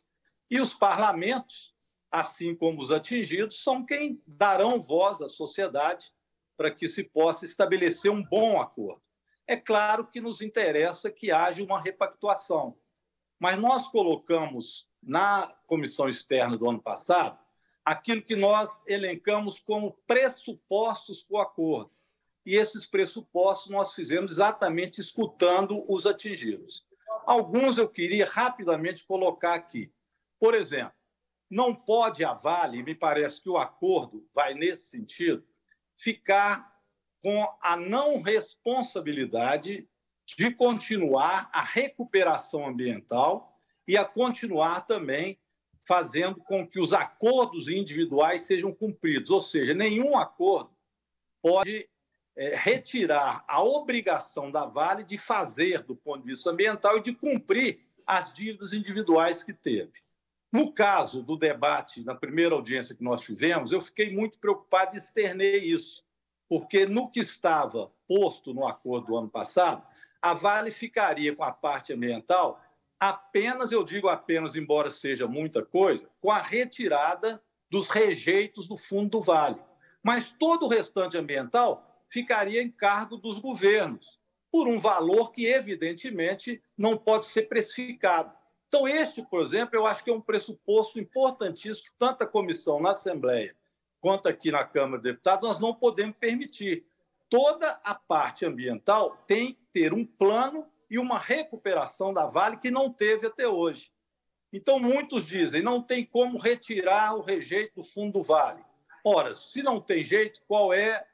E os parlamentos, assim como os atingidos, são quem darão voz à sociedade para que se possa estabelecer um bom acordo. É claro que nos interessa que haja uma repactuação, mas nós colocamos na comissão externa do ano passado aquilo que nós elencamos como pressupostos para o acordo e esses pressupostos nós fizemos exatamente escutando os atingidos. Alguns eu queria rapidamente colocar aqui. Por exemplo, não pode a Vale, me parece que o acordo vai nesse sentido, ficar com a não responsabilidade de continuar a recuperação ambiental e a continuar também fazendo com que os acordos individuais sejam cumpridos. Ou seja, nenhum acordo pode é, retirar a obrigação da Vale de fazer do ponto de vista ambiental e de cumprir as dívidas individuais que teve. No caso do debate, na primeira audiência que nós fizemos, eu fiquei muito preocupado e externei isso, porque no que estava posto no acordo do ano passado, a Vale ficaria com a parte ambiental apenas, eu digo apenas, embora seja muita coisa, com a retirada dos rejeitos do fundo do Vale. Mas todo o restante ambiental ficaria em cargo dos governos, por um valor que, evidentemente, não pode ser precificado. Então, este, por exemplo, eu acho que é um pressuposto importantíssimo que tanta comissão na Assembleia quanto aqui na Câmara de Deputados, nós não podemos permitir. Toda a parte ambiental tem que ter um plano e uma recuperação da Vale que não teve até hoje. Então, muitos dizem, não tem como retirar o rejeito do fundo do Vale. Ora, se não tem jeito, qual é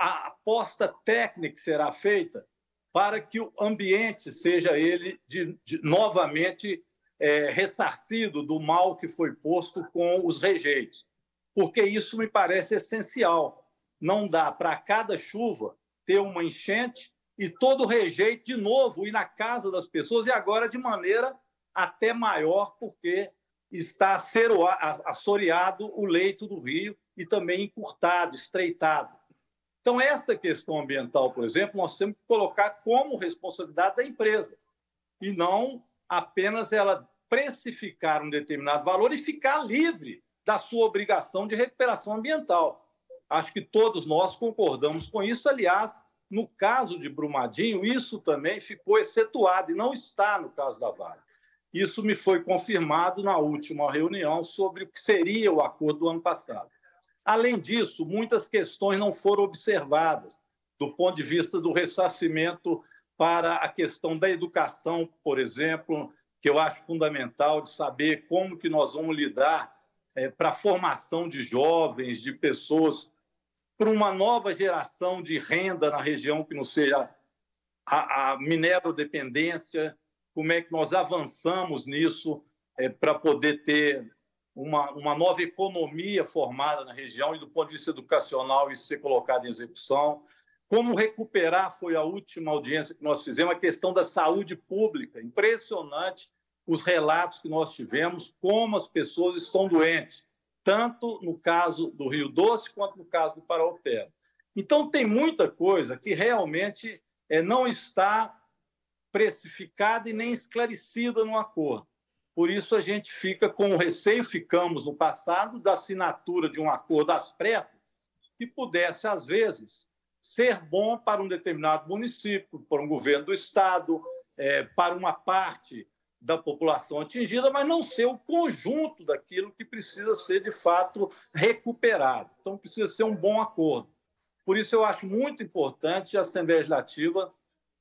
a aposta técnica que será feita para que o ambiente seja ele de, de, novamente é, ressarcido do mal que foi posto com os rejeitos. Porque isso me parece essencial. Não dá para cada chuva ter uma enchente e todo rejeito de novo ir na casa das pessoas e agora de maneira até maior, porque está assoreado o leito do rio e também encurtado, estreitado. Então, essa questão ambiental, por exemplo, nós temos que colocar como responsabilidade da empresa e não apenas ela precificar um determinado valor e ficar livre da sua obrigação de recuperação ambiental. Acho que todos nós concordamos com isso. Aliás, no caso de Brumadinho, isso também ficou excetuado e não está no caso da Vale. Isso me foi confirmado na última reunião sobre o que seria o acordo do ano passado. Além disso, muitas questões não foram observadas do ponto de vista do ressarcimento para a questão da educação, por exemplo, que eu acho fundamental de saber como que nós vamos lidar é, para a formação de jovens, de pessoas, para uma nova geração de renda na região que não seja a, a minerodependência, como é que nós avançamos nisso é, para poder ter uma, uma nova economia formada na região e, do ponto de vista educacional, isso ser colocado em execução. Como recuperar foi a última audiência que nós fizemos, a questão da saúde pública. Impressionante os relatos que nós tivemos, como as pessoas estão doentes, tanto no caso do Rio Doce quanto no caso do Paraopeba. Então, tem muita coisa que realmente é, não está precificada e nem esclarecida no acordo. Por isso, a gente fica com o receio, ficamos no passado, da assinatura de um acordo às pressas, que pudesse, às vezes, ser bom para um determinado município, para um governo do Estado, é, para uma parte da população atingida, mas não ser o conjunto daquilo que precisa ser, de fato, recuperado. Então, precisa ser um bom acordo. Por isso, eu acho muito importante a Assembleia Legislativa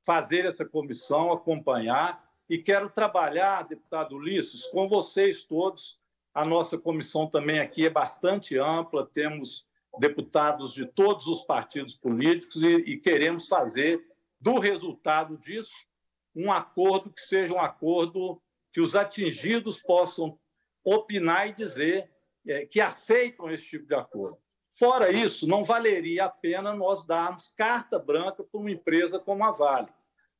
fazer essa comissão, acompanhar e quero trabalhar, deputado Ulisses, com vocês todos. A nossa comissão também aqui é bastante ampla, temos deputados de todos os partidos políticos e, e queremos fazer do resultado disso um acordo que seja um acordo que os atingidos possam opinar e dizer é, que aceitam esse tipo de acordo. Fora isso, não valeria a pena nós darmos carta branca para uma empresa como a Vale.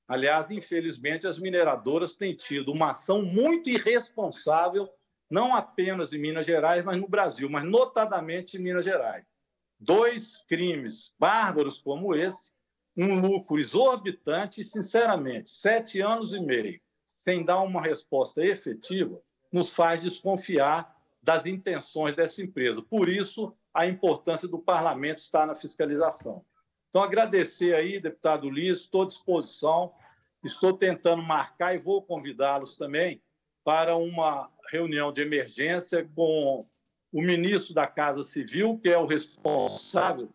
Aliás, infelizmente, as mineradoras têm tido uma ação muito irresponsável, não apenas em Minas Gerais, mas no Brasil, mas notadamente em Minas Gerais. Dois crimes bárbaros como esse, um lucro exorbitante, e, sinceramente, sete anos e meio sem dar uma resposta efetiva, nos faz desconfiar das intenções dessa empresa. Por isso, a importância do parlamento estar na fiscalização. Então, agradecer aí, deputado Liz, estou à disposição Estou tentando marcar e vou convidá-los também para uma reunião de emergência com o ministro da Casa Civil, que é o responsável,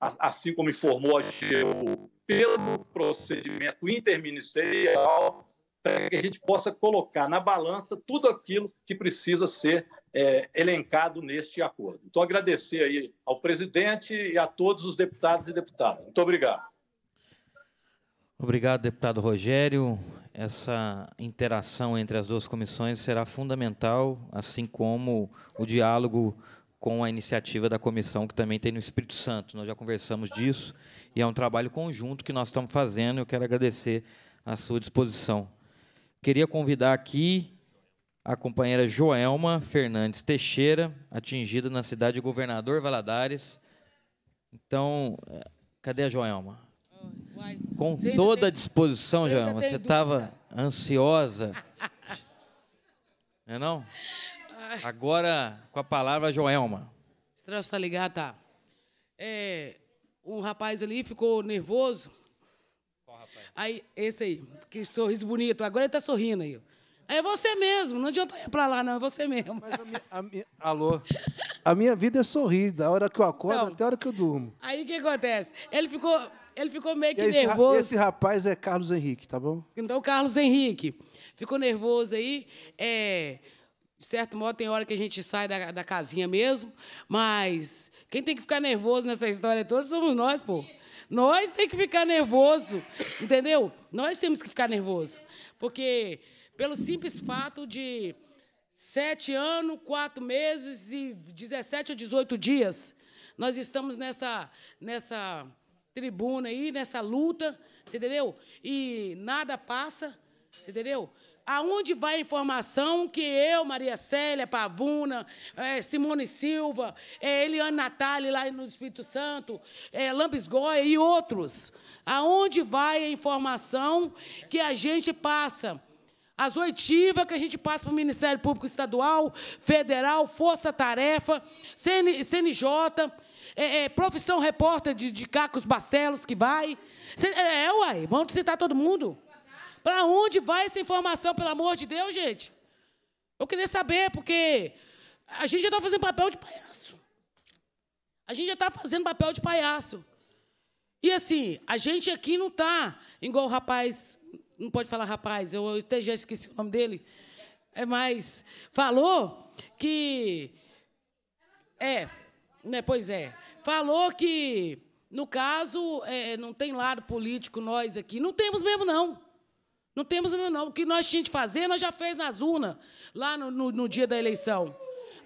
assim como informou a GEU, pelo procedimento interministerial, para que a gente possa colocar na balança tudo aquilo que precisa ser é, elencado neste acordo. Então, agradecer aí ao presidente e a todos os deputados e deputadas. Muito obrigado. Obrigado, deputado Rogério. Essa interação entre as duas comissões será fundamental, assim como o diálogo com a iniciativa da comissão que também tem no Espírito Santo. Nós já conversamos disso e é um trabalho conjunto que nós estamos fazendo. Eu quero agradecer a sua disposição. Queria convidar aqui a companheira Joelma Fernandes Teixeira, atingida na cidade de Governador Valadares. Então, eh, cadê a Joelma? Com toda né? a disposição, Joelma. Você estava ansiosa. Não é não? Agora, com a palavra, Joelma. Estranho, está ligado, tá? É, o rapaz ali ficou nervoso. Qual rapaz? Aí, esse aí, que sorriso bonito. Agora ele está sorrindo aí. É você mesmo, não adianta ir para lá, não, é você mesmo. A minha, a minha, alô, a minha vida é sorrir, da hora que eu acordo até a hora que eu durmo. Aí o que acontece? Ele ficou ele ficou meio que esse, nervoso. Esse rapaz é Carlos Henrique, tá bom? Então, Carlos Henrique. Ficou nervoso aí. É, de certo modo, tem hora que a gente sai da, da casinha mesmo, mas quem tem que ficar nervoso nessa história toda somos nós, pô. Nós tem que ficar nervoso, entendeu? Nós temos que ficar nervoso, porque pelo simples fato de sete anos, quatro meses e 17 ou 18 dias, nós estamos nessa, nessa tribuna aí nessa luta, você entendeu? E nada passa, você entendeu? Aonde vai a informação que eu, Maria Célia, Pavuna, é, Simone Silva, é, Eliane Natali, lá no Espírito Santo, é, Lampes e outros? Aonde vai a informação que a gente passa? As oitivas que a gente passa para o Ministério Público Estadual, Federal, Força Tarefa, CN, CNJ, é, é, profissão repórter de, de Cacos Barcelos que vai. Cê, é, é, uai, vamos citar todo mundo. Para onde vai essa informação, pelo amor de Deus, gente? Eu queria saber, porque a gente já está fazendo papel de palhaço. A gente já está fazendo papel de palhaço. E assim, a gente aqui não está igual o rapaz, não pode falar rapaz, eu, eu até já esqueci o nome dele. É mais, falou que. É. Né, pois é. Falou que, no caso, é, não tem lado político nós aqui. Não temos mesmo, não. Não temos mesmo, não. O que nós tínhamos de fazer, nós já fez nas urnas, lá no, no, no dia da eleição.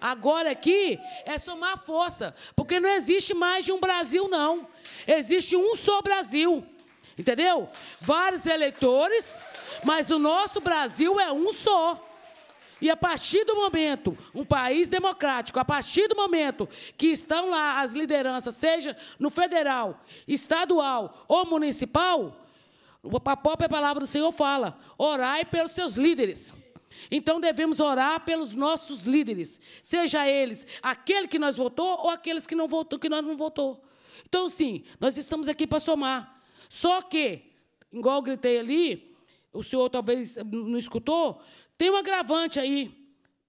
Agora aqui é somar força, porque não existe mais de um Brasil, não. Existe um só Brasil. Entendeu? Vários eleitores, mas o nosso Brasil é um só. E a partir do momento, um país democrático, a partir do momento que estão lá as lideranças, seja no federal, estadual ou municipal, a própria palavra do Senhor fala: orai pelos seus líderes. Então devemos orar pelos nossos líderes, seja eles aquele que nós votou ou aqueles que não votou, que nós não votou. Então sim, nós estamos aqui para somar. Só que, igual eu gritei ali, o senhor talvez não escutou, tem um agravante aí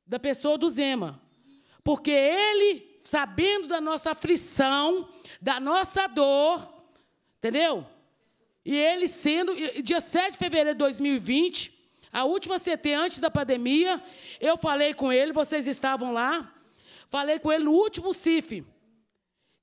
da pessoa do Zema, porque ele, sabendo da nossa aflição, da nossa dor, entendeu? E ele sendo, dia 7 de fevereiro de 2020, a última CT antes da pandemia, eu falei com ele, vocês estavam lá, falei com ele no último CIF,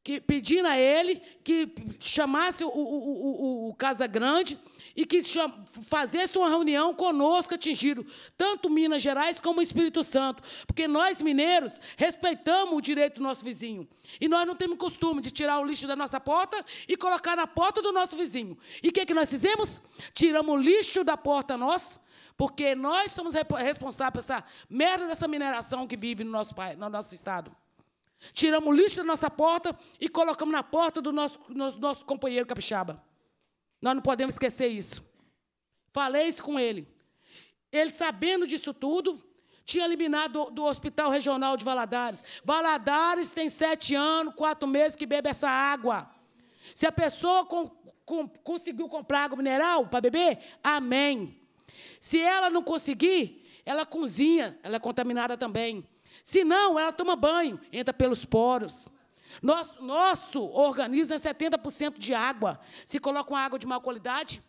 que, pedindo a ele que chamasse o, o, o, o Casa Grande e que fizesse uma reunião conosco, atingiram tanto Minas Gerais como Espírito Santo, porque nós, mineiros, respeitamos o direito do nosso vizinho. E nós não temos costume de tirar o lixo da nossa porta e colocar na porta do nosso vizinho. E o que, que nós fizemos? Tiramos o lixo da porta nossa, porque nós somos responsáveis por essa merda dessa mineração que vive no nosso, no nosso estado. Tiramos o lixo da nossa porta e colocamos na porta do nosso, nosso, nosso companheiro capixaba. Nós não podemos esquecer isso. Falei isso com ele. Ele, sabendo disso tudo, tinha eliminado do, do Hospital Regional de Valadares. Valadares tem sete anos, quatro meses que bebe essa água. Se a pessoa com, com, conseguiu comprar água mineral para beber, amém. Se ela não conseguir, ela cozinha, ela é contaminada também. Se não, ela toma banho, entra pelos poros. Nosso, nosso organismo é 70% de água. Se coloca uma água de má qualidade,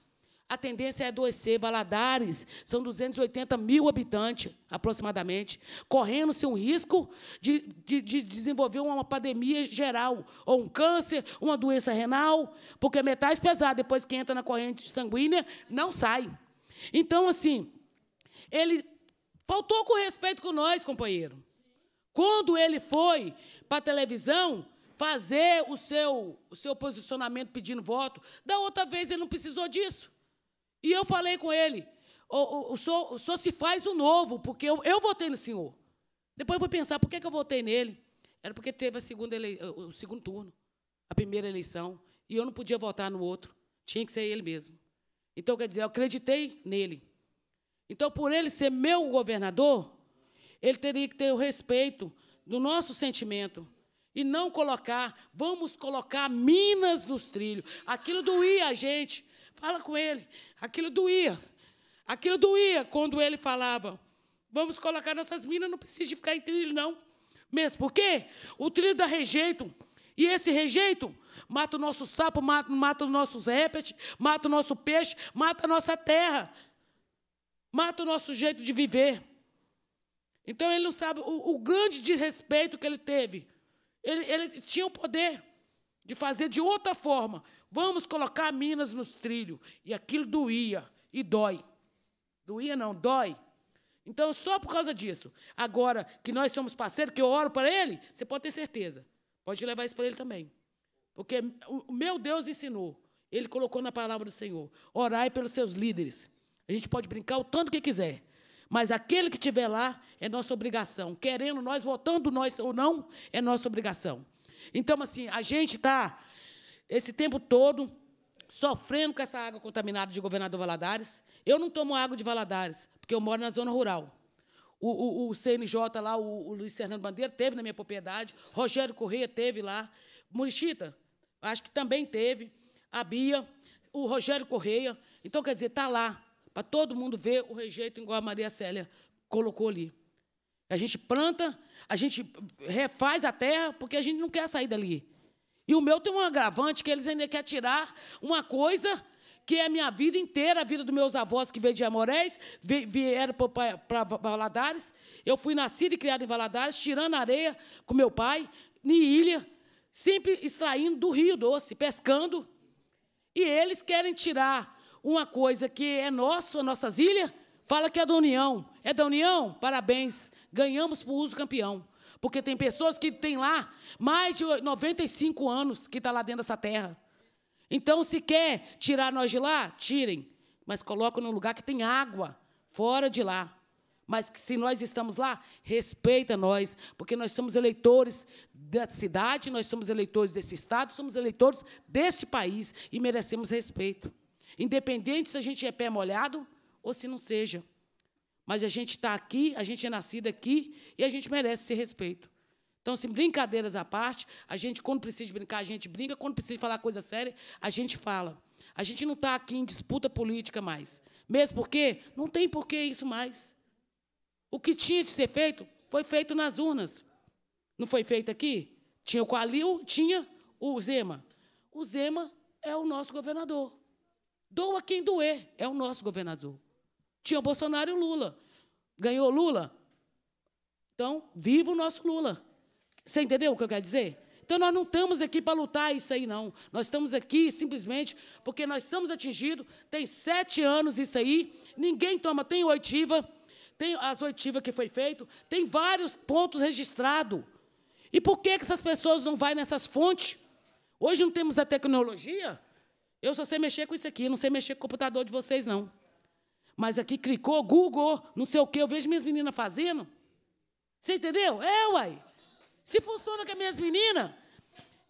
a tendência é adoecer. Valadares são 280 mil habitantes, aproximadamente, correndo-se um risco de, de, de, desenvolver uma pandemia geral, ou um câncer, uma doença renal, porque metais pesados, depois que entra na corrente sanguínea, não sai. Então, assim, ele faltou com respeito com nós, companheiro. Quando ele foi para a televisão, fazer o seu, o seu posicionamento pedindo voto. Da outra vez ele não precisou disso. E eu falei com ele: o, o, o, senhor, se faz o novo, porque eu, eu votei no senhor. Depois eu fui pensar por que, que eu votei nele. Era porque teve a segunda ele... o segundo turno, a primeira eleição, e eu não podia votar no outro. Tinha que ser ele mesmo. Então, quer dizer, eu acreditei nele. Então, por ele ser meu governador, ele teria que ter o respeito do nosso sentimento. E não colocar, vamos colocar minas nos trilhos. Aquilo doía a gente. Fala com ele. Aquilo doía. Aquilo doía quando ele falava: vamos colocar nossas minas, não precisa ficar em trilho, não. Mesmo porque o trilho dá rejeito. E esse rejeito mata o nosso sapo, mata, mata os nossos répteis, mata o nosso peixe, mata a nossa terra, mata o nosso jeito de viver. Então ele não sabe o, o grande desrespeito que ele teve ele, ele tinha o poder de fazer de outra forma. Vamos colocar Minas nos trilhos. E aquilo doía e dói. Doía não, dói. Então, só por causa disso. Agora que nós somos parceiros, que eu oro para ele, você pode ter certeza. Pode levar isso para ele também. Porque o meu Deus ensinou. Ele colocou na palavra do Senhor. Orai pelos seus líderes. A gente pode brincar o tanto que quiser. Mas aquele que estiver lá é nossa obrigação. Querendo nós, votando nós ou não, é nossa obrigação. Então, assim, a gente está esse tempo todo sofrendo com essa água contaminada de governador Valadares. Eu não tomo água de Valadares, porque eu moro na zona rural. O, o, o CNJ lá, o, o, Luiz Fernando Bandeira, teve na minha propriedade. Rogério Correia teve lá. Murichita, acho que também teve. A Bia, o Rogério Correia. Então, quer dizer, está lá para todo mundo ver o rejeito, igual a Maria Célia colocou ali. A gente planta, a gente refaz a terra, porque a gente não quer sair dali. E o meu tem um agravante que eles ainda querem tirar uma coisa que é a minha vida inteira, a vida dos meus avós que veio de Amorés, vieram para Valadares. Eu fui nascida e criada em Valadares, tirando areia com meu pai, em ilha, sempre extraindo do Rio Doce, pescando. E eles querem tirar uma coisa que é nosso, a nossas ilhas, fala que é da União. É da União? Parabéns, ganhamos por uso campeão. Porque tem pessoas que têm lá mais de 95 anos que está lá dentro dessa terra. Então, se quer tirar nós de lá, tirem. Mas colocam num lugar que tem água, fora de lá. Mas que, se nós estamos lá, respeita nós, porque nós somos eleitores da cidade, nós somos eleitores desse Estado, somos eleitores deste país e merecemos respeito. Independente se a gente é pé molhado ou se não seja. Mas a gente está aqui, a gente é nascido aqui e a gente merece esse respeito. Então, assim, brincadeiras à parte, a gente, quando precisa brincar, a gente brinca, quando precisa falar coisa séria, a gente fala. A gente não está aqui em disputa política mais. Mesmo porque não tem porquê isso mais. O que tinha de ser feito foi feito nas urnas. Não foi feito aqui? Tinha o Qualil, tinha o Zema. O Zema é o nosso governador. Doa quem doer. É o nosso governador. Tinha o Bolsonaro e o Lula. Ganhou Lula? Então, viva o nosso Lula. Você entendeu o que eu quero dizer? Então, nós não estamos aqui para lutar isso aí, não. Nós estamos aqui simplesmente porque nós somos atingidos. Tem sete anos isso aí. Ninguém toma. Tem oitiva, tem as oitivas que foi feito, tem vários pontos registrados. E por que, que essas pessoas não vão nessas fontes? Hoje não temos a tecnologia eu só sei mexer com isso aqui, não sei mexer com o computador de vocês, não. Mas aqui clicou, Google, não sei o quê, eu vejo minhas meninas fazendo. Você entendeu? É, uai. Se funciona com as minhas meninas,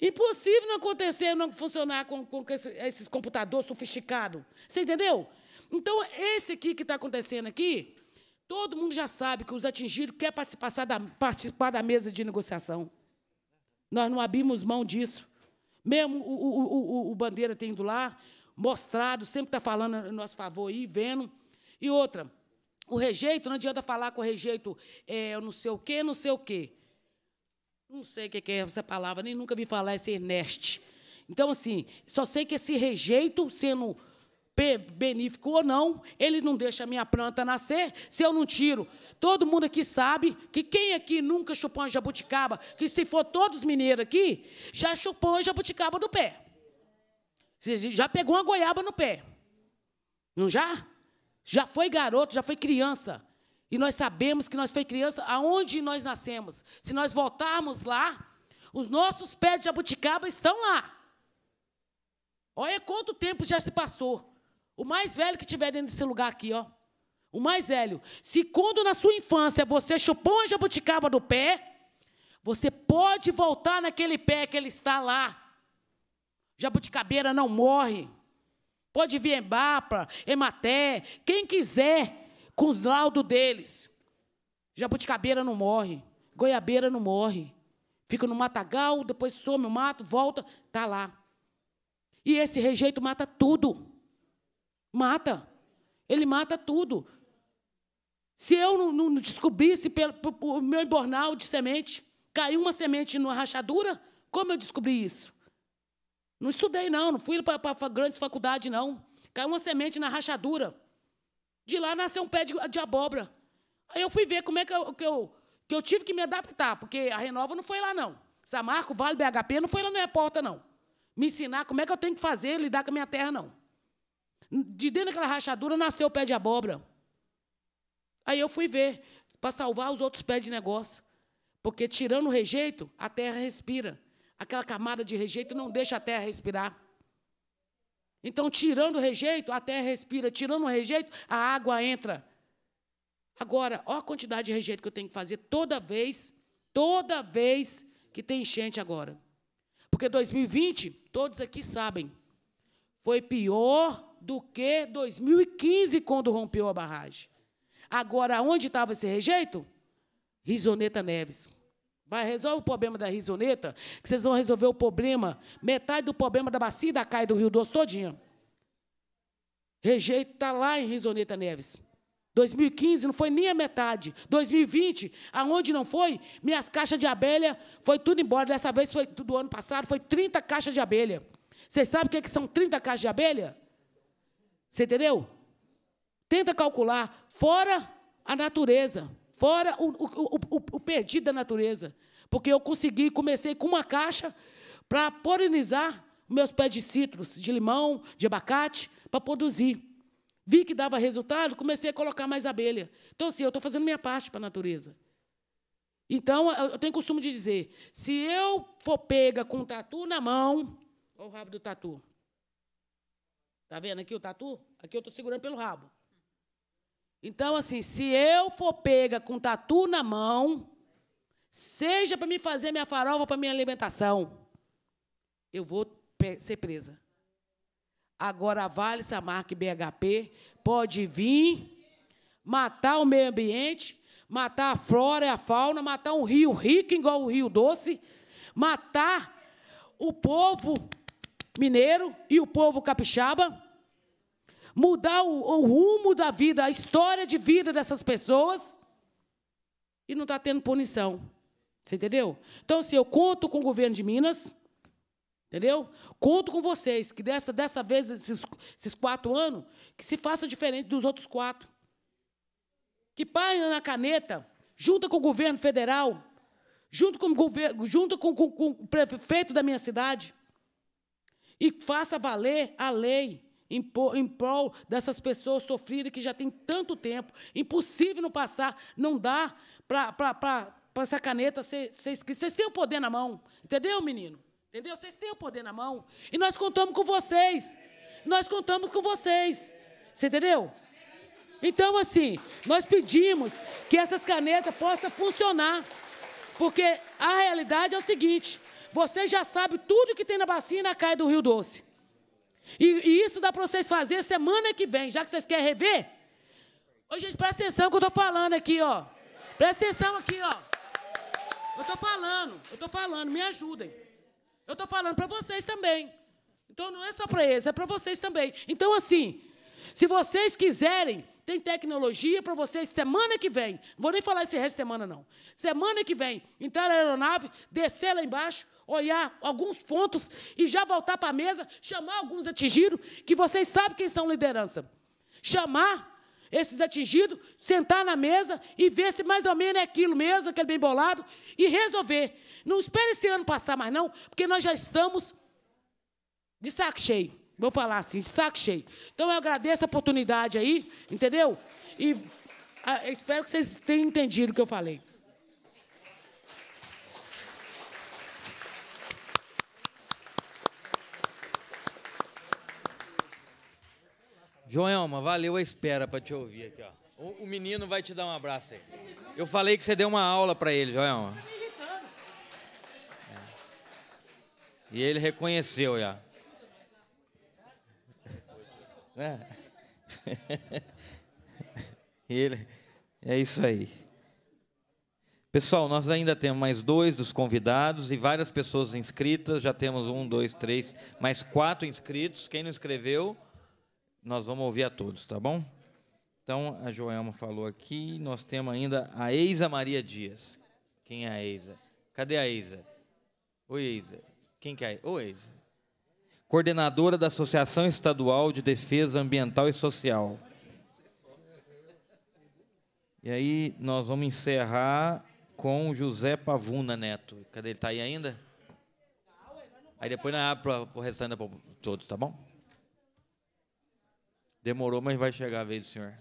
impossível não acontecer, não funcionar com, com esse, esses computadores sofisticados. Você entendeu? Então, esse aqui que está acontecendo aqui, todo mundo já sabe que os atingidos querem participar da, participar da mesa de negociação. Nós não abrimos mão disso. Mesmo o, o, o, o Bandeira tendo lá, mostrado, sempre está falando a nosso favor aí, vendo. E outra, o rejeito, não adianta falar que o rejeito é não sei o quê, não sei o quê. Não sei o que é essa palavra, nem nunca vi falar esse Ernest. Então, assim, só sei que esse rejeito sendo benéfico ou não, ele não deixa a minha planta nascer se eu não tiro. Todo mundo aqui sabe que quem aqui nunca chupou uma jabuticaba, que se for todos mineiros aqui, já chupou uma jabuticaba do pé. Já pegou uma goiaba no pé. Não já? Já foi garoto, já foi criança. E nós sabemos que nós foi criança aonde nós nascemos. Se nós voltarmos lá, os nossos pés de jabuticaba estão lá. Olha quanto tempo já se passou. O mais velho que tiver dentro desse lugar aqui, ó. O mais velho. Se quando na sua infância você chupou a jabuticaba do pé, você pode voltar naquele pé que ele está lá. Jabuticabeira não morre. Pode vir Embapa, Ematé, quem quiser, com os laudos deles. Jabuticabeira não morre. Goiabeira não morre. Fica no matagal, depois some o mato, volta, está lá. E esse rejeito mata tudo. Mata. Ele mata tudo. Se eu não, não descobrisse pelo, meu embornal de semente, caiu uma semente numa rachadura, como eu descobri isso? Não estudei, não, não fui para grandes faculdades, não. Caiu uma semente na rachadura. De lá nasceu um pé de, de abóbora. Aí eu fui ver como é que eu, que eu, que, eu, tive que me adaptar, porque a Renova não foi lá, não. Samarco, Vale, BHP, não foi lá na minha porta, não. Me ensinar como é que eu tenho que fazer, lidar com a minha terra, não. De dentro daquela rachadura nasceu o pé de abóbora. Aí eu fui ver, para salvar os outros pés de negócio. Porque tirando o rejeito, a terra respira. Aquela camada de rejeito não deixa a terra respirar. Então, tirando o rejeito, a terra respira. Tirando o rejeito, a água entra. Agora, olha a quantidade de rejeito que eu tenho que fazer toda vez, toda vez que tem enchente agora. Porque 2020, todos aqui sabem, foi pior do que 2015, quando rompeu a barragem. Agora, onde estava esse rejeito? Risoneta Neves. Vai, resolver o problema da risoneta, que vocês vão resolver o problema, metade do problema da bacia da Caia do Rio Doce todinha. Rejeito está lá em Risoneta Neves. 2015 não foi nem a metade. 2020, aonde não foi, minhas caixas de abelha foi tudo embora. Dessa vez foi do ano passado, foi 30 caixas de abelha. Vocês sabem o que, é que são 30 caixas de abelha? Você entendeu? Tenta calcular fora a natureza, fora o, o, o, o perdido da natureza. Porque eu consegui, comecei com uma caixa para polinizar meus pés de citros, de limão, de abacate, para produzir. Vi que dava resultado, comecei a colocar mais abelha. Então, assim, eu estou fazendo minha parte para a natureza. Então, eu tenho costume de dizer: se eu for pega com um tatu na mão, olha o rabo do tatu, Tá vendo aqui o tatu? Aqui eu estou segurando pelo rabo. Então, assim, se eu for pega com tatu na mão, seja para me fazer minha farofa, para minha alimentação, eu vou ser presa. Agora, a Vale, Samarc e BHP pode vir matar o meio ambiente, matar a flora e a fauna, matar um rio rico igual o Rio Doce, matar o povo mineiro e o povo capixaba mudar o, o rumo da vida, a história de vida dessas pessoas, e não está tendo punição. Você entendeu? Então, assim, eu conto com o governo de Minas, entendeu? Conto com vocês, que dessa, dessa vez, esses, esses quatro anos, que se faça diferente dos outros quatro. Que paina na caneta, junta com o governo federal, junto com o, governo, junto com, com, com o prefeito da minha cidade, e faça valer a lei em, prol dessas pessoas sofridas que já tem tanto tempo. Impossível não passar, não dá para essa caneta ser, ser escrita. Vocês têm o poder na mão, entendeu, menino? Entendeu? Vocês têm o poder na mão. E nós contamos com vocês. Nós contamos com vocês. Você entendeu? Então, assim, nós pedimos que essas canetas possam funcionar. Porque a realidade é o seguinte: você já sabe tudo que tem na bacia e na caia do Rio Doce. E, e isso dá para vocês fazer semana que vem, já que vocês querem rever. Ô, gente, presta atenção que eu estou falando aqui, ó. Presta atenção aqui, ó. Eu estou falando, eu estou falando, me ajudem. Eu estou falando para vocês também. Então não é só para eles, é para vocês também. Então, assim, se vocês quiserem, tem tecnologia para vocês semana que vem. Não vou nem falar esse resto de semana, não. Semana que vem, entrar na aeronave, descer lá embaixo, olhar alguns pontos e já voltar para a mesa, chamar alguns atingidos, que vocês sabem quem são liderança. Chamar esses atingidos, sentar na mesa e ver se mais ou menos é aquilo mesmo, aquele bem bolado, e resolver. Não espere esse ano passar mais, não, porque nós já estamos de saco cheio. Vou falar assim, de saco cheio. Então, eu agradeço a oportunidade aí, entendeu? E a, ah, espero que vocês tenham entendido o que eu falei. Joelma, valeu a espera para te ouvir aqui, ó. O, o, menino vai te dar um abraço aí. Eu falei que você deu uma aula para ele, Joelma. Tá me irritando. É. E ele reconheceu já. É. ele, é isso aí. Pessoal, nós ainda temos mais dois dos convidados e várias pessoas inscritas. Já temos um, dois, três, mais quatro inscritos. Quem não escreveu, nós vamos ouvir a todos, tá bom? Então, a Joelma falou aqui, nós temos ainda a Eisa Maria Dias. Quem é a Eisa? Cadê a Eisa? Oi, Eisa. Quem que é? Oi, Eisa. Coordenadora da Associação Estadual de Defesa Ambiental e Social. E aí, nós vamos encerrar com José Pavuna Neto. Cadê ele? Está aí ainda? Aí depois nós abre para o restante para todos, tá bom? Demorou, mas vai chegar a vez do Senhor.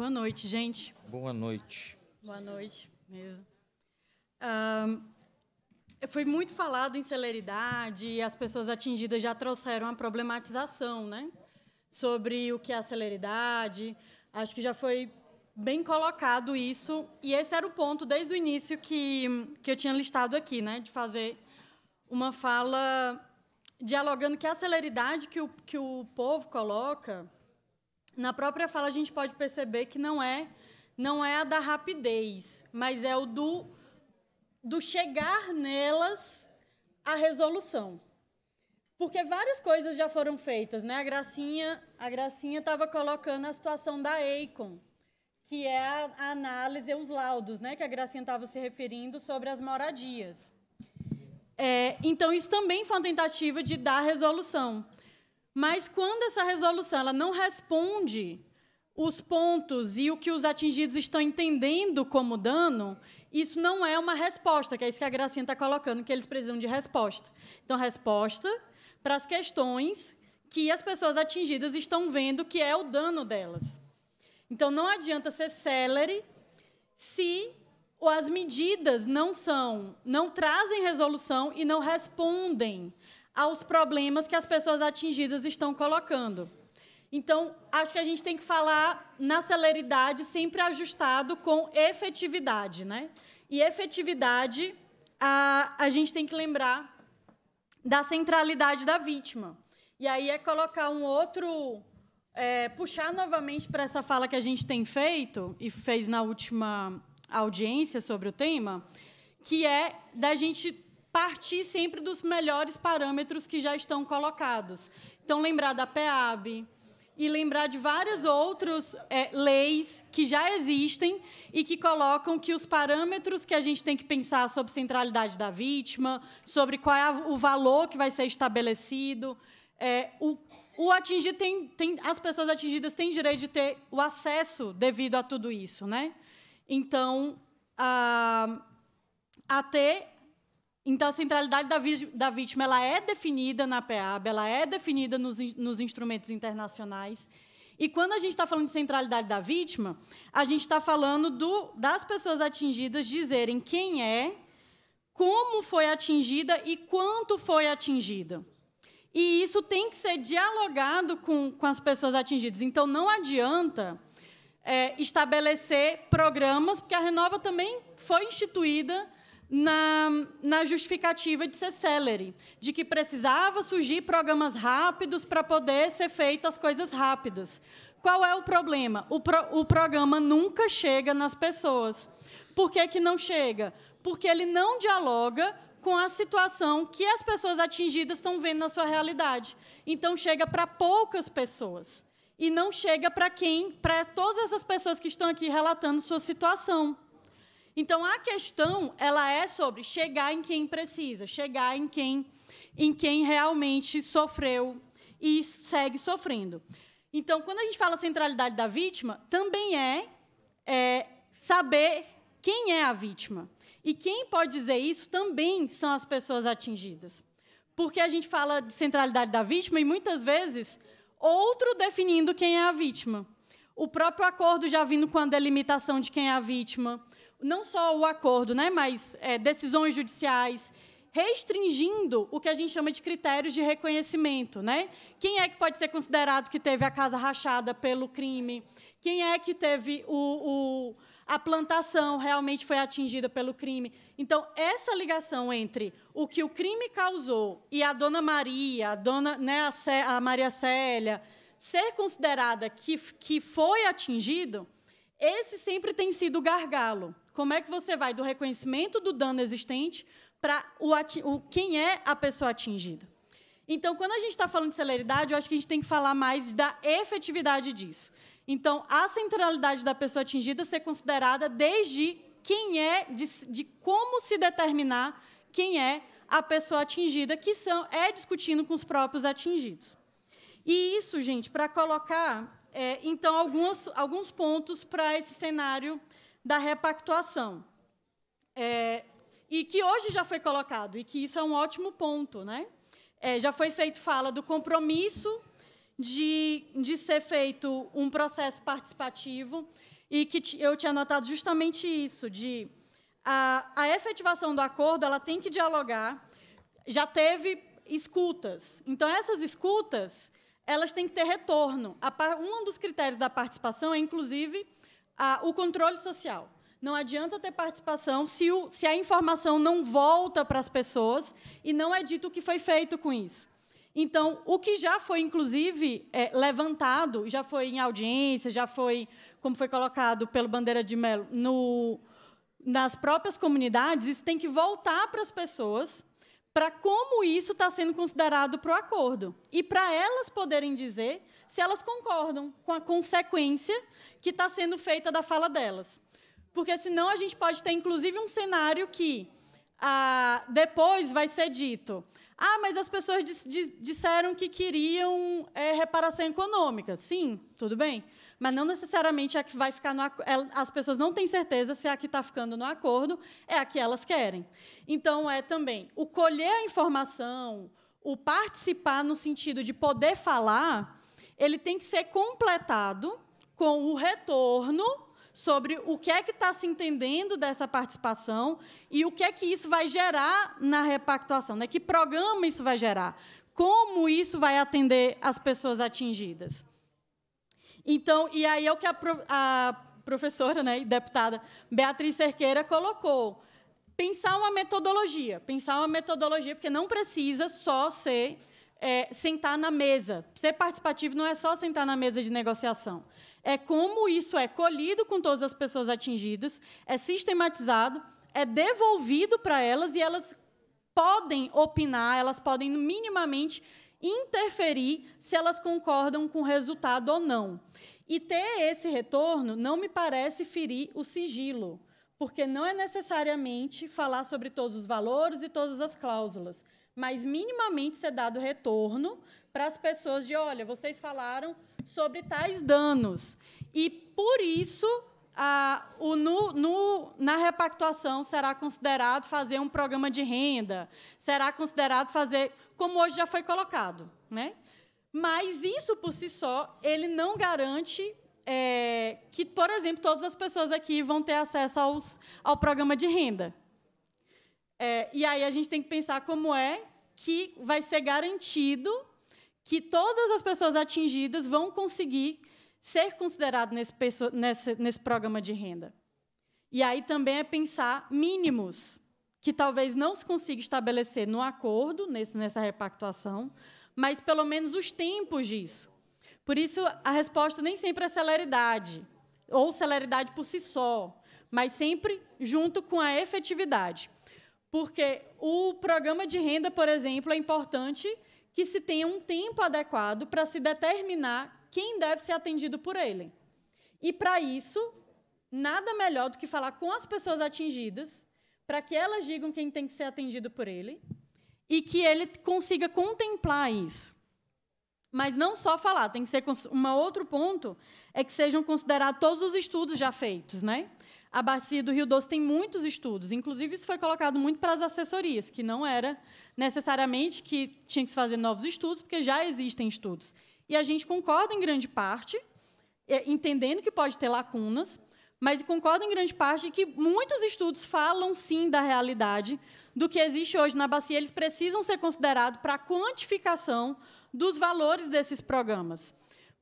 Boa noite, gente. Boa noite. Boa noite mesmo. foi muito falado em celeridade e as pessoas atingidas já trouxeram a problematização né, sobre o que é a celeridade. Acho que já foi bem colocado isso. E esse era o ponto, desde o início, que, que eu tinha listado aqui, né, de fazer uma fala dialogando que a celeridade que o, que o povo coloca na própria fala a gente pode perceber que não é não é a da rapidez, mas é o do do chegar nelas a resolução. Porque várias coisas já foram feitas, né? A Gracinha, a Gracinha estava colocando a situação da Eicon, que é a, a análise e os laudos, né, que a Gracinha estava se referindo sobre as moradias. É, então, isso também foi uma tentativa de dar resolução. Mas quando essa resolução ela não responde os pontos e o que os atingidos estão entendendo como dano, isso não é uma resposta, que é isso que a Gracinha está colocando, que eles precisam de resposta. Então, resposta para as questões que as pessoas atingidas estão vendo que é o dano delas. Então, não adianta ser celery se as medidas não são, não trazem resolução e não respondem aos problemas que as pessoas atingidas estão colocando. Então, acho que a gente tem que falar na celeridade, sempre ajustado com efetividade. Né? E efetividade, a, a gente tem que lembrar da centralidade da vítima. E aí é colocar um outro. É, puxar novamente para essa fala que a gente tem feito, e fez na última audiência sobre o tema, que é da gente partir sempre dos melhores parâmetros que já estão colocados. Então, lembrar da PEAB e lembrar de várias outras é, leis que já existem e que colocam que os parâmetros que a gente tem que pensar sobre centralidade da vítima, sobre qual é o valor que vai ser estabelecido, é, o, o atingir tem, tem, as pessoas atingidas têm direito de ter o acesso devido a tudo isso, né? Então, a, a ter então, a centralidade da, da vítima ela é definida na PEAB, ela é definida nos, nos instrumentos internacionais. E quando a gente está falando de centralidade da vítima, a gente está falando do, das pessoas atingidas dizerem quem é, como foi atingida e quanto foi atingida. E isso tem que ser dialogado com, com as pessoas atingidas. Então, não adianta é, estabelecer programas, porque a Renova também foi instituída na, na justificativa de ser celery, de que precisava surgir programas rápidos para poder ser feitas coisas rápidas. Qual é o problema? O, pro, o programa nunca chega nas pessoas. Por que, que não chega? Porque ele não dialoga com a situação que as pessoas atingidas estão vendo na sua realidade. Então chega para poucas pessoas e não chega para quem, para todas essas pessoas que estão aqui relatando sua situação. Então a questão ela é sobre chegar em quem precisa, chegar em quem em quem realmente sofreu e segue sofrendo. Então, quando a gente fala centralidade da vítima, também é, é saber quem é a vítima. E quem pode dizer isso também são as pessoas atingidas. Porque a gente fala de centralidade da vítima e muitas vezes outro definindo quem é a vítima. O próprio acordo já vindo com a delimitação de quem é a vítima não só o acordo, né, mas é, decisões judiciais, restringindo o que a gente chama de critérios de reconhecimento. Né? Quem é que pode ser considerado que teve a casa rachada pelo crime? Quem é que teve o, o, a plantação realmente foi atingida pelo crime? Então, essa ligação entre o que o crime causou e a dona Maria, a, dona, né, a, Cé, a Maria Célia, ser considerada que, que foi atingido, esse sempre tem sido o gargalo. Como é que você vai do reconhecimento do dano existente para o, o quem é a pessoa atingida? Então, quando a gente está falando de celeridade, eu acho que a gente tem que falar mais da efetividade disso. Então, a centralidade da pessoa atingida ser considerada desde quem é, de, de como se determinar quem é a pessoa atingida, que são, é discutindo com os próprios atingidos. E isso, gente, para colocar, é, então, alguns alguns pontos para esse cenário da repactuação. É, e que hoje já foi colocado, e que isso é um ótimo ponto. Né? É, já foi feito fala do compromisso de, de ser feito um processo participativo, e que eu tinha notado justamente isso, de a, a efetivação do acordo ela tem que dialogar, já teve escutas. Então, essas escutas elas têm que ter retorno. Um dos critérios da participação é, inclusive, a, o controle social. Não adianta ter participação se, o, se a informação não volta para as pessoas e não é dito o que foi feito com isso. Então, o que já foi, inclusive, é, levantado, já foi em audiência, já foi, como foi colocado pelo Bandeira de Melo, no, nas próprias comunidades, isso tem que voltar para as pessoas para como isso está sendo considerado para o acordo. E para elas poderem dizer se elas concordam com a consequência que está sendo feita da fala delas. Porque senão a gente pode ter, inclusive, um cenário que ah, depois vai ser dito. Ah, mas as pessoas disseram que queriam é, reparação econômica. Sim, tudo bem mas não necessariamente a que vai ficar no as pessoas não têm certeza se a que está ficando no acordo é a que elas querem. Então é também o colher a informação, o participar no sentido de poder falar, ele tem que ser completado com o retorno sobre o que é que está se entendendo dessa participação e o que é que isso vai gerar na repactuação, né? que programa isso vai gerar, como isso vai atender as pessoas atingidas. Então, e aí é o que a, a professora né, e deputada Beatriz Cerqueira colocou. Pensar uma metodologia, pensar uma metodologia, porque não precisa só ser é, sentar na mesa. Ser participativo não é só sentar na mesa de negociação. É como isso é colhido com todas as pessoas atingidas, é sistematizado, é devolvido para elas e elas podem opinar, elas podem minimamente interferir se elas concordam com o resultado ou não. E ter esse retorno não me parece ferir o sigilo, porque não é necessariamente falar sobre todos os valores e todas as cláusulas, mas minimamente ser dado retorno para as pessoas de, olha, vocês falaram sobre tais danos. E por isso a, o, na repactuação será considerado fazer um programa de renda, será considerado fazer, como hoje já foi colocado. Né? Mas isso, por si só, ele não garante é, que, por exemplo, todas as pessoas aqui vão ter acesso aos, ao programa de renda. É, e aí a gente tem que pensar como é que vai ser garantido que todas as pessoas atingidas vão conseguir ser considerado nesse, nesse, nesse programa de renda. E aí também é pensar mínimos, que talvez não se consiga estabelecer no acordo, nesse, nessa repactuação, mas pelo menos os tempos disso. Por isso, a resposta nem sempre é celeridade, ou celeridade por si só, mas sempre junto com a efetividade. Porque o programa de renda, por exemplo, é importante que se tenha um tempo adequado para se determinar quem deve ser atendido por ele. E para isso, nada melhor do que falar com as pessoas atingidas, para que elas digam quem tem que ser atendido por ele e que ele consiga contemplar isso. Mas não só falar, tem que ser um outro ponto é que sejam considerados todos os estudos já feitos, né? A bacia do Rio Doce tem muitos estudos, inclusive isso foi colocado muito para as assessorias, que não era necessariamente que tinha que se fazer novos estudos, porque já existem estudos e a gente concorda em grande parte, é, entendendo que pode ter lacunas, mas concordo em grande parte que muitos estudos falam sim da realidade do que existe hoje na bacia, eles precisam ser considerados para a quantificação dos valores desses programas.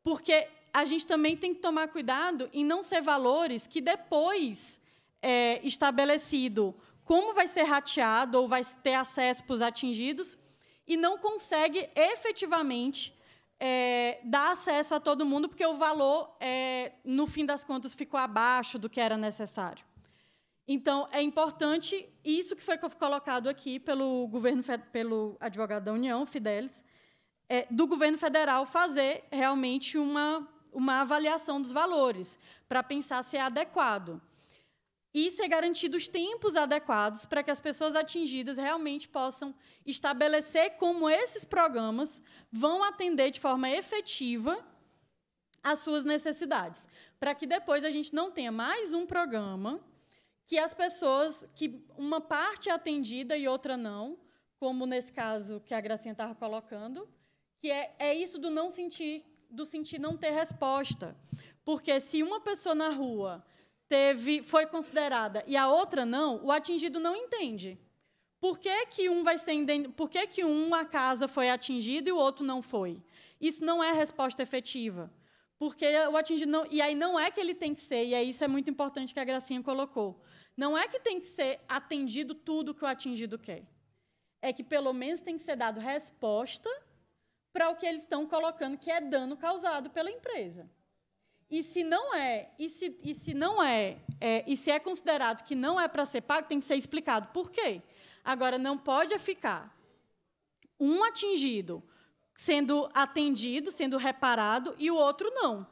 Porque a gente também tem que tomar cuidado em não ser valores que depois é, estabelecido como vai ser rateado ou vai ter acesso para os atingidos e não consegue efetivamente é, acesso a todo mundo, porque o valor, é, no fim das contas, ficou abaixo do que era necessário. Então, é importante isso que foi colocado aqui pelo governo, pelo advogado da União, Fidelis, é, do governo federal fazer realmente uma, uma avaliação dos valores, para pensar se é adequado e ser garantidos tempos adequados para que as pessoas atingidas realmente possam estabelecer como esses programas vão atender de forma efetiva as suas necessidades, para que depois a gente não tenha mais um programa que as pessoas, que uma parte é atendida e outra não, como nesse caso que a Gracinha estava colocando, que é, é isso do não sentir, do sentir não ter resposta. Porque se uma pessoa na rua teve, foi considerada e a outra não, o atingido não entende. Por que, que um vai ser inden... por que, que uma casa foi atingida e o outro não foi? Isso não é resposta efetiva. Porque o atingido não. E aí não é que ele tem que ser, e aí isso é muito importante que a Gracinha colocou. Não é que tem que ser atendido tudo que o atingido quer. É que pelo menos tem que ser dado resposta para o que eles estão colocando, que é dano causado pela empresa. E se não é, e se, e se não é, é e se é considerado que não é para ser pago, tem que ser explicado por quê. Agora, não pode é ficar um atingido sendo atendido, sendo reparado, e o outro não.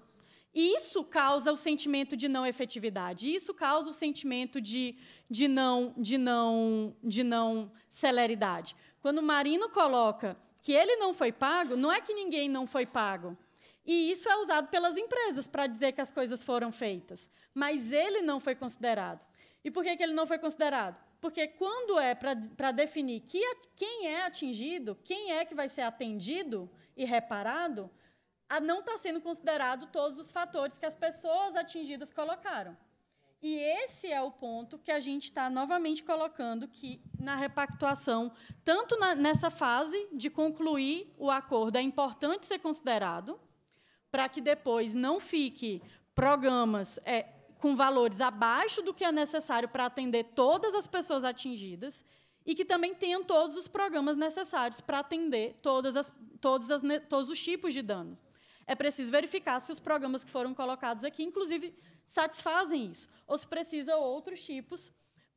Isso causa o sentimento de não efetividade, isso causa o sentimento de, de, não, de, não, de não celeridade. Quando o Marino coloca que ele não foi pago, não é que ninguém não foi pago. E isso é usado pelas empresas para dizer que as coisas foram feitas. Mas ele não foi considerado. E por que, que ele não foi considerado? Porque quando é para definir que a, quem é atingido, quem é que vai ser atendido e reparado, não está sendo considerado todos os fatores que as pessoas atingidas colocaram. E esse é o ponto que a gente está novamente colocando que na repactuação, tanto na, nessa fase de concluir o acordo, é importante ser considerado, para que depois não fique programas é, com valores abaixo do que é necessário para atender todas as pessoas atingidas e que também tenham todos os programas necessários para atender todas as, todas as, todos os tipos de dano. É preciso verificar se os programas que foram colocados aqui, inclusive, satisfazem isso, ou se precisa outros tipos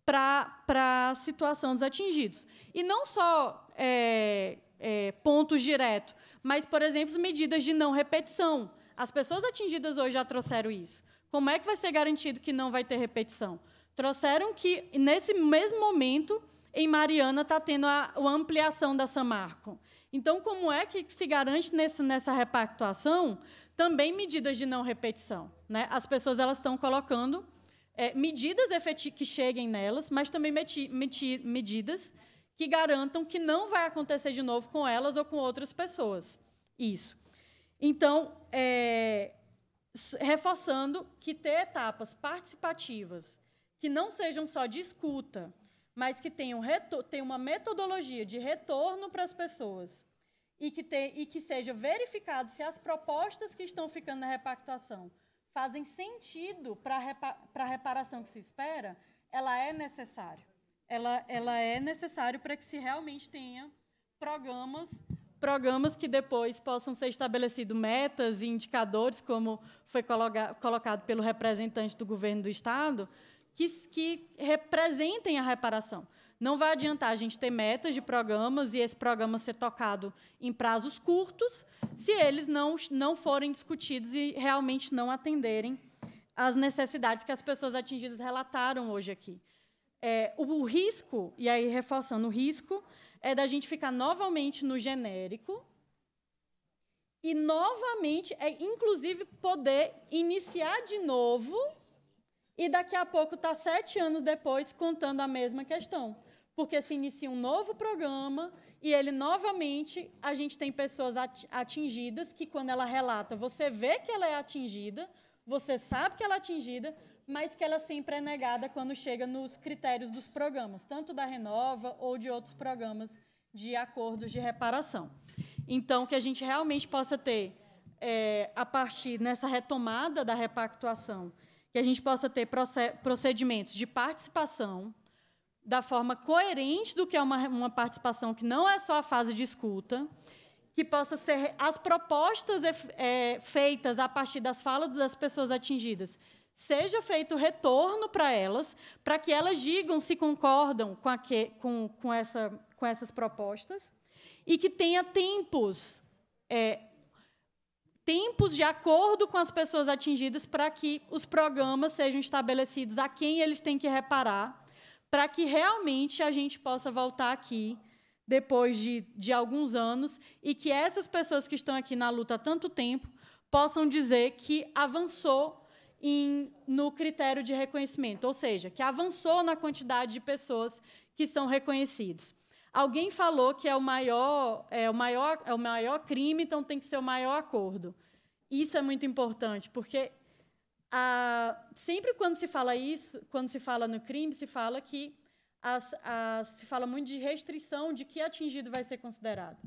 para a situação dos atingidos. E não só é, é, pontos diretos, mas, por exemplo, medidas de não repetição. As pessoas atingidas hoje já trouxeram isso. Como é que vai ser garantido que não vai ter repetição? Trouxeram que, nesse mesmo momento, em Mariana está tendo a, a, ampliação da Samarco. Então, como é que se garante nesse, nessa repactuação também medidas de não repetição? Né? As pessoas elas estão colocando é, medidas que cheguem nelas, mas também meti, meti, medidas que garantam que não vai acontecer de novo com elas ou com outras pessoas. Isso. Então, é, reforçando que ter etapas participativas que não sejam só de escuta, mas que tenham, tenham uma metodologia de retorno para as pessoas e que, te, e que seja verificado se as propostas que estão ficando na repactuação fazem sentido para repa, a reparação que se espera, ela é necessária ela, ela é necessário para que se realmente tenha programas programas que depois possam ser estabelecidos metas e indicadores, como foi colocado pelo representante do governo do Estado, que, que representem a reparação. Não vai adiantar a gente ter metas de programas e esse programa ser tocado em prazos curtos, se eles não, não forem discutidos e realmente não atenderem às necessidades que as pessoas atingidas relataram hoje aqui. É, o, o risco, e aí reforçando o risco, é da gente ficar novamente no genérico e novamente é inclusive poder iniciar de novo e daqui a pouco tá sete anos depois contando a mesma questão porque se inicia um novo programa e ele novamente a gente tem pessoas atingidas que quando ela relata você vê que ela é atingida você sabe que ela é atingida mas que ela sempre é negada quando chega nos critérios dos programas, tanto da Renova ou de outros programas de acordos de reparação. Então, que a gente realmente possa ter, é, a partir nessa retomada da repactuação, que a gente possa ter procedimentos de participação da forma coerente do que é uma, uma participação que não é só a fase de escuta, que possa ser as propostas é, é feitas a partir das falas das pessoas atingidas seja feito retorno para elas, para que elas digam se concordam com, que, com, com, essa, com essas propostas, e que tenha tempos, é, tempos de acordo com as pessoas atingidas para que os programas sejam estabelecidos a quem eles têm que reparar, para que realmente a gente possa voltar aqui depois de, de alguns anos e que essas pessoas que estão aqui na luta há tanto tempo possam dizer que avançou em, no critério de reconhecimento, ou seja, que avançou na quantidade de pessoas que são reconhecidos. Alguém falou que é o maior, é o maior, é o maior crime, então tem que ser o maior acordo. Isso é muito importante, porque a, sempre quando se fala isso, quando se fala no crime, se fala que as, as, se fala muito de restrição de que atingido vai ser considerado.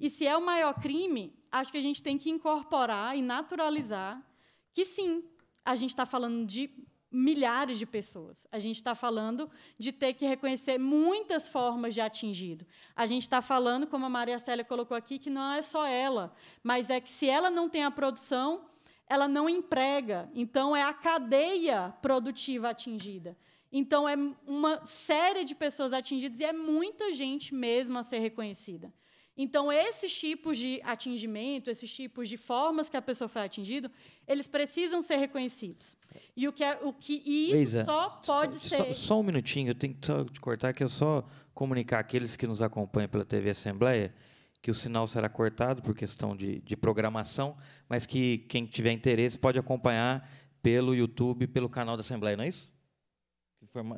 E se é o maior crime, acho que a gente tem que incorporar e naturalizar que sim, a gente está falando de milhares de pessoas. A gente está falando de ter que reconhecer muitas formas de atingido. A gente está falando, como a Maria Célia colocou aqui, que não é só ela, mas é que se ela não tem a produção, ela não emprega. Então, é a cadeia produtiva atingida. Então, é uma série de pessoas atingidas e é muita gente mesmo a ser reconhecida. Então, esses tipos de atingimento, esses tipos de formas que a pessoa foi atingida, eles precisam ser reconhecidos. E o que, é, o que isso Lisa, só pode só, ser. Só, só, um minutinho, eu tenho que só te cortar, que eu só comunicar àqueles que nos acompanham pela TV Assembleia que o sinal será cortado por questão de, de programação, mas que quem tiver interesse pode acompanhar pelo YouTube, pelo canal da Assembleia, não é isso?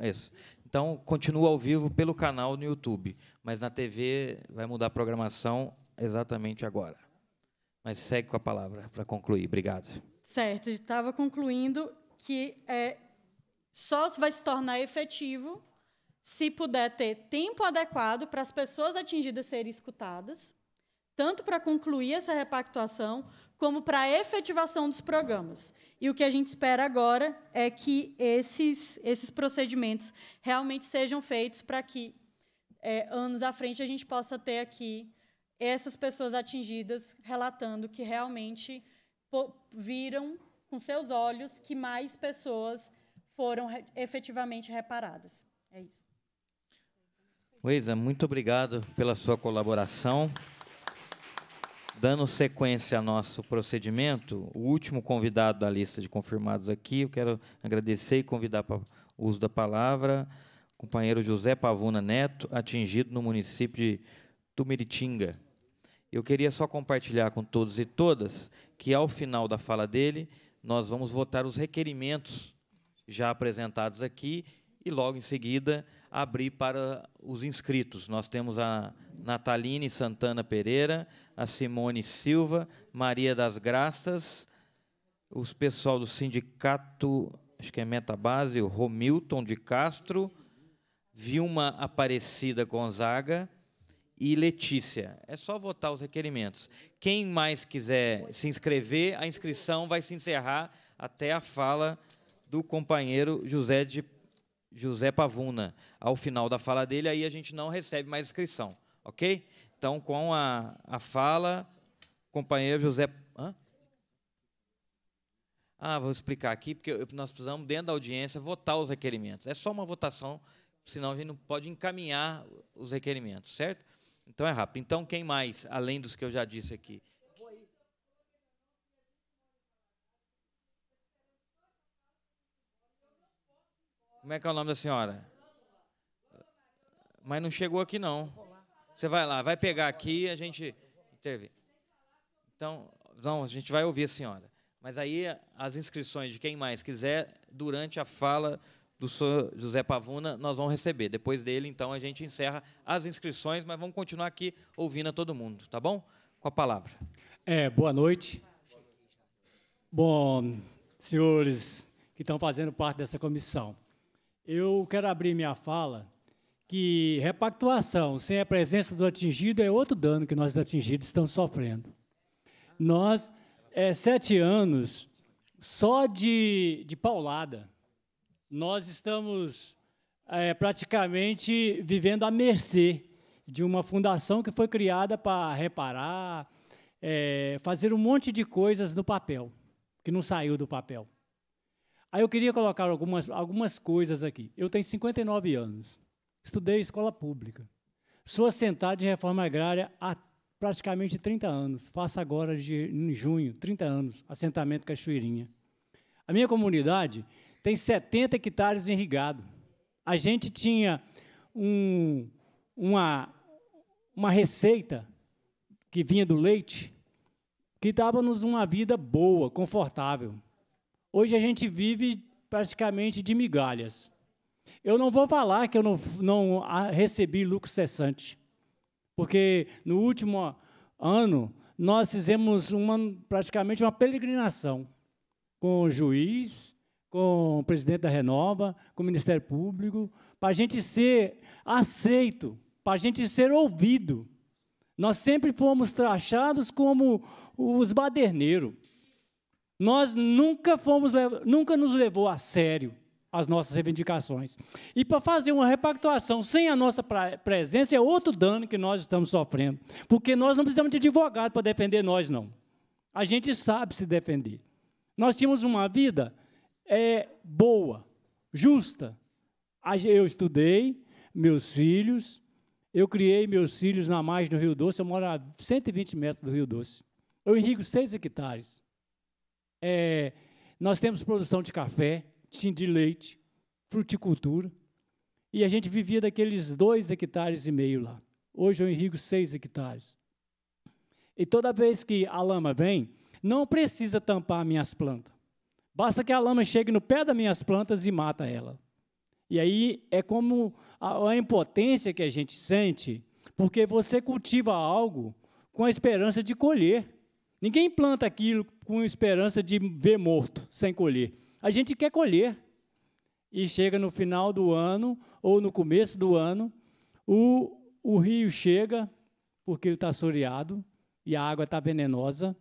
Isso. Então, continua ao vivo pelo canal no YouTube, mas na TV vai mudar a programação exatamente agora. Mas segue com a palavra para concluir. Obrigado. Certo, estava concluindo que é, só vai se tornar efetivo se puder ter tempo adequado para as pessoas atingidas serem escutadas, tanto para concluir essa repactuação, como para a efetivação dos programas. E o que a gente espera agora é que esses, esses procedimentos realmente sejam feitos para que, é, anos à frente, a gente possa ter aqui essas pessoas atingidas relatando que realmente viram com seus olhos que mais pessoas foram re efetivamente reparadas. É isso. Luísa, muito obrigado pela sua colaboração. Dando sequência ao nosso procedimento, o último convidado da lista de confirmados aqui, eu quero agradecer e convidar para o uso da palavra o companheiro José Pavuna Neto, atingido no município de Tumiritinga. Eu queria só compartilhar com todos e todas que, ao final da fala dele, nós vamos votar os requerimentos já apresentados aqui e, logo em seguida, abrir para os inscritos. Nós temos a Nataline Santana Pereira a Simone Silva, Maria das Graças, os pessoal do sindicato, acho que é Metabase, o Romilton de Castro, Vilma Aparecida Gonzaga e Letícia. É só votar os requerimentos. Quem mais quiser se inscrever, a inscrição vai se encerrar até a fala do companheiro José de José Pavuna. Ao final da fala dele, aí a gente não recebe mais inscrição, ok? Então, com a, a fala, companheiro José. Hã? Ah, vou explicar aqui, porque nós precisamos, dentro da audiência, votar os requerimentos. É só uma votação, senão a gente não pode encaminhar os requerimentos, certo? Então é rápido. Então, quem mais, além dos que eu já disse aqui? Como é que é o nome da senhora? Mas não chegou aqui, não. Você vai lá, vai pegar aqui, a gente intervir. Então, não, a gente vai ouvir a senhora. Mas aí as inscrições de quem mais quiser, durante a fala do senhor José Pavuna, nós vamos receber. Depois dele, então, a gente encerra as inscrições, mas vamos continuar aqui ouvindo a todo mundo, tá bom? Com a palavra. É, boa noite. Bom, senhores que estão fazendo parte dessa comissão, eu quero abrir minha fala que repactuação sem a presença do atingido é outro dano que nós atingidos estamos sofrendo. Nós, é, sete anos só de, de paulada, nós estamos é, praticamente vivendo à mercê de uma fundação que foi criada para reparar, é, fazer um monte de coisas no papel, que não saiu do papel. Aí eu queria colocar algumas, algumas coisas aqui. Eu tenho 59 anos. Estudei escola pública. Sou assentado em reforma agrária há praticamente 30 anos. Faço agora, de, em junho, 30 anos, assentamento Cachoeirinha. A minha comunidade tem 70 hectares irrigado. A gente tinha um, uma, uma receita que vinha do leite que dava-nos uma vida boa, confortável. Hoje a gente vive praticamente de migalhas. Eu não vou falar que eu não, não recebi lucro cessante, porque no último ano nós fizemos uma, praticamente uma peregrinação com o juiz, com o presidente da Renova, com o Ministério Público, para a gente ser aceito, para a gente ser ouvido. Nós sempre fomos trachados como os baderneiros. Nós nunca fomos, nunca nos levou a sério as nossas reivindicações. E para fazer uma repactuação sem a nossa presença é outro dano que nós estamos sofrendo, porque nós não precisamos de advogado para defender nós, não. A gente sabe se defender. Nós tínhamos uma vida é, boa, justa. Eu estudei, meus filhos, eu criei meus filhos na margem do Rio Doce, eu moro a 120 metros do Rio Doce. Eu irrigo 6 hectares. É, nós temos produção de café, tinha de leite, fruticultura, e a gente vivia daqueles dois hectares e meio lá. Hoje eu irrigo seis hectares. E toda vez que a lama vem, não precisa tampar minhas plantas. Basta que a lama chegue no pé das minhas plantas e mata ela. E aí é como a, a impotência que a gente sente, porque você cultiva algo com a esperança de colher. Ninguém planta aquilo com esperança de ver morto, sem colher a gente quer colher. E chega no final do ano, ou no começo do ano, o, o rio chega, porque ele está assoreado, e a água está venenosa,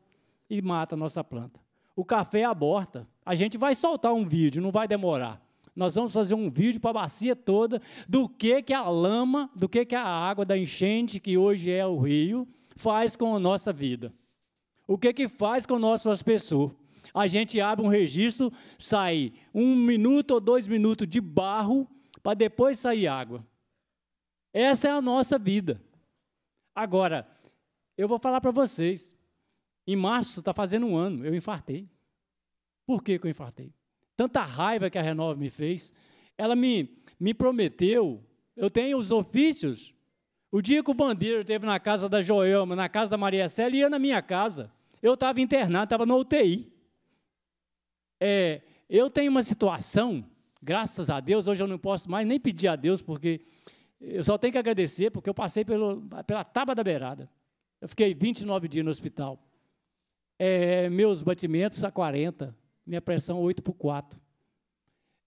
e mata a nossa planta. O café aborta. A gente vai soltar um vídeo, não vai demorar. Nós vamos fazer um vídeo para a bacia toda do que, que a lama, do que, que a água da enchente, que hoje é o rio, faz com a nossa vida. O que, que faz com o nosso aspersor a gente abre um registro, sai um minuto ou dois minutos de barro para depois sair água. Essa é a nossa vida. Agora, eu vou falar para vocês. Em março está fazendo um ano, eu infartei. Por que, que eu infartei? Tanta raiva que a Renova me fez. Ela me, me prometeu, eu tenho os ofícios. O dia que o bandeiro esteve na casa da Joelma, na casa da Maria Célia, ia na minha casa. Eu estava internado, estava na UTI. É, eu tenho uma situação, graças a Deus, hoje eu não posso mais nem pedir a Deus, porque eu só tenho que agradecer, porque eu passei pelo, pela tábua da beirada. Eu fiquei 29 dias no hospital. É, meus batimentos a 40, minha pressão 8 por 4.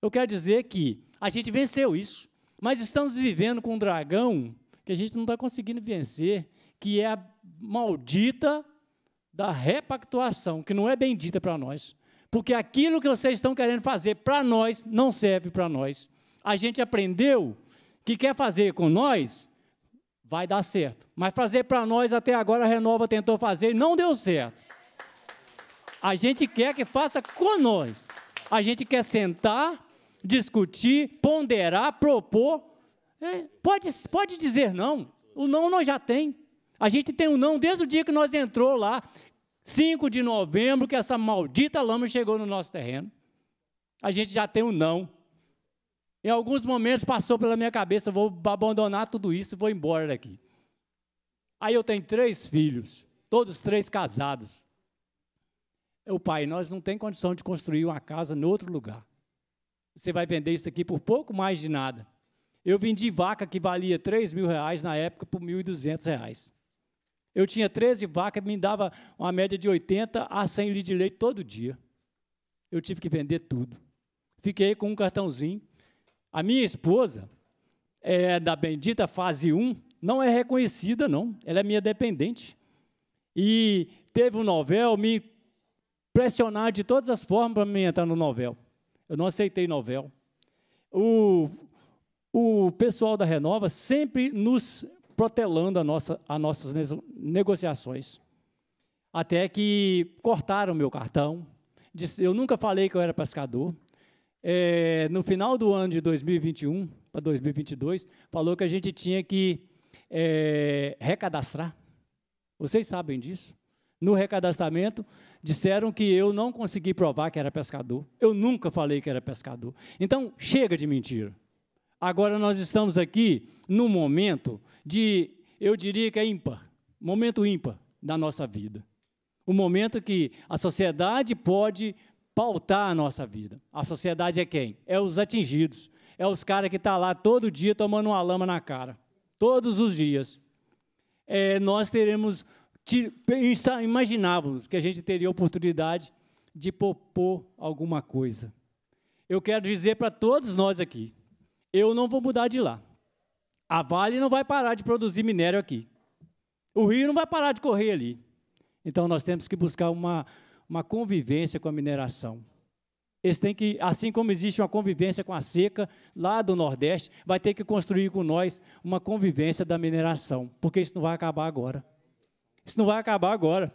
Eu quero dizer que a gente venceu isso, mas estamos vivendo com um dragão que a gente não está conseguindo vencer, que é a maldita da repactuação, que não é bendita para nós. Porque aquilo que vocês estão querendo fazer para nós não serve para nós. A gente aprendeu que quer fazer com nós vai dar certo. Mas fazer para nós até agora a Renova tentou fazer e não deu certo. A gente quer que faça com nós. A gente quer sentar, discutir, ponderar, propor. É, pode, pode dizer não. O não nós já tem. A gente tem o um não desde o dia que nós entrou lá. 5 de novembro que essa maldita lama chegou no nosso terreno. A gente já tem um não. Em alguns momentos passou pela minha cabeça, vou abandonar tudo isso e vou embora daqui. Aí eu tenho três filhos, todos três casados. O pai, nós não tem condição de construir uma casa em outro lugar. Você vai vender isso aqui por pouco mais de nada. Eu vendi vaca que valia 3 mil reais na época por 1.200 reais. Eu tinha 13 vacas, me dava uma média de 80 a 100 litros de leite todo dia. Eu tive que vender tudo. Fiquei com um cartãozinho. A minha esposa, é da bendita fase 1, não é reconhecida, não. Ela é minha dependente. E teve um novel, me pressionar de todas as formas para me entrar no novel. Eu não aceitei novel. O, o pessoal da Renova sempre nos protelando a nossa, as nossas negociações. Até que cortaram meu cartão. Disse, eu nunca falei que eu era pescador. É, no final do ano de 2021 para 2022, falou que a gente tinha que é, recadastrar. Vocês sabem disso? No recadastramento, disseram que eu não consegui provar que era pescador. Eu nunca falei que era pescador. Então, chega de mentira. Agora nós estamos aqui num momento de, eu diria que é ímpar, momento ímpar da nossa vida. O momento que a sociedade pode pautar a nossa vida. A sociedade é quem? É os atingidos. É os caras que estão tá lá todo dia tomando uma lama na cara. Todos os dias. É, nós teremos, imaginávamos que a gente teria oportunidade de propor alguma coisa. Eu quero dizer para todos nós aqui, eu não vou mudar de lá. A Vale não vai parar de produzir minério aqui. O rio não vai parar de correr ali. Então nós temos que buscar uma, uma convivência com a mineração. Eles têm que, assim como existe uma convivência com a seca lá do Nordeste, vai ter que construir com nós uma convivência da mineração, porque isso não vai acabar agora. Isso não vai acabar agora.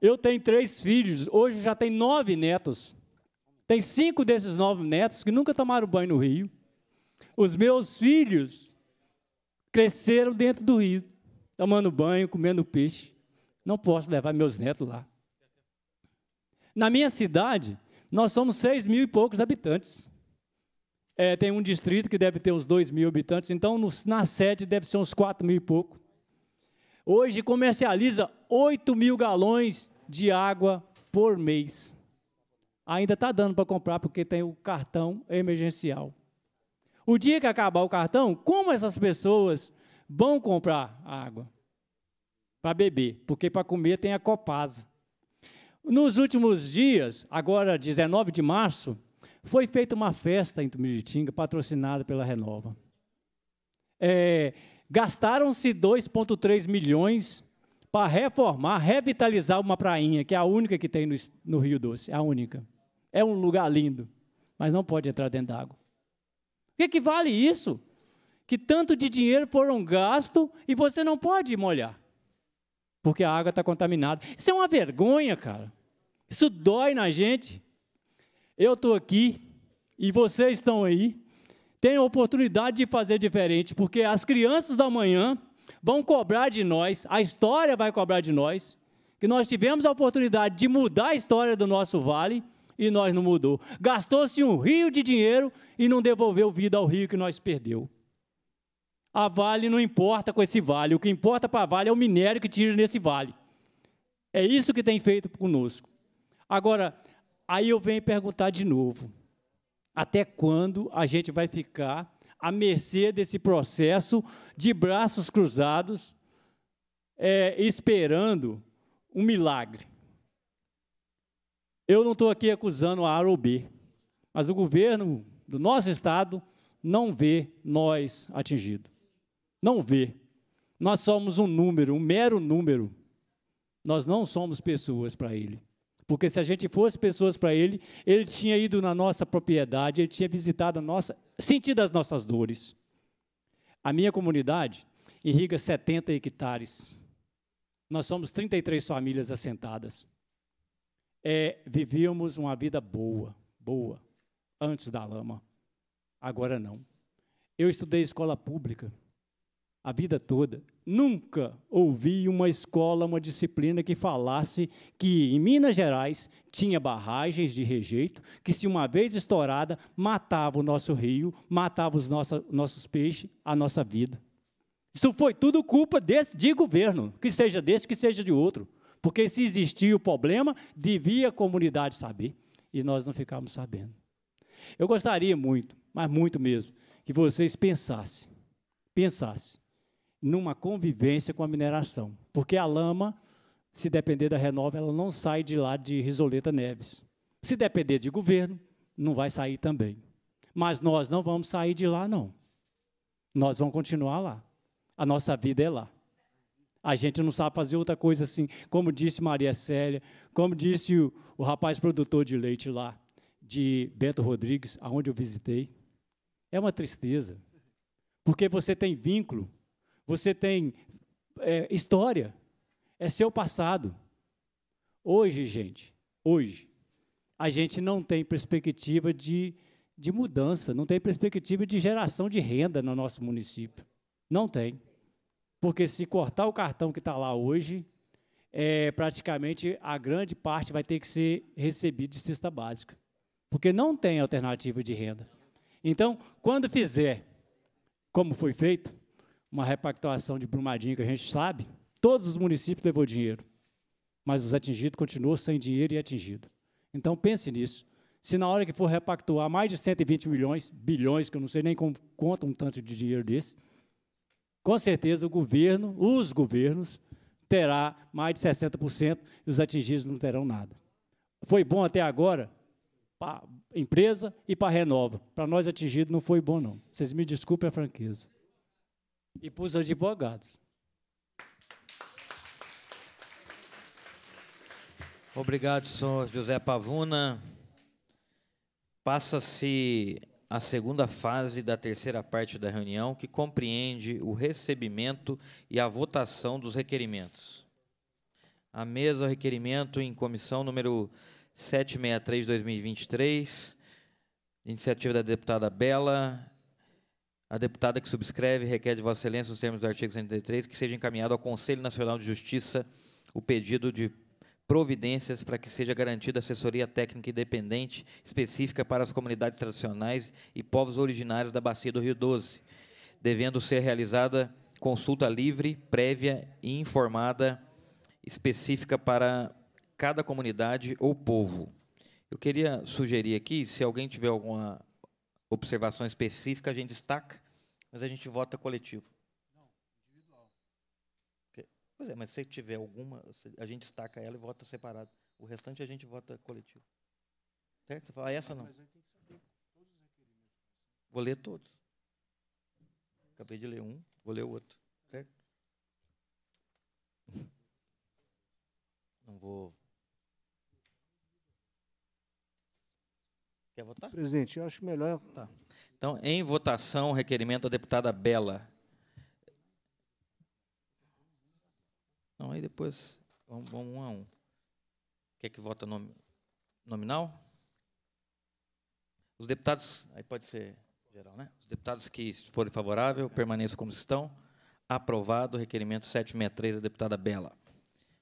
Eu tenho três filhos, hoje já tenho nove netos. Tem cinco desses nove netos que nunca tomaram banho no rio. Os meus filhos cresceram dentro do rio, tomando banho, comendo peixe. Não posso levar meus netos lá. Na minha cidade, nós somos seis mil e poucos habitantes. É, tem um distrito que deve ter uns dois mil habitantes, então na sede deve ser uns quatro mil e pouco. Hoje comercializa 8 mil galões de água por mês. Ainda está dando para comprar porque tem o cartão emergencial. O dia que acabar o cartão, como essas pessoas vão comprar água para beber? Porque para comer tem a Copasa. Nos últimos dias, agora 19 de março, foi feita uma festa em Tumiritinga, patrocinada pela Renova. É, Gastaram-se 2,3 milhões para reformar, revitalizar uma prainha, que é a única que tem no, no Rio Doce, a única. É um lugar lindo, mas não pode entrar dentro d'água que, que vale isso? Que tanto de dinheiro foram gasto e você não pode molhar, porque a água está contaminada. Isso é uma vergonha, cara. Isso dói na gente. Eu estou aqui e vocês estão aí. Tem a oportunidade de fazer diferente, porque as crianças da manhã vão cobrar de nós, a história vai cobrar de nós, que nós tivemos a oportunidade de mudar a história do nosso vale e nós não mudou. Gastou-se um rio de dinheiro e não devolveu vida ao rio que nós perdeu. A Vale não importa com esse vale, o que importa para a Vale é o minério que tira nesse vale. É isso que tem feito conosco. Agora, aí eu venho perguntar de novo: até quando a gente vai ficar à mercê desse processo de braços cruzados, é, esperando um milagre? Eu não estou aqui acusando a A ou B, mas o governo do nosso estado não vê nós atingidos. Não vê. Nós somos um número, um mero número. Nós não somos pessoas para ele. Porque se a gente fosse pessoas para ele, ele tinha ido na nossa propriedade, ele tinha visitado a nossa, sentido as nossas dores. A minha comunidade irriga 70 hectares. Nós somos 33 famílias assentadas é, vivíamos uma vida boa, boa, antes da lama. Agora não. Eu estudei escola pública a vida toda. Nunca ouvi uma escola, uma disciplina que falasse que em Minas Gerais tinha barragens de rejeito, que se uma vez estourada matava o nosso rio, matava os nossos peixes, a nossa vida. Isso foi tudo culpa desse de governo, que seja desse, que seja de outro. Porque se existia o problema, devia a comunidade saber. E nós não ficávamos sabendo. Eu gostaria muito, mas muito mesmo, que vocês pensassem, pensassem numa convivência com a mineração. Porque a lama, se depender da Renova, ela não sai de lá de Risoleta Neves. Se depender de governo, não vai sair também. Mas nós não vamos sair de lá, não. Nós vamos continuar lá. A nossa vida é lá. A gente não sabe fazer outra coisa assim, como disse Maria Célia, como disse o, o rapaz produtor de leite lá, de Beto Rodrigues, aonde eu visitei. É uma tristeza, porque você tem vínculo, você tem é, história, é seu passado. Hoje, gente, hoje, a gente não tem perspectiva de, de mudança, não tem perspectiva de geração de renda no nosso município. Não tem. Porque se cortar o cartão que está lá hoje, é, praticamente a grande parte vai ter que ser recebida de cesta básica. Porque não tem alternativa de renda. Então, quando fizer, como foi feito, uma repactuação de Brumadinho, que a gente sabe, todos os municípios levou dinheiro. Mas os atingidos continuam sem dinheiro e atingido. Então, pense nisso. Se na hora que for repactuar mais de 120 milhões, bilhões, que eu não sei nem como conta um tanto de dinheiro desse, com certeza o governo, os governos, terá mais de 60% e os atingidos não terão nada. Foi bom até agora para a empresa e para a Renova. Para nós atingidos não foi bom, não. Vocês me desculpem a franqueza. E para os advogados. Obrigado, senhor José Pavuna. Passa-se a segunda fase da terceira parte da reunião, que compreende o recebimento e a votação dos requerimentos. A mesa, o requerimento em comissão número 763-2023, iniciativa da deputada Bela. A deputada que subscreve requer de Vossa Excelência, nos termos do artigo 103, que seja encaminhado ao Conselho Nacional de Justiça o pedido de providências para que seja garantida assessoria técnica independente específica para as comunidades tradicionais e povos originários da bacia do Rio Doce, devendo ser realizada consulta livre, prévia e informada específica para cada comunidade ou povo. Eu queria sugerir aqui, se alguém tiver alguma observação específica, a gente destaca, mas a gente vota coletivo. Pois é, mas se tiver alguma, a gente destaca ela e vota separado. O restante a gente vota coletivo. Certo? Você fala, ah, essa não. Vou ler todos. Acabei de ler um, vou ler o outro. Certo? Não vou. Quer votar? Presidente, eu acho melhor. Tá. Então, em votação, requerimento da deputada Bela. votação aí, depois vamos, vamos um a um. Quer que vota nom nominal? Os deputados, aí pode ser geral, né? Os deputados que forem favoráveis, permaneçam como estão. Aprovado o requerimento 763 da deputada Bela.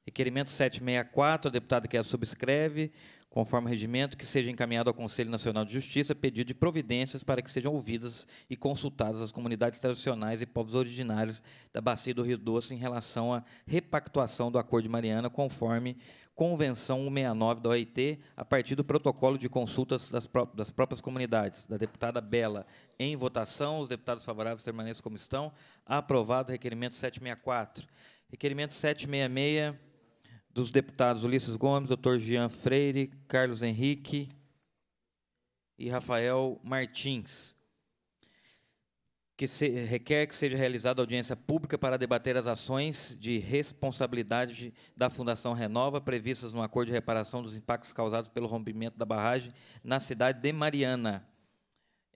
Requerimento 764, a deputada que a subscreve, conforme o regimento, que seja encaminhado ao Conselho Nacional de Justiça pedido de providências para que sejam ouvidas e consultadas as comunidades tradicionais e povos originários da bacia do Rio Doce em relação à repactuação do Acordo de Mariana, conforme Convenção 169 da OIT, a partir do protocolo de consultas das, pró das próprias comunidades. Da deputada Bela, em votação, os deputados favoráveis permaneçam como estão. Aprovado requerimento 764. Requerimento 766 dos deputados Ulisses Gomes, doutor Jean Freire, Carlos Henrique e Rafael Martins, que se, requer que seja realizada audiência pública para debater as ações de responsabilidade da Fundação Renova previstas no acordo de reparação dos impactos causados pelo rompimento da barragem na cidade de Mariana.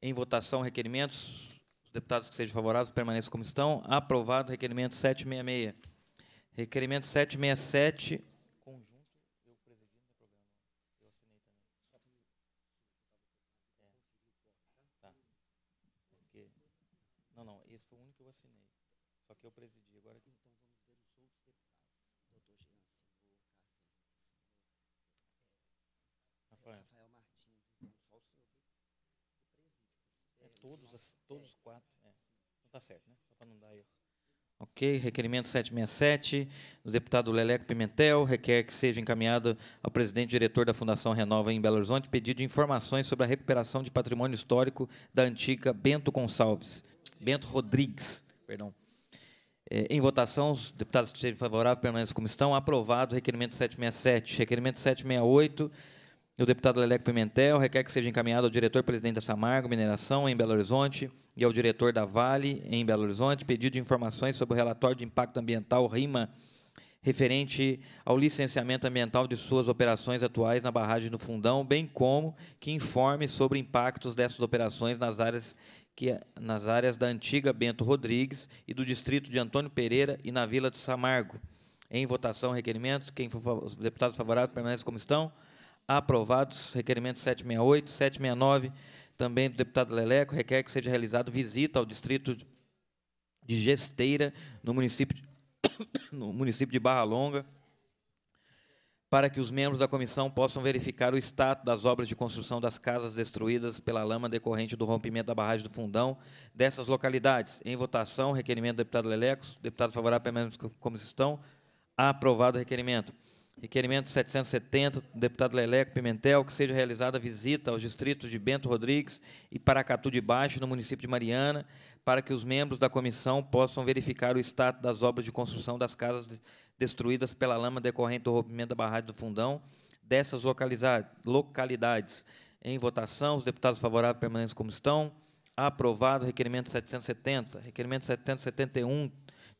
Em votação, requerimentos. Os deputados que sejam favoráveis permaneçam como estão. Aprovado requerimento 766. Requerimento 767, Todos os quatro. É. Então tá certo, né? Só para não dar erro. Ok, requerimento 767 do deputado Leleco Pimentel requer que seja encaminhado ao presidente diretor da Fundação Renova em Belo Horizonte pedido de informações sobre a recuperação de patrimônio histórico da antiga Bento Gonçalves, Bento Rodrigues, perdão. É, em votação, os deputados que estejam favoráveis permanecem como estão. Aprovado o requerimento 767. Requerimento 768 o deputado Leleco Pimentel requer que seja encaminhado ao diretor-presidente da Samargo Mineração, em Belo Horizonte, e ao diretor da Vale, em Belo Horizonte, pedido de informações sobre o relatório de impacto ambiental RIMA, referente ao licenciamento ambiental de suas operações atuais na barragem do Fundão, bem como que informe sobre impactos dessas operações nas áreas, que, é, nas áreas da antiga Bento Rodrigues e do distrito de Antônio Pereira e na Vila de Samargo. Em votação, requerimento Quem for, os deputados favoráveis permanecem como estão aprovados. Requerimento 768, 769, também do deputado Leleco, requer que seja realizado visita ao distrito de Gesteira, no município de, no município de Barra Longa, para que os membros da comissão possam verificar o status das obras de construção das casas destruídas pela lama decorrente do rompimento da barragem do Fundão dessas localidades. Em votação, requerimento do deputado Leleco, deputado favorável permanente como estão, aprovado o requerimento. Requerimento 770, deputado Leleco Pimentel, que seja realizada visita aos distritos de Bento Rodrigues e Paracatu de Baixo, no município de Mariana, para que os membros da comissão possam verificar o estado das obras de construção das casas destruídas pela lama decorrente do rompimento da barragem do Fundão dessas localidades. Em votação, os deputados favoráveis permanentes como estão. Aprovado o requerimento 770. Requerimento 771,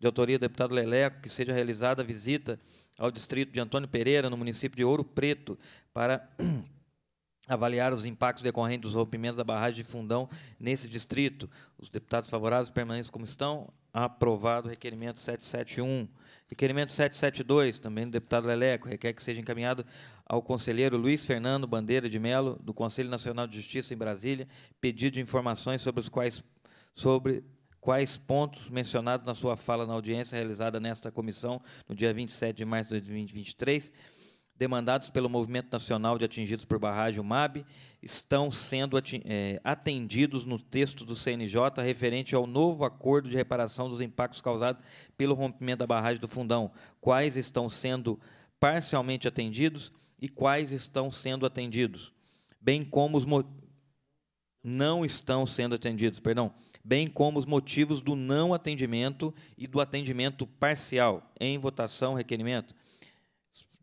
de autoria do deputado Leleco, que seja realizada a visita ao distrito de Antônio Pereira, no município de Ouro Preto, para avaliar os impactos decorrentes dos rompimentos da barragem de Fundão nesse distrito. Os deputados favoráveis permanecem como estão. Aprovado o requerimento 771. Requerimento 772, também do deputado Leleco, requer que seja encaminhado ao conselheiro Luiz Fernando Bandeira de Melo, do Conselho Nacional de Justiça em Brasília, pedido de informações sobre os quais sobre quais pontos mencionados na sua fala na audiência realizada nesta comissão no dia 27 de março de 2023, demandados pelo Movimento Nacional de Atingidos por Barragem, o MAB, estão sendo é, atendidos no texto do CNJ referente ao novo acordo de reparação dos impactos causados pelo rompimento da barragem do Fundão? Quais estão sendo parcialmente atendidos e quais estão sendo atendidos? Bem como os, não estão sendo atendidos, perdão, bem como os motivos do não atendimento e do atendimento parcial. Em votação, requerimento.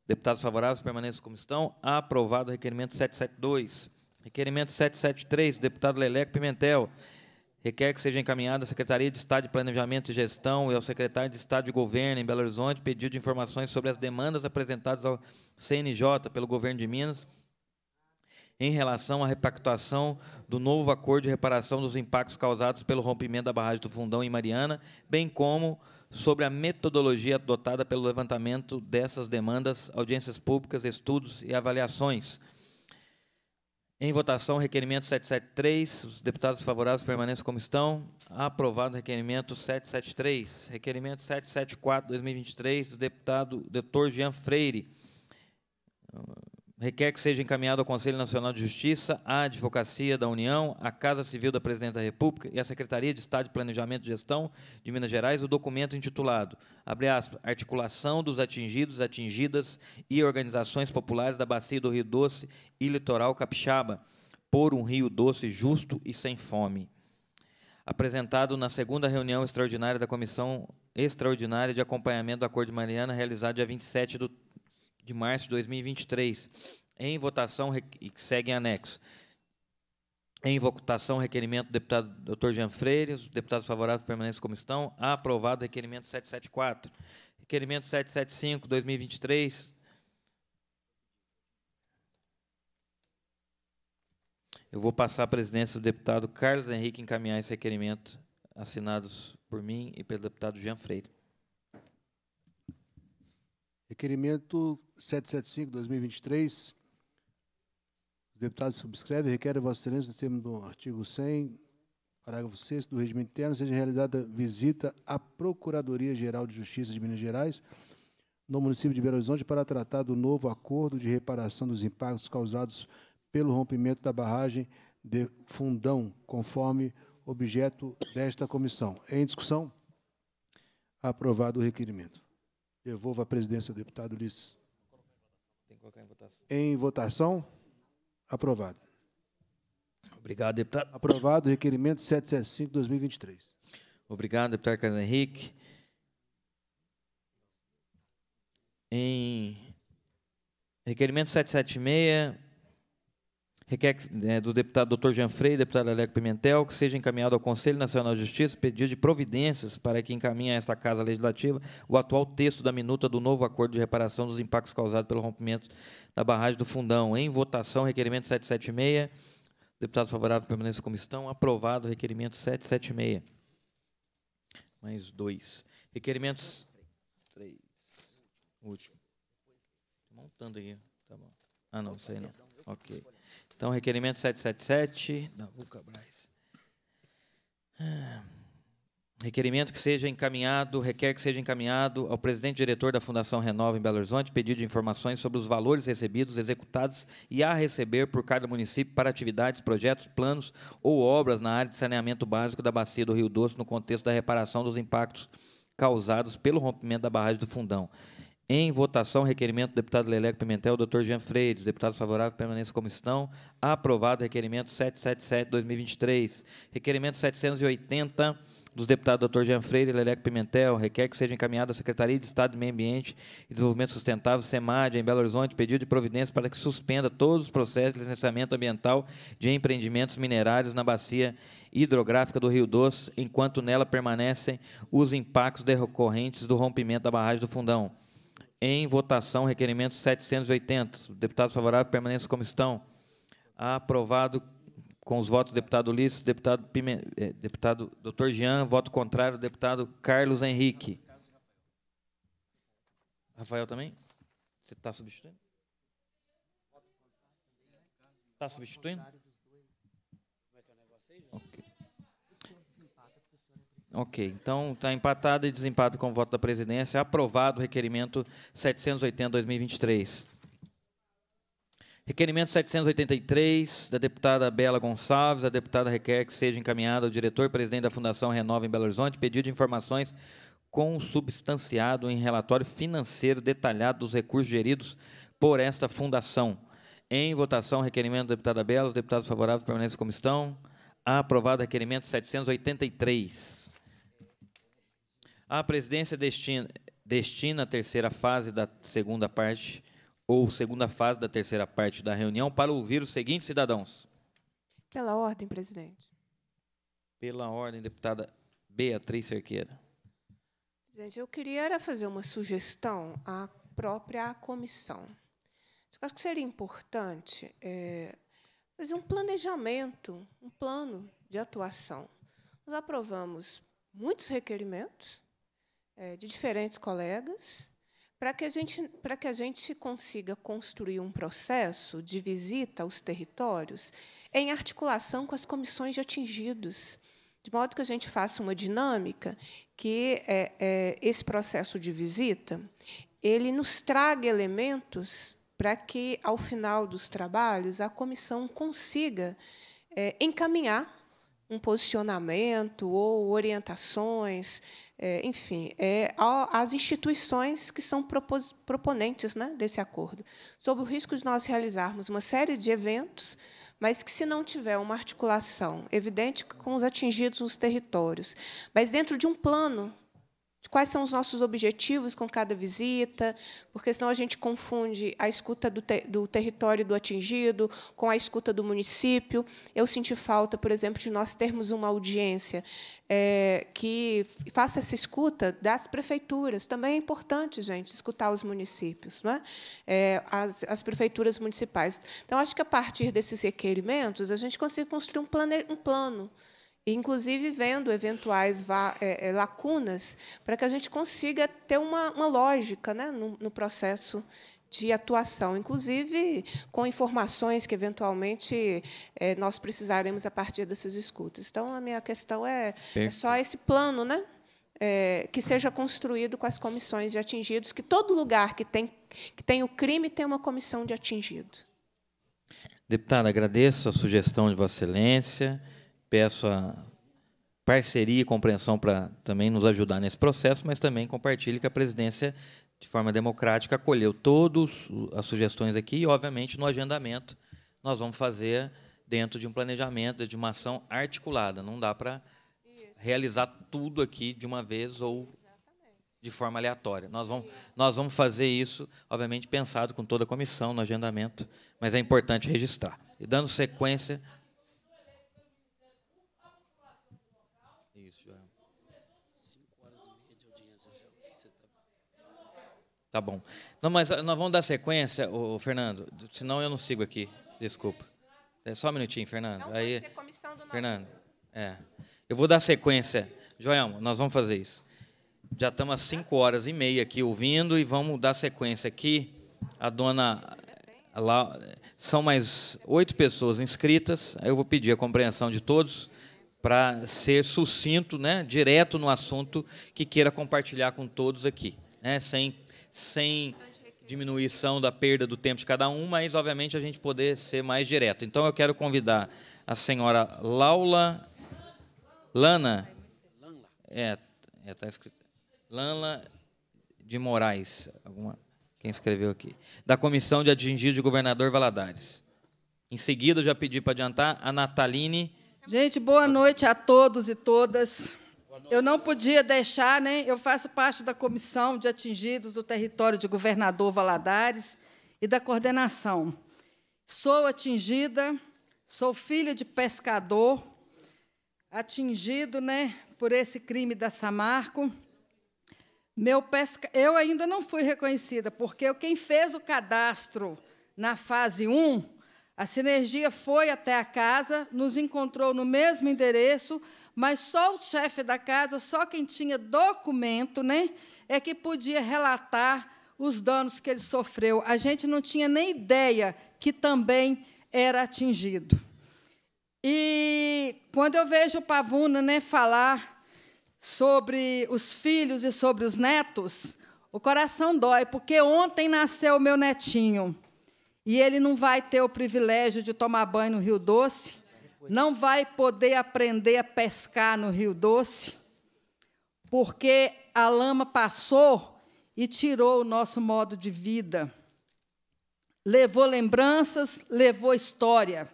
Deputados favoráveis permaneçam como estão. Aprovado o requerimento 772. Requerimento 773 deputado Leleco Pimentel. Requer que seja encaminhada à Secretaria de Estado de Planejamento e Gestão e ao secretário de Estado de Governo em Belo Horizonte pedido de informações sobre as demandas apresentadas ao CNJ pelo governo de Minas em relação à repactuação do novo acordo de reparação dos impactos causados pelo rompimento da barragem do Fundão em Mariana, bem como sobre a metodologia adotada pelo levantamento dessas demandas, audiências públicas, estudos e avaliações. Em votação, requerimento 773. Os deputados favoráveis permanecem como estão. Aprovado o requerimento 773. Requerimento 774, 2023, do deputado doutor Jean Freire requer que seja encaminhado ao Conselho Nacional de Justiça, à Advocacia da União, à Casa Civil da Presidente da República e à Secretaria de Estado de Planejamento e Gestão de Minas Gerais o documento intitulado, "Abre aspas, Articulação dos Atingidos, Atingidas e Organizações Populares da Bacia do Rio Doce e Litoral Capixaba, por um Rio Doce justo e sem fome. Apresentado na segunda reunião extraordinária da Comissão Extraordinária de Acompanhamento do Acordo de Mariana, realizada dia 27 do de março de 2023. Em votação, e segue em anexo. Em votação, requerimento do deputado doutor Jean Freire, os deputados favoráveis permanentes como estão. Aprovado o requerimento 774. Requerimento 775, 2023. Eu vou passar a presidência do deputado Carlos Henrique encaminhar esse requerimento assinados por mim e pelo deputado Jean Freire. Requerimento 775-2023. Os deputados subscrevem, a Vossa Excelência, no termo do artigo 100, parágrafo 6 do Regimento Interno, seja realizada visita à Procuradoria-Geral de Justiça de Minas Gerais, no município de Belo Horizonte, para tratar do novo acordo de reparação dos impactos causados pelo rompimento da barragem de Fundão, conforme objeto desta comissão. Em discussão? Aprovado o requerimento. Devolvo a presidência ao deputado Ulisses. Tem que colocar em votação. Em votação, aprovado. Obrigado, deputado. Aprovado, o requerimento 775, 2023. Obrigado, deputado Carlos Henrique. Em requerimento 776, requer é, do deputado Dr. Jean Frei, deputado Aleco Pimentel, que seja encaminhado ao Conselho Nacional de Justiça pedido de providências para que encaminhe a esta Casa Legislativa o atual texto da minuta do novo acordo de reparação dos impactos causados pelo rompimento da barragem do Fundão. Em votação, requerimento 776. Deputados favoráveis permaneçam como estão. Aprovado o requerimento 776. Mais dois. Requerimentos. Três. Último. Montando aqui. Tá bom. Ah, não, isso aí não. Ok. Então, requerimento 777 da ah. Requerimento que seja encaminhado, requer que seja encaminhado ao presidente diretor da Fundação Renova em Belo Horizonte pedido de informações sobre os valores recebidos, executados e a receber por cada município para atividades, projetos, planos ou obras na área de saneamento básico da bacia do Rio Doce no contexto da reparação dos impactos causados pelo rompimento da barragem do Fundão. Em votação, requerimento do deputado Leleco Pimentel, doutor Jean Freire, deputados favoráveis permaneçam como estão. Aprovado requerimento 777-2023. Requerimento 780 dos deputados doutor Jean Freire e Leleco Pimentel, requer que seja encaminhada à Secretaria de Estado do Meio Ambiente e Desenvolvimento Sustentável, SEMAD, em Belo Horizonte, pedido de providência para que suspenda todos os processos de licenciamento ambiental de empreendimentos minerários na bacia hidrográfica do Rio Doce, enquanto nela permanecem os impactos decorrentes do rompimento da barragem do Fundão. Em votação, requerimento 780. Deputados favoráveis, permanentes como estão. Aprovado com os votos do deputado Ulisses, deputado, Pime... Eh, deputado Dr. Jean, voto contrário, deputado Carlos Henrique. Rafael também? Você está substituindo? Está substituindo? Ok, então está empatado e desempatado com o voto da presidência. Aprovado o requerimento 780-2023. Requerimento 783 da deputada Bela Gonçalves. A deputada requer que seja encaminhada ao diretor-presidente da Fundação Renova em Belo Horizonte pedido de informações consubstanciado em relatório financeiro detalhado dos recursos geridos por esta fundação. Em votação, requerimento da deputada Bela. Os deputados favoráveis permanecem como estão. Aprovado requerimento 783. A presidência destina, destina a terceira fase da segunda parte, ou segunda fase da terceira parte da reunião, para ouvir os seguintes cidadãos. Pela ordem, presidente. Pela ordem, deputada Beatriz Cerqueira. Presidente, eu queria fazer uma sugestão à própria comissão. Eu acho que seria importante é, fazer um planejamento, um plano de atuação. Nós aprovamos muitos requerimentos, é, de diferentes colegas, para que, a gente, para que a gente consiga construir um processo de visita aos territórios em articulação com as comissões de atingidos, de modo que a gente faça uma dinâmica que é, é, esse processo de visita ele nos traga elementos para que, ao final dos trabalhos, a comissão consiga é, encaminhar um posicionamento ou orientações é, enfim, é, as instituições que são propos, proponentes né, desse acordo, sobre o risco de nós realizarmos uma série de eventos, mas que, se não tiver uma articulação evidente com os atingidos nos territórios, mas dentro de um plano quais são os nossos objetivos com cada visita, porque senão a gente confunde a escuta do, do território do atingido com a escuta do município. Eu senti falta, por exemplo, de nós termos uma audiência é, que faça essa escuta das prefeituras. Também é importante, gente, escutar os municípios, não é? é as, as, prefeituras municipais. Então, acho que, a partir desses requerimentos, a gente consegue construir um, plane, um plano inclusive vendo eventuais é, é, lacunas, para que a gente consiga ter uma, uma lógica né, no, no processo de atuação, inclusive com informações que eventualmente é, nós precisaremos a partir dessas escutas. Então, a minha questão é, é só esse plano, né? É, que seja construído com as comissões de atingidos, que todo lugar que tem, que tem o crime tem uma comissão de atingido. Deputada, agradeço a sugestão de Vossa Excelência. Peço a parceria e compreensão para também nos ajudar nesse processo, mas também compartilhe que a presidência, de forma democrática, acolheu todas as sugestões aqui e, obviamente, no agendamento nós vamos fazer dentro de um planejamento, de uma ação articulada. Não dá para realizar tudo aqui de uma vez ou de forma aleatória. Nós vamos, nós vamos fazer isso, obviamente, pensado com toda a comissão no agendamento, mas é importante registrar. E dando sequência. Tá bom. Não, mas ah, nós vamos dar sequência, ô, Fernando, senão eu não sigo aqui. Desculpa. É só um minutinho, Fernando. Aí, Fernando, é. Eu vou dar sequência. Joelma, nós vamos fazer isso. Já estamos às 5 horas e meia aqui ouvindo e vamos dar sequência aqui. A dona. Lá, são mais oito pessoas inscritas. Eu vou pedir a compreensão de todos para ser sucinto, né, direto no assunto que queira compartilhar com todos aqui, né, sem sem diminuição da perda do tempo de cada um, mas obviamente a gente poder ser mais direto. Então eu quero convidar a senhora Laula Lana. É, é tá escrito. Lana de Moraes, alguma quem escreveu aqui, da comissão de atingir de governador Valadares. Em seguida, já pedi para adiantar a Nataline. Gente, boa noite a todos e todas. Eu não podia deixar, né? Eu faço parte da comissão de atingidos do território de Governador Valadares e da coordenação. Sou atingida, sou filha de pescador, atingido, né, por esse crime da Samarco. Meu pesca... Eu ainda não fui reconhecida, porque quem fez o cadastro na fase 1, a sinergia foi até a casa, nos encontrou no mesmo endereço mas só o chefe da casa, só quem tinha documento, né, é que podia relatar os danos que ele sofreu. A gente não tinha nem ideia que também era atingido. E quando eu vejo o Pavuna né, falar sobre os filhos e sobre os netos, o coração dói, porque ontem nasceu o meu netinho e ele não vai ter o privilégio de tomar banho no Rio Doce, não vai poder aprender a pescar no Rio Doce, porque a lama passou e tirou o nosso modo de vida. Levou lembranças, levou história.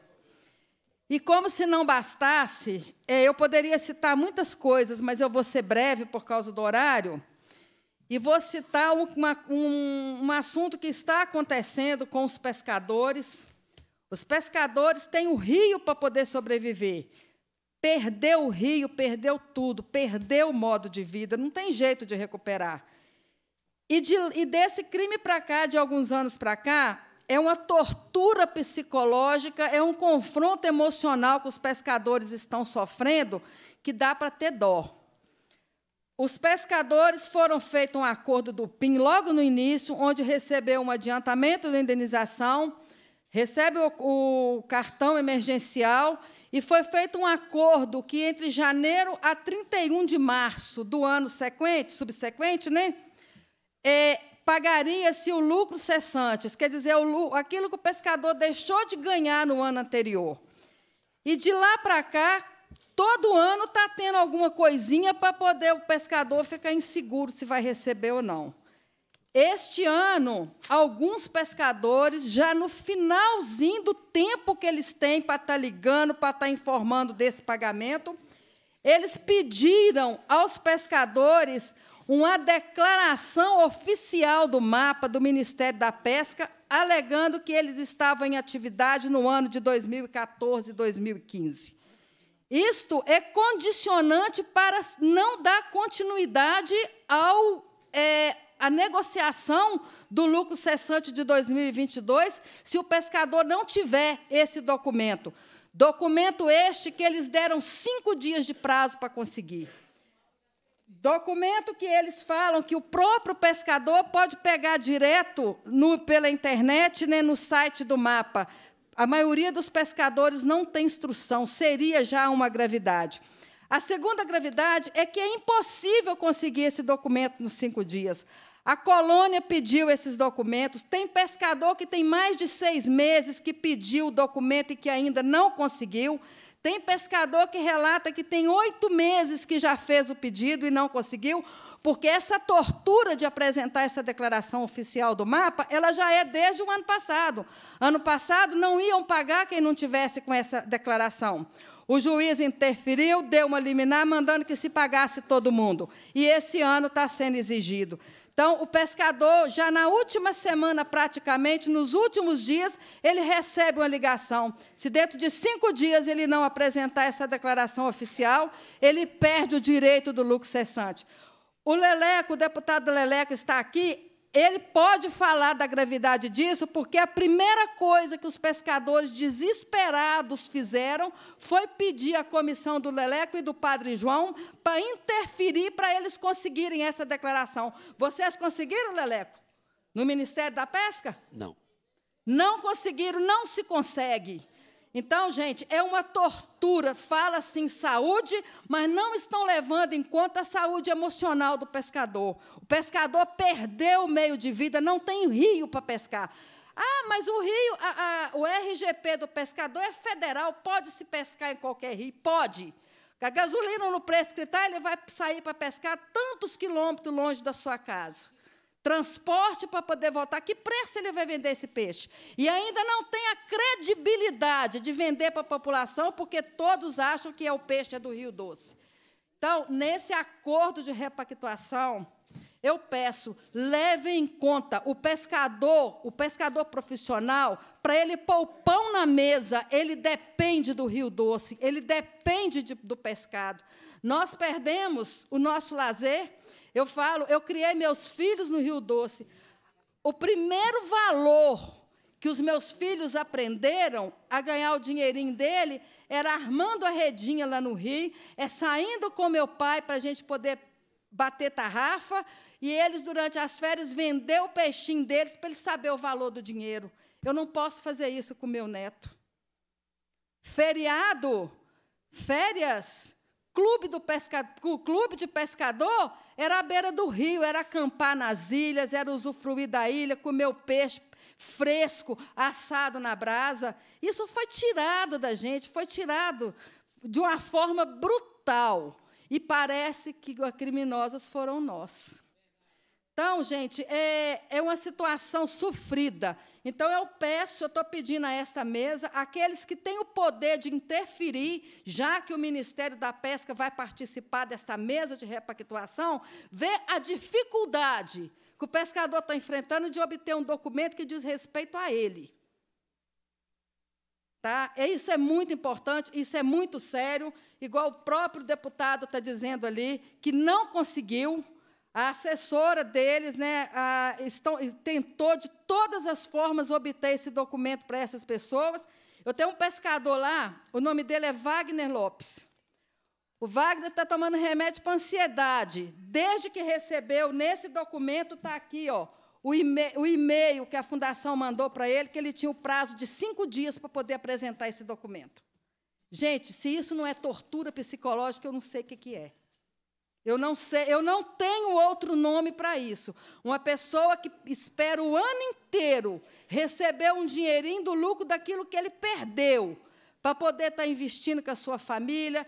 E como se não bastasse, é, eu poderia citar muitas coisas, mas eu vou ser breve por causa do horário. E vou citar uma, um, um assunto que está acontecendo com os pescadores, os pescadores têm o rio para poder sobreviver. Perdeu o rio, perdeu tudo, perdeu o modo de vida, não tem jeito de recuperar. E, de, e desse crime para cá, de alguns anos para cá, é uma tortura psicológica, é um confronto emocional que os pescadores estão sofrendo, que dá para ter dó. Os pescadores foram feito um acordo do PIN logo no início, onde recebeu um adiantamento da indenização recebe o, o cartão emergencial e foi feito um acordo que entre janeiro a 31 de março do ano sequente, subsequente, né? É, pagaria-se o lucro cessante, quer dizer, é o, aquilo que o pescador deixou de ganhar no ano anterior. E de lá para cá, todo ano está tendo alguma coisinha para poder o pescador ficar inseguro se vai receber ou não. Este ano, alguns pescadores, já no finalzinho do tempo que eles têm para estar tá ligando, para estar tá informando desse pagamento, eles pediram aos pescadores uma declaração oficial do mapa do Ministério da Pesca, alegando que eles estavam em atividade no ano de 2014 e 2015. Isto é condicionante para não dar continuidade ao, é, a negociação do lucro cessante de 2022 se o pescador não tiver esse documento. Documento este que eles deram cinco dias de prazo para conseguir. Documento que eles falam que o próprio pescador pode pegar direto no, pela internet, né, no site do mapa. A maioria dos pescadores não tem instrução, seria já uma gravidade. A segunda gravidade é que é impossível conseguir esse documento nos cinco dias. A colônia pediu esses documentos. Tem pescador que tem mais de seis meses que pediu o documento e que ainda não conseguiu. Tem pescador que relata que tem oito meses que já fez o pedido e não conseguiu, porque essa tortura de apresentar essa declaração oficial do mapa, ela já é desde o ano passado. Ano passado não iam pagar quem não tivesse com essa declaração. O juiz interferiu, deu uma liminar, mandando que se pagasse todo mundo. E esse ano está sendo exigido. Então, o pescador, já na última semana, praticamente, nos últimos dias, ele recebe uma ligação. Se dentro de cinco dias ele não apresentar essa declaração oficial, ele perde o direito do lucro cessante. O Leleco, o deputado Leleco, está aqui ele pode falar da gravidade disso, porque a primeira coisa que os pescadores desesperados fizeram foi pedir à comissão do Leleco e do Padre João para interferir para eles conseguirem essa declaração. Vocês conseguiram, Leleco? No Ministério da Pesca? Não. Não conseguiram, não se consegue. Então, gente, é uma tortura. Fala-se em assim, saúde, mas não estão levando em conta a saúde emocional do pescador. O pescador perdeu o meio de vida, não tem rio para pescar. Ah, mas o rio, a, a, o RGP do pescador é federal, pode se pescar em qualquer rio? Pode. Com a gasolina no preço que está, ele vai sair para pescar tantos quilômetros longe da sua casa transporte para poder voltar. Que preço ele vai vender esse peixe? E ainda não tem a credibilidade de vender para a população, porque todos acham que é o peixe é do Rio Doce. Então, nesse acordo de repactuação, eu peço, leve em conta o pescador, o pescador profissional, para ele pôr o pão na mesa, ele depende do Rio Doce, ele depende de, do pescado. Nós perdemos o nosso lazer, eu falo, eu criei meus filhos no Rio Doce. O primeiro valor que os meus filhos aprenderam a ganhar o dinheirinho dele era armando a redinha lá no rio, é saindo com meu pai para a gente poder bater tarrafa, e eles, durante as férias, vender o peixinho deles para eles saber o valor do dinheiro. Eu não posso fazer isso com meu neto. Feriado, férias, Clube do pesca... O clube de pescador era à beira do rio, era acampar nas ilhas, era usufruir da ilha, comer o peixe fresco, assado na brasa. Isso foi tirado da gente, foi tirado de uma forma brutal. E parece que criminosos foram nós. Então, gente, é, é uma situação sofrida. Então eu peço, eu estou pedindo a esta mesa, aqueles que têm o poder de interferir, já que o Ministério da Pesca vai participar desta mesa de repactuação, vê a dificuldade que o pescador está enfrentando de obter um documento que diz respeito a ele. Tá? Isso é muito importante, isso é muito sério, igual o próprio deputado está dizendo ali, que não conseguiu, a assessora deles né, a, estão, tentou de todas as formas obter esse documento para essas pessoas. Eu tenho um pescador lá, o nome dele é Wagner Lopes. O Wagner está tomando remédio para ansiedade. Desde que recebeu, nesse documento está aqui ó, o e-mail que a fundação mandou para ele, que ele tinha o prazo de cinco dias para poder apresentar esse documento. Gente, se isso não é tortura psicológica, eu não sei o que, que é. Eu não sei, eu não tenho outro nome para isso. Uma pessoa que espera o ano inteiro receber um dinheirinho do lucro daquilo que ele perdeu para poder estar tá investindo com a sua família,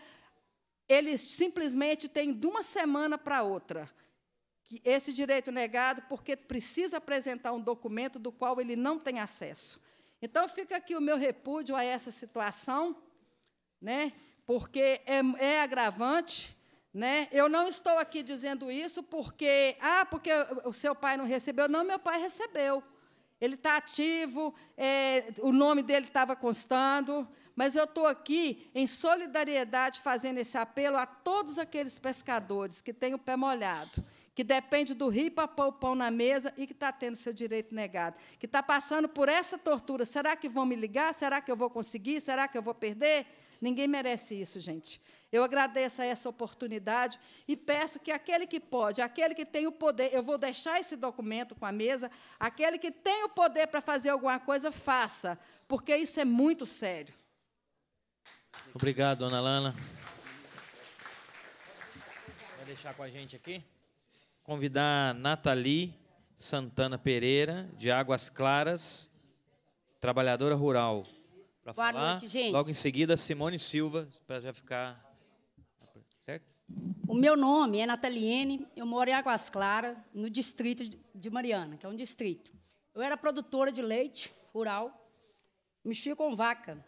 ele simplesmente tem de uma semana para outra esse direito negado porque precisa apresentar um documento do qual ele não tem acesso. Então fica aqui o meu repúdio a essa situação, né? Porque é, é agravante né? Eu não estou aqui dizendo isso porque, ah, porque o seu pai não recebeu. Não, meu pai recebeu. Ele está ativo, é, o nome dele estava constando, mas eu estou aqui em solidariedade fazendo esse apelo a todos aqueles pescadores que têm o pé molhado, que depende do rio para pôr o pão na mesa e que está tendo seu direito negado, que está passando por essa tortura. Será que vão me ligar? Será que eu vou conseguir? Será que eu vou perder? Ninguém merece isso, gente. Eu agradeço a essa oportunidade e peço que aquele que pode, aquele que tem o poder, eu vou deixar esse documento com a mesa, aquele que tem o poder para fazer alguma coisa, faça, porque isso é muito sério. Obrigado, dona Lana. Vai deixar com a gente aqui? Convidar a Nathalie Santana Pereira, de Águas Claras, trabalhadora rural. Boa falar. noite, gente. Logo em seguida, Simone Silva, para já ficar certo? O meu nome é Nataliene, eu moro em Águas Claras, no distrito de Mariana, que é um distrito. Eu era produtora de leite rural, mexia com vaca.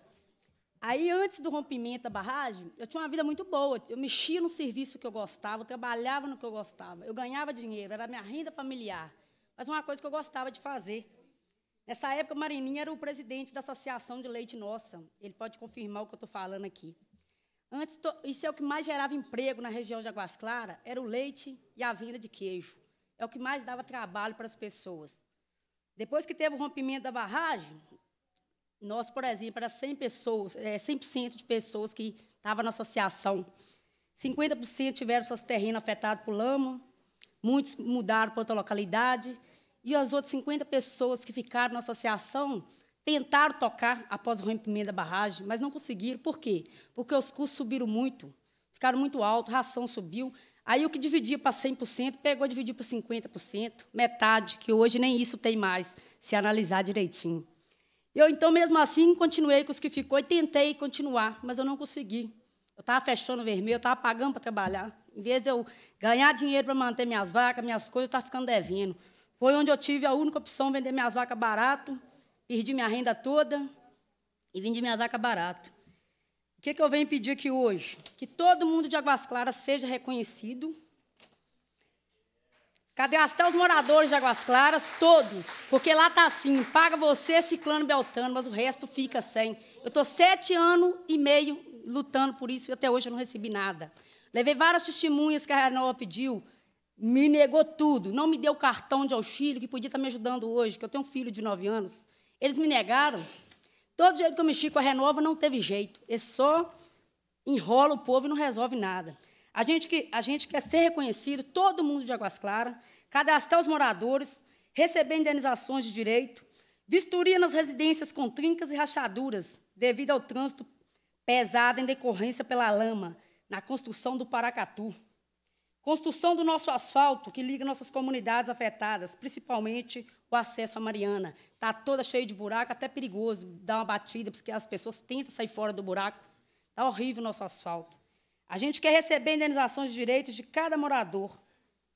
Aí, antes do rompimento da barragem, eu tinha uma vida muito boa. Eu mexia no serviço que eu gostava, eu trabalhava no que eu gostava, eu ganhava dinheiro, era minha renda familiar. Mas uma coisa que eu gostava de fazer. Nessa época, o Marininha era o presidente da Associação de Leite Nossa. Ele pode confirmar o que eu estou falando aqui. Antes, isso é o que mais gerava emprego na região de Águas Claras, era o leite e a venda de queijo. É o que mais dava trabalho para as pessoas. Depois que teve o rompimento da barragem, nós, por exemplo, era 100 pessoas, é, 100% de pessoas que estavam na associação. 50% tiveram seus terrenos afetados por lama, muitos mudaram para outra localidade, e as outras 50 pessoas que ficaram na associação Tentaram tocar após o rompimento da barragem, mas não conseguiram. Por quê? Porque os custos subiram muito, ficaram muito altos, ração subiu. Aí o que dividia para 100%, pegou e dividiu para 50%, metade, que hoje nem isso tem mais, se analisar direitinho. Eu, então, mesmo assim, continuei com os que ficou e tentei continuar, mas eu não consegui. Eu estava fechando vermelho, eu estava pagando para trabalhar. Em vez de eu ganhar dinheiro para manter minhas vacas, minhas coisas, eu estava ficando devendo. Foi onde eu tive a única opção, vender minhas vacas barato perdi minha renda toda e vendi minha zaca barato. O que, que eu venho pedir aqui hoje? Que todo mundo de Águas Claras seja reconhecido. Cadê até os moradores de Águas Claras? Todos. Porque lá tá assim, paga você, Ciclano Beltano, mas o resto fica sem. Eu estou sete anos e meio lutando por isso e até hoje eu não recebi nada. Levei várias testemunhas que a Renova pediu, me negou tudo. Não me deu cartão de auxílio, que podia estar tá me ajudando hoje, que eu tenho um filho de nove anos. Eles me negaram. Todo jeito que eu mexi com a Renova não teve jeito. É só enrola o povo e não resolve nada. A gente, que, a gente quer ser reconhecido, todo mundo de Águas Claras, cadastrar os moradores, receber indenizações de direito, vistoria nas residências com trincas e rachaduras devido ao trânsito pesado em decorrência pela lama na construção do Paracatu. Construção do nosso asfalto que liga nossas comunidades afetadas, principalmente o acesso à Mariana. Está toda cheia de buraco, até perigoso dar uma batida, porque as pessoas tentam sair fora do buraco. Está horrível o nosso asfalto. A gente quer receber indenizações de direitos de cada morador.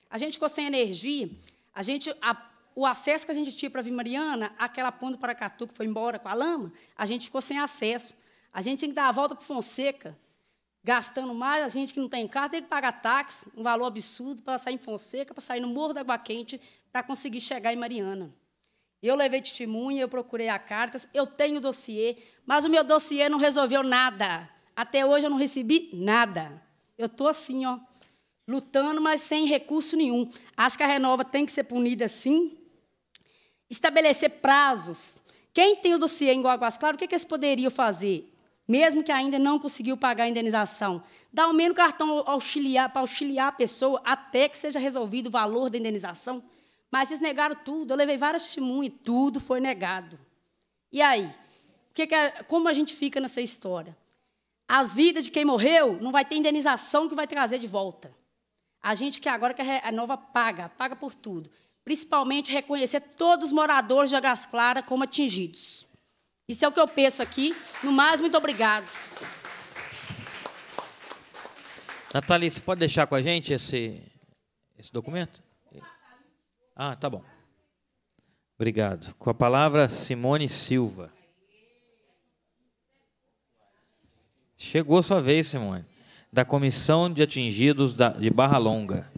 A gente ficou sem energia. A gente, a, o acesso que a gente tinha para a Mariana, aquela ponta para Catu que foi embora com a lama, a gente ficou sem acesso. A gente tinha que dar a volta para Fonseca, gastando mais, a gente que não tem carro tem que pagar táxi, um valor absurdo, para sair em Fonseca, para sair no Morro da Água Quente, para conseguir chegar em Mariana. Eu levei testemunha, eu procurei a cartas, eu tenho dossiê, mas o meu dossiê não resolveu nada. Até hoje eu não recebi nada. Eu estou assim, ó, lutando, mas sem recurso nenhum. Acho que a renova tem que ser punida sim. Estabelecer prazos. Quem tem o dossiê em Guaguas Claro, o que, que eles poderiam fazer? mesmo que ainda não conseguiu pagar a indenização. Dá ao menos cartão auxiliar, para auxiliar a pessoa até que seja resolvido o valor da indenização. Mas eles negaram tudo. Eu levei várias testemunhas, tudo foi negado. E aí? Que que é, como a gente fica nessa história? As vidas de quem morreu não vai ter indenização que vai trazer de volta. A gente que agora que a nova paga, paga por tudo. Principalmente reconhecer todos os moradores de Águas Clara como atingidos. Isso é o que eu penso aqui. No mais, muito obrigado. Natália, você pode deixar com a gente esse, esse documento? Ah, tá bom. Obrigado. Com a palavra, Simone Silva. Chegou sua vez, Simone, da Comissão de Atingidos de Barra Longa.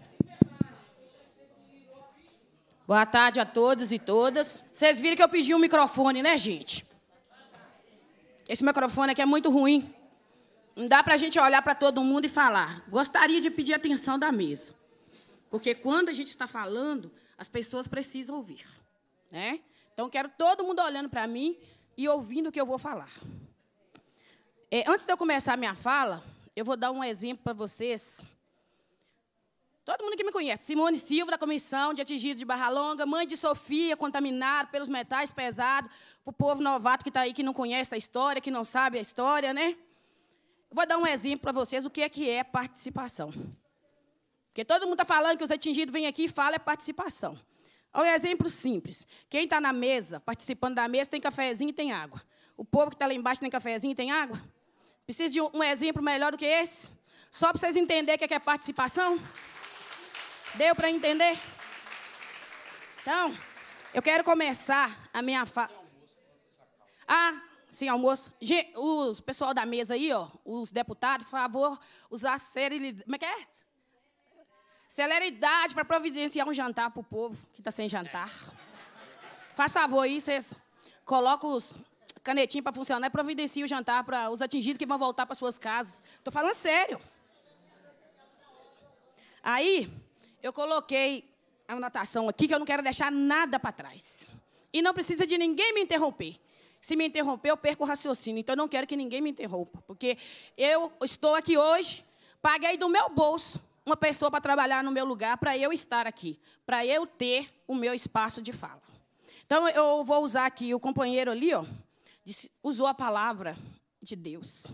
Boa tarde a todos e todas. Vocês viram que eu pedi um microfone, né, gente? Esse microfone aqui é muito ruim. Não dá para a gente olhar para todo mundo e falar. Gostaria de pedir atenção da mesa. Porque quando a gente está falando, as pessoas precisam ouvir. Né? Então, quero todo mundo olhando para mim e ouvindo o que eu vou falar. É, antes de eu começar a minha fala, eu vou dar um exemplo para vocês Todo mundo que me conhece. Simone Silva, da Comissão de Atingidos de Barra Longa, mãe de Sofia, contaminada pelos metais pesados, para o povo novato que está aí, que não conhece a história, que não sabe a história, né? Vou dar um exemplo para vocês do que é, que é participação. Porque todo mundo está falando que os atingidos vêm aqui e falam é participação. Olha um exemplo simples. Quem está na mesa, participando da mesa, tem cafezinho e tem água. O povo que está lá embaixo tem cafezinho e tem água? Precisa de um exemplo melhor do que esse? Só para vocês entenderem o que é, é participação? Deu para entender? Então, eu quero começar a minha fala. Ah, sim, almoço. Os pessoal da mesa aí, ó, os deputados, por favor, usar serilidade. Como é que é? Celeridade para providenciar um jantar para o povo que está sem jantar. Faz favor aí, vocês colocam os canetinhos para funcionar e providenciam o jantar para os atingidos que vão voltar para suas casas. Estou falando sério. Aí, eu coloquei a anotação aqui que eu não quero deixar nada para trás. E não precisa de ninguém me interromper. Se me interromper, eu perco o raciocínio. Então, eu não quero que ninguém me interrompa. Porque eu estou aqui hoje, paguei do meu bolso uma pessoa para trabalhar no meu lugar, para eu estar aqui, para eu ter o meu espaço de fala. Então, eu vou usar aqui, o companheiro ali, ó, disse, usou a palavra de Deus.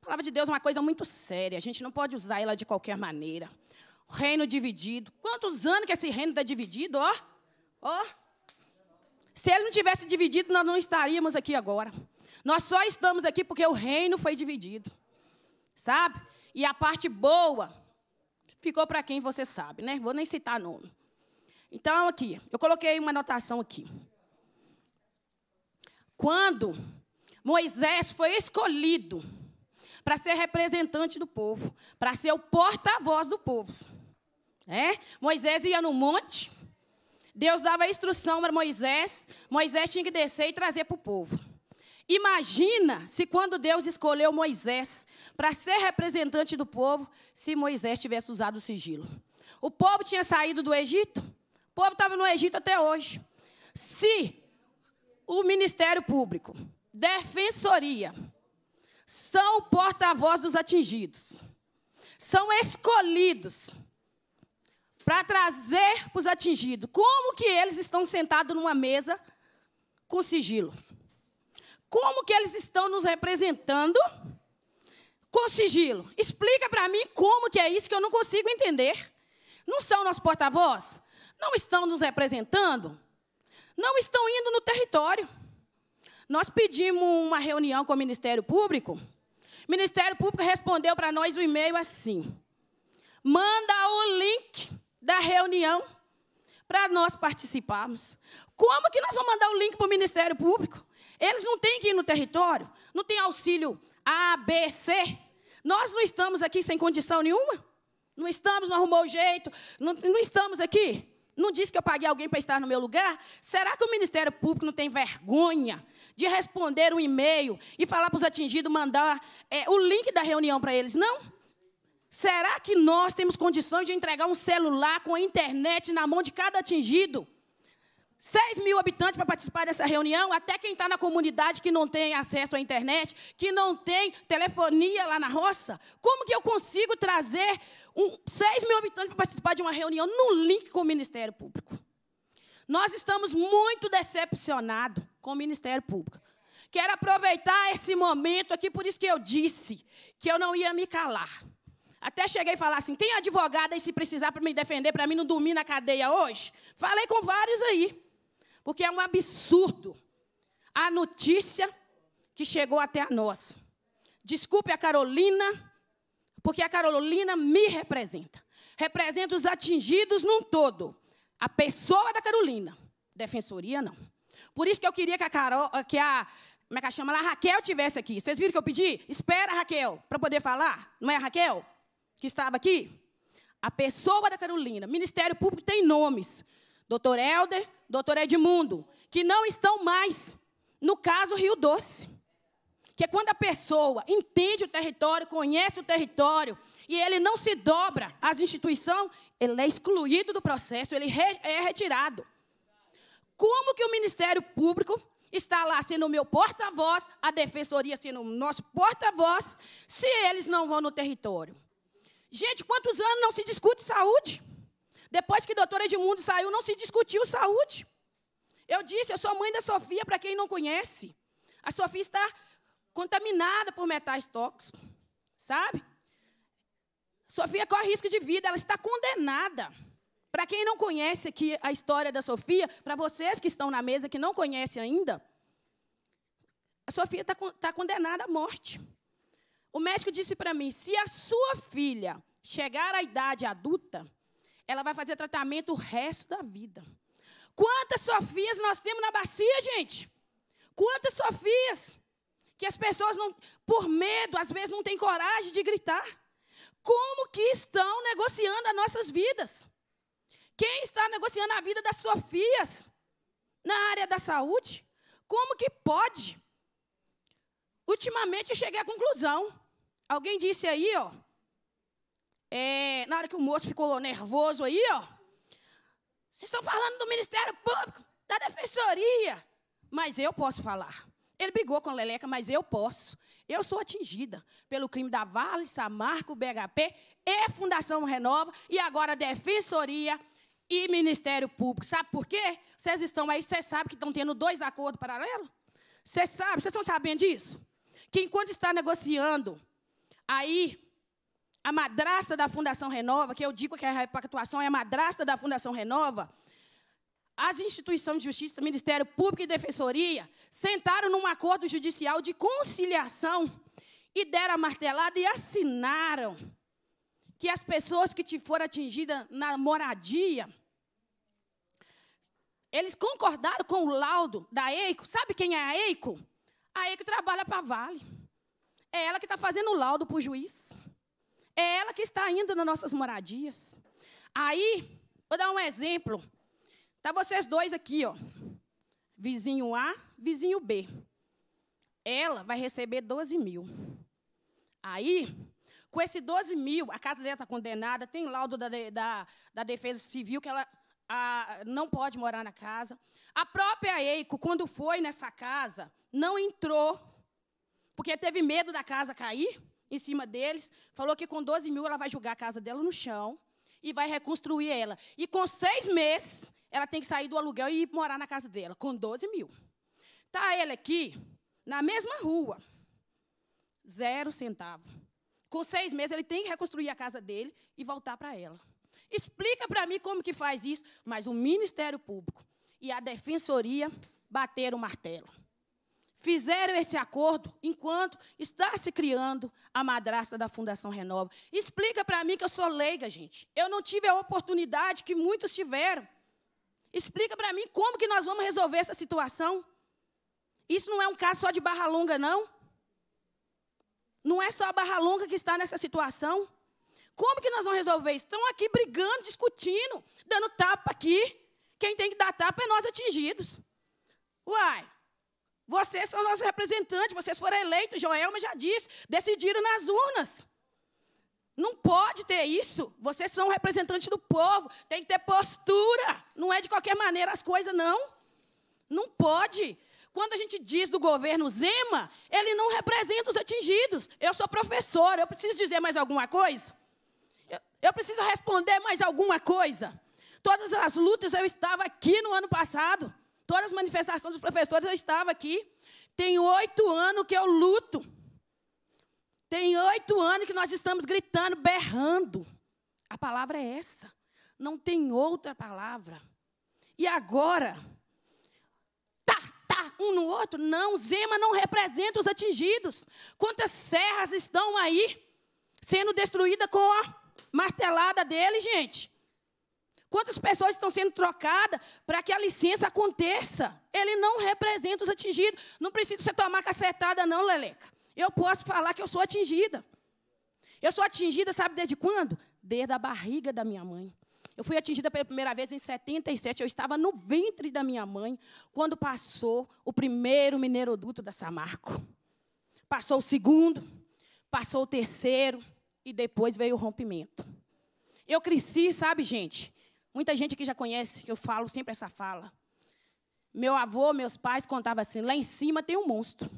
A palavra de Deus é uma coisa muito séria, a gente não pode usar ela de qualquer maneira reino dividido. Quantos anos que esse reino está dividido, ó? Ó. Se ele não tivesse dividido, nós não estaríamos aqui agora. Nós só estamos aqui porque o reino foi dividido. Sabe? E a parte boa ficou para quem você sabe, né? Vou nem citar nome. Então, aqui, eu coloquei uma anotação aqui. Quando Moisés foi escolhido para ser representante do povo, para ser o porta-voz do povo. É? Moisés ia no monte, Deus dava a instrução para Moisés, Moisés tinha que descer e trazer para o povo. Imagina se quando Deus escolheu Moisés para ser representante do povo, se Moisés tivesse usado o sigilo. O povo tinha saído do Egito, o povo estava no Egito até hoje. Se o Ministério Público, Defensoria, são porta-voz dos atingidos, são escolhidos para trazer para os atingidos. Como que eles estão sentados numa mesa com sigilo? Como que eles estão nos representando com sigilo? Explica para mim como que é isso que eu não consigo entender. Não são nossos porta-voz? Não estão nos representando? Não estão indo no território. Nós pedimos uma reunião com o Ministério Público. O Ministério Público respondeu para nós o um e-mail assim: manda o link da reunião para nós participarmos. Como que nós vamos mandar o link para o Ministério Público? Eles não têm que ir no território, não tem auxílio A, B, C. Nós não estamos aqui sem condição nenhuma. Não estamos, não arrumou jeito, não, não estamos aqui. Não disse que eu paguei alguém para estar no meu lugar? Será que o Ministério Público não tem vergonha de responder um e-mail e falar para os atingidos mandar é, o link da reunião para eles? Não. Será que nós temos condições de entregar um celular com a internet na mão de cada atingido? 6 mil habitantes para participar dessa reunião, até quem está na comunidade que não tem acesso à internet, que não tem telefonia lá na roça. Como que eu consigo trazer um, 6 mil habitantes para participar de uma reunião num link com o Ministério Público? Nós estamos muito decepcionados com o Ministério Público. Quero aproveitar esse momento aqui, por isso que eu disse que eu não ia me calar. Até cheguei a falar assim: tem advogada aí se precisar para me defender, para mim não dormir na cadeia hoje? Falei com vários aí, porque é um absurdo a notícia que chegou até a nós. Desculpe a Carolina, porque a Carolina me representa. Representa os atingidos num todo. A pessoa da Carolina, defensoria não. Por isso que eu queria que a Carol, que a, como é que chama? A Raquel tivesse aqui. Vocês viram que eu pedi? Espera, Raquel, para poder falar. Não é, Raquel? que estava aqui? A pessoa da Carolina. Ministério Público tem nomes. Doutor Helder, doutor Edmundo, que não estão mais no caso Rio Doce. Que é quando a pessoa entende o território, conhece o território, e ele não se dobra às instituições, ele é excluído do processo, ele é retirado. Como que o Ministério Público está lá sendo o meu porta-voz, a Defensoria sendo o nosso porta-voz, se eles não vão no território? Gente, quantos anos não se discute saúde? Depois que a doutora Edmundo saiu, não se discutiu saúde. Eu disse, eu sou mãe da Sofia, para quem não conhece. A Sofia está contaminada por metais tóxicos, sabe? Sofia corre risco de vida, ela está condenada. Para quem não conhece aqui a história da Sofia, para vocês que estão na mesa que não conhecem ainda, a Sofia está tá condenada à morte. O médico disse para mim: se a sua filha chegar à idade adulta, ela vai fazer tratamento o resto da vida. Quantas Sofias nós temos na bacia, gente? Quantas Sofias que as pessoas não, por medo, às vezes não têm coragem de gritar. Como que estão negociando as nossas vidas? Quem está negociando a vida das Sofias na área da saúde? Como que pode? Ultimamente eu cheguei à conclusão Alguém disse aí, ó. É, na hora que o moço ficou nervoso aí, ó. Vocês estão falando do Ministério Público, da Defensoria. Mas eu posso falar. Ele brigou com a Leleca, mas eu posso. Eu sou atingida pelo crime da Vale, Samarco, BHP e Fundação Renova e agora Defensoria e Ministério Público. Sabe por quê? Vocês estão aí, vocês sabem que estão tendo dois acordos paralelos? Vocês sabem, vocês estão sabendo disso? Que enquanto está negociando Aí, a madrasta da Fundação Renova, que eu digo que é a repactuação é a madrasta da Fundação Renova, as instituições de justiça, Ministério Público e Defensoria, sentaram num acordo judicial de conciliação e deram a martelada e assinaram que as pessoas que te foram atingidas na moradia, eles concordaram com o laudo da EICO. Sabe quem é a EICO? A EICO trabalha para a Vale. É ela que está fazendo o laudo para o juiz. É ela que está indo nas nossas moradias. Aí, vou dar um exemplo. Tá vocês dois aqui, ó. Vizinho A, vizinho B. Ela vai receber 12 mil. Aí, com esse 12 mil, a casa dela está condenada, tem laudo da, da, da Defesa Civil que ela a, não pode morar na casa. A própria EICO, quando foi nessa casa, não entrou porque teve medo da casa cair em cima deles. Falou que com 12 mil ela vai jogar a casa dela no chão e vai reconstruir ela. E com seis meses, ela tem que sair do aluguel e ir morar na casa dela, com 12 mil. Está ele aqui, na mesma rua, zero centavo. Com seis meses, ele tem que reconstruir a casa dele e voltar para ela. Explica para mim como que faz isso, mas o Ministério Público e a Defensoria bateram o martelo fizeram esse acordo enquanto está se criando a madraça da Fundação Renova. Explica para mim que eu sou leiga, gente. Eu não tive a oportunidade que muitos tiveram. Explica para mim como que nós vamos resolver essa situação. Isso não é um caso só de Barra Longa, não. Não é só a Barra Longa que está nessa situação. Como que nós vamos resolver? Estão aqui brigando, discutindo, dando tapa aqui. Quem tem que dar tapa é nós atingidos. Uai, vocês são nossos representantes, vocês foram eleitos, Joelma já disse, decidiram nas urnas. Não pode ter isso. Vocês são representantes do povo, tem que ter postura. Não é de qualquer maneira as coisas, não. Não pode. Quando a gente diz do governo Zema, ele não representa os atingidos. Eu sou professora, eu preciso dizer mais alguma coisa? Eu, eu preciso responder mais alguma coisa? Todas as lutas eu estava aqui no ano passado todas as manifestações dos professores, eu estava aqui. Tem oito anos que eu luto. Tem oito anos que nós estamos gritando, berrando. A palavra é essa. Não tem outra palavra. E agora, tá, tá, um no outro. Não, Zema não representa os atingidos. Quantas serras estão aí sendo destruídas com a martelada dele, gente? Quantas pessoas estão sendo trocadas para que a licença aconteça? Ele não representa os atingidos. Não precisa você tomar cacetada, não, Leleca. Eu posso falar que eu sou atingida. Eu sou atingida, sabe desde quando? Desde a barriga da minha mãe. Eu fui atingida pela primeira vez em 77. Eu estava no ventre da minha mãe quando passou o primeiro mineroduto da Samarco. Passou o segundo, passou o terceiro e depois veio o rompimento. Eu cresci, sabe, gente, Muita gente que já conhece, que eu falo sempre essa fala. Meu avô, meus pais contavam assim: lá em cima tem um monstro.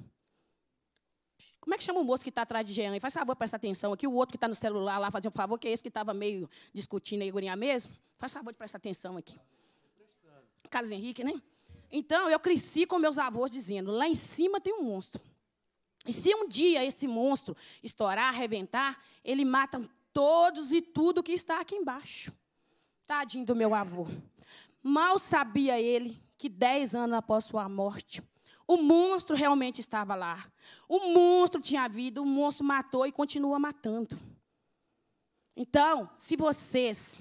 Como é que chama o moço que está atrás de Jean? faz favor, presta atenção aqui. O outro que está no celular lá fazendo um favor, que é esse que estava meio discutindo aí, gurinha mesmo. Faz favor de prestar atenção aqui. Carlos Henrique, né? Então, eu cresci com meus avós dizendo: lá em cima tem um monstro. E se um dia esse monstro estourar, arrebentar, ele mata todos e tudo que está aqui embaixo. Tadinho do meu avô. Mal sabia ele que dez anos após sua morte, o monstro realmente estava lá. O monstro tinha vida, o monstro matou e continua matando. Então, se vocês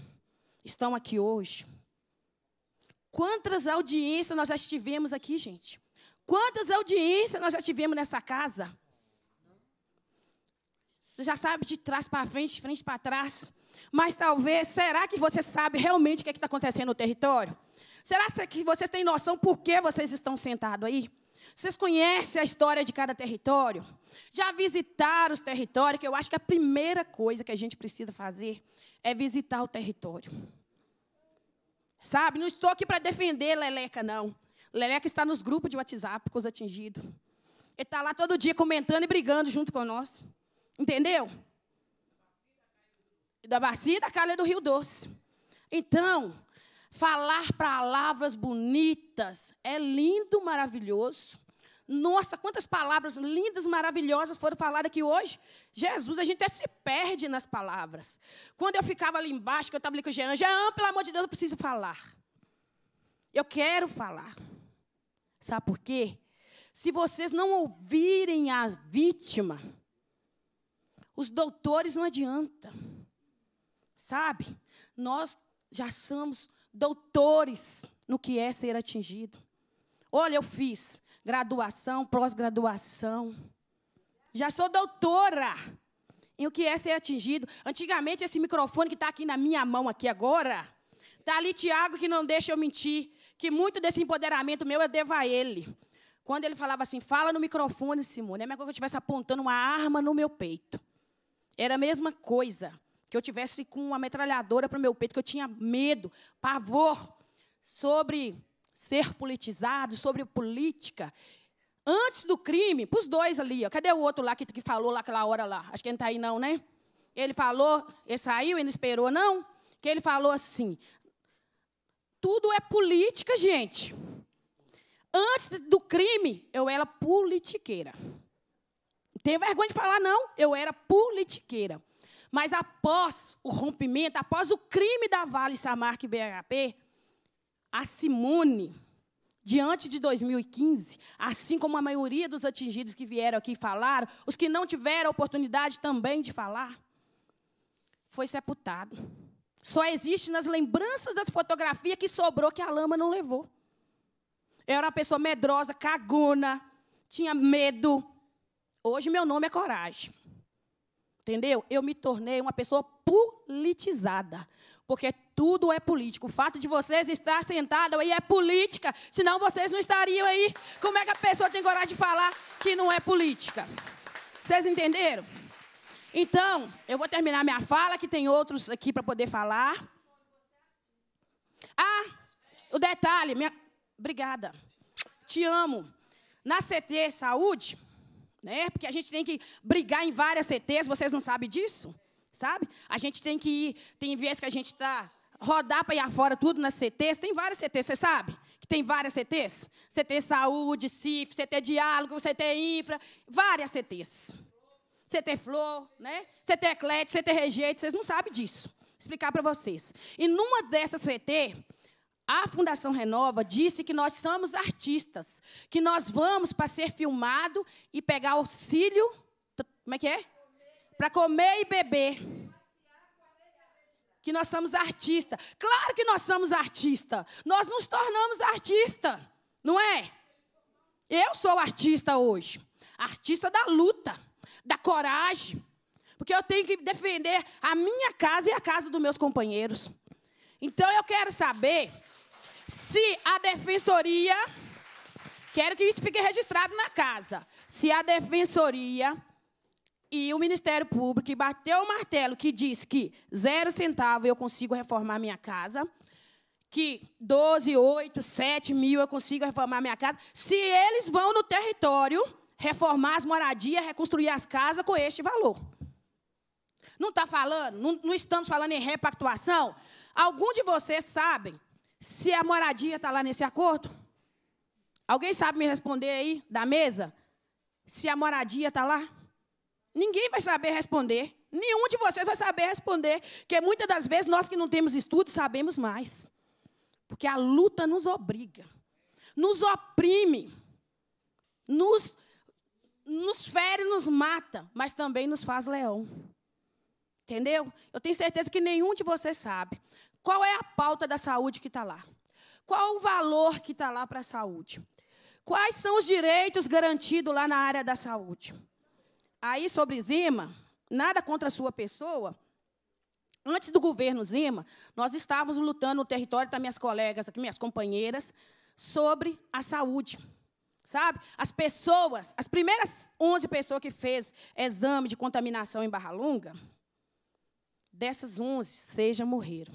estão aqui hoje, quantas audiências nós já tivemos aqui, gente? Quantas audiências nós já tivemos nessa casa? Você já sabe de trás para frente, de frente para trás. Mas talvez, será que você sabe realmente o que é está acontecendo no território? Será que vocês têm noção por que vocês estão sentados aí? Vocês conhecem a história de cada território? Já visitaram os territórios? Que eu acho que a primeira coisa que a gente precisa fazer é visitar o território. Sabe? Não estou aqui para defender Leleca, não. Leleca está nos grupos de WhatsApp com os atingidos. Ele está lá todo dia comentando e brigando junto com nós. Entendeu? da bacia da calha do Rio Doce. Então, falar palavras bonitas é lindo, maravilhoso. Nossa, quantas palavras lindas, maravilhosas foram faladas aqui hoje. Jesus, a gente até se perde nas palavras. Quando eu ficava ali embaixo, que eu estava ali com o Jean, Jean, pelo amor de Deus, eu preciso falar. Eu quero falar. Sabe por quê? Se vocês não ouvirem a vítima, os doutores não adianta. Sabe? Nós já somos doutores no que é ser atingido. Olha, eu fiz graduação, pós-graduação. Já sou doutora em o que é ser atingido. Antigamente, esse microfone que está aqui na minha mão aqui agora, está ali Tiago que não deixa eu mentir, que muito desse empoderamento meu eu devo a ele. Quando ele falava assim, fala no microfone, Simone, é a mesma coisa que eu estivesse apontando uma arma no meu peito. Era a mesma coisa que eu tivesse com uma metralhadora para o meu peito, que eu tinha medo, pavor sobre ser politizado, sobre política. Antes do crime, para os dois ali, ó, cadê o outro lá que, que falou lá aquela hora lá? Acho que ele não está aí, não, né? Ele falou, ele saiu, ele não esperou, não? Que ele falou assim: tudo é política, gente. Antes do crime, eu era politiqueira. Não tenho vergonha de falar, não. Eu era politiqueira. Mas após o rompimento, após o crime da Vale Samarque BHP, a Simone, diante de 2015, assim como a maioria dos atingidos que vieram aqui falaram, os que não tiveram a oportunidade também de falar, foi sepultado. Só existe nas lembranças das fotografias que sobrou que a lama não levou. Eu era uma pessoa medrosa, cagona, tinha medo. Hoje meu nome é coragem. Entendeu? Eu me tornei uma pessoa politizada. Porque tudo é político. O fato de vocês estar sentados aí é política. Senão vocês não estariam aí. Como é que a pessoa tem coragem de falar que não é política? Vocês entenderam? Então, eu vou terminar minha fala, que tem outros aqui para poder falar. Ah, o detalhe. Minha... Obrigada. Te amo. Na CT Saúde né? Porque a gente tem que brigar em várias CTs, vocês não sabem disso, sabe? A gente tem que ir, tem vezes que a gente está rodar para ir afora tudo nas CTs, tem várias CTs, você sabe? Que tem várias CTs? CT Saúde, CIF, CT Diálogo, CT Infra, várias CTs. CT Flor, né? CT Eclético, CT Rejeito, vocês não sabem disso. Vou explicar para vocês. E numa dessas CT, a Fundação Renova disse que nós somos artistas, que nós vamos para ser filmado e pegar auxílio, como é que é? Para comer e beber. Que nós somos artista. Claro que nós somos artista. Nós nos tornamos artista, não é? Eu sou artista hoje. Artista da luta, da coragem, porque eu tenho que defender a minha casa e a casa dos meus companheiros. Então eu quero saber se a defensoria, quero que isso fique registrado na casa, se a defensoria e o Ministério Público bateu o martelo que diz que zero centavo eu consigo reformar minha casa, que 12, 8, 7 mil eu consigo reformar minha casa, se eles vão no território reformar as moradias, reconstruir as casas com este valor. Não está falando? Não, não, estamos falando em repactuação? Algum de vocês sabem se a moradia está lá nesse acordo? Alguém sabe me responder aí, da mesa? Se a moradia está lá? Ninguém vai saber responder. Nenhum de vocês vai saber responder. Porque muitas das vezes nós que não temos estudo sabemos mais. Porque a luta nos obriga, nos oprime, nos, nos fere, nos mata, mas também nos faz leão. Entendeu? Eu tenho certeza que nenhum de vocês sabe. Qual é a pauta da saúde que está lá? Qual o valor que está lá para a saúde? Quais são os direitos garantidos lá na área da saúde? Aí, sobre Zima, nada contra a sua pessoa. Antes do governo Zima, nós estávamos lutando no território, das tá, minhas colegas aqui, minhas companheiras, sobre a saúde. Sabe? As pessoas, as primeiras 11 pessoas que fez exame de contaminação em Barra Longa, dessas 11, seja morreram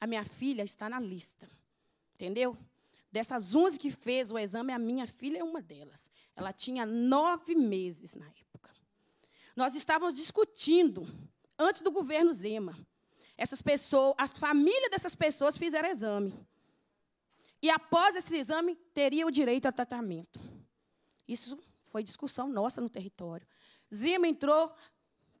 a minha filha está na lista. Entendeu? Dessas 11 que fez o exame, a minha filha é uma delas. Ela tinha nove meses na época. Nós estávamos discutindo, antes do governo Zema, essas pessoas, a família dessas pessoas fizeram exame. E após esse exame, teria o direito ao tratamento. Isso foi discussão nossa no território. Zema entrou,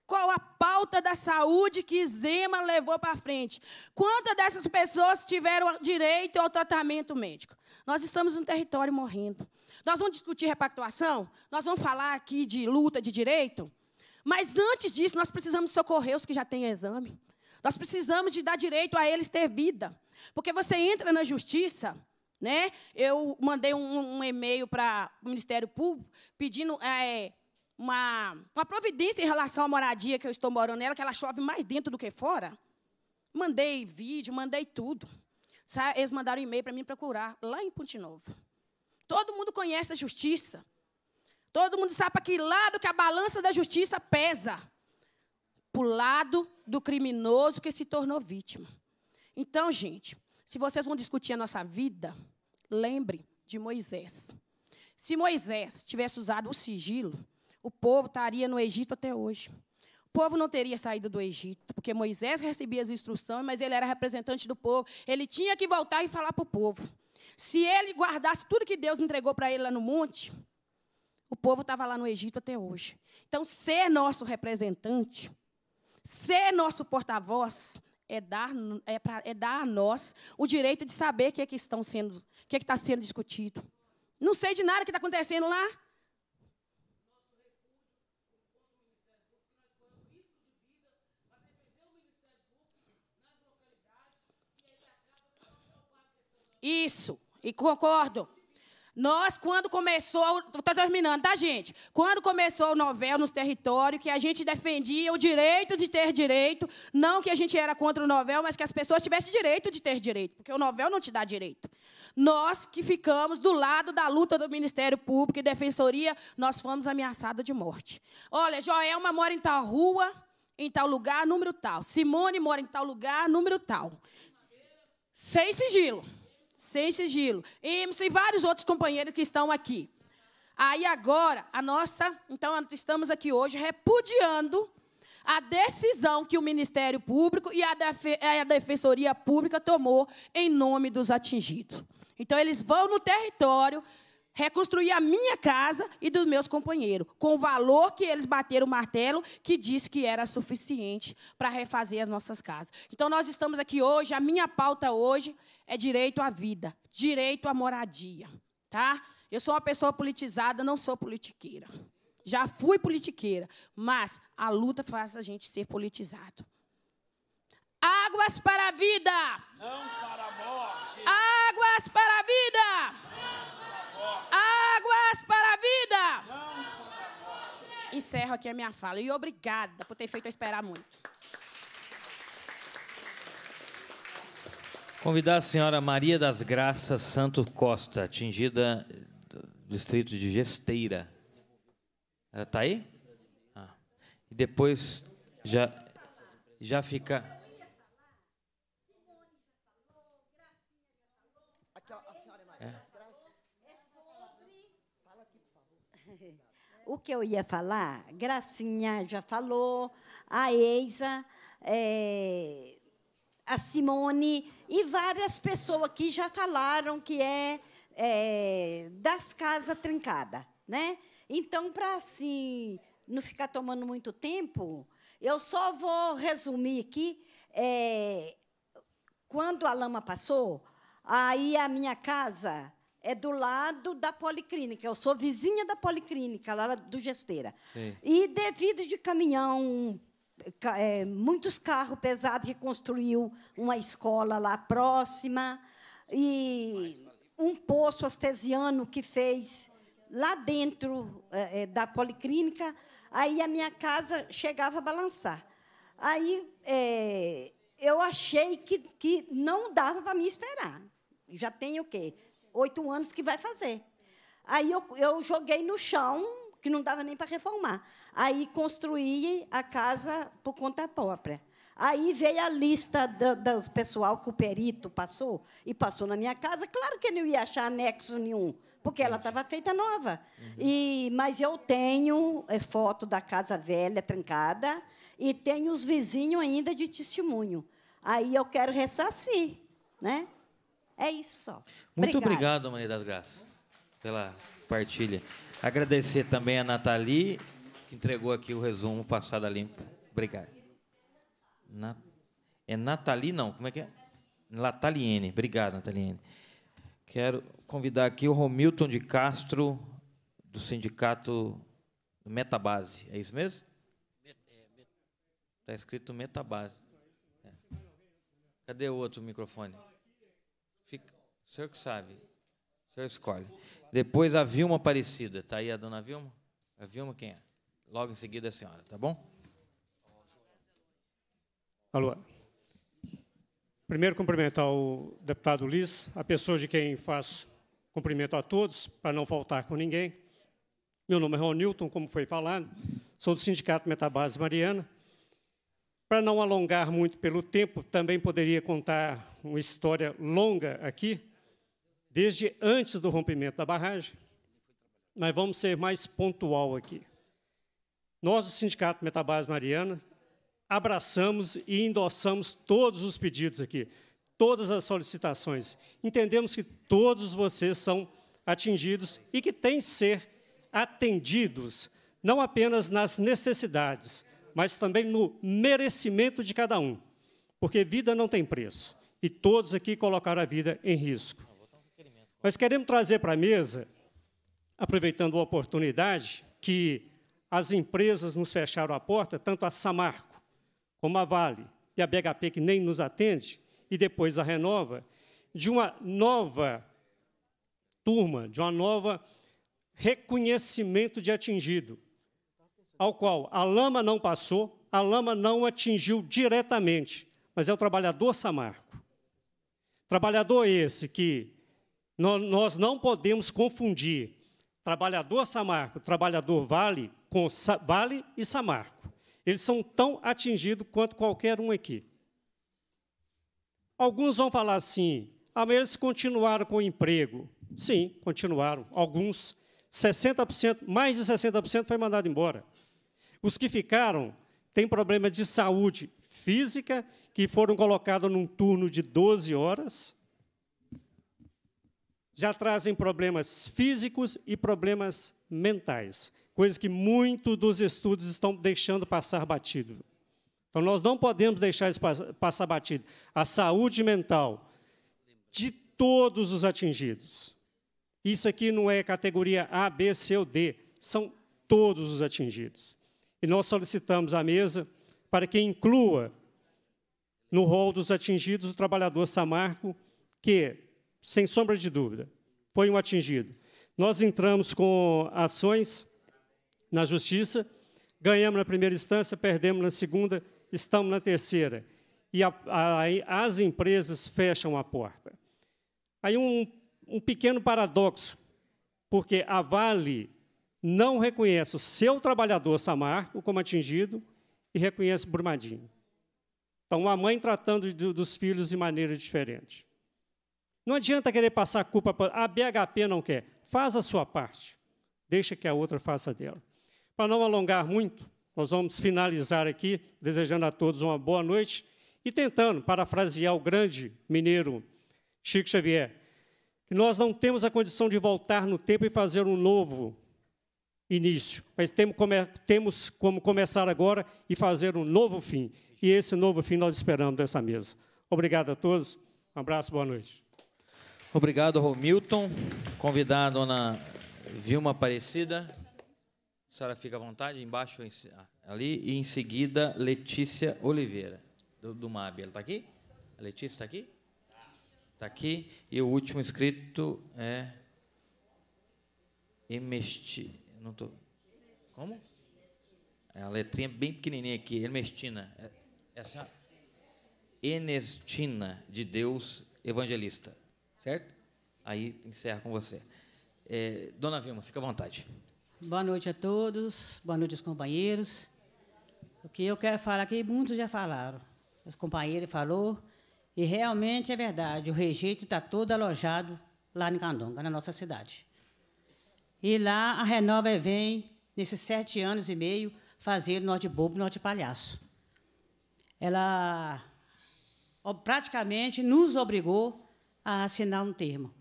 qual a pauta da saúde que Zema levou para frente? Quantas dessas pessoas tiveram direito ao tratamento médico? Nós estamos num território morrendo. Nós vamos discutir repactuação? Nós vamos falar aqui de luta de direito? Mas antes disso, nós precisamos socorrer os que já têm exame. Nós precisamos de dar direito a eles ter vida. Porque você entra na justiça, né? Eu mandei um, um e-mail para o Ministério Público pedindo. É, uma, uma providência em relação à moradia que eu estou morando nela, que ela chove mais dentro do que fora. Mandei vídeo, mandei tudo. Eles mandaram um e-mail para mim procurar lá em Ponte Novo. Todo mundo conhece a justiça. Todo mundo sabe para que lado que a balança da justiça pesa. Para o lado do criminoso que se tornou vítima. Então, gente, se vocês vão discutir a nossa vida, lembre de Moisés. Se Moisés tivesse usado o sigilo, o povo estaria no Egito até hoje. O povo não teria saído do Egito, porque Moisés recebia as instruções, mas ele era representante do povo. Ele tinha que voltar e falar para o povo. Se ele guardasse tudo que Deus entregou para ele lá no monte, o povo estava lá no Egito até hoje. Então, ser nosso representante, ser nosso porta-voz, é dar, é, pra, é dar a nós o direito de saber o que é que está sendo, que é que tá sendo discutido. Não sei de nada que está acontecendo lá. Isso, e concordo. Nós, quando começou, está terminando, tá, gente? Quando começou o novel nos territórios, que a gente defendia o direito de ter direito, não que a gente era contra o novel, mas que as pessoas tivessem direito de ter direito, porque o novel não te dá direito. Nós que ficamos do lado da luta do Ministério Público e Defensoria, nós fomos ameaçados de morte. Olha, Joelma mora em tal rua, em tal lugar, número tal. Simone mora em tal lugar, número tal. Sem sigilo sem sigilo. Emerson e vários outros companheiros que estão aqui. Aí agora, a nossa, então estamos aqui hoje repudiando a decisão que o Ministério Público e a, Defe a Defensoria Pública tomou em nome dos atingidos. Então eles vão no território reconstruir a minha casa e dos meus companheiros, com o valor que eles bateram o martelo, que disse que era suficiente para refazer as nossas casas. Então, nós estamos aqui hoje, a minha pauta hoje é direito à vida, direito à moradia, tá? Eu sou uma pessoa politizada, não sou politiqueira. Já fui politiqueira, mas a luta faz a gente ser politizado. Águas para a vida. Não para a morte. Águas para a vida. Não para a morte. Águas para a vida. Não para a morte. Encerro aqui a minha fala e obrigada por ter feito eu esperar muito. Convidar a senhora Maria das Graças Santos Costa, atingida do distrito de Gesteira. Ela está aí? Ah. E depois já, já fica. É. o que eu ia falar, Gracinha já falou, a Eisa é, a Simone e várias pessoas que já falaram que é, é das casas trancadas. Né? Então, para assim, não ficar tomando muito tempo, eu só vou resumir aqui. É, quando a lama passou, aí a minha casa é do lado da policlínica. Eu sou vizinha da policlínica, lá do Gesteira. Sim. E devido de caminhão é, muitos carros pesados, reconstruiu uma escola lá próxima e um poço astesiano que fez lá dentro é, é, da policlínica. Aí a minha casa chegava a balançar. Aí é, eu achei que, que não dava para me esperar. Já tem o quê? Oito anos que vai fazer. Aí eu, eu joguei no chão, que não dava nem para reformar. Aí construí a casa por conta própria. Aí veio a lista do, do, pessoal que o perito passou e passou na minha casa. Claro que não ia achar anexo nenhum, porque ela estava feita nova. Uhum. E, mas eu tenho eh, foto da casa velha trancada e tenho os vizinhos ainda de testemunho. Aí eu quero ressarcir, né? É isso só. Muito obrigado, obrigado Maria das Graças, pela partilha. Agradecer também a Nathalie que entregou aqui o resumo passado ali. Obrigado. Na... É Nathalie, não, como é que é? Nataliene, obrigado, Nataliene. Quero convidar aqui o Romilton de Castro, do sindicato Metabase, é isso mesmo? Está escrito Metabase. É. Cadê o outro microfone? Fica... O senhor que sabe, o senhor escolhe. Depois a Vilma Aparecida, está aí a dona Vilma? A Vilma quem é? logo em seguida a senhora, tá bom? Alô. Primeiro, cumprimentar o deputado Liz, a pessoa de quem faço cumprimento a todos, para não faltar com ninguém. Meu nome é Ron Newton, como foi falado, sou do Sindicato Metabase Mariana. Para não alongar muito pelo tempo, também poderia contar uma história longa aqui, desde antes do rompimento da barragem, mas vamos ser mais pontual aqui. Nós, do Sindicato Metabase Mariana, abraçamos e endossamos todos os pedidos aqui, todas as solicitações. Entendemos que todos vocês são atingidos e que têm que ser atendidos, não apenas nas necessidades, mas também no merecimento de cada um, porque vida não tem preço e todos aqui colocaram a vida em risco. Mas queremos trazer para a mesa, aproveitando a oportunidade, que as empresas nos fecharam a porta, tanto a Samarco, como a Vale e a BHP, que nem nos atende, e depois a Renova, de uma nova turma, de uma nova reconhecimento de atingido, ao qual a lama não passou, a lama não atingiu diretamente, mas é o trabalhador Samarco. Trabalhador esse que nós não podemos confundir Trabalhador Samarco, trabalhador Vale, com Sa Vale e Samarco. Eles são tão atingidos quanto qualquer um aqui. Alguns vão falar assim, ah, mas eles continuaram com o emprego. Sim, continuaram. Alguns, 60%, mais de 60% foi mandado embora. Os que ficaram têm problemas de saúde física, que foram colocados num turno de 12 horas, já trazem problemas físicos e problemas mentais, coisas que muitos dos estudos estão deixando passar batido. Então, nós não podemos deixar isso passar batido. A saúde mental de todos os atingidos. Isso aqui não é categoria A, B, C ou D, são todos os atingidos. E nós solicitamos à mesa para que inclua no rol dos atingidos o trabalhador Samarco, que sem sombra de dúvida, foi um atingido. Nós entramos com ações na justiça, ganhamos na primeira instância, perdemos na segunda, estamos na terceira. E a, a, as empresas fecham a porta. Aí um, um pequeno paradoxo, porque a Vale não reconhece o seu trabalhador Samarco como atingido e reconhece Brumadinho. Então, a mãe tratando dos filhos de maneira diferente. Não adianta querer passar a culpa para. A ah, BHP não quer. Faz a sua parte. Deixa que a outra faça dela. Para não alongar muito, nós vamos finalizar aqui, desejando a todos uma boa noite e tentando parafrasear o grande mineiro Chico Xavier, que nós não temos a condição de voltar no tempo e fazer um novo início, mas temos como começar agora e fazer um novo fim. E esse novo fim nós esperamos dessa mesa. Obrigado a todos. Um abraço, boa noite. Obrigado, Romilton. Convidado a Ana Vilma Aparecida. A senhora fica à vontade, embaixo ali. E em seguida, Letícia Oliveira, do, do MAB. Ela está aqui? A Letícia está aqui? Está aqui. E o último inscrito é. Emesti. Não tô... Como? É a letrinha bem pequenininha aqui, Ernestina. Essa é, é assim, Ernestina de Deus Evangelista certo? Aí encerra com você. É, dona Vilma, fica à vontade. Boa noite a todos, boa noite aos companheiros. O que eu quero falar aqui, muitos já falaram. Os companheiros falou e realmente é verdade, o rejeito está todo alojado lá em Candonga, na nossa cidade. E lá a Renova vem, nesses sete anos e meio, fazer norte bobo, norte palhaço. Ela praticamente nos obrigou a assinar um termo.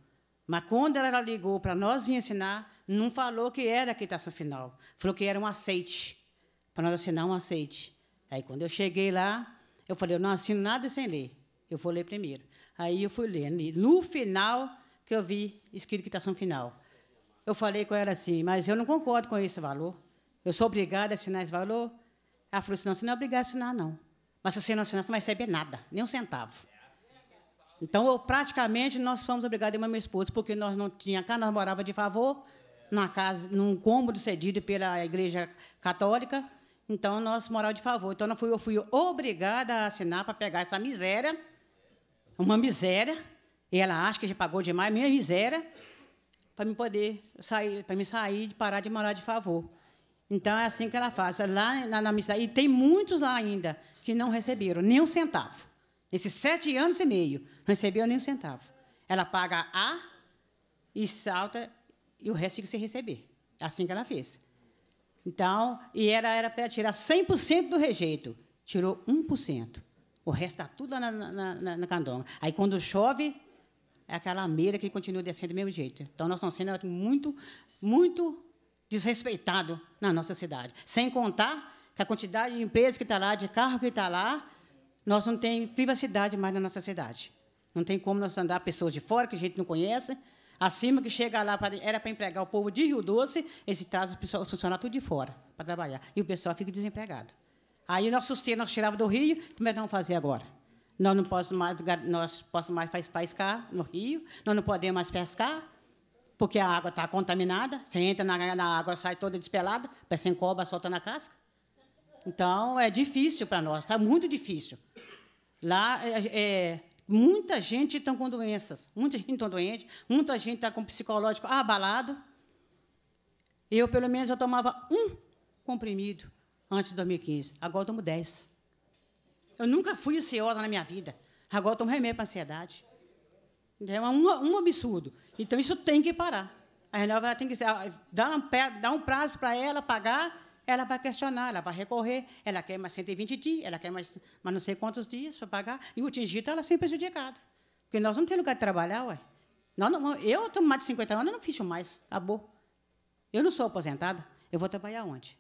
Mas quando ela ligou para nós vir assinar, não falou que era a quitação final. Falou que era um aceite, para nós assinar um aceite. Aí, quando eu cheguei lá, eu falei, eu não assino nada sem ler. Eu vou ler primeiro. Aí eu fui lendo. E no final que eu vi escrito quitação final. Eu falei com ela assim, mas eu não concordo com esse valor. Eu sou obrigada a assinar esse valor? Ela falou assim, não, você não é obrigada a assinar, não. Mas se você não assinar, você não vai receber nada, nem um centavo. Então, eu, praticamente, nós fomos obrigados a ir minha esposa, porque nós não tinha casa, nós morava de favor, na casa, num cômodo cedido pela Igreja Católica. Então, nós morávamos de favor. Então, eu fui, eu fui obrigada a assinar para pegar essa miséria, uma miséria, e ela acha que já pagou demais, minha miséria, para me poder sair, para me sair de parar de morar de favor. Então, é assim que ela faz. Lá na, na, E tem muitos lá ainda que não receberam nem um centavo. Esses sete anos e meio, não recebeu nem um centavo. Ela paga A e salta, e o resto fica sem receber. É assim que ela fez. Então, e era para tirar 100% do rejeito. Tirou 1%. O resto está tudo lá na, na, na, na candonga. Aí, quando chove, é aquela meira que continua descendo do mesmo jeito. Então, nós estamos sendo muito, muito desrespeitados na nossa cidade. Sem contar que a quantidade de empresas que está lá, de carro que está lá, nós não temos privacidade mais na nossa cidade. Não tem como nós andar pessoas de fora que a gente não conhece, acima que chega lá, pra, era para empregar o povo de Rio Doce, esse traz o pessoal funcionar tudo de fora para trabalhar. E o pessoal fica desempregado. Aí nós sustentamos, nós tirava do Rio, como é que nós vamos fazer agora? Nós não podemos mais, nós posso mais pescar no Rio, nós não podemos mais pescar, porque a água está contaminada, você entra na, na água, sai toda despelada, parece cobra, solta na casca. Então, é difícil para nós, está muito difícil. Lá, é, é muita gente está com doenças, muita gente está doente, muita gente está com psicológico abalado. Eu, pelo menos, eu tomava um comprimido antes de 2015. Agora eu tomo dez. Eu nunca fui ansiosa na minha vida. Agora eu tomo remédio para ansiedade. É um, um absurdo. Então, isso tem que parar. A Renova tem que dar ah, um, dar um prazo para ela pagar ela vai questionar, ela vai recorrer, ela quer mais 120 dias, ela quer mais, mais não sei quantos dias para pagar, e o atingido ela é sempre prejudicado, Porque nós não temos lugar de trabalhar, ué. Nós não, eu estou mais de 50 anos, eu não ficho mais, acabou. Eu não sou aposentada, eu vou trabalhar onde?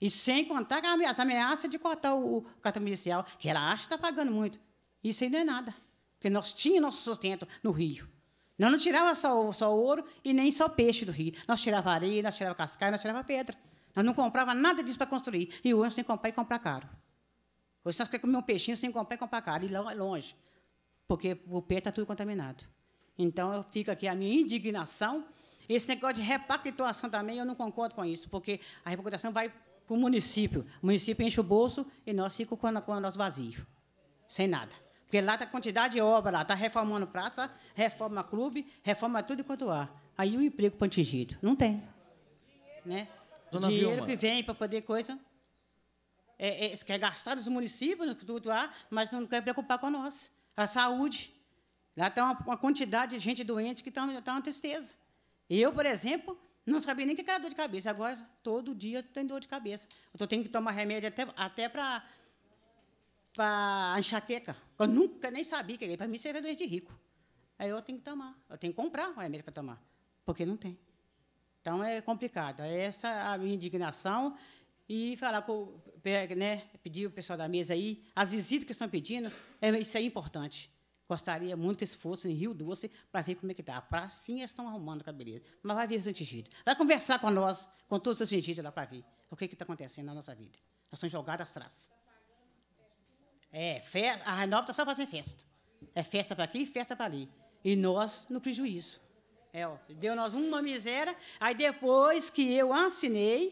E sem contar as ameaças de cortar o, o cartão judicial, que ela acha que está pagando muito. Isso aí não é nada, porque nós tínhamos nosso sustento no Rio. Nós não tirava só, só ouro e nem só peixe do rio. Nós tirava areia, nós tirava cascalho, nós tirava pedra. Nós não comprava nada disso para construir. E hoje nós temos que comprar e comprar caro. Hoje nós queremos comer um peixinho sem comprar e comprar caro, e longe, porque o pé está tudo contaminado. Então, eu fico aqui a minha indignação. Esse negócio de repactuação também, eu não concordo com isso, porque a repactuação vai para o município. O município enche o bolso e nós ficamos com, o nosso vazio, sem nada. Porque lá está a quantidade de obra, lá está reformando praça, reforma clube, reforma tudo quanto há. Aí o emprego para atingido. Não tem. Né? Dona dinheiro Vilma. que vem para poder coisa. É, é, quer gastar dos municípios, tudo lá, mas não quer preocupar com nós. A saúde. Lá tem uma, uma, quantidade de gente doente que está tá uma tristeza. Eu, por exemplo, não sabia nem que era dor de cabeça. Agora, todo dia, tenho dor de cabeça. Eu tenho que tomar remédio até, até para para enxaqueca. Eu nunca nem sabia que era para mim seria é doente rico. Aí eu tenho que tomar. Eu tenho que comprar o remédio para tomar, porque não tem. Então é complicado. É essa é a minha indignação e falar com né, pedir o pessoal da mesa aí, as visitas que estão pedindo, é, isso é importante. Gostaria muito que eles fossem em Rio Doce para ver como é que está. Para sim, eles estão arrumando a cabeleireiro. Mas vai ver os atingidos. Vai conversar com nós, com todos os atingidos lá para ver o que é está acontecendo na nossa vida. Nós estamos jogados atrás. É, a Renova está só fazendo festa. É festa para aqui e festa para ali. E nós no prejuízo. É, ó, deu nós uma miséria, aí depois que eu assinei,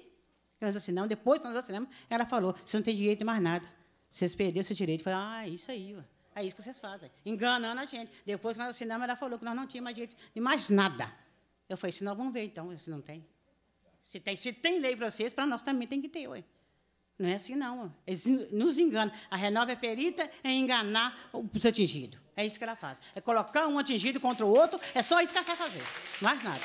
que nós assinamos, depois que nós assinamos, ela falou, você não tem direito de mais nada. Vocês perderam seu direito. Eu falei, ah, é isso aí, ó. É isso que vocês fazem, enganando a gente. Depois que nós assinamos, ela falou que nós não tínhamos mais direito de mais nada. Eu falei, se nós vamos ver, então, se não tem. Se tem, se tem lei para vocês, para nós também tem que ter, ué. Não é assim, não. Eles nos enganam. A renova é perita em enganar os atingidos. É isso que ela faz. É colocar um atingido contra o outro, é só isso que ela sabe fazer. Mais nada.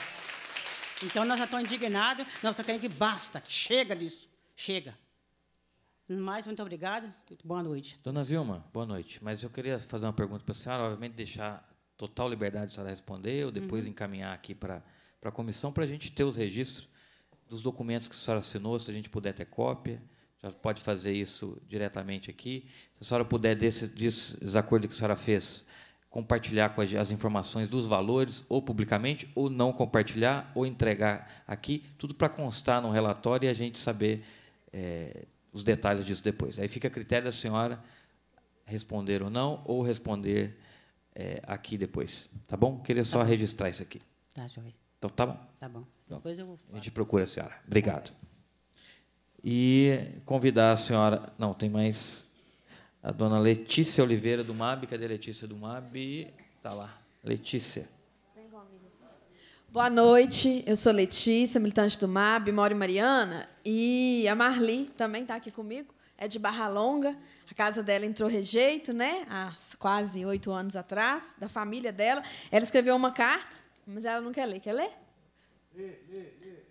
Então nós já estamos indignados, nós estamos querendo que basta, chega disso, chega. Mais, muito obrigado, boa noite. Dona Vilma, boa noite. Mas eu queria fazer uma pergunta para a senhora, obviamente deixar total liberdade para a senhora responder, ou depois uhum. encaminhar aqui para, para a comissão, para a gente ter os registros dos documentos que a senhora assinou, se a gente puder ter cópia pode fazer isso diretamente aqui. Se a senhora puder, desse, desse desacordo que a senhora fez, compartilhar com as informações dos valores, ou publicamente, ou não compartilhar, ou entregar aqui, tudo para constar no relatório e a gente saber é, os detalhes disso depois. Aí fica a critério da senhora responder ou não, ou responder é, aqui depois. Tá bom? Queria só tá registrar isso aqui. Tá, joia. Então, tá bom? Tá bom. depois eu vou falar. A gente procura a senhora. Obrigado. E convidar a senhora. Não, tem mais. A dona Letícia Oliveira do MAB. Cadê a Letícia do MAB? Está lá. Letícia. Boa noite, eu sou Letícia, militante do MAB, moro em Mariana. E a Marli também está aqui comigo, é de Barra Longa. A casa dela entrou rejeito, né? Há quase oito anos atrás, da família dela. Ela escreveu uma carta, mas ela não quer ler. Quer ler? Lê, lê, lê.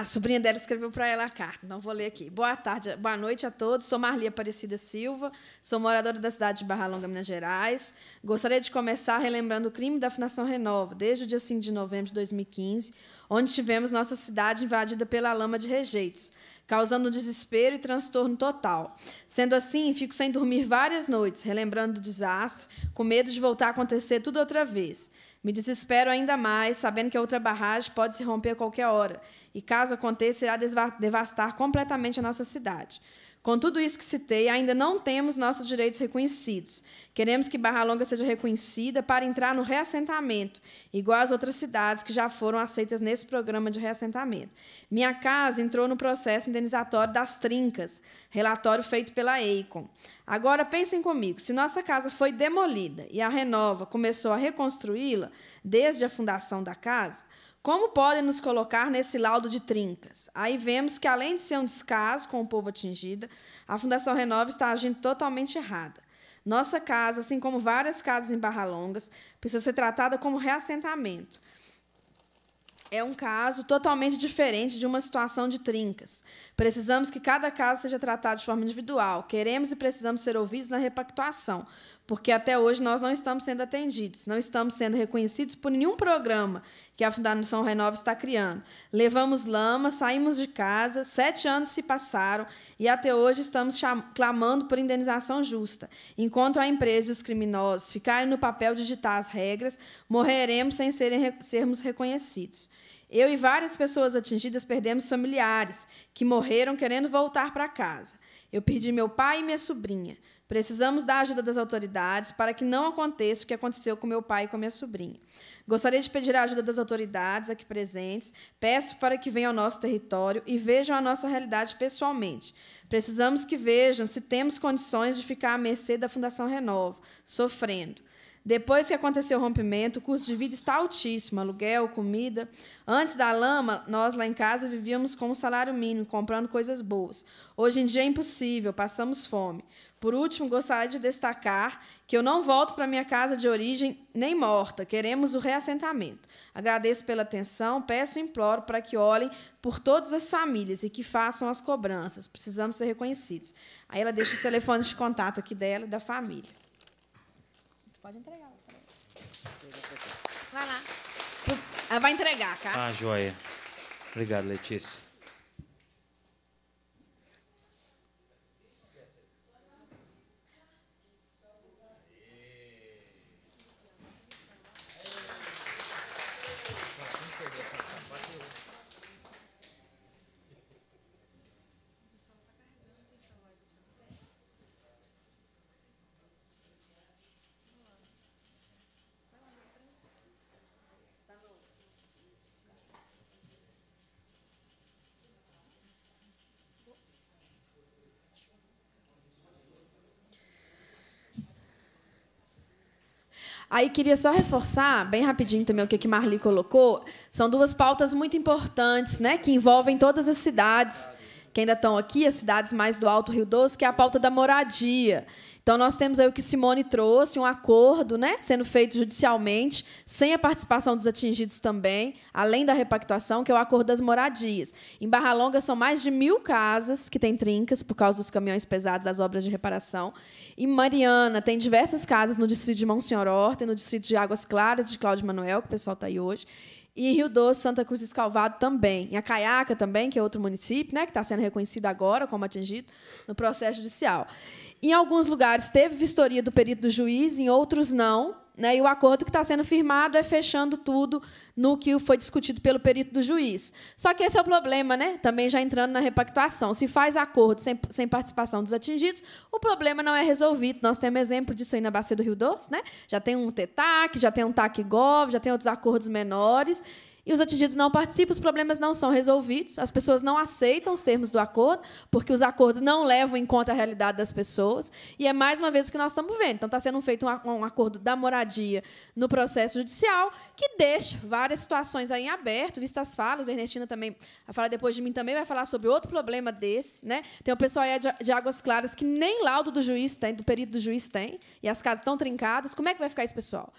a sobrinha dela escreveu para ela a carta, não vou ler aqui. Boa tarde, boa noite a todos. Sou Marli Aparecida Silva, sou moradora da cidade de Barra Longa, Minas Gerais. Gostaria de começar relembrando o crime da Fundação Renova, desde o dia 5 de novembro de 2015, onde tivemos nossa cidade invadida pela lama de rejeitos, causando desespero e transtorno total. Sendo assim, fico sem dormir várias noites, relembrando o desastre, com medo de voltar a acontecer tudo outra vez. Me desespero ainda mais, sabendo que a outra barragem pode se romper a qualquer hora. E caso aconteça, irá devastar completamente a nossa cidade. Com tudo isso que citei, ainda não temos nossos direitos reconhecidos. Queremos que Barra Longa seja reconhecida para entrar no reassentamento, igual as outras cidades que já foram aceitas nesse programa de reassentamento. Minha casa entrou no processo indenizatório das trincas, relatório feito pela Eicon. Agora pensem comigo, se nossa casa foi demolida e a Renova começou a reconstruí-la desde a fundação da casa, como podem nos colocar nesse laudo de trincas? Aí vemos que, além de ser um descaso com o povo atingido, a Fundação Renova está agindo totalmente errada. Nossa casa, assim como várias casas em Barra Longas, precisa ser tratada como reassentamento. É um caso totalmente diferente de uma situação de trincas. Precisamos que cada caso seja tratado de forma individual. Queremos e precisamos ser ouvidos na repactuação, porque até hoje nós não estamos sendo atendidos, não estamos sendo reconhecidos por nenhum programa que a Fundação Renova está criando. Levamos lama, saímos de casa, sete anos se passaram e até hoje estamos clamando por indenização justa. Enquanto a empresa e os criminosos ficarem no papel de ditar as regras, morreremos sem serem, sermos reconhecidos. Eu e várias pessoas atingidas perdemos familiares que morreram querendo voltar para casa. Eu perdi meu pai e minha sobrinha. Precisamos da ajuda das autoridades para que não aconteça o que aconteceu com meu pai e com minha sobrinha. Gostaria de pedir a ajuda das autoridades aqui presentes. Peço para que venham ao nosso território e vejam a nossa realidade pessoalmente. Precisamos que vejam se temos condições de ficar à mercê da Fundação Renova, sofrendo. Depois que aconteceu o rompimento, o custo de vida está altíssimo, aluguel, comida. Antes da lama, nós lá em casa vivíamos com um salário mínimo, comprando coisas boas. Hoje em dia é impossível, passamos fome. Por último, gostaria de destacar que eu não volto para minha casa de origem nem morta. Queremos o reassentamento. Agradeço pela atenção, peço e imploro para que olhem por todas as famílias e que façam as cobranças. Precisamos ser reconhecidos. Aí ela deixa os telefones de contato aqui dela e da família. Pode entregar. Vai lá. Ela vai entregar, cara. Tá? Ah, joia. Obrigado, Letícia. Aí queria só reforçar, bem rapidinho também, o que, a Marli colocou. São duas pautas muito importantes, né? Que envolvem todas as cidades que ainda estão aqui, as cidades mais do Alto Rio Doce, que é a pauta da moradia. Então, nós temos aí o que Simone trouxe, um acordo né, sendo feito judicialmente, sem a participação dos atingidos também, além da repactuação, que é o acordo das moradias. Em Barra Longa, são mais de mil casas que têm trincas por causa dos caminhões pesados das obras de reparação. Em Mariana, tem diversas casas no distrito de Monsenhor Horta e no distrito de Águas Claras, de Cláudio Manuel, que o pessoal está aí hoje. E em Rio Doce, Santa Cruz Escalvado também. Em Acaiaca também, que é outro município, né, que está sendo reconhecido agora como atingido no processo judicial. Em alguns lugares teve vistoria do perito do juiz, em outros não. Né, e o acordo que está sendo firmado é fechando tudo no que foi discutido pelo perito do juiz. Só que esse é o problema, né? também já entrando na repactuação. Se faz acordo sem, sem participação dos atingidos, o problema não é resolvido. Nós temos exemplo disso aí na Bacia do Rio Doce. Né? Já tem um TETAC, já tem um TAC-GOV, já tem outros acordos menores e os atingidos não participam, os problemas não são resolvidos, as pessoas não aceitam os termos do acordo, porque os acordos não levam em conta a realidade das pessoas, e é mais uma vez o que nós estamos vendo. Então, está sendo feito um, acordo da moradia no processo judicial, que deixa várias situações aí em aberto, vistas as falas, a Ernestina também vai falar depois de mim, também vai falar sobre outro problema desse. Né? Tem o pessoal aí de Águas Claras que nem laudo do juiz tem, do perito do juiz tem, e as casas estão trincadas. Como é que vai ficar esse pessoal?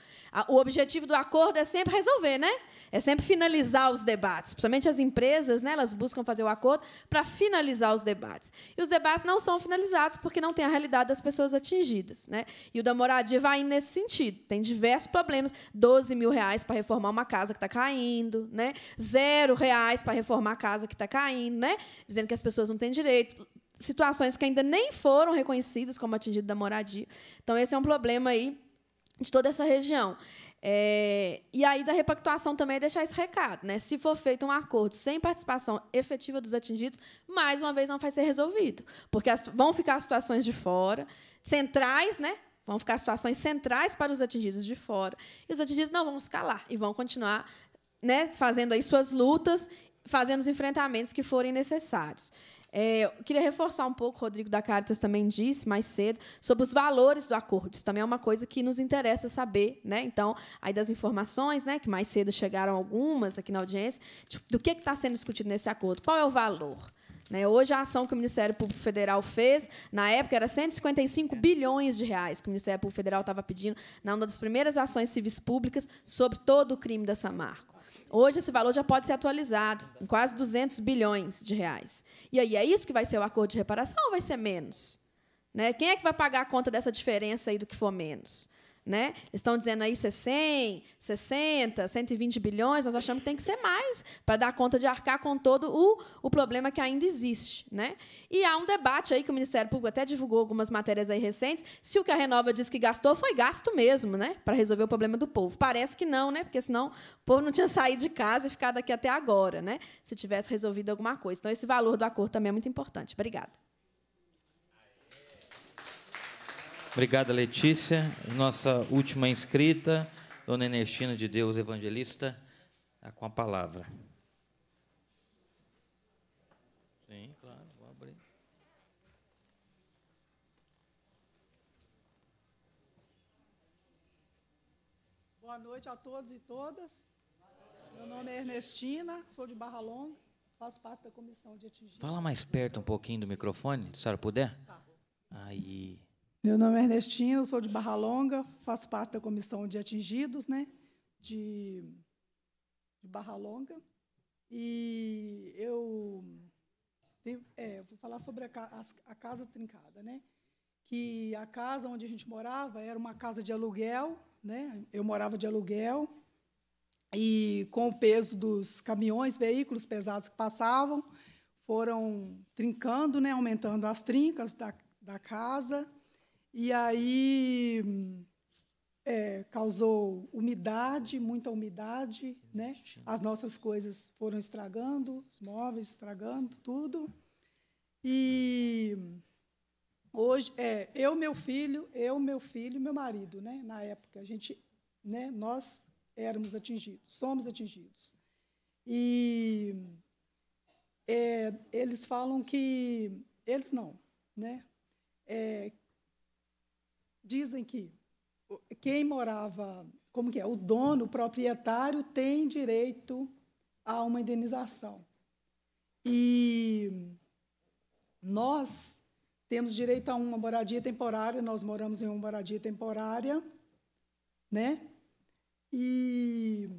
O objetivo do acordo é sempre resolver, né? é sempre finalizar os debates. Principalmente as empresas, né, elas buscam fazer o acordo para finalizar os debates. E os debates não são finalizados porque não tem a realidade das pessoas atingidas. Né? E o da moradia vai indo nesse sentido. Tem diversos problemas. 12 mil reais para reformar uma casa que está caindo, né? zero reais para reformar a casa que está caindo, né? dizendo que as pessoas não têm direito situações que ainda nem foram reconhecidas como atingido da moradia. Então, esse é um problema aí de toda essa região. É, e aí, da repactuação também é deixar esse recado. Né? Se for feito um acordo sem participação efetiva dos atingidos, mais uma vez não vai ser resolvido, porque as, vão ficar situações de fora, centrais, né? vão ficar situações centrais para os atingidos de fora, e os atingidos não vão ficar lá e vão continuar né, fazendo aí suas lutas, fazendo os enfrentamentos que forem necessários. É, queria reforçar um pouco, Rodrigo da Caritas também disse mais cedo, sobre os valores do acordo. Isso também é uma coisa que nos interessa saber, né? Então, aí das informações, né, que mais cedo chegaram algumas aqui na audiência, tipo, do que está sendo discutido nesse acordo, qual é o valor? Né? Hoje, a ação que o Ministério Público Federal fez, na época, era 155 bilhões de reais que o Ministério Público Federal estava pedindo na uma das primeiras ações civis públicas sobre todo o crime da Samarco. Hoje esse valor já pode ser atualizado em quase 200 bilhões de reais. E aí é isso que vai ser o acordo de reparação ou vai ser menos? Né? Quem é que vai pagar a conta dessa diferença aí do que for menos? Né? Estão dizendo aí 100, 60, 120 bilhões, nós achamos que tem que ser mais para dar conta de arcar com todo o, o problema que ainda existe. Né? E há um debate aí que o Ministério Público até divulgou algumas matérias aí recentes, se o que a Renova diz que gastou foi gasto mesmo, né? Para resolver o problema do povo. Parece que não, né? Porque senão o povo não tinha saído de casa e ficado aqui até agora, né? Se tivesse resolvido alguma coisa. Então, esse valor do acordo também é muito importante. Obrigada. Obrigada, Letícia. Nossa última inscrita, Dona Ernestina de Deus Evangelista, está com a palavra. Sim, claro, vou abrir. Boa noite a todos e todas. Meu nome é Ernestina, sou de Barra Longa, faço parte da comissão de atingir. Fala mais perto um pouquinho do microfone, se a senhora puder. Tá. Aí. Meu nome é Ernestina, sou de Barra Longa, faço parte da comissão de atingidos, né, de, de Barra Longa. E eu é, vou falar sobre a, a, casa trincada, né? Que a casa onde a gente morava era uma casa de aluguel, né? Eu morava de aluguel e com o peso dos caminhões, veículos pesados que passavam, foram trincando, né? Aumentando as trincas da, da casa e aí é, causou umidade, muita umidade, né? As nossas coisas foram estragando, os móveis estragando, tudo. E hoje é eu, meu filho, eu, meu filho, meu marido, né? Na época a gente, né? Nós éramos atingidos, somos atingidos. E é, eles falam que eles não, né? É, dizem que quem morava, como que é, o dono, o proprietário tem direito a uma indenização. E nós temos direito a uma moradia temporária, nós moramos em uma moradia temporária, né? E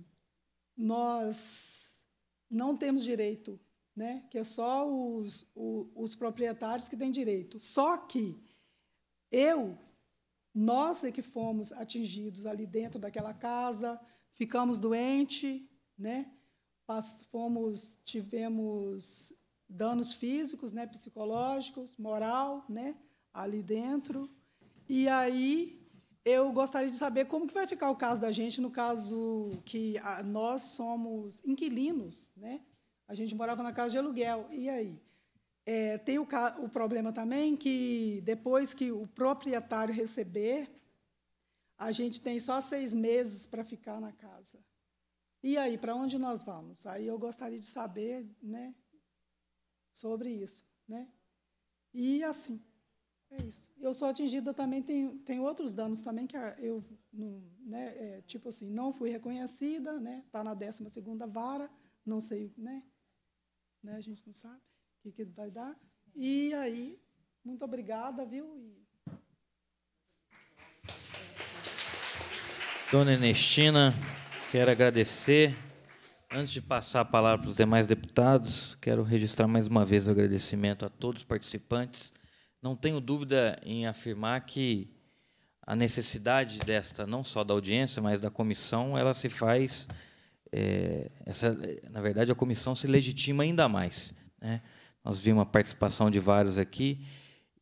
nós não temos direito, né? Que é só os, os, os proprietários que têm direito. Só que eu nós é que fomos atingidos ali dentro daquela casa, ficamos doentes, né? Fomos, tivemos danos físicos, né? psicológicos, moral, né? ali dentro. E aí eu gostaria de saber como que vai ficar o caso da gente no caso que ah, nós somos inquilinos, né? A gente morava na casa de aluguel. E aí? É, tem o, o problema também que, depois que o proprietário receber, a gente tem só seis meses para ficar na casa. E aí, para onde nós vamos? Aí eu gostaria de saber né, sobre isso. Né? E assim, é isso. Eu sou atingida também, tem, tem outros danos também que eu, não, né, é, tipo assim, não fui reconhecida, está né, tá na 12ª vara, não sei, né, né, a gente não sabe que, que vai dar. E aí, muito obrigada, viu? E... Dona Ernestina, quero agradecer. Antes de passar a palavra para os demais deputados, quero registrar mais uma vez o agradecimento a todos os participantes. Não tenho dúvida em afirmar que a necessidade desta, não só da audiência, mas da comissão, ela se faz. É, essa, na verdade, a comissão se legitima ainda mais. Né? Nós vimos a participação de vários aqui.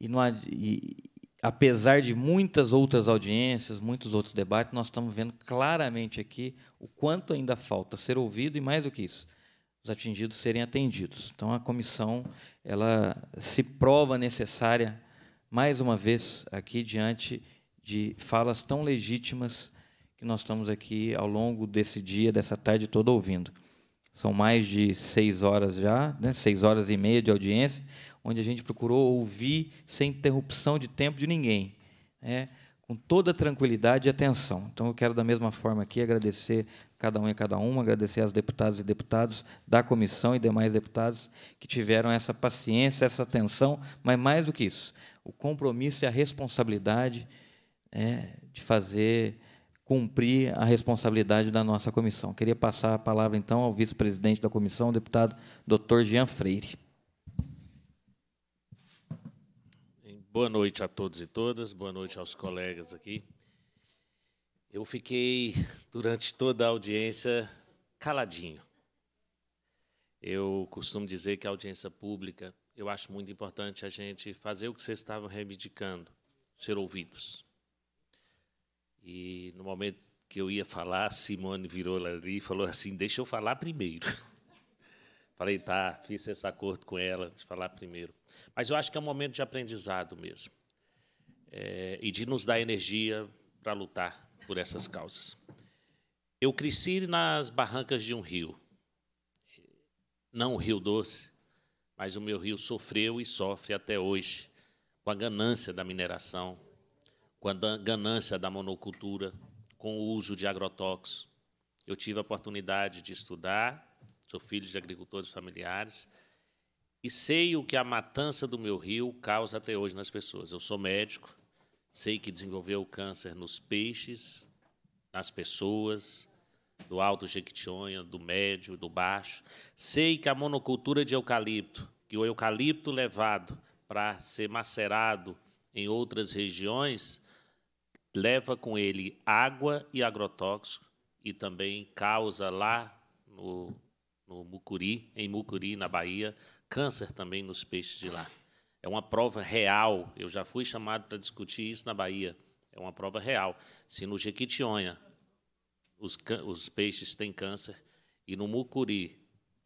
E, e, apesar de muitas outras audiências, muitos outros debates, nós estamos vendo claramente aqui o quanto ainda falta ser ouvido e, mais do que isso, os atingidos serem atendidos. Então, a comissão ela se prova necessária, mais uma vez, aqui diante de falas tão legítimas que nós estamos aqui ao longo desse dia, dessa tarde toda ouvindo. São mais de seis horas já, né? seis horas e meia de audiência, onde a gente procurou ouvir sem interrupção de tempo de ninguém, né? com toda tranquilidade e atenção. Então, eu quero, da mesma forma aqui, agradecer cada um e cada uma, agradecer as deputadas e deputados da comissão e demais deputados que tiveram essa paciência, essa atenção, mas mais do que isso, o compromisso e a responsabilidade né, de fazer cumprir a responsabilidade da nossa comissão. Queria passar a palavra, então, ao vice-presidente da comissão, o deputado Dr. Jean Freire. Boa noite a todos e todas, boa noite aos colegas aqui. Eu fiquei, durante toda a audiência, caladinho. Eu costumo dizer que a audiência pública, eu acho muito importante a gente fazer o que vocês estavam reivindicando, ser ouvidos. E no momento que eu ia falar, Simone virou ali e falou assim: Deixa eu falar primeiro. Falei, tá, fiz esse acordo com ela, de falar primeiro. Mas eu acho que é um momento de aprendizado mesmo. É, e de nos dar energia para lutar por essas causas. Eu cresci nas barrancas de um rio. Não o Rio Doce, mas o meu rio sofreu e sofre até hoje com a ganância da mineração, com a ganância da monocultura, com o uso de agrotóxicos. Eu tive a oportunidade de estudar, sou filho de agricultores familiares, e sei o que a matança do meu rio causa até hoje nas pessoas. Eu sou médico, sei que desenvolveu câncer nos peixes, nas pessoas, do Alto Jequitinhonha, do Médio, do Baixo. Sei que a monocultura de eucalipto, que o eucalipto levado para ser macerado em outras regiões, leva com ele água e agrotóxico e também causa lá no, no Mucuri, em Mucuri, na Bahia, câncer também nos peixes de lá. É uma prova real. Eu já fui chamado para discutir isso na Bahia. É uma prova real. Se no Jequitinhonha os, os peixes têm câncer e no Mucuri,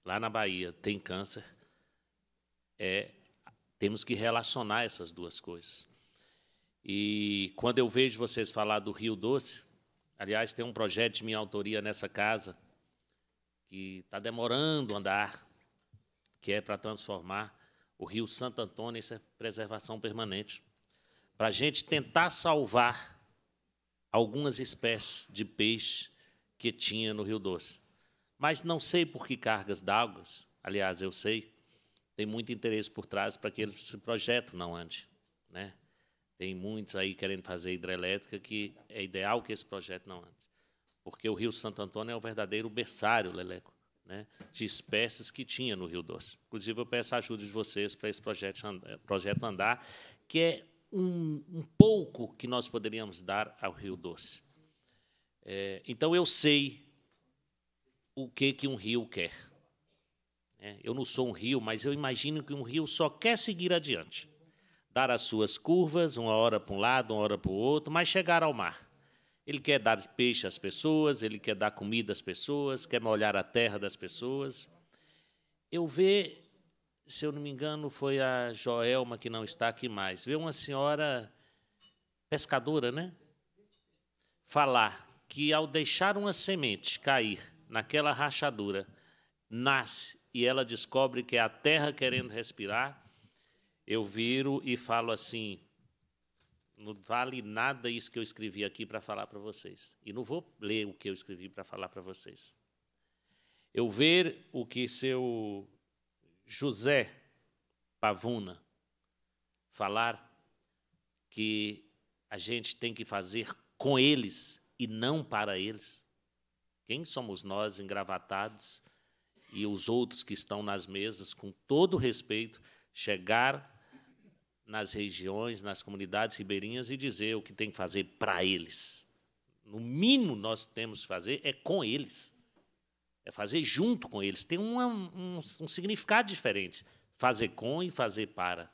lá na Bahia, tem câncer, é, temos que relacionar essas duas coisas. E quando eu vejo vocês falar do Rio Doce, aliás, tem um projeto de minha autoria nessa casa que está demorando a andar, que é para transformar o Rio Santo Antônio em é preservação permanente, para a gente tentar salvar algumas espécies de peixe que tinha no Rio Doce. Mas não sei por que cargas d'água, aliás, eu sei, tem muito interesse por trás para que esse projeto não ande, né? Tem muitos aí querendo fazer hidrelétrica que é ideal que esse projeto não ande. Porque o Rio Santo Antônio é o verdadeiro berçário, Leleco, né, de espécies que tinha no Rio Doce. Inclusive, eu peço a ajuda de vocês para esse projeto, andar, eh, projeto andar, que é um, um, pouco que nós poderíamos dar ao Rio Doce. É, então, eu sei o que, que um rio quer. É, eu não sou um rio, mas eu imagino que um rio só quer seguir adiante dar as suas curvas, uma hora para um lado, uma hora para o outro, mas chegar ao mar. Ele quer dar peixe às pessoas, ele quer dar comida às pessoas, quer molhar a terra das pessoas. Eu vejo, se eu não me engano, foi a Joelma, que não está aqui mais, ver uma senhora pescadora, né? Falar que ao deixar uma semente cair naquela rachadura, nasce e ela descobre que é a terra querendo respirar eu viro e falo assim: não vale nada isso que eu escrevi aqui para falar para vocês. E não vou ler o que eu escrevi para falar para vocês. Eu ver o que seu José Pavuna falar que a gente tem que fazer com eles e não para eles. Quem somos nós engravatados e os outros que estão nas mesas, com todo respeito, chegar nas regiões, nas comunidades ribeirinhas e dizer o que tem que fazer para eles. No mínimo nós temos que fazer é com eles, é fazer junto com eles. Tem uma, um, um significado diferente fazer com e fazer para.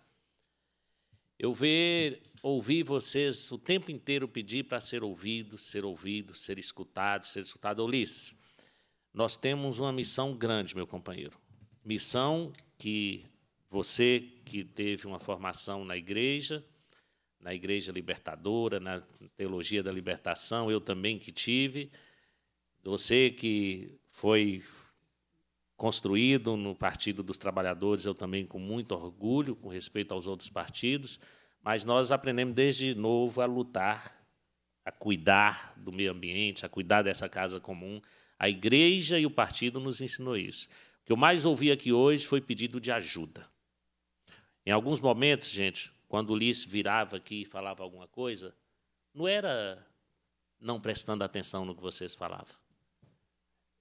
Eu ver, ouvir vocês o tempo inteiro pedir para ser ouvido, ser ouvido, ser escutado, ser escutado. Ulisses, nós temos uma missão grande, meu companheiro. Missão que você que teve uma formação na igreja, na Igreja Libertadora, na Teologia da Libertação, eu também que tive. Você que foi construído no Partido dos Trabalhadores, eu também com muito orgulho, com respeito aos outros partidos, mas nós aprendemos desde novo a lutar, a cuidar do meio ambiente, a cuidar dessa casa comum. A igreja e o partido nos ensinou isso. O que eu mais ouvi aqui hoje foi pedido de ajuda. Em alguns momentos, gente, quando o Ulisses virava aqui e falava alguma coisa, não era não prestando atenção no que vocês falavam.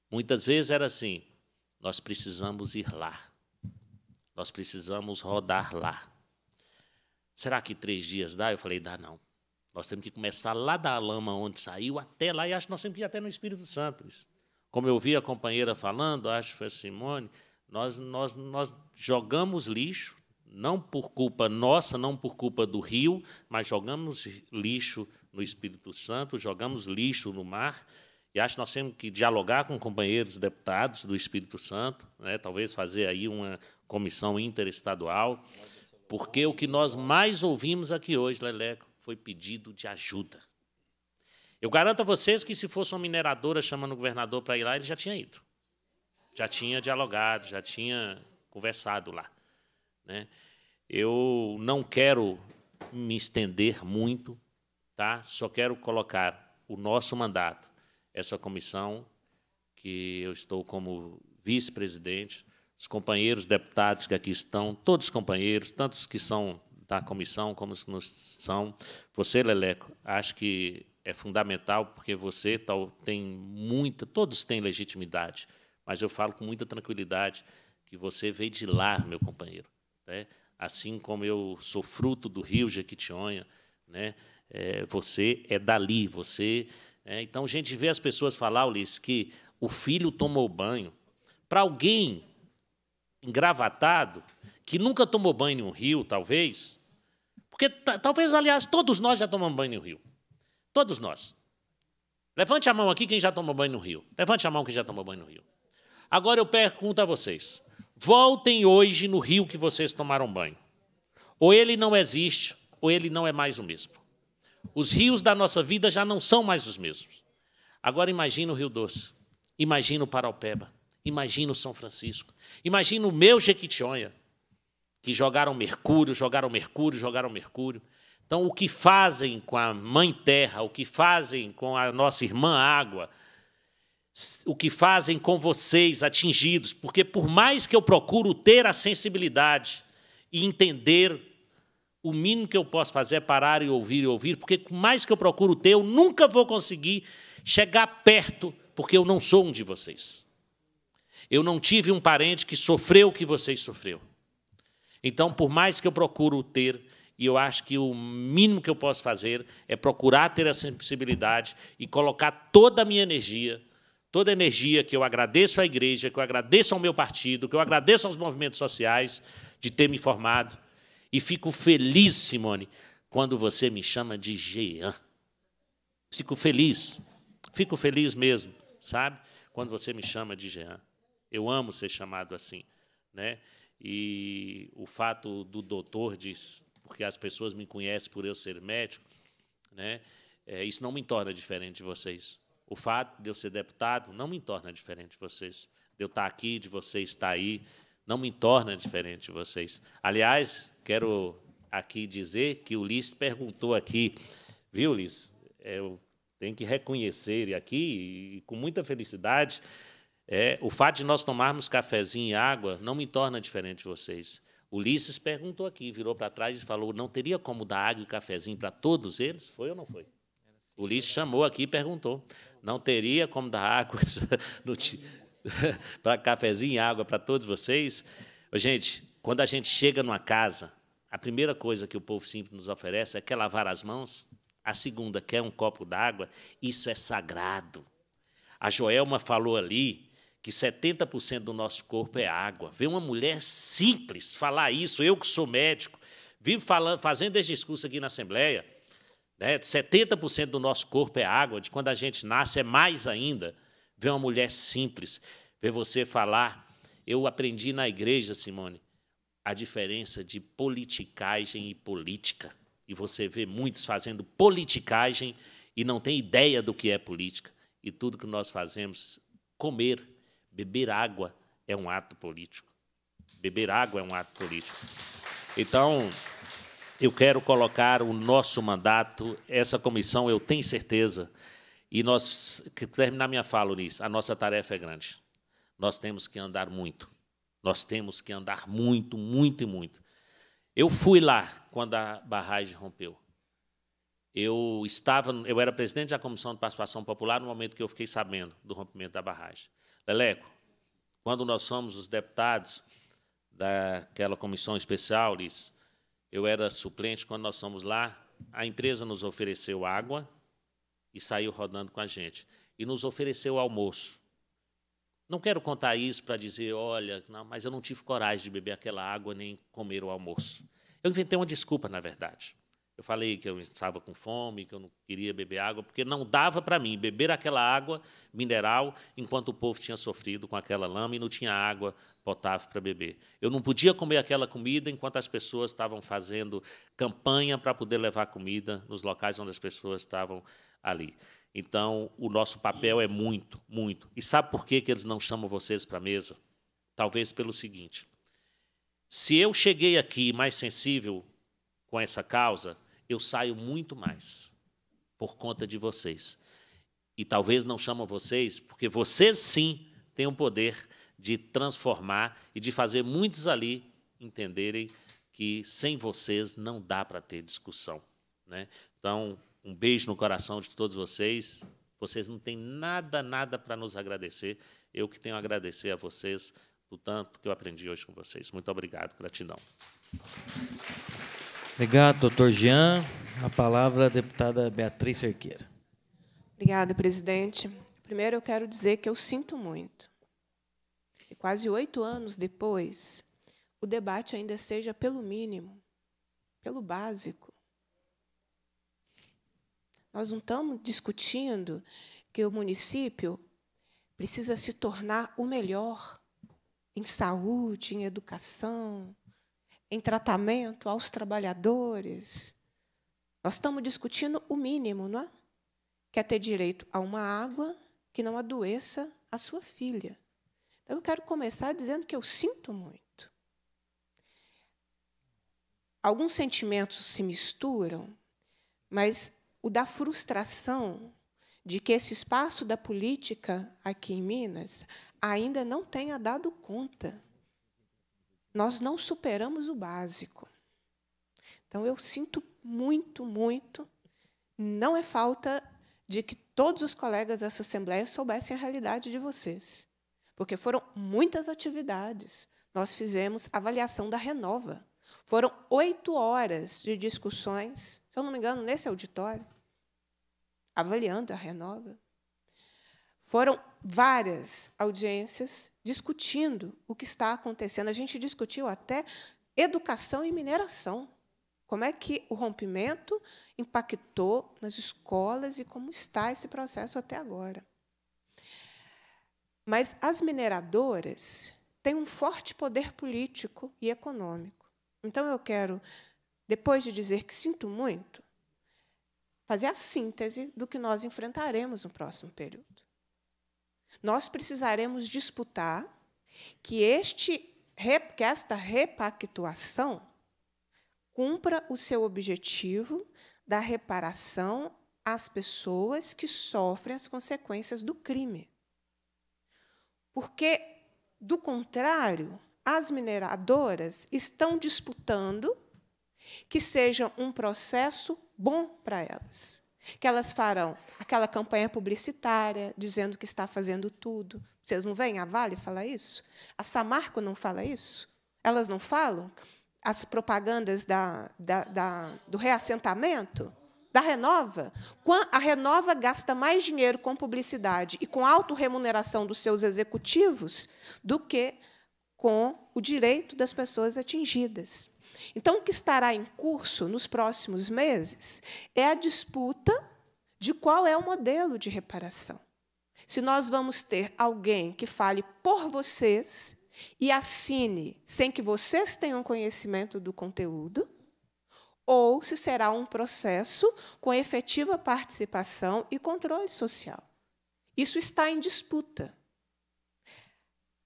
Muitas vezes era assim: nós precisamos ir lá, nós precisamos rodar lá. Será que três dias dá? Eu falei: dá não. Nós temos que começar lá da lama onde saiu até lá, e acho que nós temos que ir até no Espírito Santo. Como eu vi a companheira falando, acho que foi a Simone, nós, nós, nós jogamos lixo, não por culpa nossa, não por culpa do rio, mas jogamos lixo no Espírito Santo, jogamos lixo no mar. E acho que nós temos que dialogar com companheiros deputados do Espírito Santo, né, talvez fazer aí uma comissão interestadual, porque o que nós mais ouvimos aqui hoje, Leleco, foi pedido de ajuda. Eu garanto a vocês que se fosse uma mineradora chamando o governador para ir lá, ele já tinha ido. Já tinha dialogado, já tinha conversado lá. Né? Eu não quero me estender muito, tá? Só quero colocar o nosso mandato. Essa comissão que eu estou como vice-presidente, os companheiros deputados que aqui estão, todos os companheiros, tantos que são da comissão como os que não são. Você, Leleco, acho que é fundamental porque você tal tá, tem muita, todos têm legitimidade, mas eu falo com muita tranquilidade que você veio de lá, meu companheiro. Né? Assim como eu sou fruto do rio Jequitinhonha, né? É, você é dali, você. É, então, a gente vê as pessoas falar, Ulisses, que o filho tomou banho. Para alguém engravatado, que nunca tomou banho em um rio, talvez, porque talvez, aliás, todos nós já tomamos banho no rio. Todos nós. Levante a mão aqui quem já tomou banho no rio. Levante a mão quem já tomou banho no rio. Agora eu pergunto a vocês: Voltem hoje no rio que vocês tomaram banho. Ou ele não existe, ou ele não é mais o mesmo. Os rios da nossa vida já não são mais os mesmos. Agora imagina o Rio Doce, imagina o Paraupeba, imagina o São Francisco, imagina o meu Jequitinhonha, que jogaram mercúrio, jogaram mercúrio, jogaram mercúrio. Então, o que fazem com a Mãe Terra, o que fazem com a nossa irmã Água, o que fazem com vocês atingidos, porque por mais que eu procuro ter a sensibilidade e entender, o mínimo que eu posso fazer é parar e ouvir e ouvir, porque por mais que eu procuro ter, eu nunca vou conseguir chegar perto, porque eu não sou um de vocês. Eu não tive um parente que sofreu o que vocês sofreu. Então, por mais que eu procuro ter, e eu acho que o mínimo que eu posso fazer é procurar ter a sensibilidade e colocar toda a minha energia toda energia que eu agradeço à igreja, que eu agradeço ao meu partido, que eu agradeço aos movimentos sociais de ter me formado. E fico feliz, Simone, quando você me chama de Jean. Fico feliz, fico feliz mesmo, sabe? Quando você me chama de Jean. Eu amo ser chamado assim, né? E o fato do doutor diz, porque as pessoas me conhecem por eu ser médico, né? É, isso não me torna diferente de vocês. O fato de eu ser deputado não me torna diferente de vocês. De eu estar aqui, de vocês estar aí, não me torna diferente de vocês. Aliás, quero aqui dizer que o Ulisses perguntou aqui, viu, Ulisses? Eu tenho que reconhecer aqui, e com muita felicidade, é, o fato de nós tomarmos cafezinho e água não me torna diferente de vocês. Ulisses perguntou aqui, virou para trás e falou: não teria como dar água e cafezinho para todos eles? Foi ou não foi? O chamou aqui e perguntou. Não teria como dar água para cafezinho e água para todos vocês? Gente, quando a gente chega numa casa, a primeira coisa que o povo simples nos oferece é quer lavar as mãos, a segunda quer um copo d'água, isso é sagrado. A Joelma falou ali que 70% do nosso corpo é água. Ver uma mulher simples falar isso, eu que sou médico, vivo falando, fazendo esse discurso aqui na Assembleia, né? 70% do nosso corpo é água, de quando a gente nasce é mais ainda. Ver uma mulher simples, ver você falar. Eu aprendi na igreja, Simone, a diferença de politicagem e política. E você vê muitos fazendo politicagem e não tem ideia do que é política. E tudo que nós fazemos, comer, beber água, é um ato político. Beber água é um ato político. Então, eu quero colocar o nosso mandato, essa comissão, eu tenho certeza, e nós, que terminar minha fala, Ulisses, a nossa tarefa é grande. Nós temos que andar muito. Nós temos que andar muito, muito e muito. Eu fui lá quando a barragem rompeu. Eu estava, eu era presidente da Comissão de Participação Popular no momento que eu fiquei sabendo do rompimento da barragem. Leleco, quando nós somos os deputados daquela comissão especial, Ulisses, eu era suplente quando nós fomos lá, a empresa nos ofereceu água e saiu rodando com a gente e nos ofereceu almoço. Não quero contar isso para dizer, olha, não, mas eu não tive coragem de beber aquela água nem comer o almoço. Eu inventei uma desculpa, na verdade. Eu falei que eu estava com fome, que eu não queria beber água, porque não dava para mim beber aquela água mineral enquanto o povo tinha sofrido com aquela lama e não tinha água potável para beber. Eu não podia comer aquela comida enquanto as pessoas estavam fazendo campanha para poder levar comida nos locais onde as pessoas estavam ali. Então, o nosso papel é muito, muito. E sabe por que, que eles não chamam vocês para a mesa? Talvez pelo seguinte: se eu cheguei aqui mais sensível com essa causa, eu saio muito mais por conta de vocês. E talvez não chamo vocês, porque vocês sim têm o poder de transformar e de fazer muitos ali entenderem que sem vocês não dá para ter discussão. Né? Então, um beijo no coração de todos vocês. Vocês não têm nada, nada para nos agradecer. Eu que tenho a agradecer a vocês do tanto que eu aprendi hoje com vocês. Muito obrigado, gratidão. Obrigado, doutor Jean. A palavra, a deputada Beatriz Cerqueira. Obrigada, presidente. Primeiro, eu quero dizer que eu sinto muito. E quase oito anos depois, o debate ainda seja pelo mínimo, pelo básico. Nós não estamos discutindo que o município precisa se tornar o melhor em saúde, em educação, em tratamento aos trabalhadores. Nós estamos discutindo o mínimo, não é? Quer é ter direito a uma água que não adoeça a sua filha. Então, eu quero começar dizendo que eu sinto muito. Alguns sentimentos se misturam, mas o da frustração de que esse espaço da política aqui em Minas ainda não tenha dado conta nós não superamos o básico. Então, eu sinto muito, muito. Não é falta de que todos os colegas dessa Assembleia soubessem a realidade de vocês, porque foram muitas atividades. Nós fizemos avaliação da Renova. Foram oito horas de discussões, se eu não me engano, nesse auditório, avaliando a Renova. Foram várias audiências discutindo o que está acontecendo. A gente discutiu até educação e mineração. Como é que o rompimento impactou nas escolas e como está esse processo até agora. Mas as mineradoras têm um forte poder político e econômico. Então eu quero, depois de dizer que sinto muito, fazer a síntese do que nós enfrentaremos no próximo período. Nós precisaremos disputar que, este, que esta repactuação cumpra o seu objetivo da reparação às pessoas que sofrem as consequências do crime. Porque, do contrário, as mineradoras estão disputando que seja um processo bom para elas que elas farão aquela campanha publicitária dizendo que está fazendo tudo. Vocês não veem a Vale falar isso? A Samarco não fala isso? Elas não falam? As propagandas da, da, da, do reassentamento? Da Renova? A Renova gasta mais dinheiro com publicidade e com autorremuneração dos seus executivos do que com o direito das pessoas atingidas. Então, o que estará em curso nos próximos meses é a disputa de qual é o modelo de reparação. Se nós vamos ter alguém que fale por vocês e assine sem que vocês tenham conhecimento do conteúdo, ou se será um processo com efetiva participação e controle social. Isso está em disputa.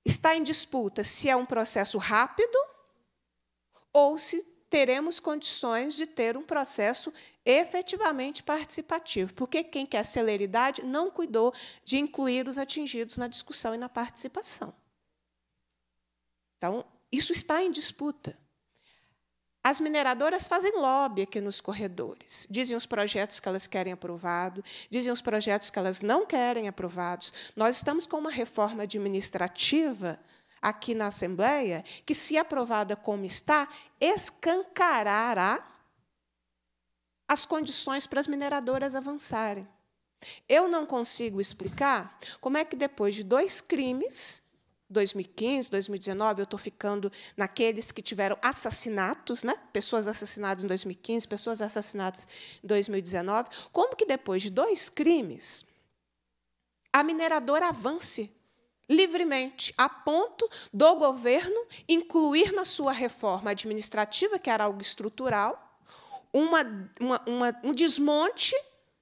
Está em disputa se é um processo rápido ou se teremos condições de ter um processo efetivamente participativo, porque quem quer celeridade não cuidou de incluir os atingidos na discussão e na participação. Então, isso está em disputa. As mineradoras fazem lobby aqui nos corredores. Dizem os projetos que elas querem aprovado, dizem os projetos que elas não querem aprovados. Nós estamos com uma reforma administrativa aqui na Assembleia, que, se aprovada como está, escancarará as condições para as mineradoras avançarem. Eu não consigo explicar como é que, depois de dois crimes, 2015, 2019, eu estou ficando naqueles que tiveram assassinatos, né? pessoas assassinadas em 2015, pessoas assassinadas em 2019. Como que, depois de dois crimes, a mineradora avance livremente, a ponto do governo incluir na sua reforma administrativa, que era algo estrutural, uma, uma, uma, um desmonte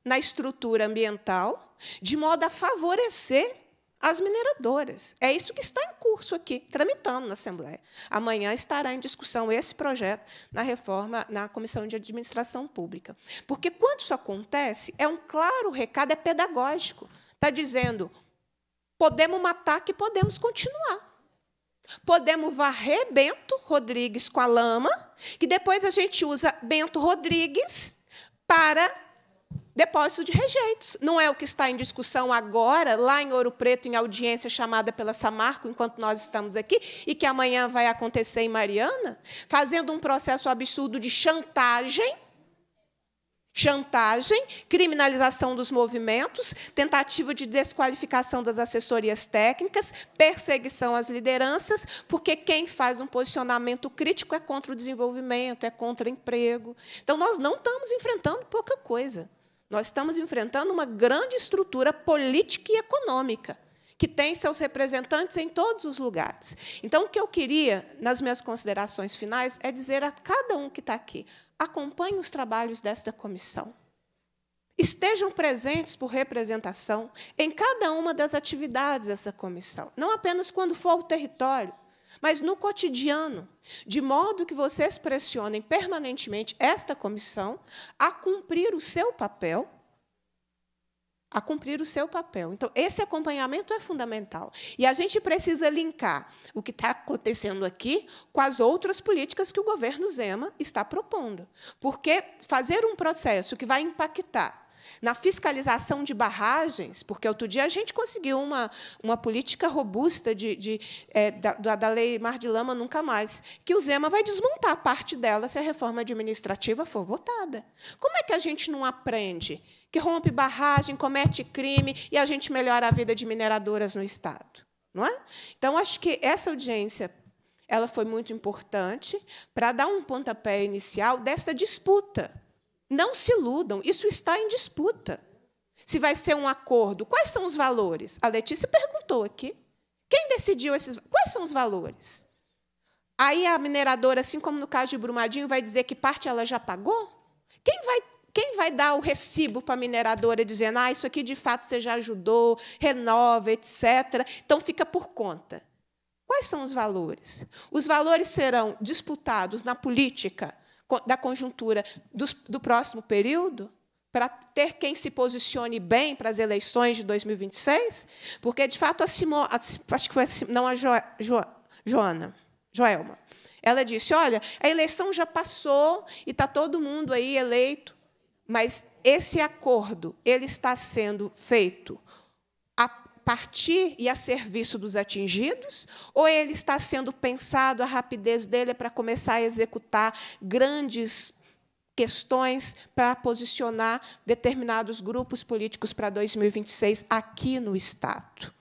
na estrutura ambiental, de modo a favorecer as mineradoras. É isso que está em curso aqui, tramitando na Assembleia. Amanhã estará em discussão esse projeto na reforma na Comissão de Administração Pública. Porque quando isso acontece, é um claro recado, é pedagógico. Está dizendo, Podemos matar que podemos continuar. Podemos varrer Bento Rodrigues com a lama, que depois a gente usa Bento Rodrigues para depósito de rejeitos. Não é o que está em discussão agora, lá em Ouro Preto, em audiência chamada pela Samarco, enquanto nós estamos aqui, e que amanhã vai acontecer em Mariana, fazendo um processo absurdo de chantagem Chantagem, criminalização dos movimentos, tentativa de desqualificação das assessorias técnicas, perseguição às lideranças, porque quem faz um posicionamento crítico é contra o desenvolvimento, é contra o emprego. Então, nós não estamos enfrentando pouca coisa. Nós estamos enfrentando uma grande estrutura política e econômica que tem seus representantes em todos os lugares. Então, o que eu queria, nas minhas considerações finais, é dizer a cada um que está aqui: acompanhem os trabalhos desta comissão. Estejam presentes por representação em cada uma das atividades dessa comissão, não apenas quando for ao território, mas no cotidiano, de modo que vocês pressionem permanentemente esta comissão a cumprir o seu papel a cumprir o seu papel. Então, esse acompanhamento é fundamental. E a gente precisa linkar o que está acontecendo aqui com as outras políticas que o governo Zema está propondo. Porque fazer um processo que vai impactar na fiscalização de barragens, porque outro dia a gente conseguiu uma, uma política robusta de, de é, da, da lei Mar de Lama Nunca Mais, que o Zema vai desmontar parte dela se a reforma administrativa for votada. Como é que a gente não aprende que rompe barragem, comete crime e a gente melhora a vida de mineradoras no Estado? Não é? Então, acho que essa audiência ela foi muito importante para dar um pontapé inicial desta disputa não se iludam, isso está em disputa. Se vai ser um acordo, quais são os valores? A Letícia perguntou aqui. Quem decidiu esses? Quais são os valores? Aí a mineradora, assim como no caso de Brumadinho, vai dizer que parte ela já pagou? Quem vai quem vai dar o recibo para a mineradora dizendo, ah, isso aqui de fato você já ajudou, renova, etc. Então fica por conta. Quais são os valores? Os valores serão disputados na política da conjuntura do, do próximo período? Para ter quem se posicione bem para as eleições de 2026? Porque, de fato, a Simone, acho que foi a não a jo, jo, Joana, Joelma, ela disse: olha, a eleição já passou e está todo mundo aí eleito, mas esse acordo ele está sendo feito partir e a serviço dos atingidos? Ou ele está sendo pensado, a rapidez dele é para começar a executar grandes questões para posicionar determinados grupos políticos para 2026 aqui no Estado?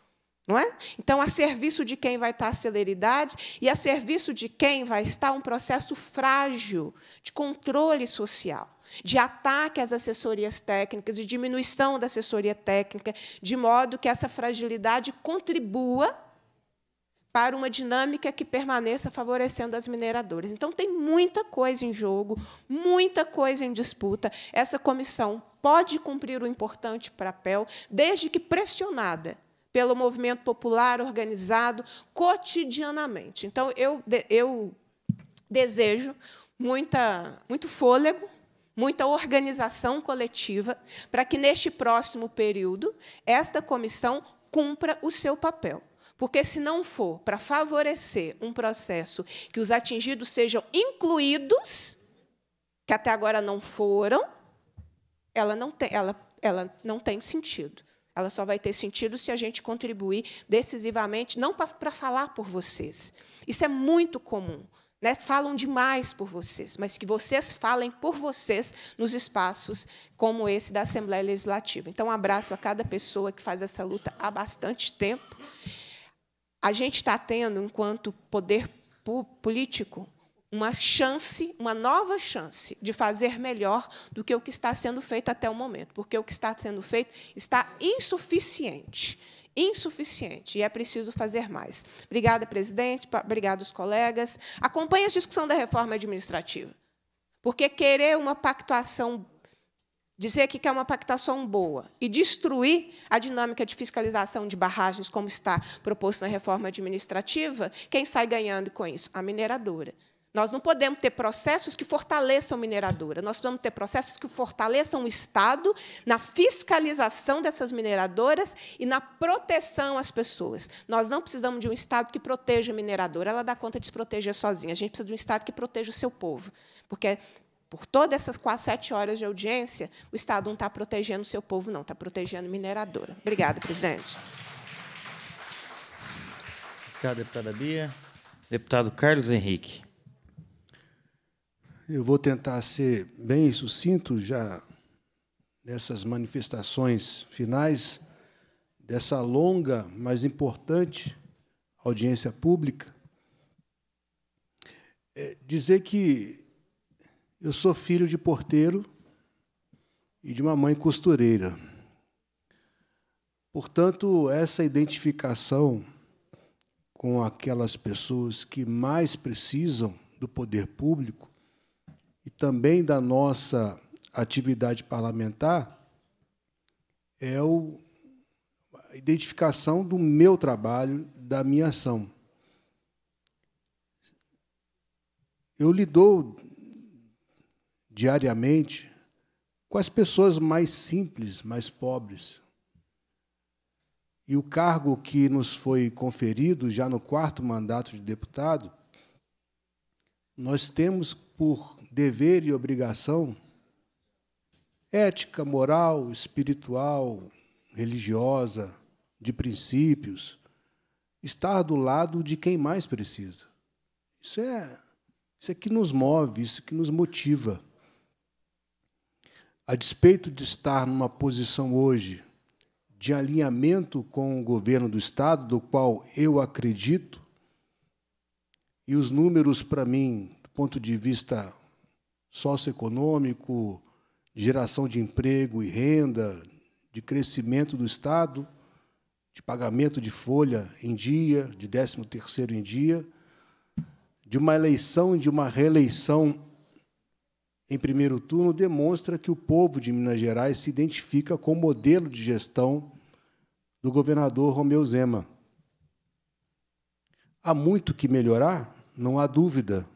Não é? Então, a serviço de quem vai estar a celeridade e a serviço de quem vai estar um processo frágil de controle social de ataque às assessorias técnicas, de diminuição da assessoria técnica, de modo que essa fragilidade contribua para uma dinâmica que permaneça favorecendo as mineradoras. Então, tem muita coisa em jogo, muita coisa em disputa. Essa comissão pode cumprir o um importante papel, desde que pressionada pelo movimento popular organizado cotidianamente. Então, eu, eu desejo muita, muito fôlego muita organização coletiva, para que neste próximo período esta comissão cumpra o seu papel. Porque, se não for para favorecer um processo que os atingidos sejam incluídos, que até agora não foram, ela não tem, ela, ela não tem sentido. Ela só vai ter sentido se a gente contribuir decisivamente, não para falar por vocês. Isso é muito comum né, falam demais por vocês, mas que vocês falem por vocês nos espaços como esse da Assembleia Legislativa. Então, um abraço a cada pessoa que faz essa luta há bastante tempo. A gente está tendo, enquanto poder político, uma chance, uma nova chance de fazer melhor do que o que está sendo feito até o momento, porque o que está sendo feito está insuficiente insuficiente e é preciso fazer mais. Obrigada, presidente, obrigado os colegas. Acompanhe a discussão da reforma administrativa. Porque querer uma pactuação, dizer que quer uma pactuação boa e destruir a dinâmica de fiscalização de barragens como está proposto na reforma administrativa, quem sai ganhando com isso? A mineradora. Nós não podemos ter processos que fortaleçam a mineradora, nós precisamos ter processos que fortaleçam o Estado na fiscalização dessas mineradoras e na proteção às pessoas. Nós não precisamos de um Estado que proteja a mineradora, ela dá conta de se proteger sozinha. A gente precisa de um Estado que proteja o seu povo, porque por todas essas quase sete horas de audiência, o Estado não está protegendo o seu povo, não, está protegendo a mineradora. Obrigada, presidente. Obrigado, deputada Bia. Deputado Carlos Henrique. Eu vou tentar ser bem sucinto já nessas manifestações finais dessa longa, mas importante audiência pública. É dizer que eu sou filho de porteiro e de uma mãe costureira. Portanto, essa identificação com aquelas pessoas que mais precisam do poder público e também da nossa atividade parlamentar é o, a identificação do meu trabalho, da minha ação. Eu lido diariamente com as pessoas mais simples, mais pobres. E o cargo que nos foi conferido já no quarto mandato de deputado, nós temos por dever e obrigação ética, moral, espiritual, religiosa, de princípios, estar do lado de quem mais precisa. Isso é isso é que nos move, isso é que nos motiva. A despeito de estar numa posição hoje de alinhamento com o governo do Estado, do qual eu acredito, e os números para mim ponto de vista socioeconômico, geração de emprego e renda, de crescimento do Estado, de pagamento de folha em dia, de 13 terceiro em dia, de uma eleição e de uma reeleição em primeiro turno, demonstra que o povo de Minas Gerais se identifica com o modelo de gestão do governador Romeu Zema. Há muito que melhorar, não há dúvida,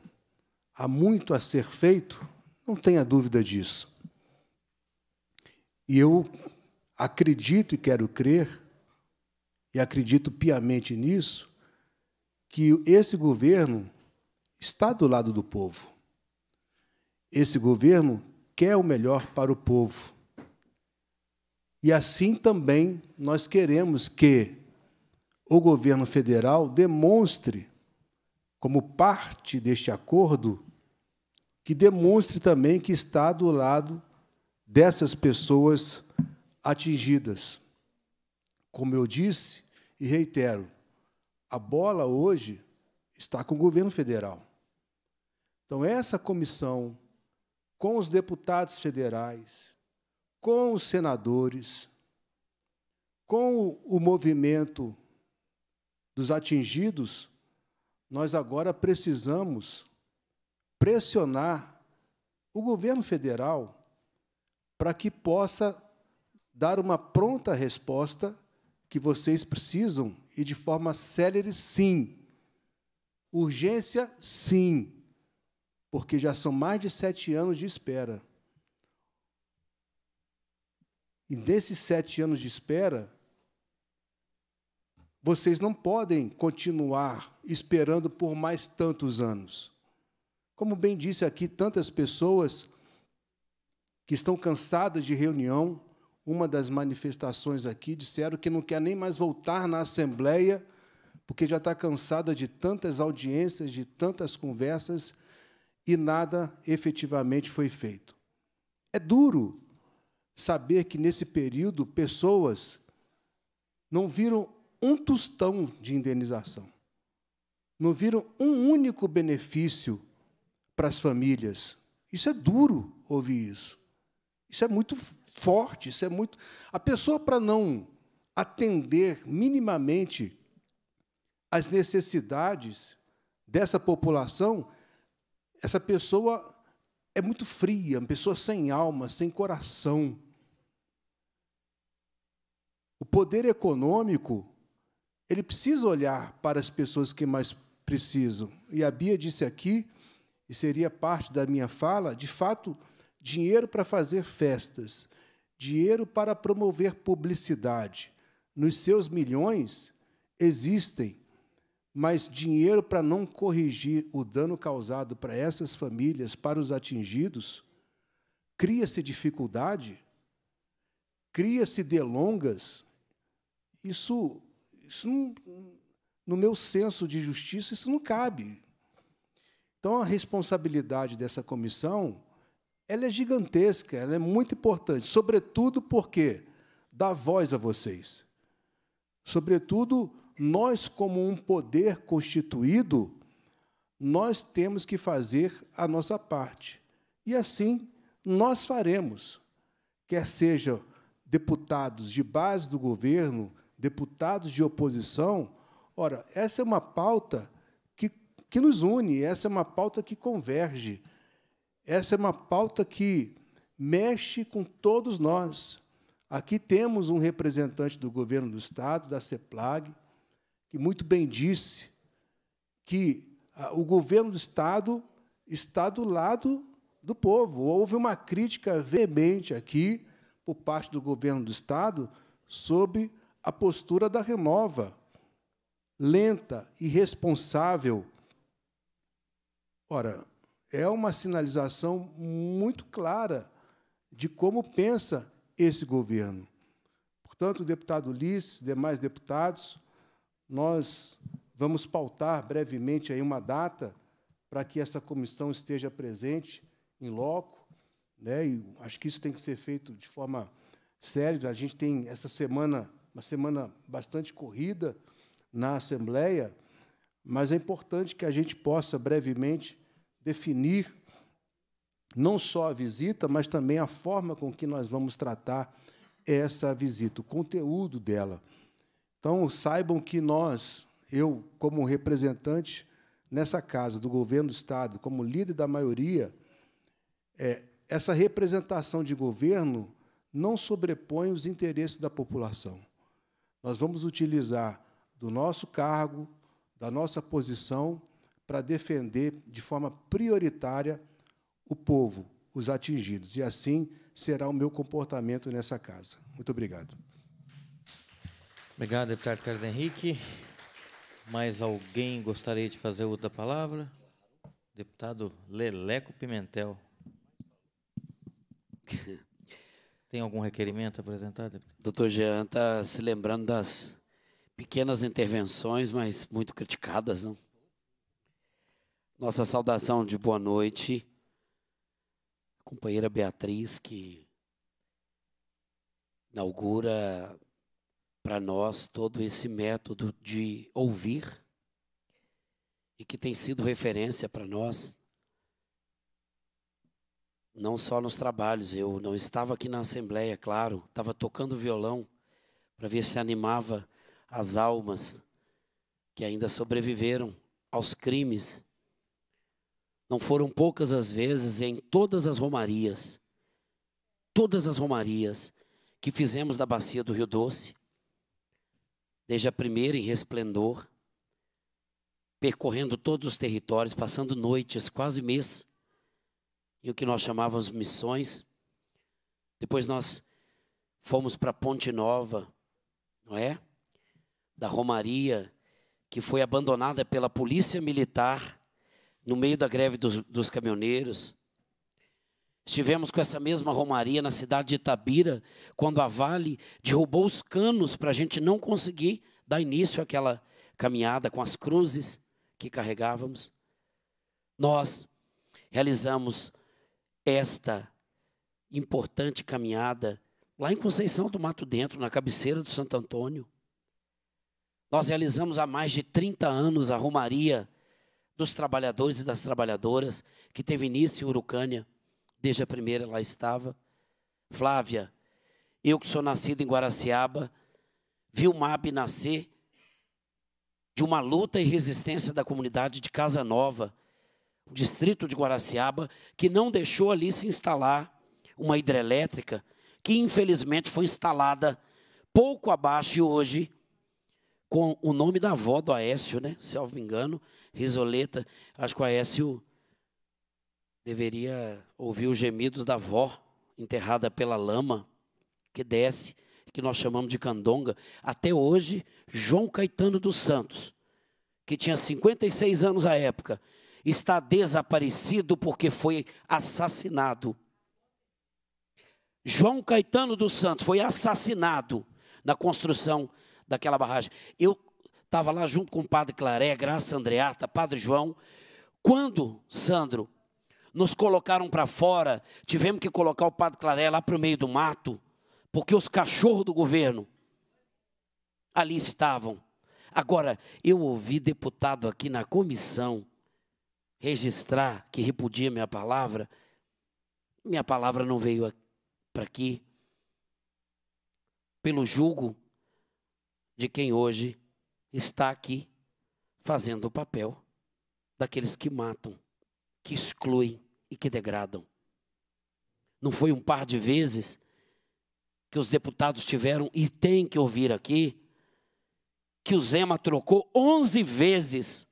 há muito a ser feito, não tenha dúvida disso. E eu acredito e quero crer, e acredito piamente nisso, que esse governo está do lado do povo. Esse governo quer o melhor para o povo. E assim também nós queremos que o governo federal demonstre, como parte deste acordo, que demonstre também que está do lado dessas pessoas atingidas. Como eu disse e reitero, a bola hoje está com o governo federal. Então, essa comissão, com os deputados federais, com os senadores, com o movimento dos atingidos, nós agora precisamos pressionar o governo federal para que possa dar uma pronta resposta que vocês precisam e de forma célere, sim. Urgência, sim, porque já são mais de sete anos de espera. E desses sete anos de espera, vocês não podem continuar esperando por mais tantos anos. Como bem disse aqui, tantas pessoas que estão cansadas de reunião, uma das manifestações aqui, disseram que não quer nem mais voltar na Assembleia, porque já está cansada de tantas audiências, de tantas conversas, e nada efetivamente foi feito. É duro saber que, nesse período, pessoas não viram um tostão de indenização, não viram um único benefício para as famílias. Isso é duro ouvir isso. Isso é muito forte, isso é muito. A pessoa, para não atender minimamente às necessidades dessa população, essa pessoa é muito fria, uma pessoa sem alma, sem coração. O poder econômico, ele precisa olhar para as pessoas que mais precisam. E a Bia disse aqui e seria parte da minha fala, de fato, dinheiro para fazer festas, dinheiro para promover publicidade. Nos seus milhões existem, mas dinheiro para não corrigir o dano causado para essas famílias, para os atingidos, cria-se dificuldade, cria-se delongas. Isso, isso não, no meu senso de justiça, isso não cabe. Então, a responsabilidade dessa comissão ela é gigantesca, ela é muito importante, sobretudo porque dá voz a vocês. Sobretudo, nós, como um poder constituído, nós temos que fazer a nossa parte. E assim nós faremos, quer sejam deputados de base do governo, deputados de oposição. Ora, essa é uma pauta que nos une, essa é uma pauta que converge, essa é uma pauta que mexe com todos nós. Aqui temos um representante do governo do Estado, da CEPLAG, que muito bem disse que ah, o governo do Estado está do lado do povo. Houve uma crítica veemente aqui por parte do governo do Estado sobre a postura da Renova, lenta, irresponsável, Ora, é uma sinalização muito clara de como pensa esse governo. Portanto, deputado Ulisses, demais deputados, nós vamos pautar brevemente aí uma data para que essa comissão esteja presente em loco, né? E acho que isso tem que ser feito de forma séria. A gente tem essa semana, uma semana bastante corrida na Assembleia, mas é importante que a gente possa brevemente definir não só a visita, mas também a forma com que nós vamos tratar essa visita, o conteúdo dela. Então, saibam que nós, eu, como representante nessa casa do governo do Estado, como líder da maioria, é, essa representação de governo não sobrepõe os interesses da população. Nós vamos utilizar do nosso cargo, da nossa posição para defender de forma prioritária o povo, os atingidos. E assim será o meu comportamento nessa casa. Muito obrigado. Obrigado, deputado Carlos Henrique. Mais alguém gostaria de fazer outra palavra? Deputado Leleco Pimentel. Tem algum requerimento apresentado? Deputado? Doutor Jean está se lembrando das pequenas intervenções, mas muito criticadas, não? Nossa saudação de boa noite, companheira Beatriz, que inaugura para nós todo esse método de ouvir e que tem sido referência para nós, não só nos trabalhos. Eu não estava aqui na Assembleia, claro, estava tocando violão para ver se animava as almas que ainda sobreviveram aos crimes. Não foram poucas as vezes em todas as romarias, todas as romarias que fizemos da bacia do Rio Doce, desde a primeira em resplendor, percorrendo todos os territórios, passando noites, quase mês, em o que nós chamávamos missões. Depois nós fomos para Ponte Nova, não é? da Romaria, que foi abandonada pela polícia militar no meio da greve dos, dos caminhoneiros. Estivemos com essa mesma Romaria na cidade de Itabira, quando a Vale derrubou os canos para a gente não conseguir dar início àquela caminhada com as cruzes que carregávamos. Nós realizamos esta importante caminhada lá em Conceição do Mato Dentro, na cabeceira do Santo Antônio. Nós realizamos há mais de 30 anos a Romaria dos Trabalhadores e das Trabalhadoras, que teve início em Urucânia, desde a primeira lá estava. Flávia, eu que sou nascido em Guaraciaba, vi o MAB nascer de uma luta e resistência da comunidade de Casa Nova, o distrito de Guaraciaba, que não deixou ali se instalar uma hidrelétrica, que infelizmente foi instalada pouco abaixo e hoje com o nome da avó do Aécio, né? Se eu não me engano, Risoleta. Acho que o Aécio deveria ouvir os gemidos da avó enterrada pela lama que desce, que nós chamamos de candonga. Até hoje, João Caetano dos Santos, que tinha 56 anos à época, está desaparecido porque foi assassinado. João Caetano dos Santos foi assassinado na construção daquela barragem. Eu estava lá junto com o padre Claré, Graça Andreata, padre João. Quando, Sandro, nos colocaram para fora, tivemos que colocar o padre Claré lá para o meio do mato, porque os cachorros do governo ali estavam. Agora, eu ouvi deputado aqui na comissão registrar que repudia minha palavra. Minha palavra não veio para aqui. Pelo julgo de quem hoje está aqui fazendo o papel daqueles que matam, que excluem e que degradam. Não foi um par de vezes que os deputados tiveram e têm que ouvir aqui que o Zema trocou 11 vezes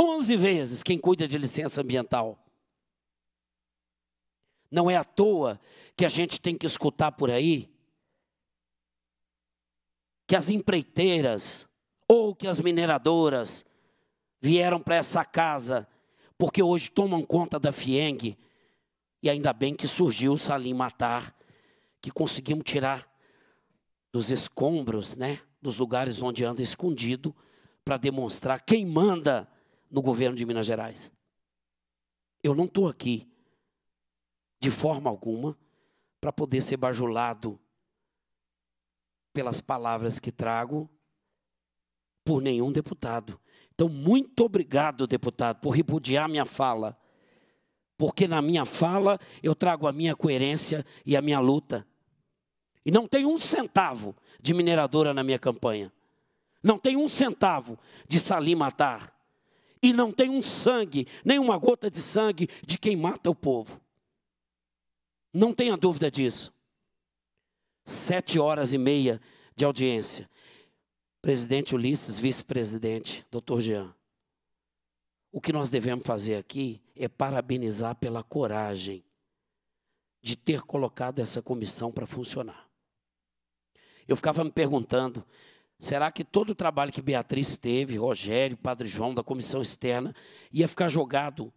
11 vezes quem cuida de licença ambiental. Não é à toa que a gente tem que escutar por aí que as empreiteiras ou que as mineradoras vieram para essa casa, porque hoje tomam conta da Fieng. E ainda bem que surgiu o Salim Matar, que conseguimos tirar dos escombros, né, dos lugares onde anda escondido, para demonstrar quem manda no governo de Minas Gerais. Eu não estou aqui, de forma alguma, para poder ser bajulado pelas palavras que trago por nenhum deputado. Então, muito obrigado, deputado, por repudiar minha fala, porque na minha fala eu trago a minha coerência e a minha luta. E não tem um centavo de mineradora na minha campanha. Não tem um centavo de Salim matar. E não tem um sangue, nem uma gota de sangue de quem mata o povo. Não tenha dúvida disso. Sete horas e meia de audiência. Presidente Ulisses, vice-presidente, doutor Jean. O que nós devemos fazer aqui é parabenizar pela coragem de ter colocado essa comissão para funcionar. Eu ficava me perguntando, Será que todo o trabalho que Beatriz teve, Rogério, Padre João, da comissão externa, ia ficar jogado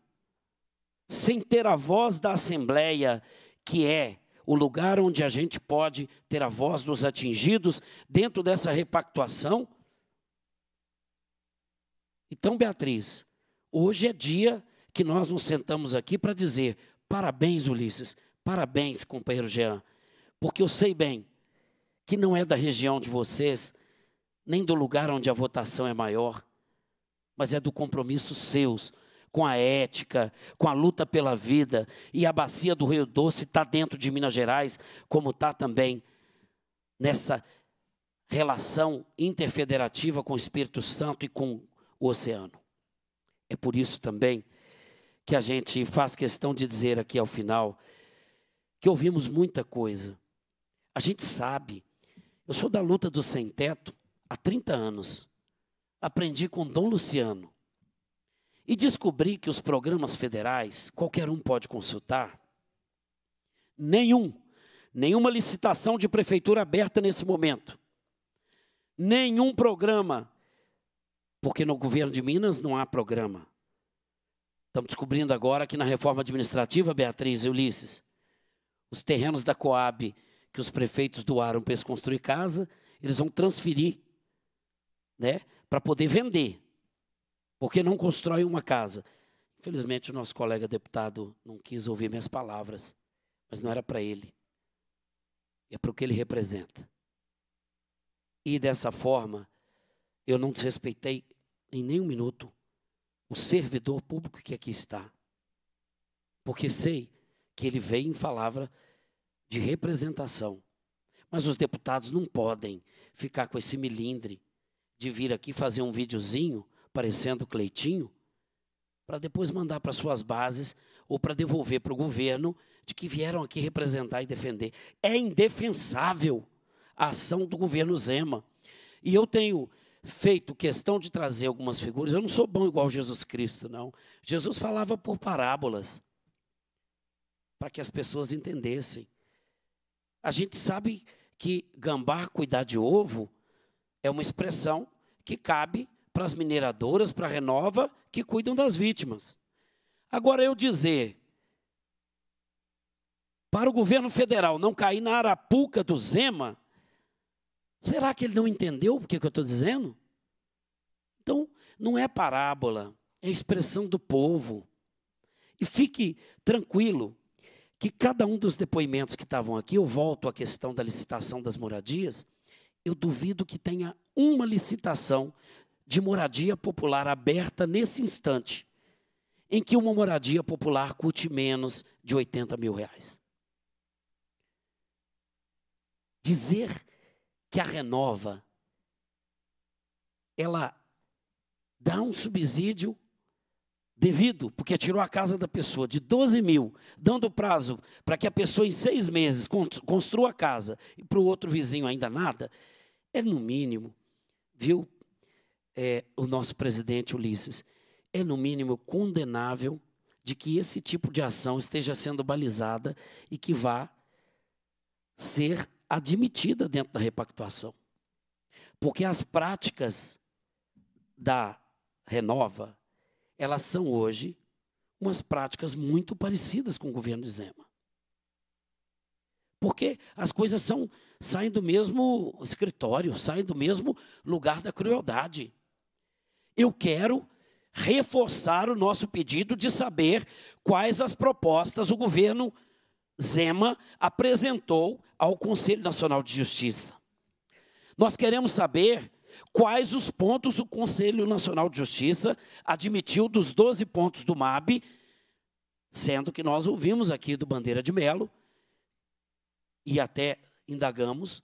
sem ter a voz da Assembleia, que é o lugar onde a gente pode ter a voz dos atingidos dentro dessa repactuação? Então, Beatriz, hoje é dia que nós nos sentamos aqui para dizer parabéns, Ulisses, parabéns, companheiro Jean, porque eu sei bem que não é da região de vocês, nem do lugar onde a votação é maior, mas é do compromisso seus com a ética, com a luta pela vida. E a bacia do Rio Doce está dentro de Minas Gerais, como está também nessa relação interfederativa com o Espírito Santo e com o oceano. É por isso também que a gente faz questão de dizer aqui ao final que ouvimos muita coisa. A gente sabe. Eu sou da luta do sem-teto há 30 anos. Aprendi com Dom Luciano. E descobri que os programas federais, qualquer um pode consultar, nenhum, nenhuma licitação de prefeitura aberta nesse momento, nenhum programa, porque no governo de Minas não há programa. Estamos descobrindo agora que na reforma administrativa, Beatriz e Ulisses, os terrenos da Coab que os prefeitos doaram para eles construir casa, eles vão transferir né, para poder vender porque não constrói uma casa. Infelizmente, o nosso colega deputado não quis ouvir minhas palavras, mas não era para ele, é para o que ele representa. E dessa forma, eu não desrespeitei em nenhum minuto o servidor público que aqui está, porque sei que ele veio em palavra de representação. Mas os deputados não podem ficar com esse milindre de vir aqui fazer um videozinho parecendo Cleitinho, para depois mandar para suas bases ou para devolver para o governo de que vieram aqui representar e defender. É indefensável a ação do governo Zema. E eu tenho feito questão de trazer algumas figuras. Eu não sou bom igual Jesus Cristo, não. Jesus falava por parábolas para que as pessoas entendessem. A gente sabe que gambar cuidar de ovo é uma expressão que cabe para as mineradoras, para a Renova, que cuidam das vítimas. Agora, eu dizer para o governo federal não cair na arapuca do Zema, será que ele não entendeu o que, que eu estou dizendo? Então, não é parábola, é expressão do povo. E fique tranquilo que cada um dos depoimentos que estavam aqui, eu volto à questão da licitação das moradias, eu duvido que tenha uma licitação de moradia popular aberta nesse instante, em que uma moradia popular custe menos de 80 mil reais. Dizer que a renova ela dá um subsídio devido, porque tirou a casa da pessoa de 12 mil, dando prazo para que a pessoa em seis meses construa a casa e para o outro vizinho ainda nada, é no mínimo, viu, é, o nosso presidente Ulisses. É, no mínimo, condenável de que esse tipo de ação esteja sendo balizada e que vá ser admitida dentro da repactuação. Porque as práticas da Renova, elas são hoje umas práticas muito parecidas com o governo de Zema. Porque as coisas são saem do mesmo escritório, saem do mesmo lugar da crueldade. Eu quero reforçar o nosso pedido de saber quais as propostas o governo Zema apresentou ao Conselho Nacional de Justiça. Nós queremos saber quais os pontos o Conselho Nacional de Justiça admitiu dos 12 pontos do MAB, sendo que nós ouvimos aqui do Bandeira de Melo e até indagamos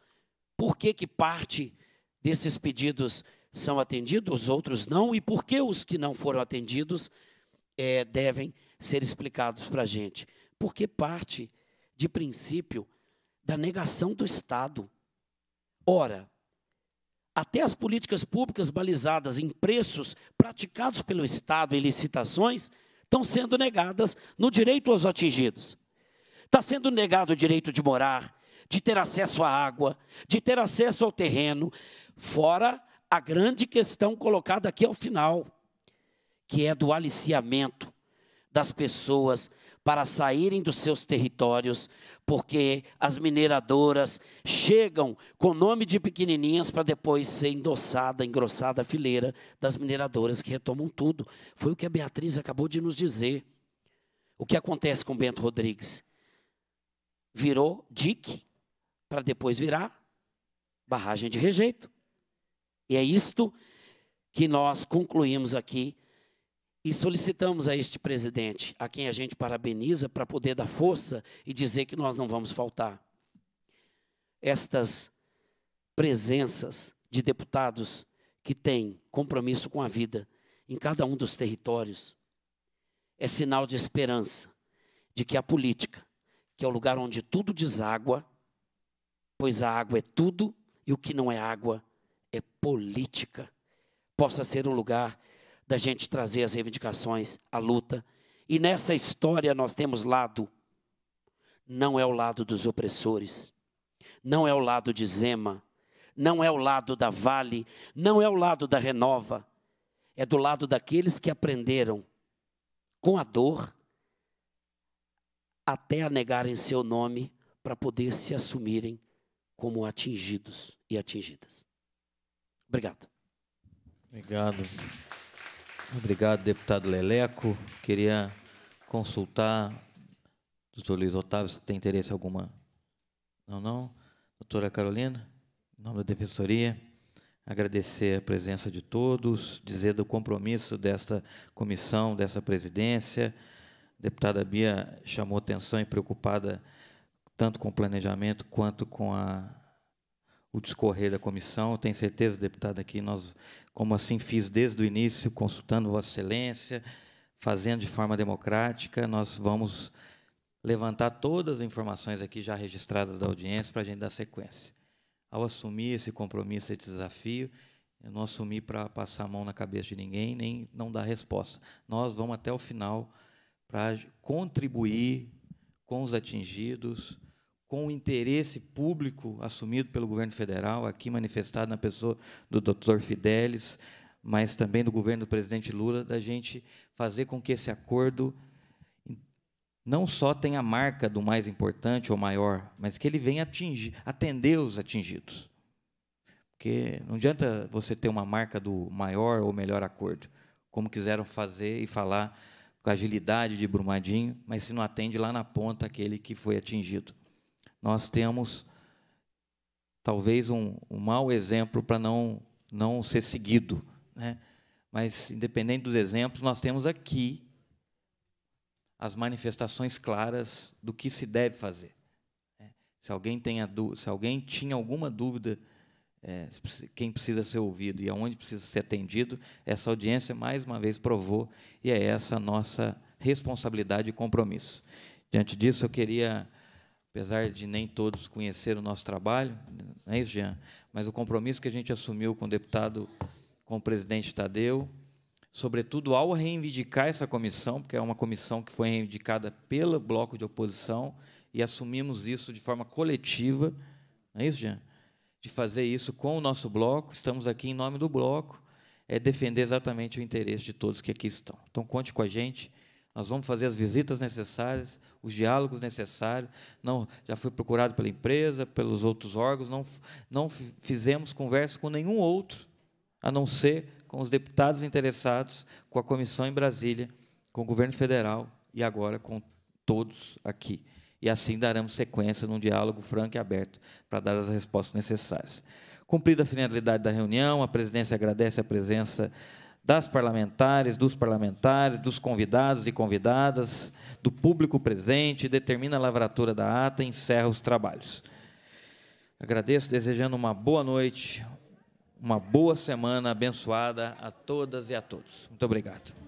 por que, que parte desses pedidos são atendidos, os outros não, e por que os que não foram atendidos é, devem ser explicados para a gente? Porque parte de princípio da negação do Estado. Ora, até as políticas públicas balizadas em preços praticados pelo Estado em licitações estão sendo negadas no direito aos atingidos. Está sendo negado o direito de morar, de ter acesso à água, de ter acesso ao terreno, fora a grande questão colocada aqui ao final, que é do aliciamento das pessoas para saírem dos seus territórios, porque as mineradoras chegam com nome de pequenininhas para depois ser endossada, engrossada a fileira das mineradoras que retomam tudo. Foi o que a Beatriz acabou de nos dizer. O que acontece com Bento Rodrigues? Virou dique para depois virar barragem de rejeito. E é isto que nós concluímos aqui e solicitamos a este presidente, a quem a gente parabeniza, para poder dar força e dizer que nós não vamos faltar. Estas presenças de deputados que têm compromisso com a vida em cada um dos territórios é sinal de esperança de que a política, que é o lugar onde tudo deságua, pois a água é tudo e o que não é água é política, possa ser um lugar da gente trazer as reivindicações, a luta. E nessa história nós temos lado, não é o lado dos opressores, não é o lado de Zema, não é o lado da Vale, não é o lado da Renova, é do lado daqueles que aprenderam com a dor até a negarem seu nome para poder se assumirem como atingidos e atingidas. Obrigado. Obrigado. Obrigado, deputado Leleco. Queria consultar, o doutor Luiz Otávio, se tem interesse alguma. Não, não. Doutora Carolina, em nome da Defensoria, agradecer a presença de todos, dizer do compromisso desta comissão, dessa presidência. A deputada Bia chamou atenção e preocupada tanto com o planejamento quanto com a o discorrer da comissão. Tenho certeza, deputada, que nós, como assim fiz desde o início, consultando Vossa Excelência, fazendo de forma democrática, nós vamos levantar todas as informações aqui já registradas da audiência para a gente dar sequência. Ao assumir esse compromisso, esse desafio, eu não assumi para passar a mão na cabeça de ninguém, nem não dar resposta. Nós vamos até o final para contribuir com os atingidos, com o interesse público assumido pelo governo federal, aqui manifestado na pessoa do Dr. Fidelis, mas também do governo do presidente Lula, da gente fazer com que esse acordo não só tenha a marca do mais importante ou maior, mas que ele venha atingir, atender os atingidos. Porque não adianta você ter uma marca do maior ou melhor acordo, como quiseram fazer e falar com a agilidade de Brumadinho, mas se não atende lá na ponta aquele que foi atingido nós temos talvez um, um mau exemplo para não, não ser seguido. Né? Mas, independente dos exemplos, nós temos aqui as manifestações claras do que se deve fazer. Né? Se alguém, tenha, se alguém tinha alguma dúvida, é, quem precisa ser ouvido e aonde precisa ser atendido, essa audiência mais uma vez provou, e é essa a nossa responsabilidade e compromisso. Diante disso, eu queria apesar de nem todos conhecer o nosso trabalho, não é isso, Jean? Mas o compromisso que a gente assumiu com o deputado, com o presidente Tadeu, sobretudo ao reivindicar essa comissão, porque é uma comissão que foi reivindicada pelo bloco de oposição, e assumimos isso de forma coletiva, não é isso, Jean? De fazer isso com o nosso bloco, estamos aqui em nome do bloco, é defender exatamente o interesse de todos que aqui estão. Então, conte com a gente nós vamos fazer as visitas necessárias, os diálogos necessários. Não, já fui procurado pela empresa, pelos outros órgãos, não, não fizemos conversa com nenhum outro, a não ser com os deputados interessados, com a comissão em Brasília, com o governo federal e agora com todos aqui. E assim daremos sequência num diálogo franco e aberto para dar as respostas necessárias. Cumprida a finalidade da reunião, a presidência agradece a presença das parlamentares, dos parlamentares, dos convidados e convidadas, do público presente, determina a lavratura da ata e encerra os trabalhos. Agradeço, desejando uma boa noite, uma boa semana abençoada a todas e a todos. Muito obrigado.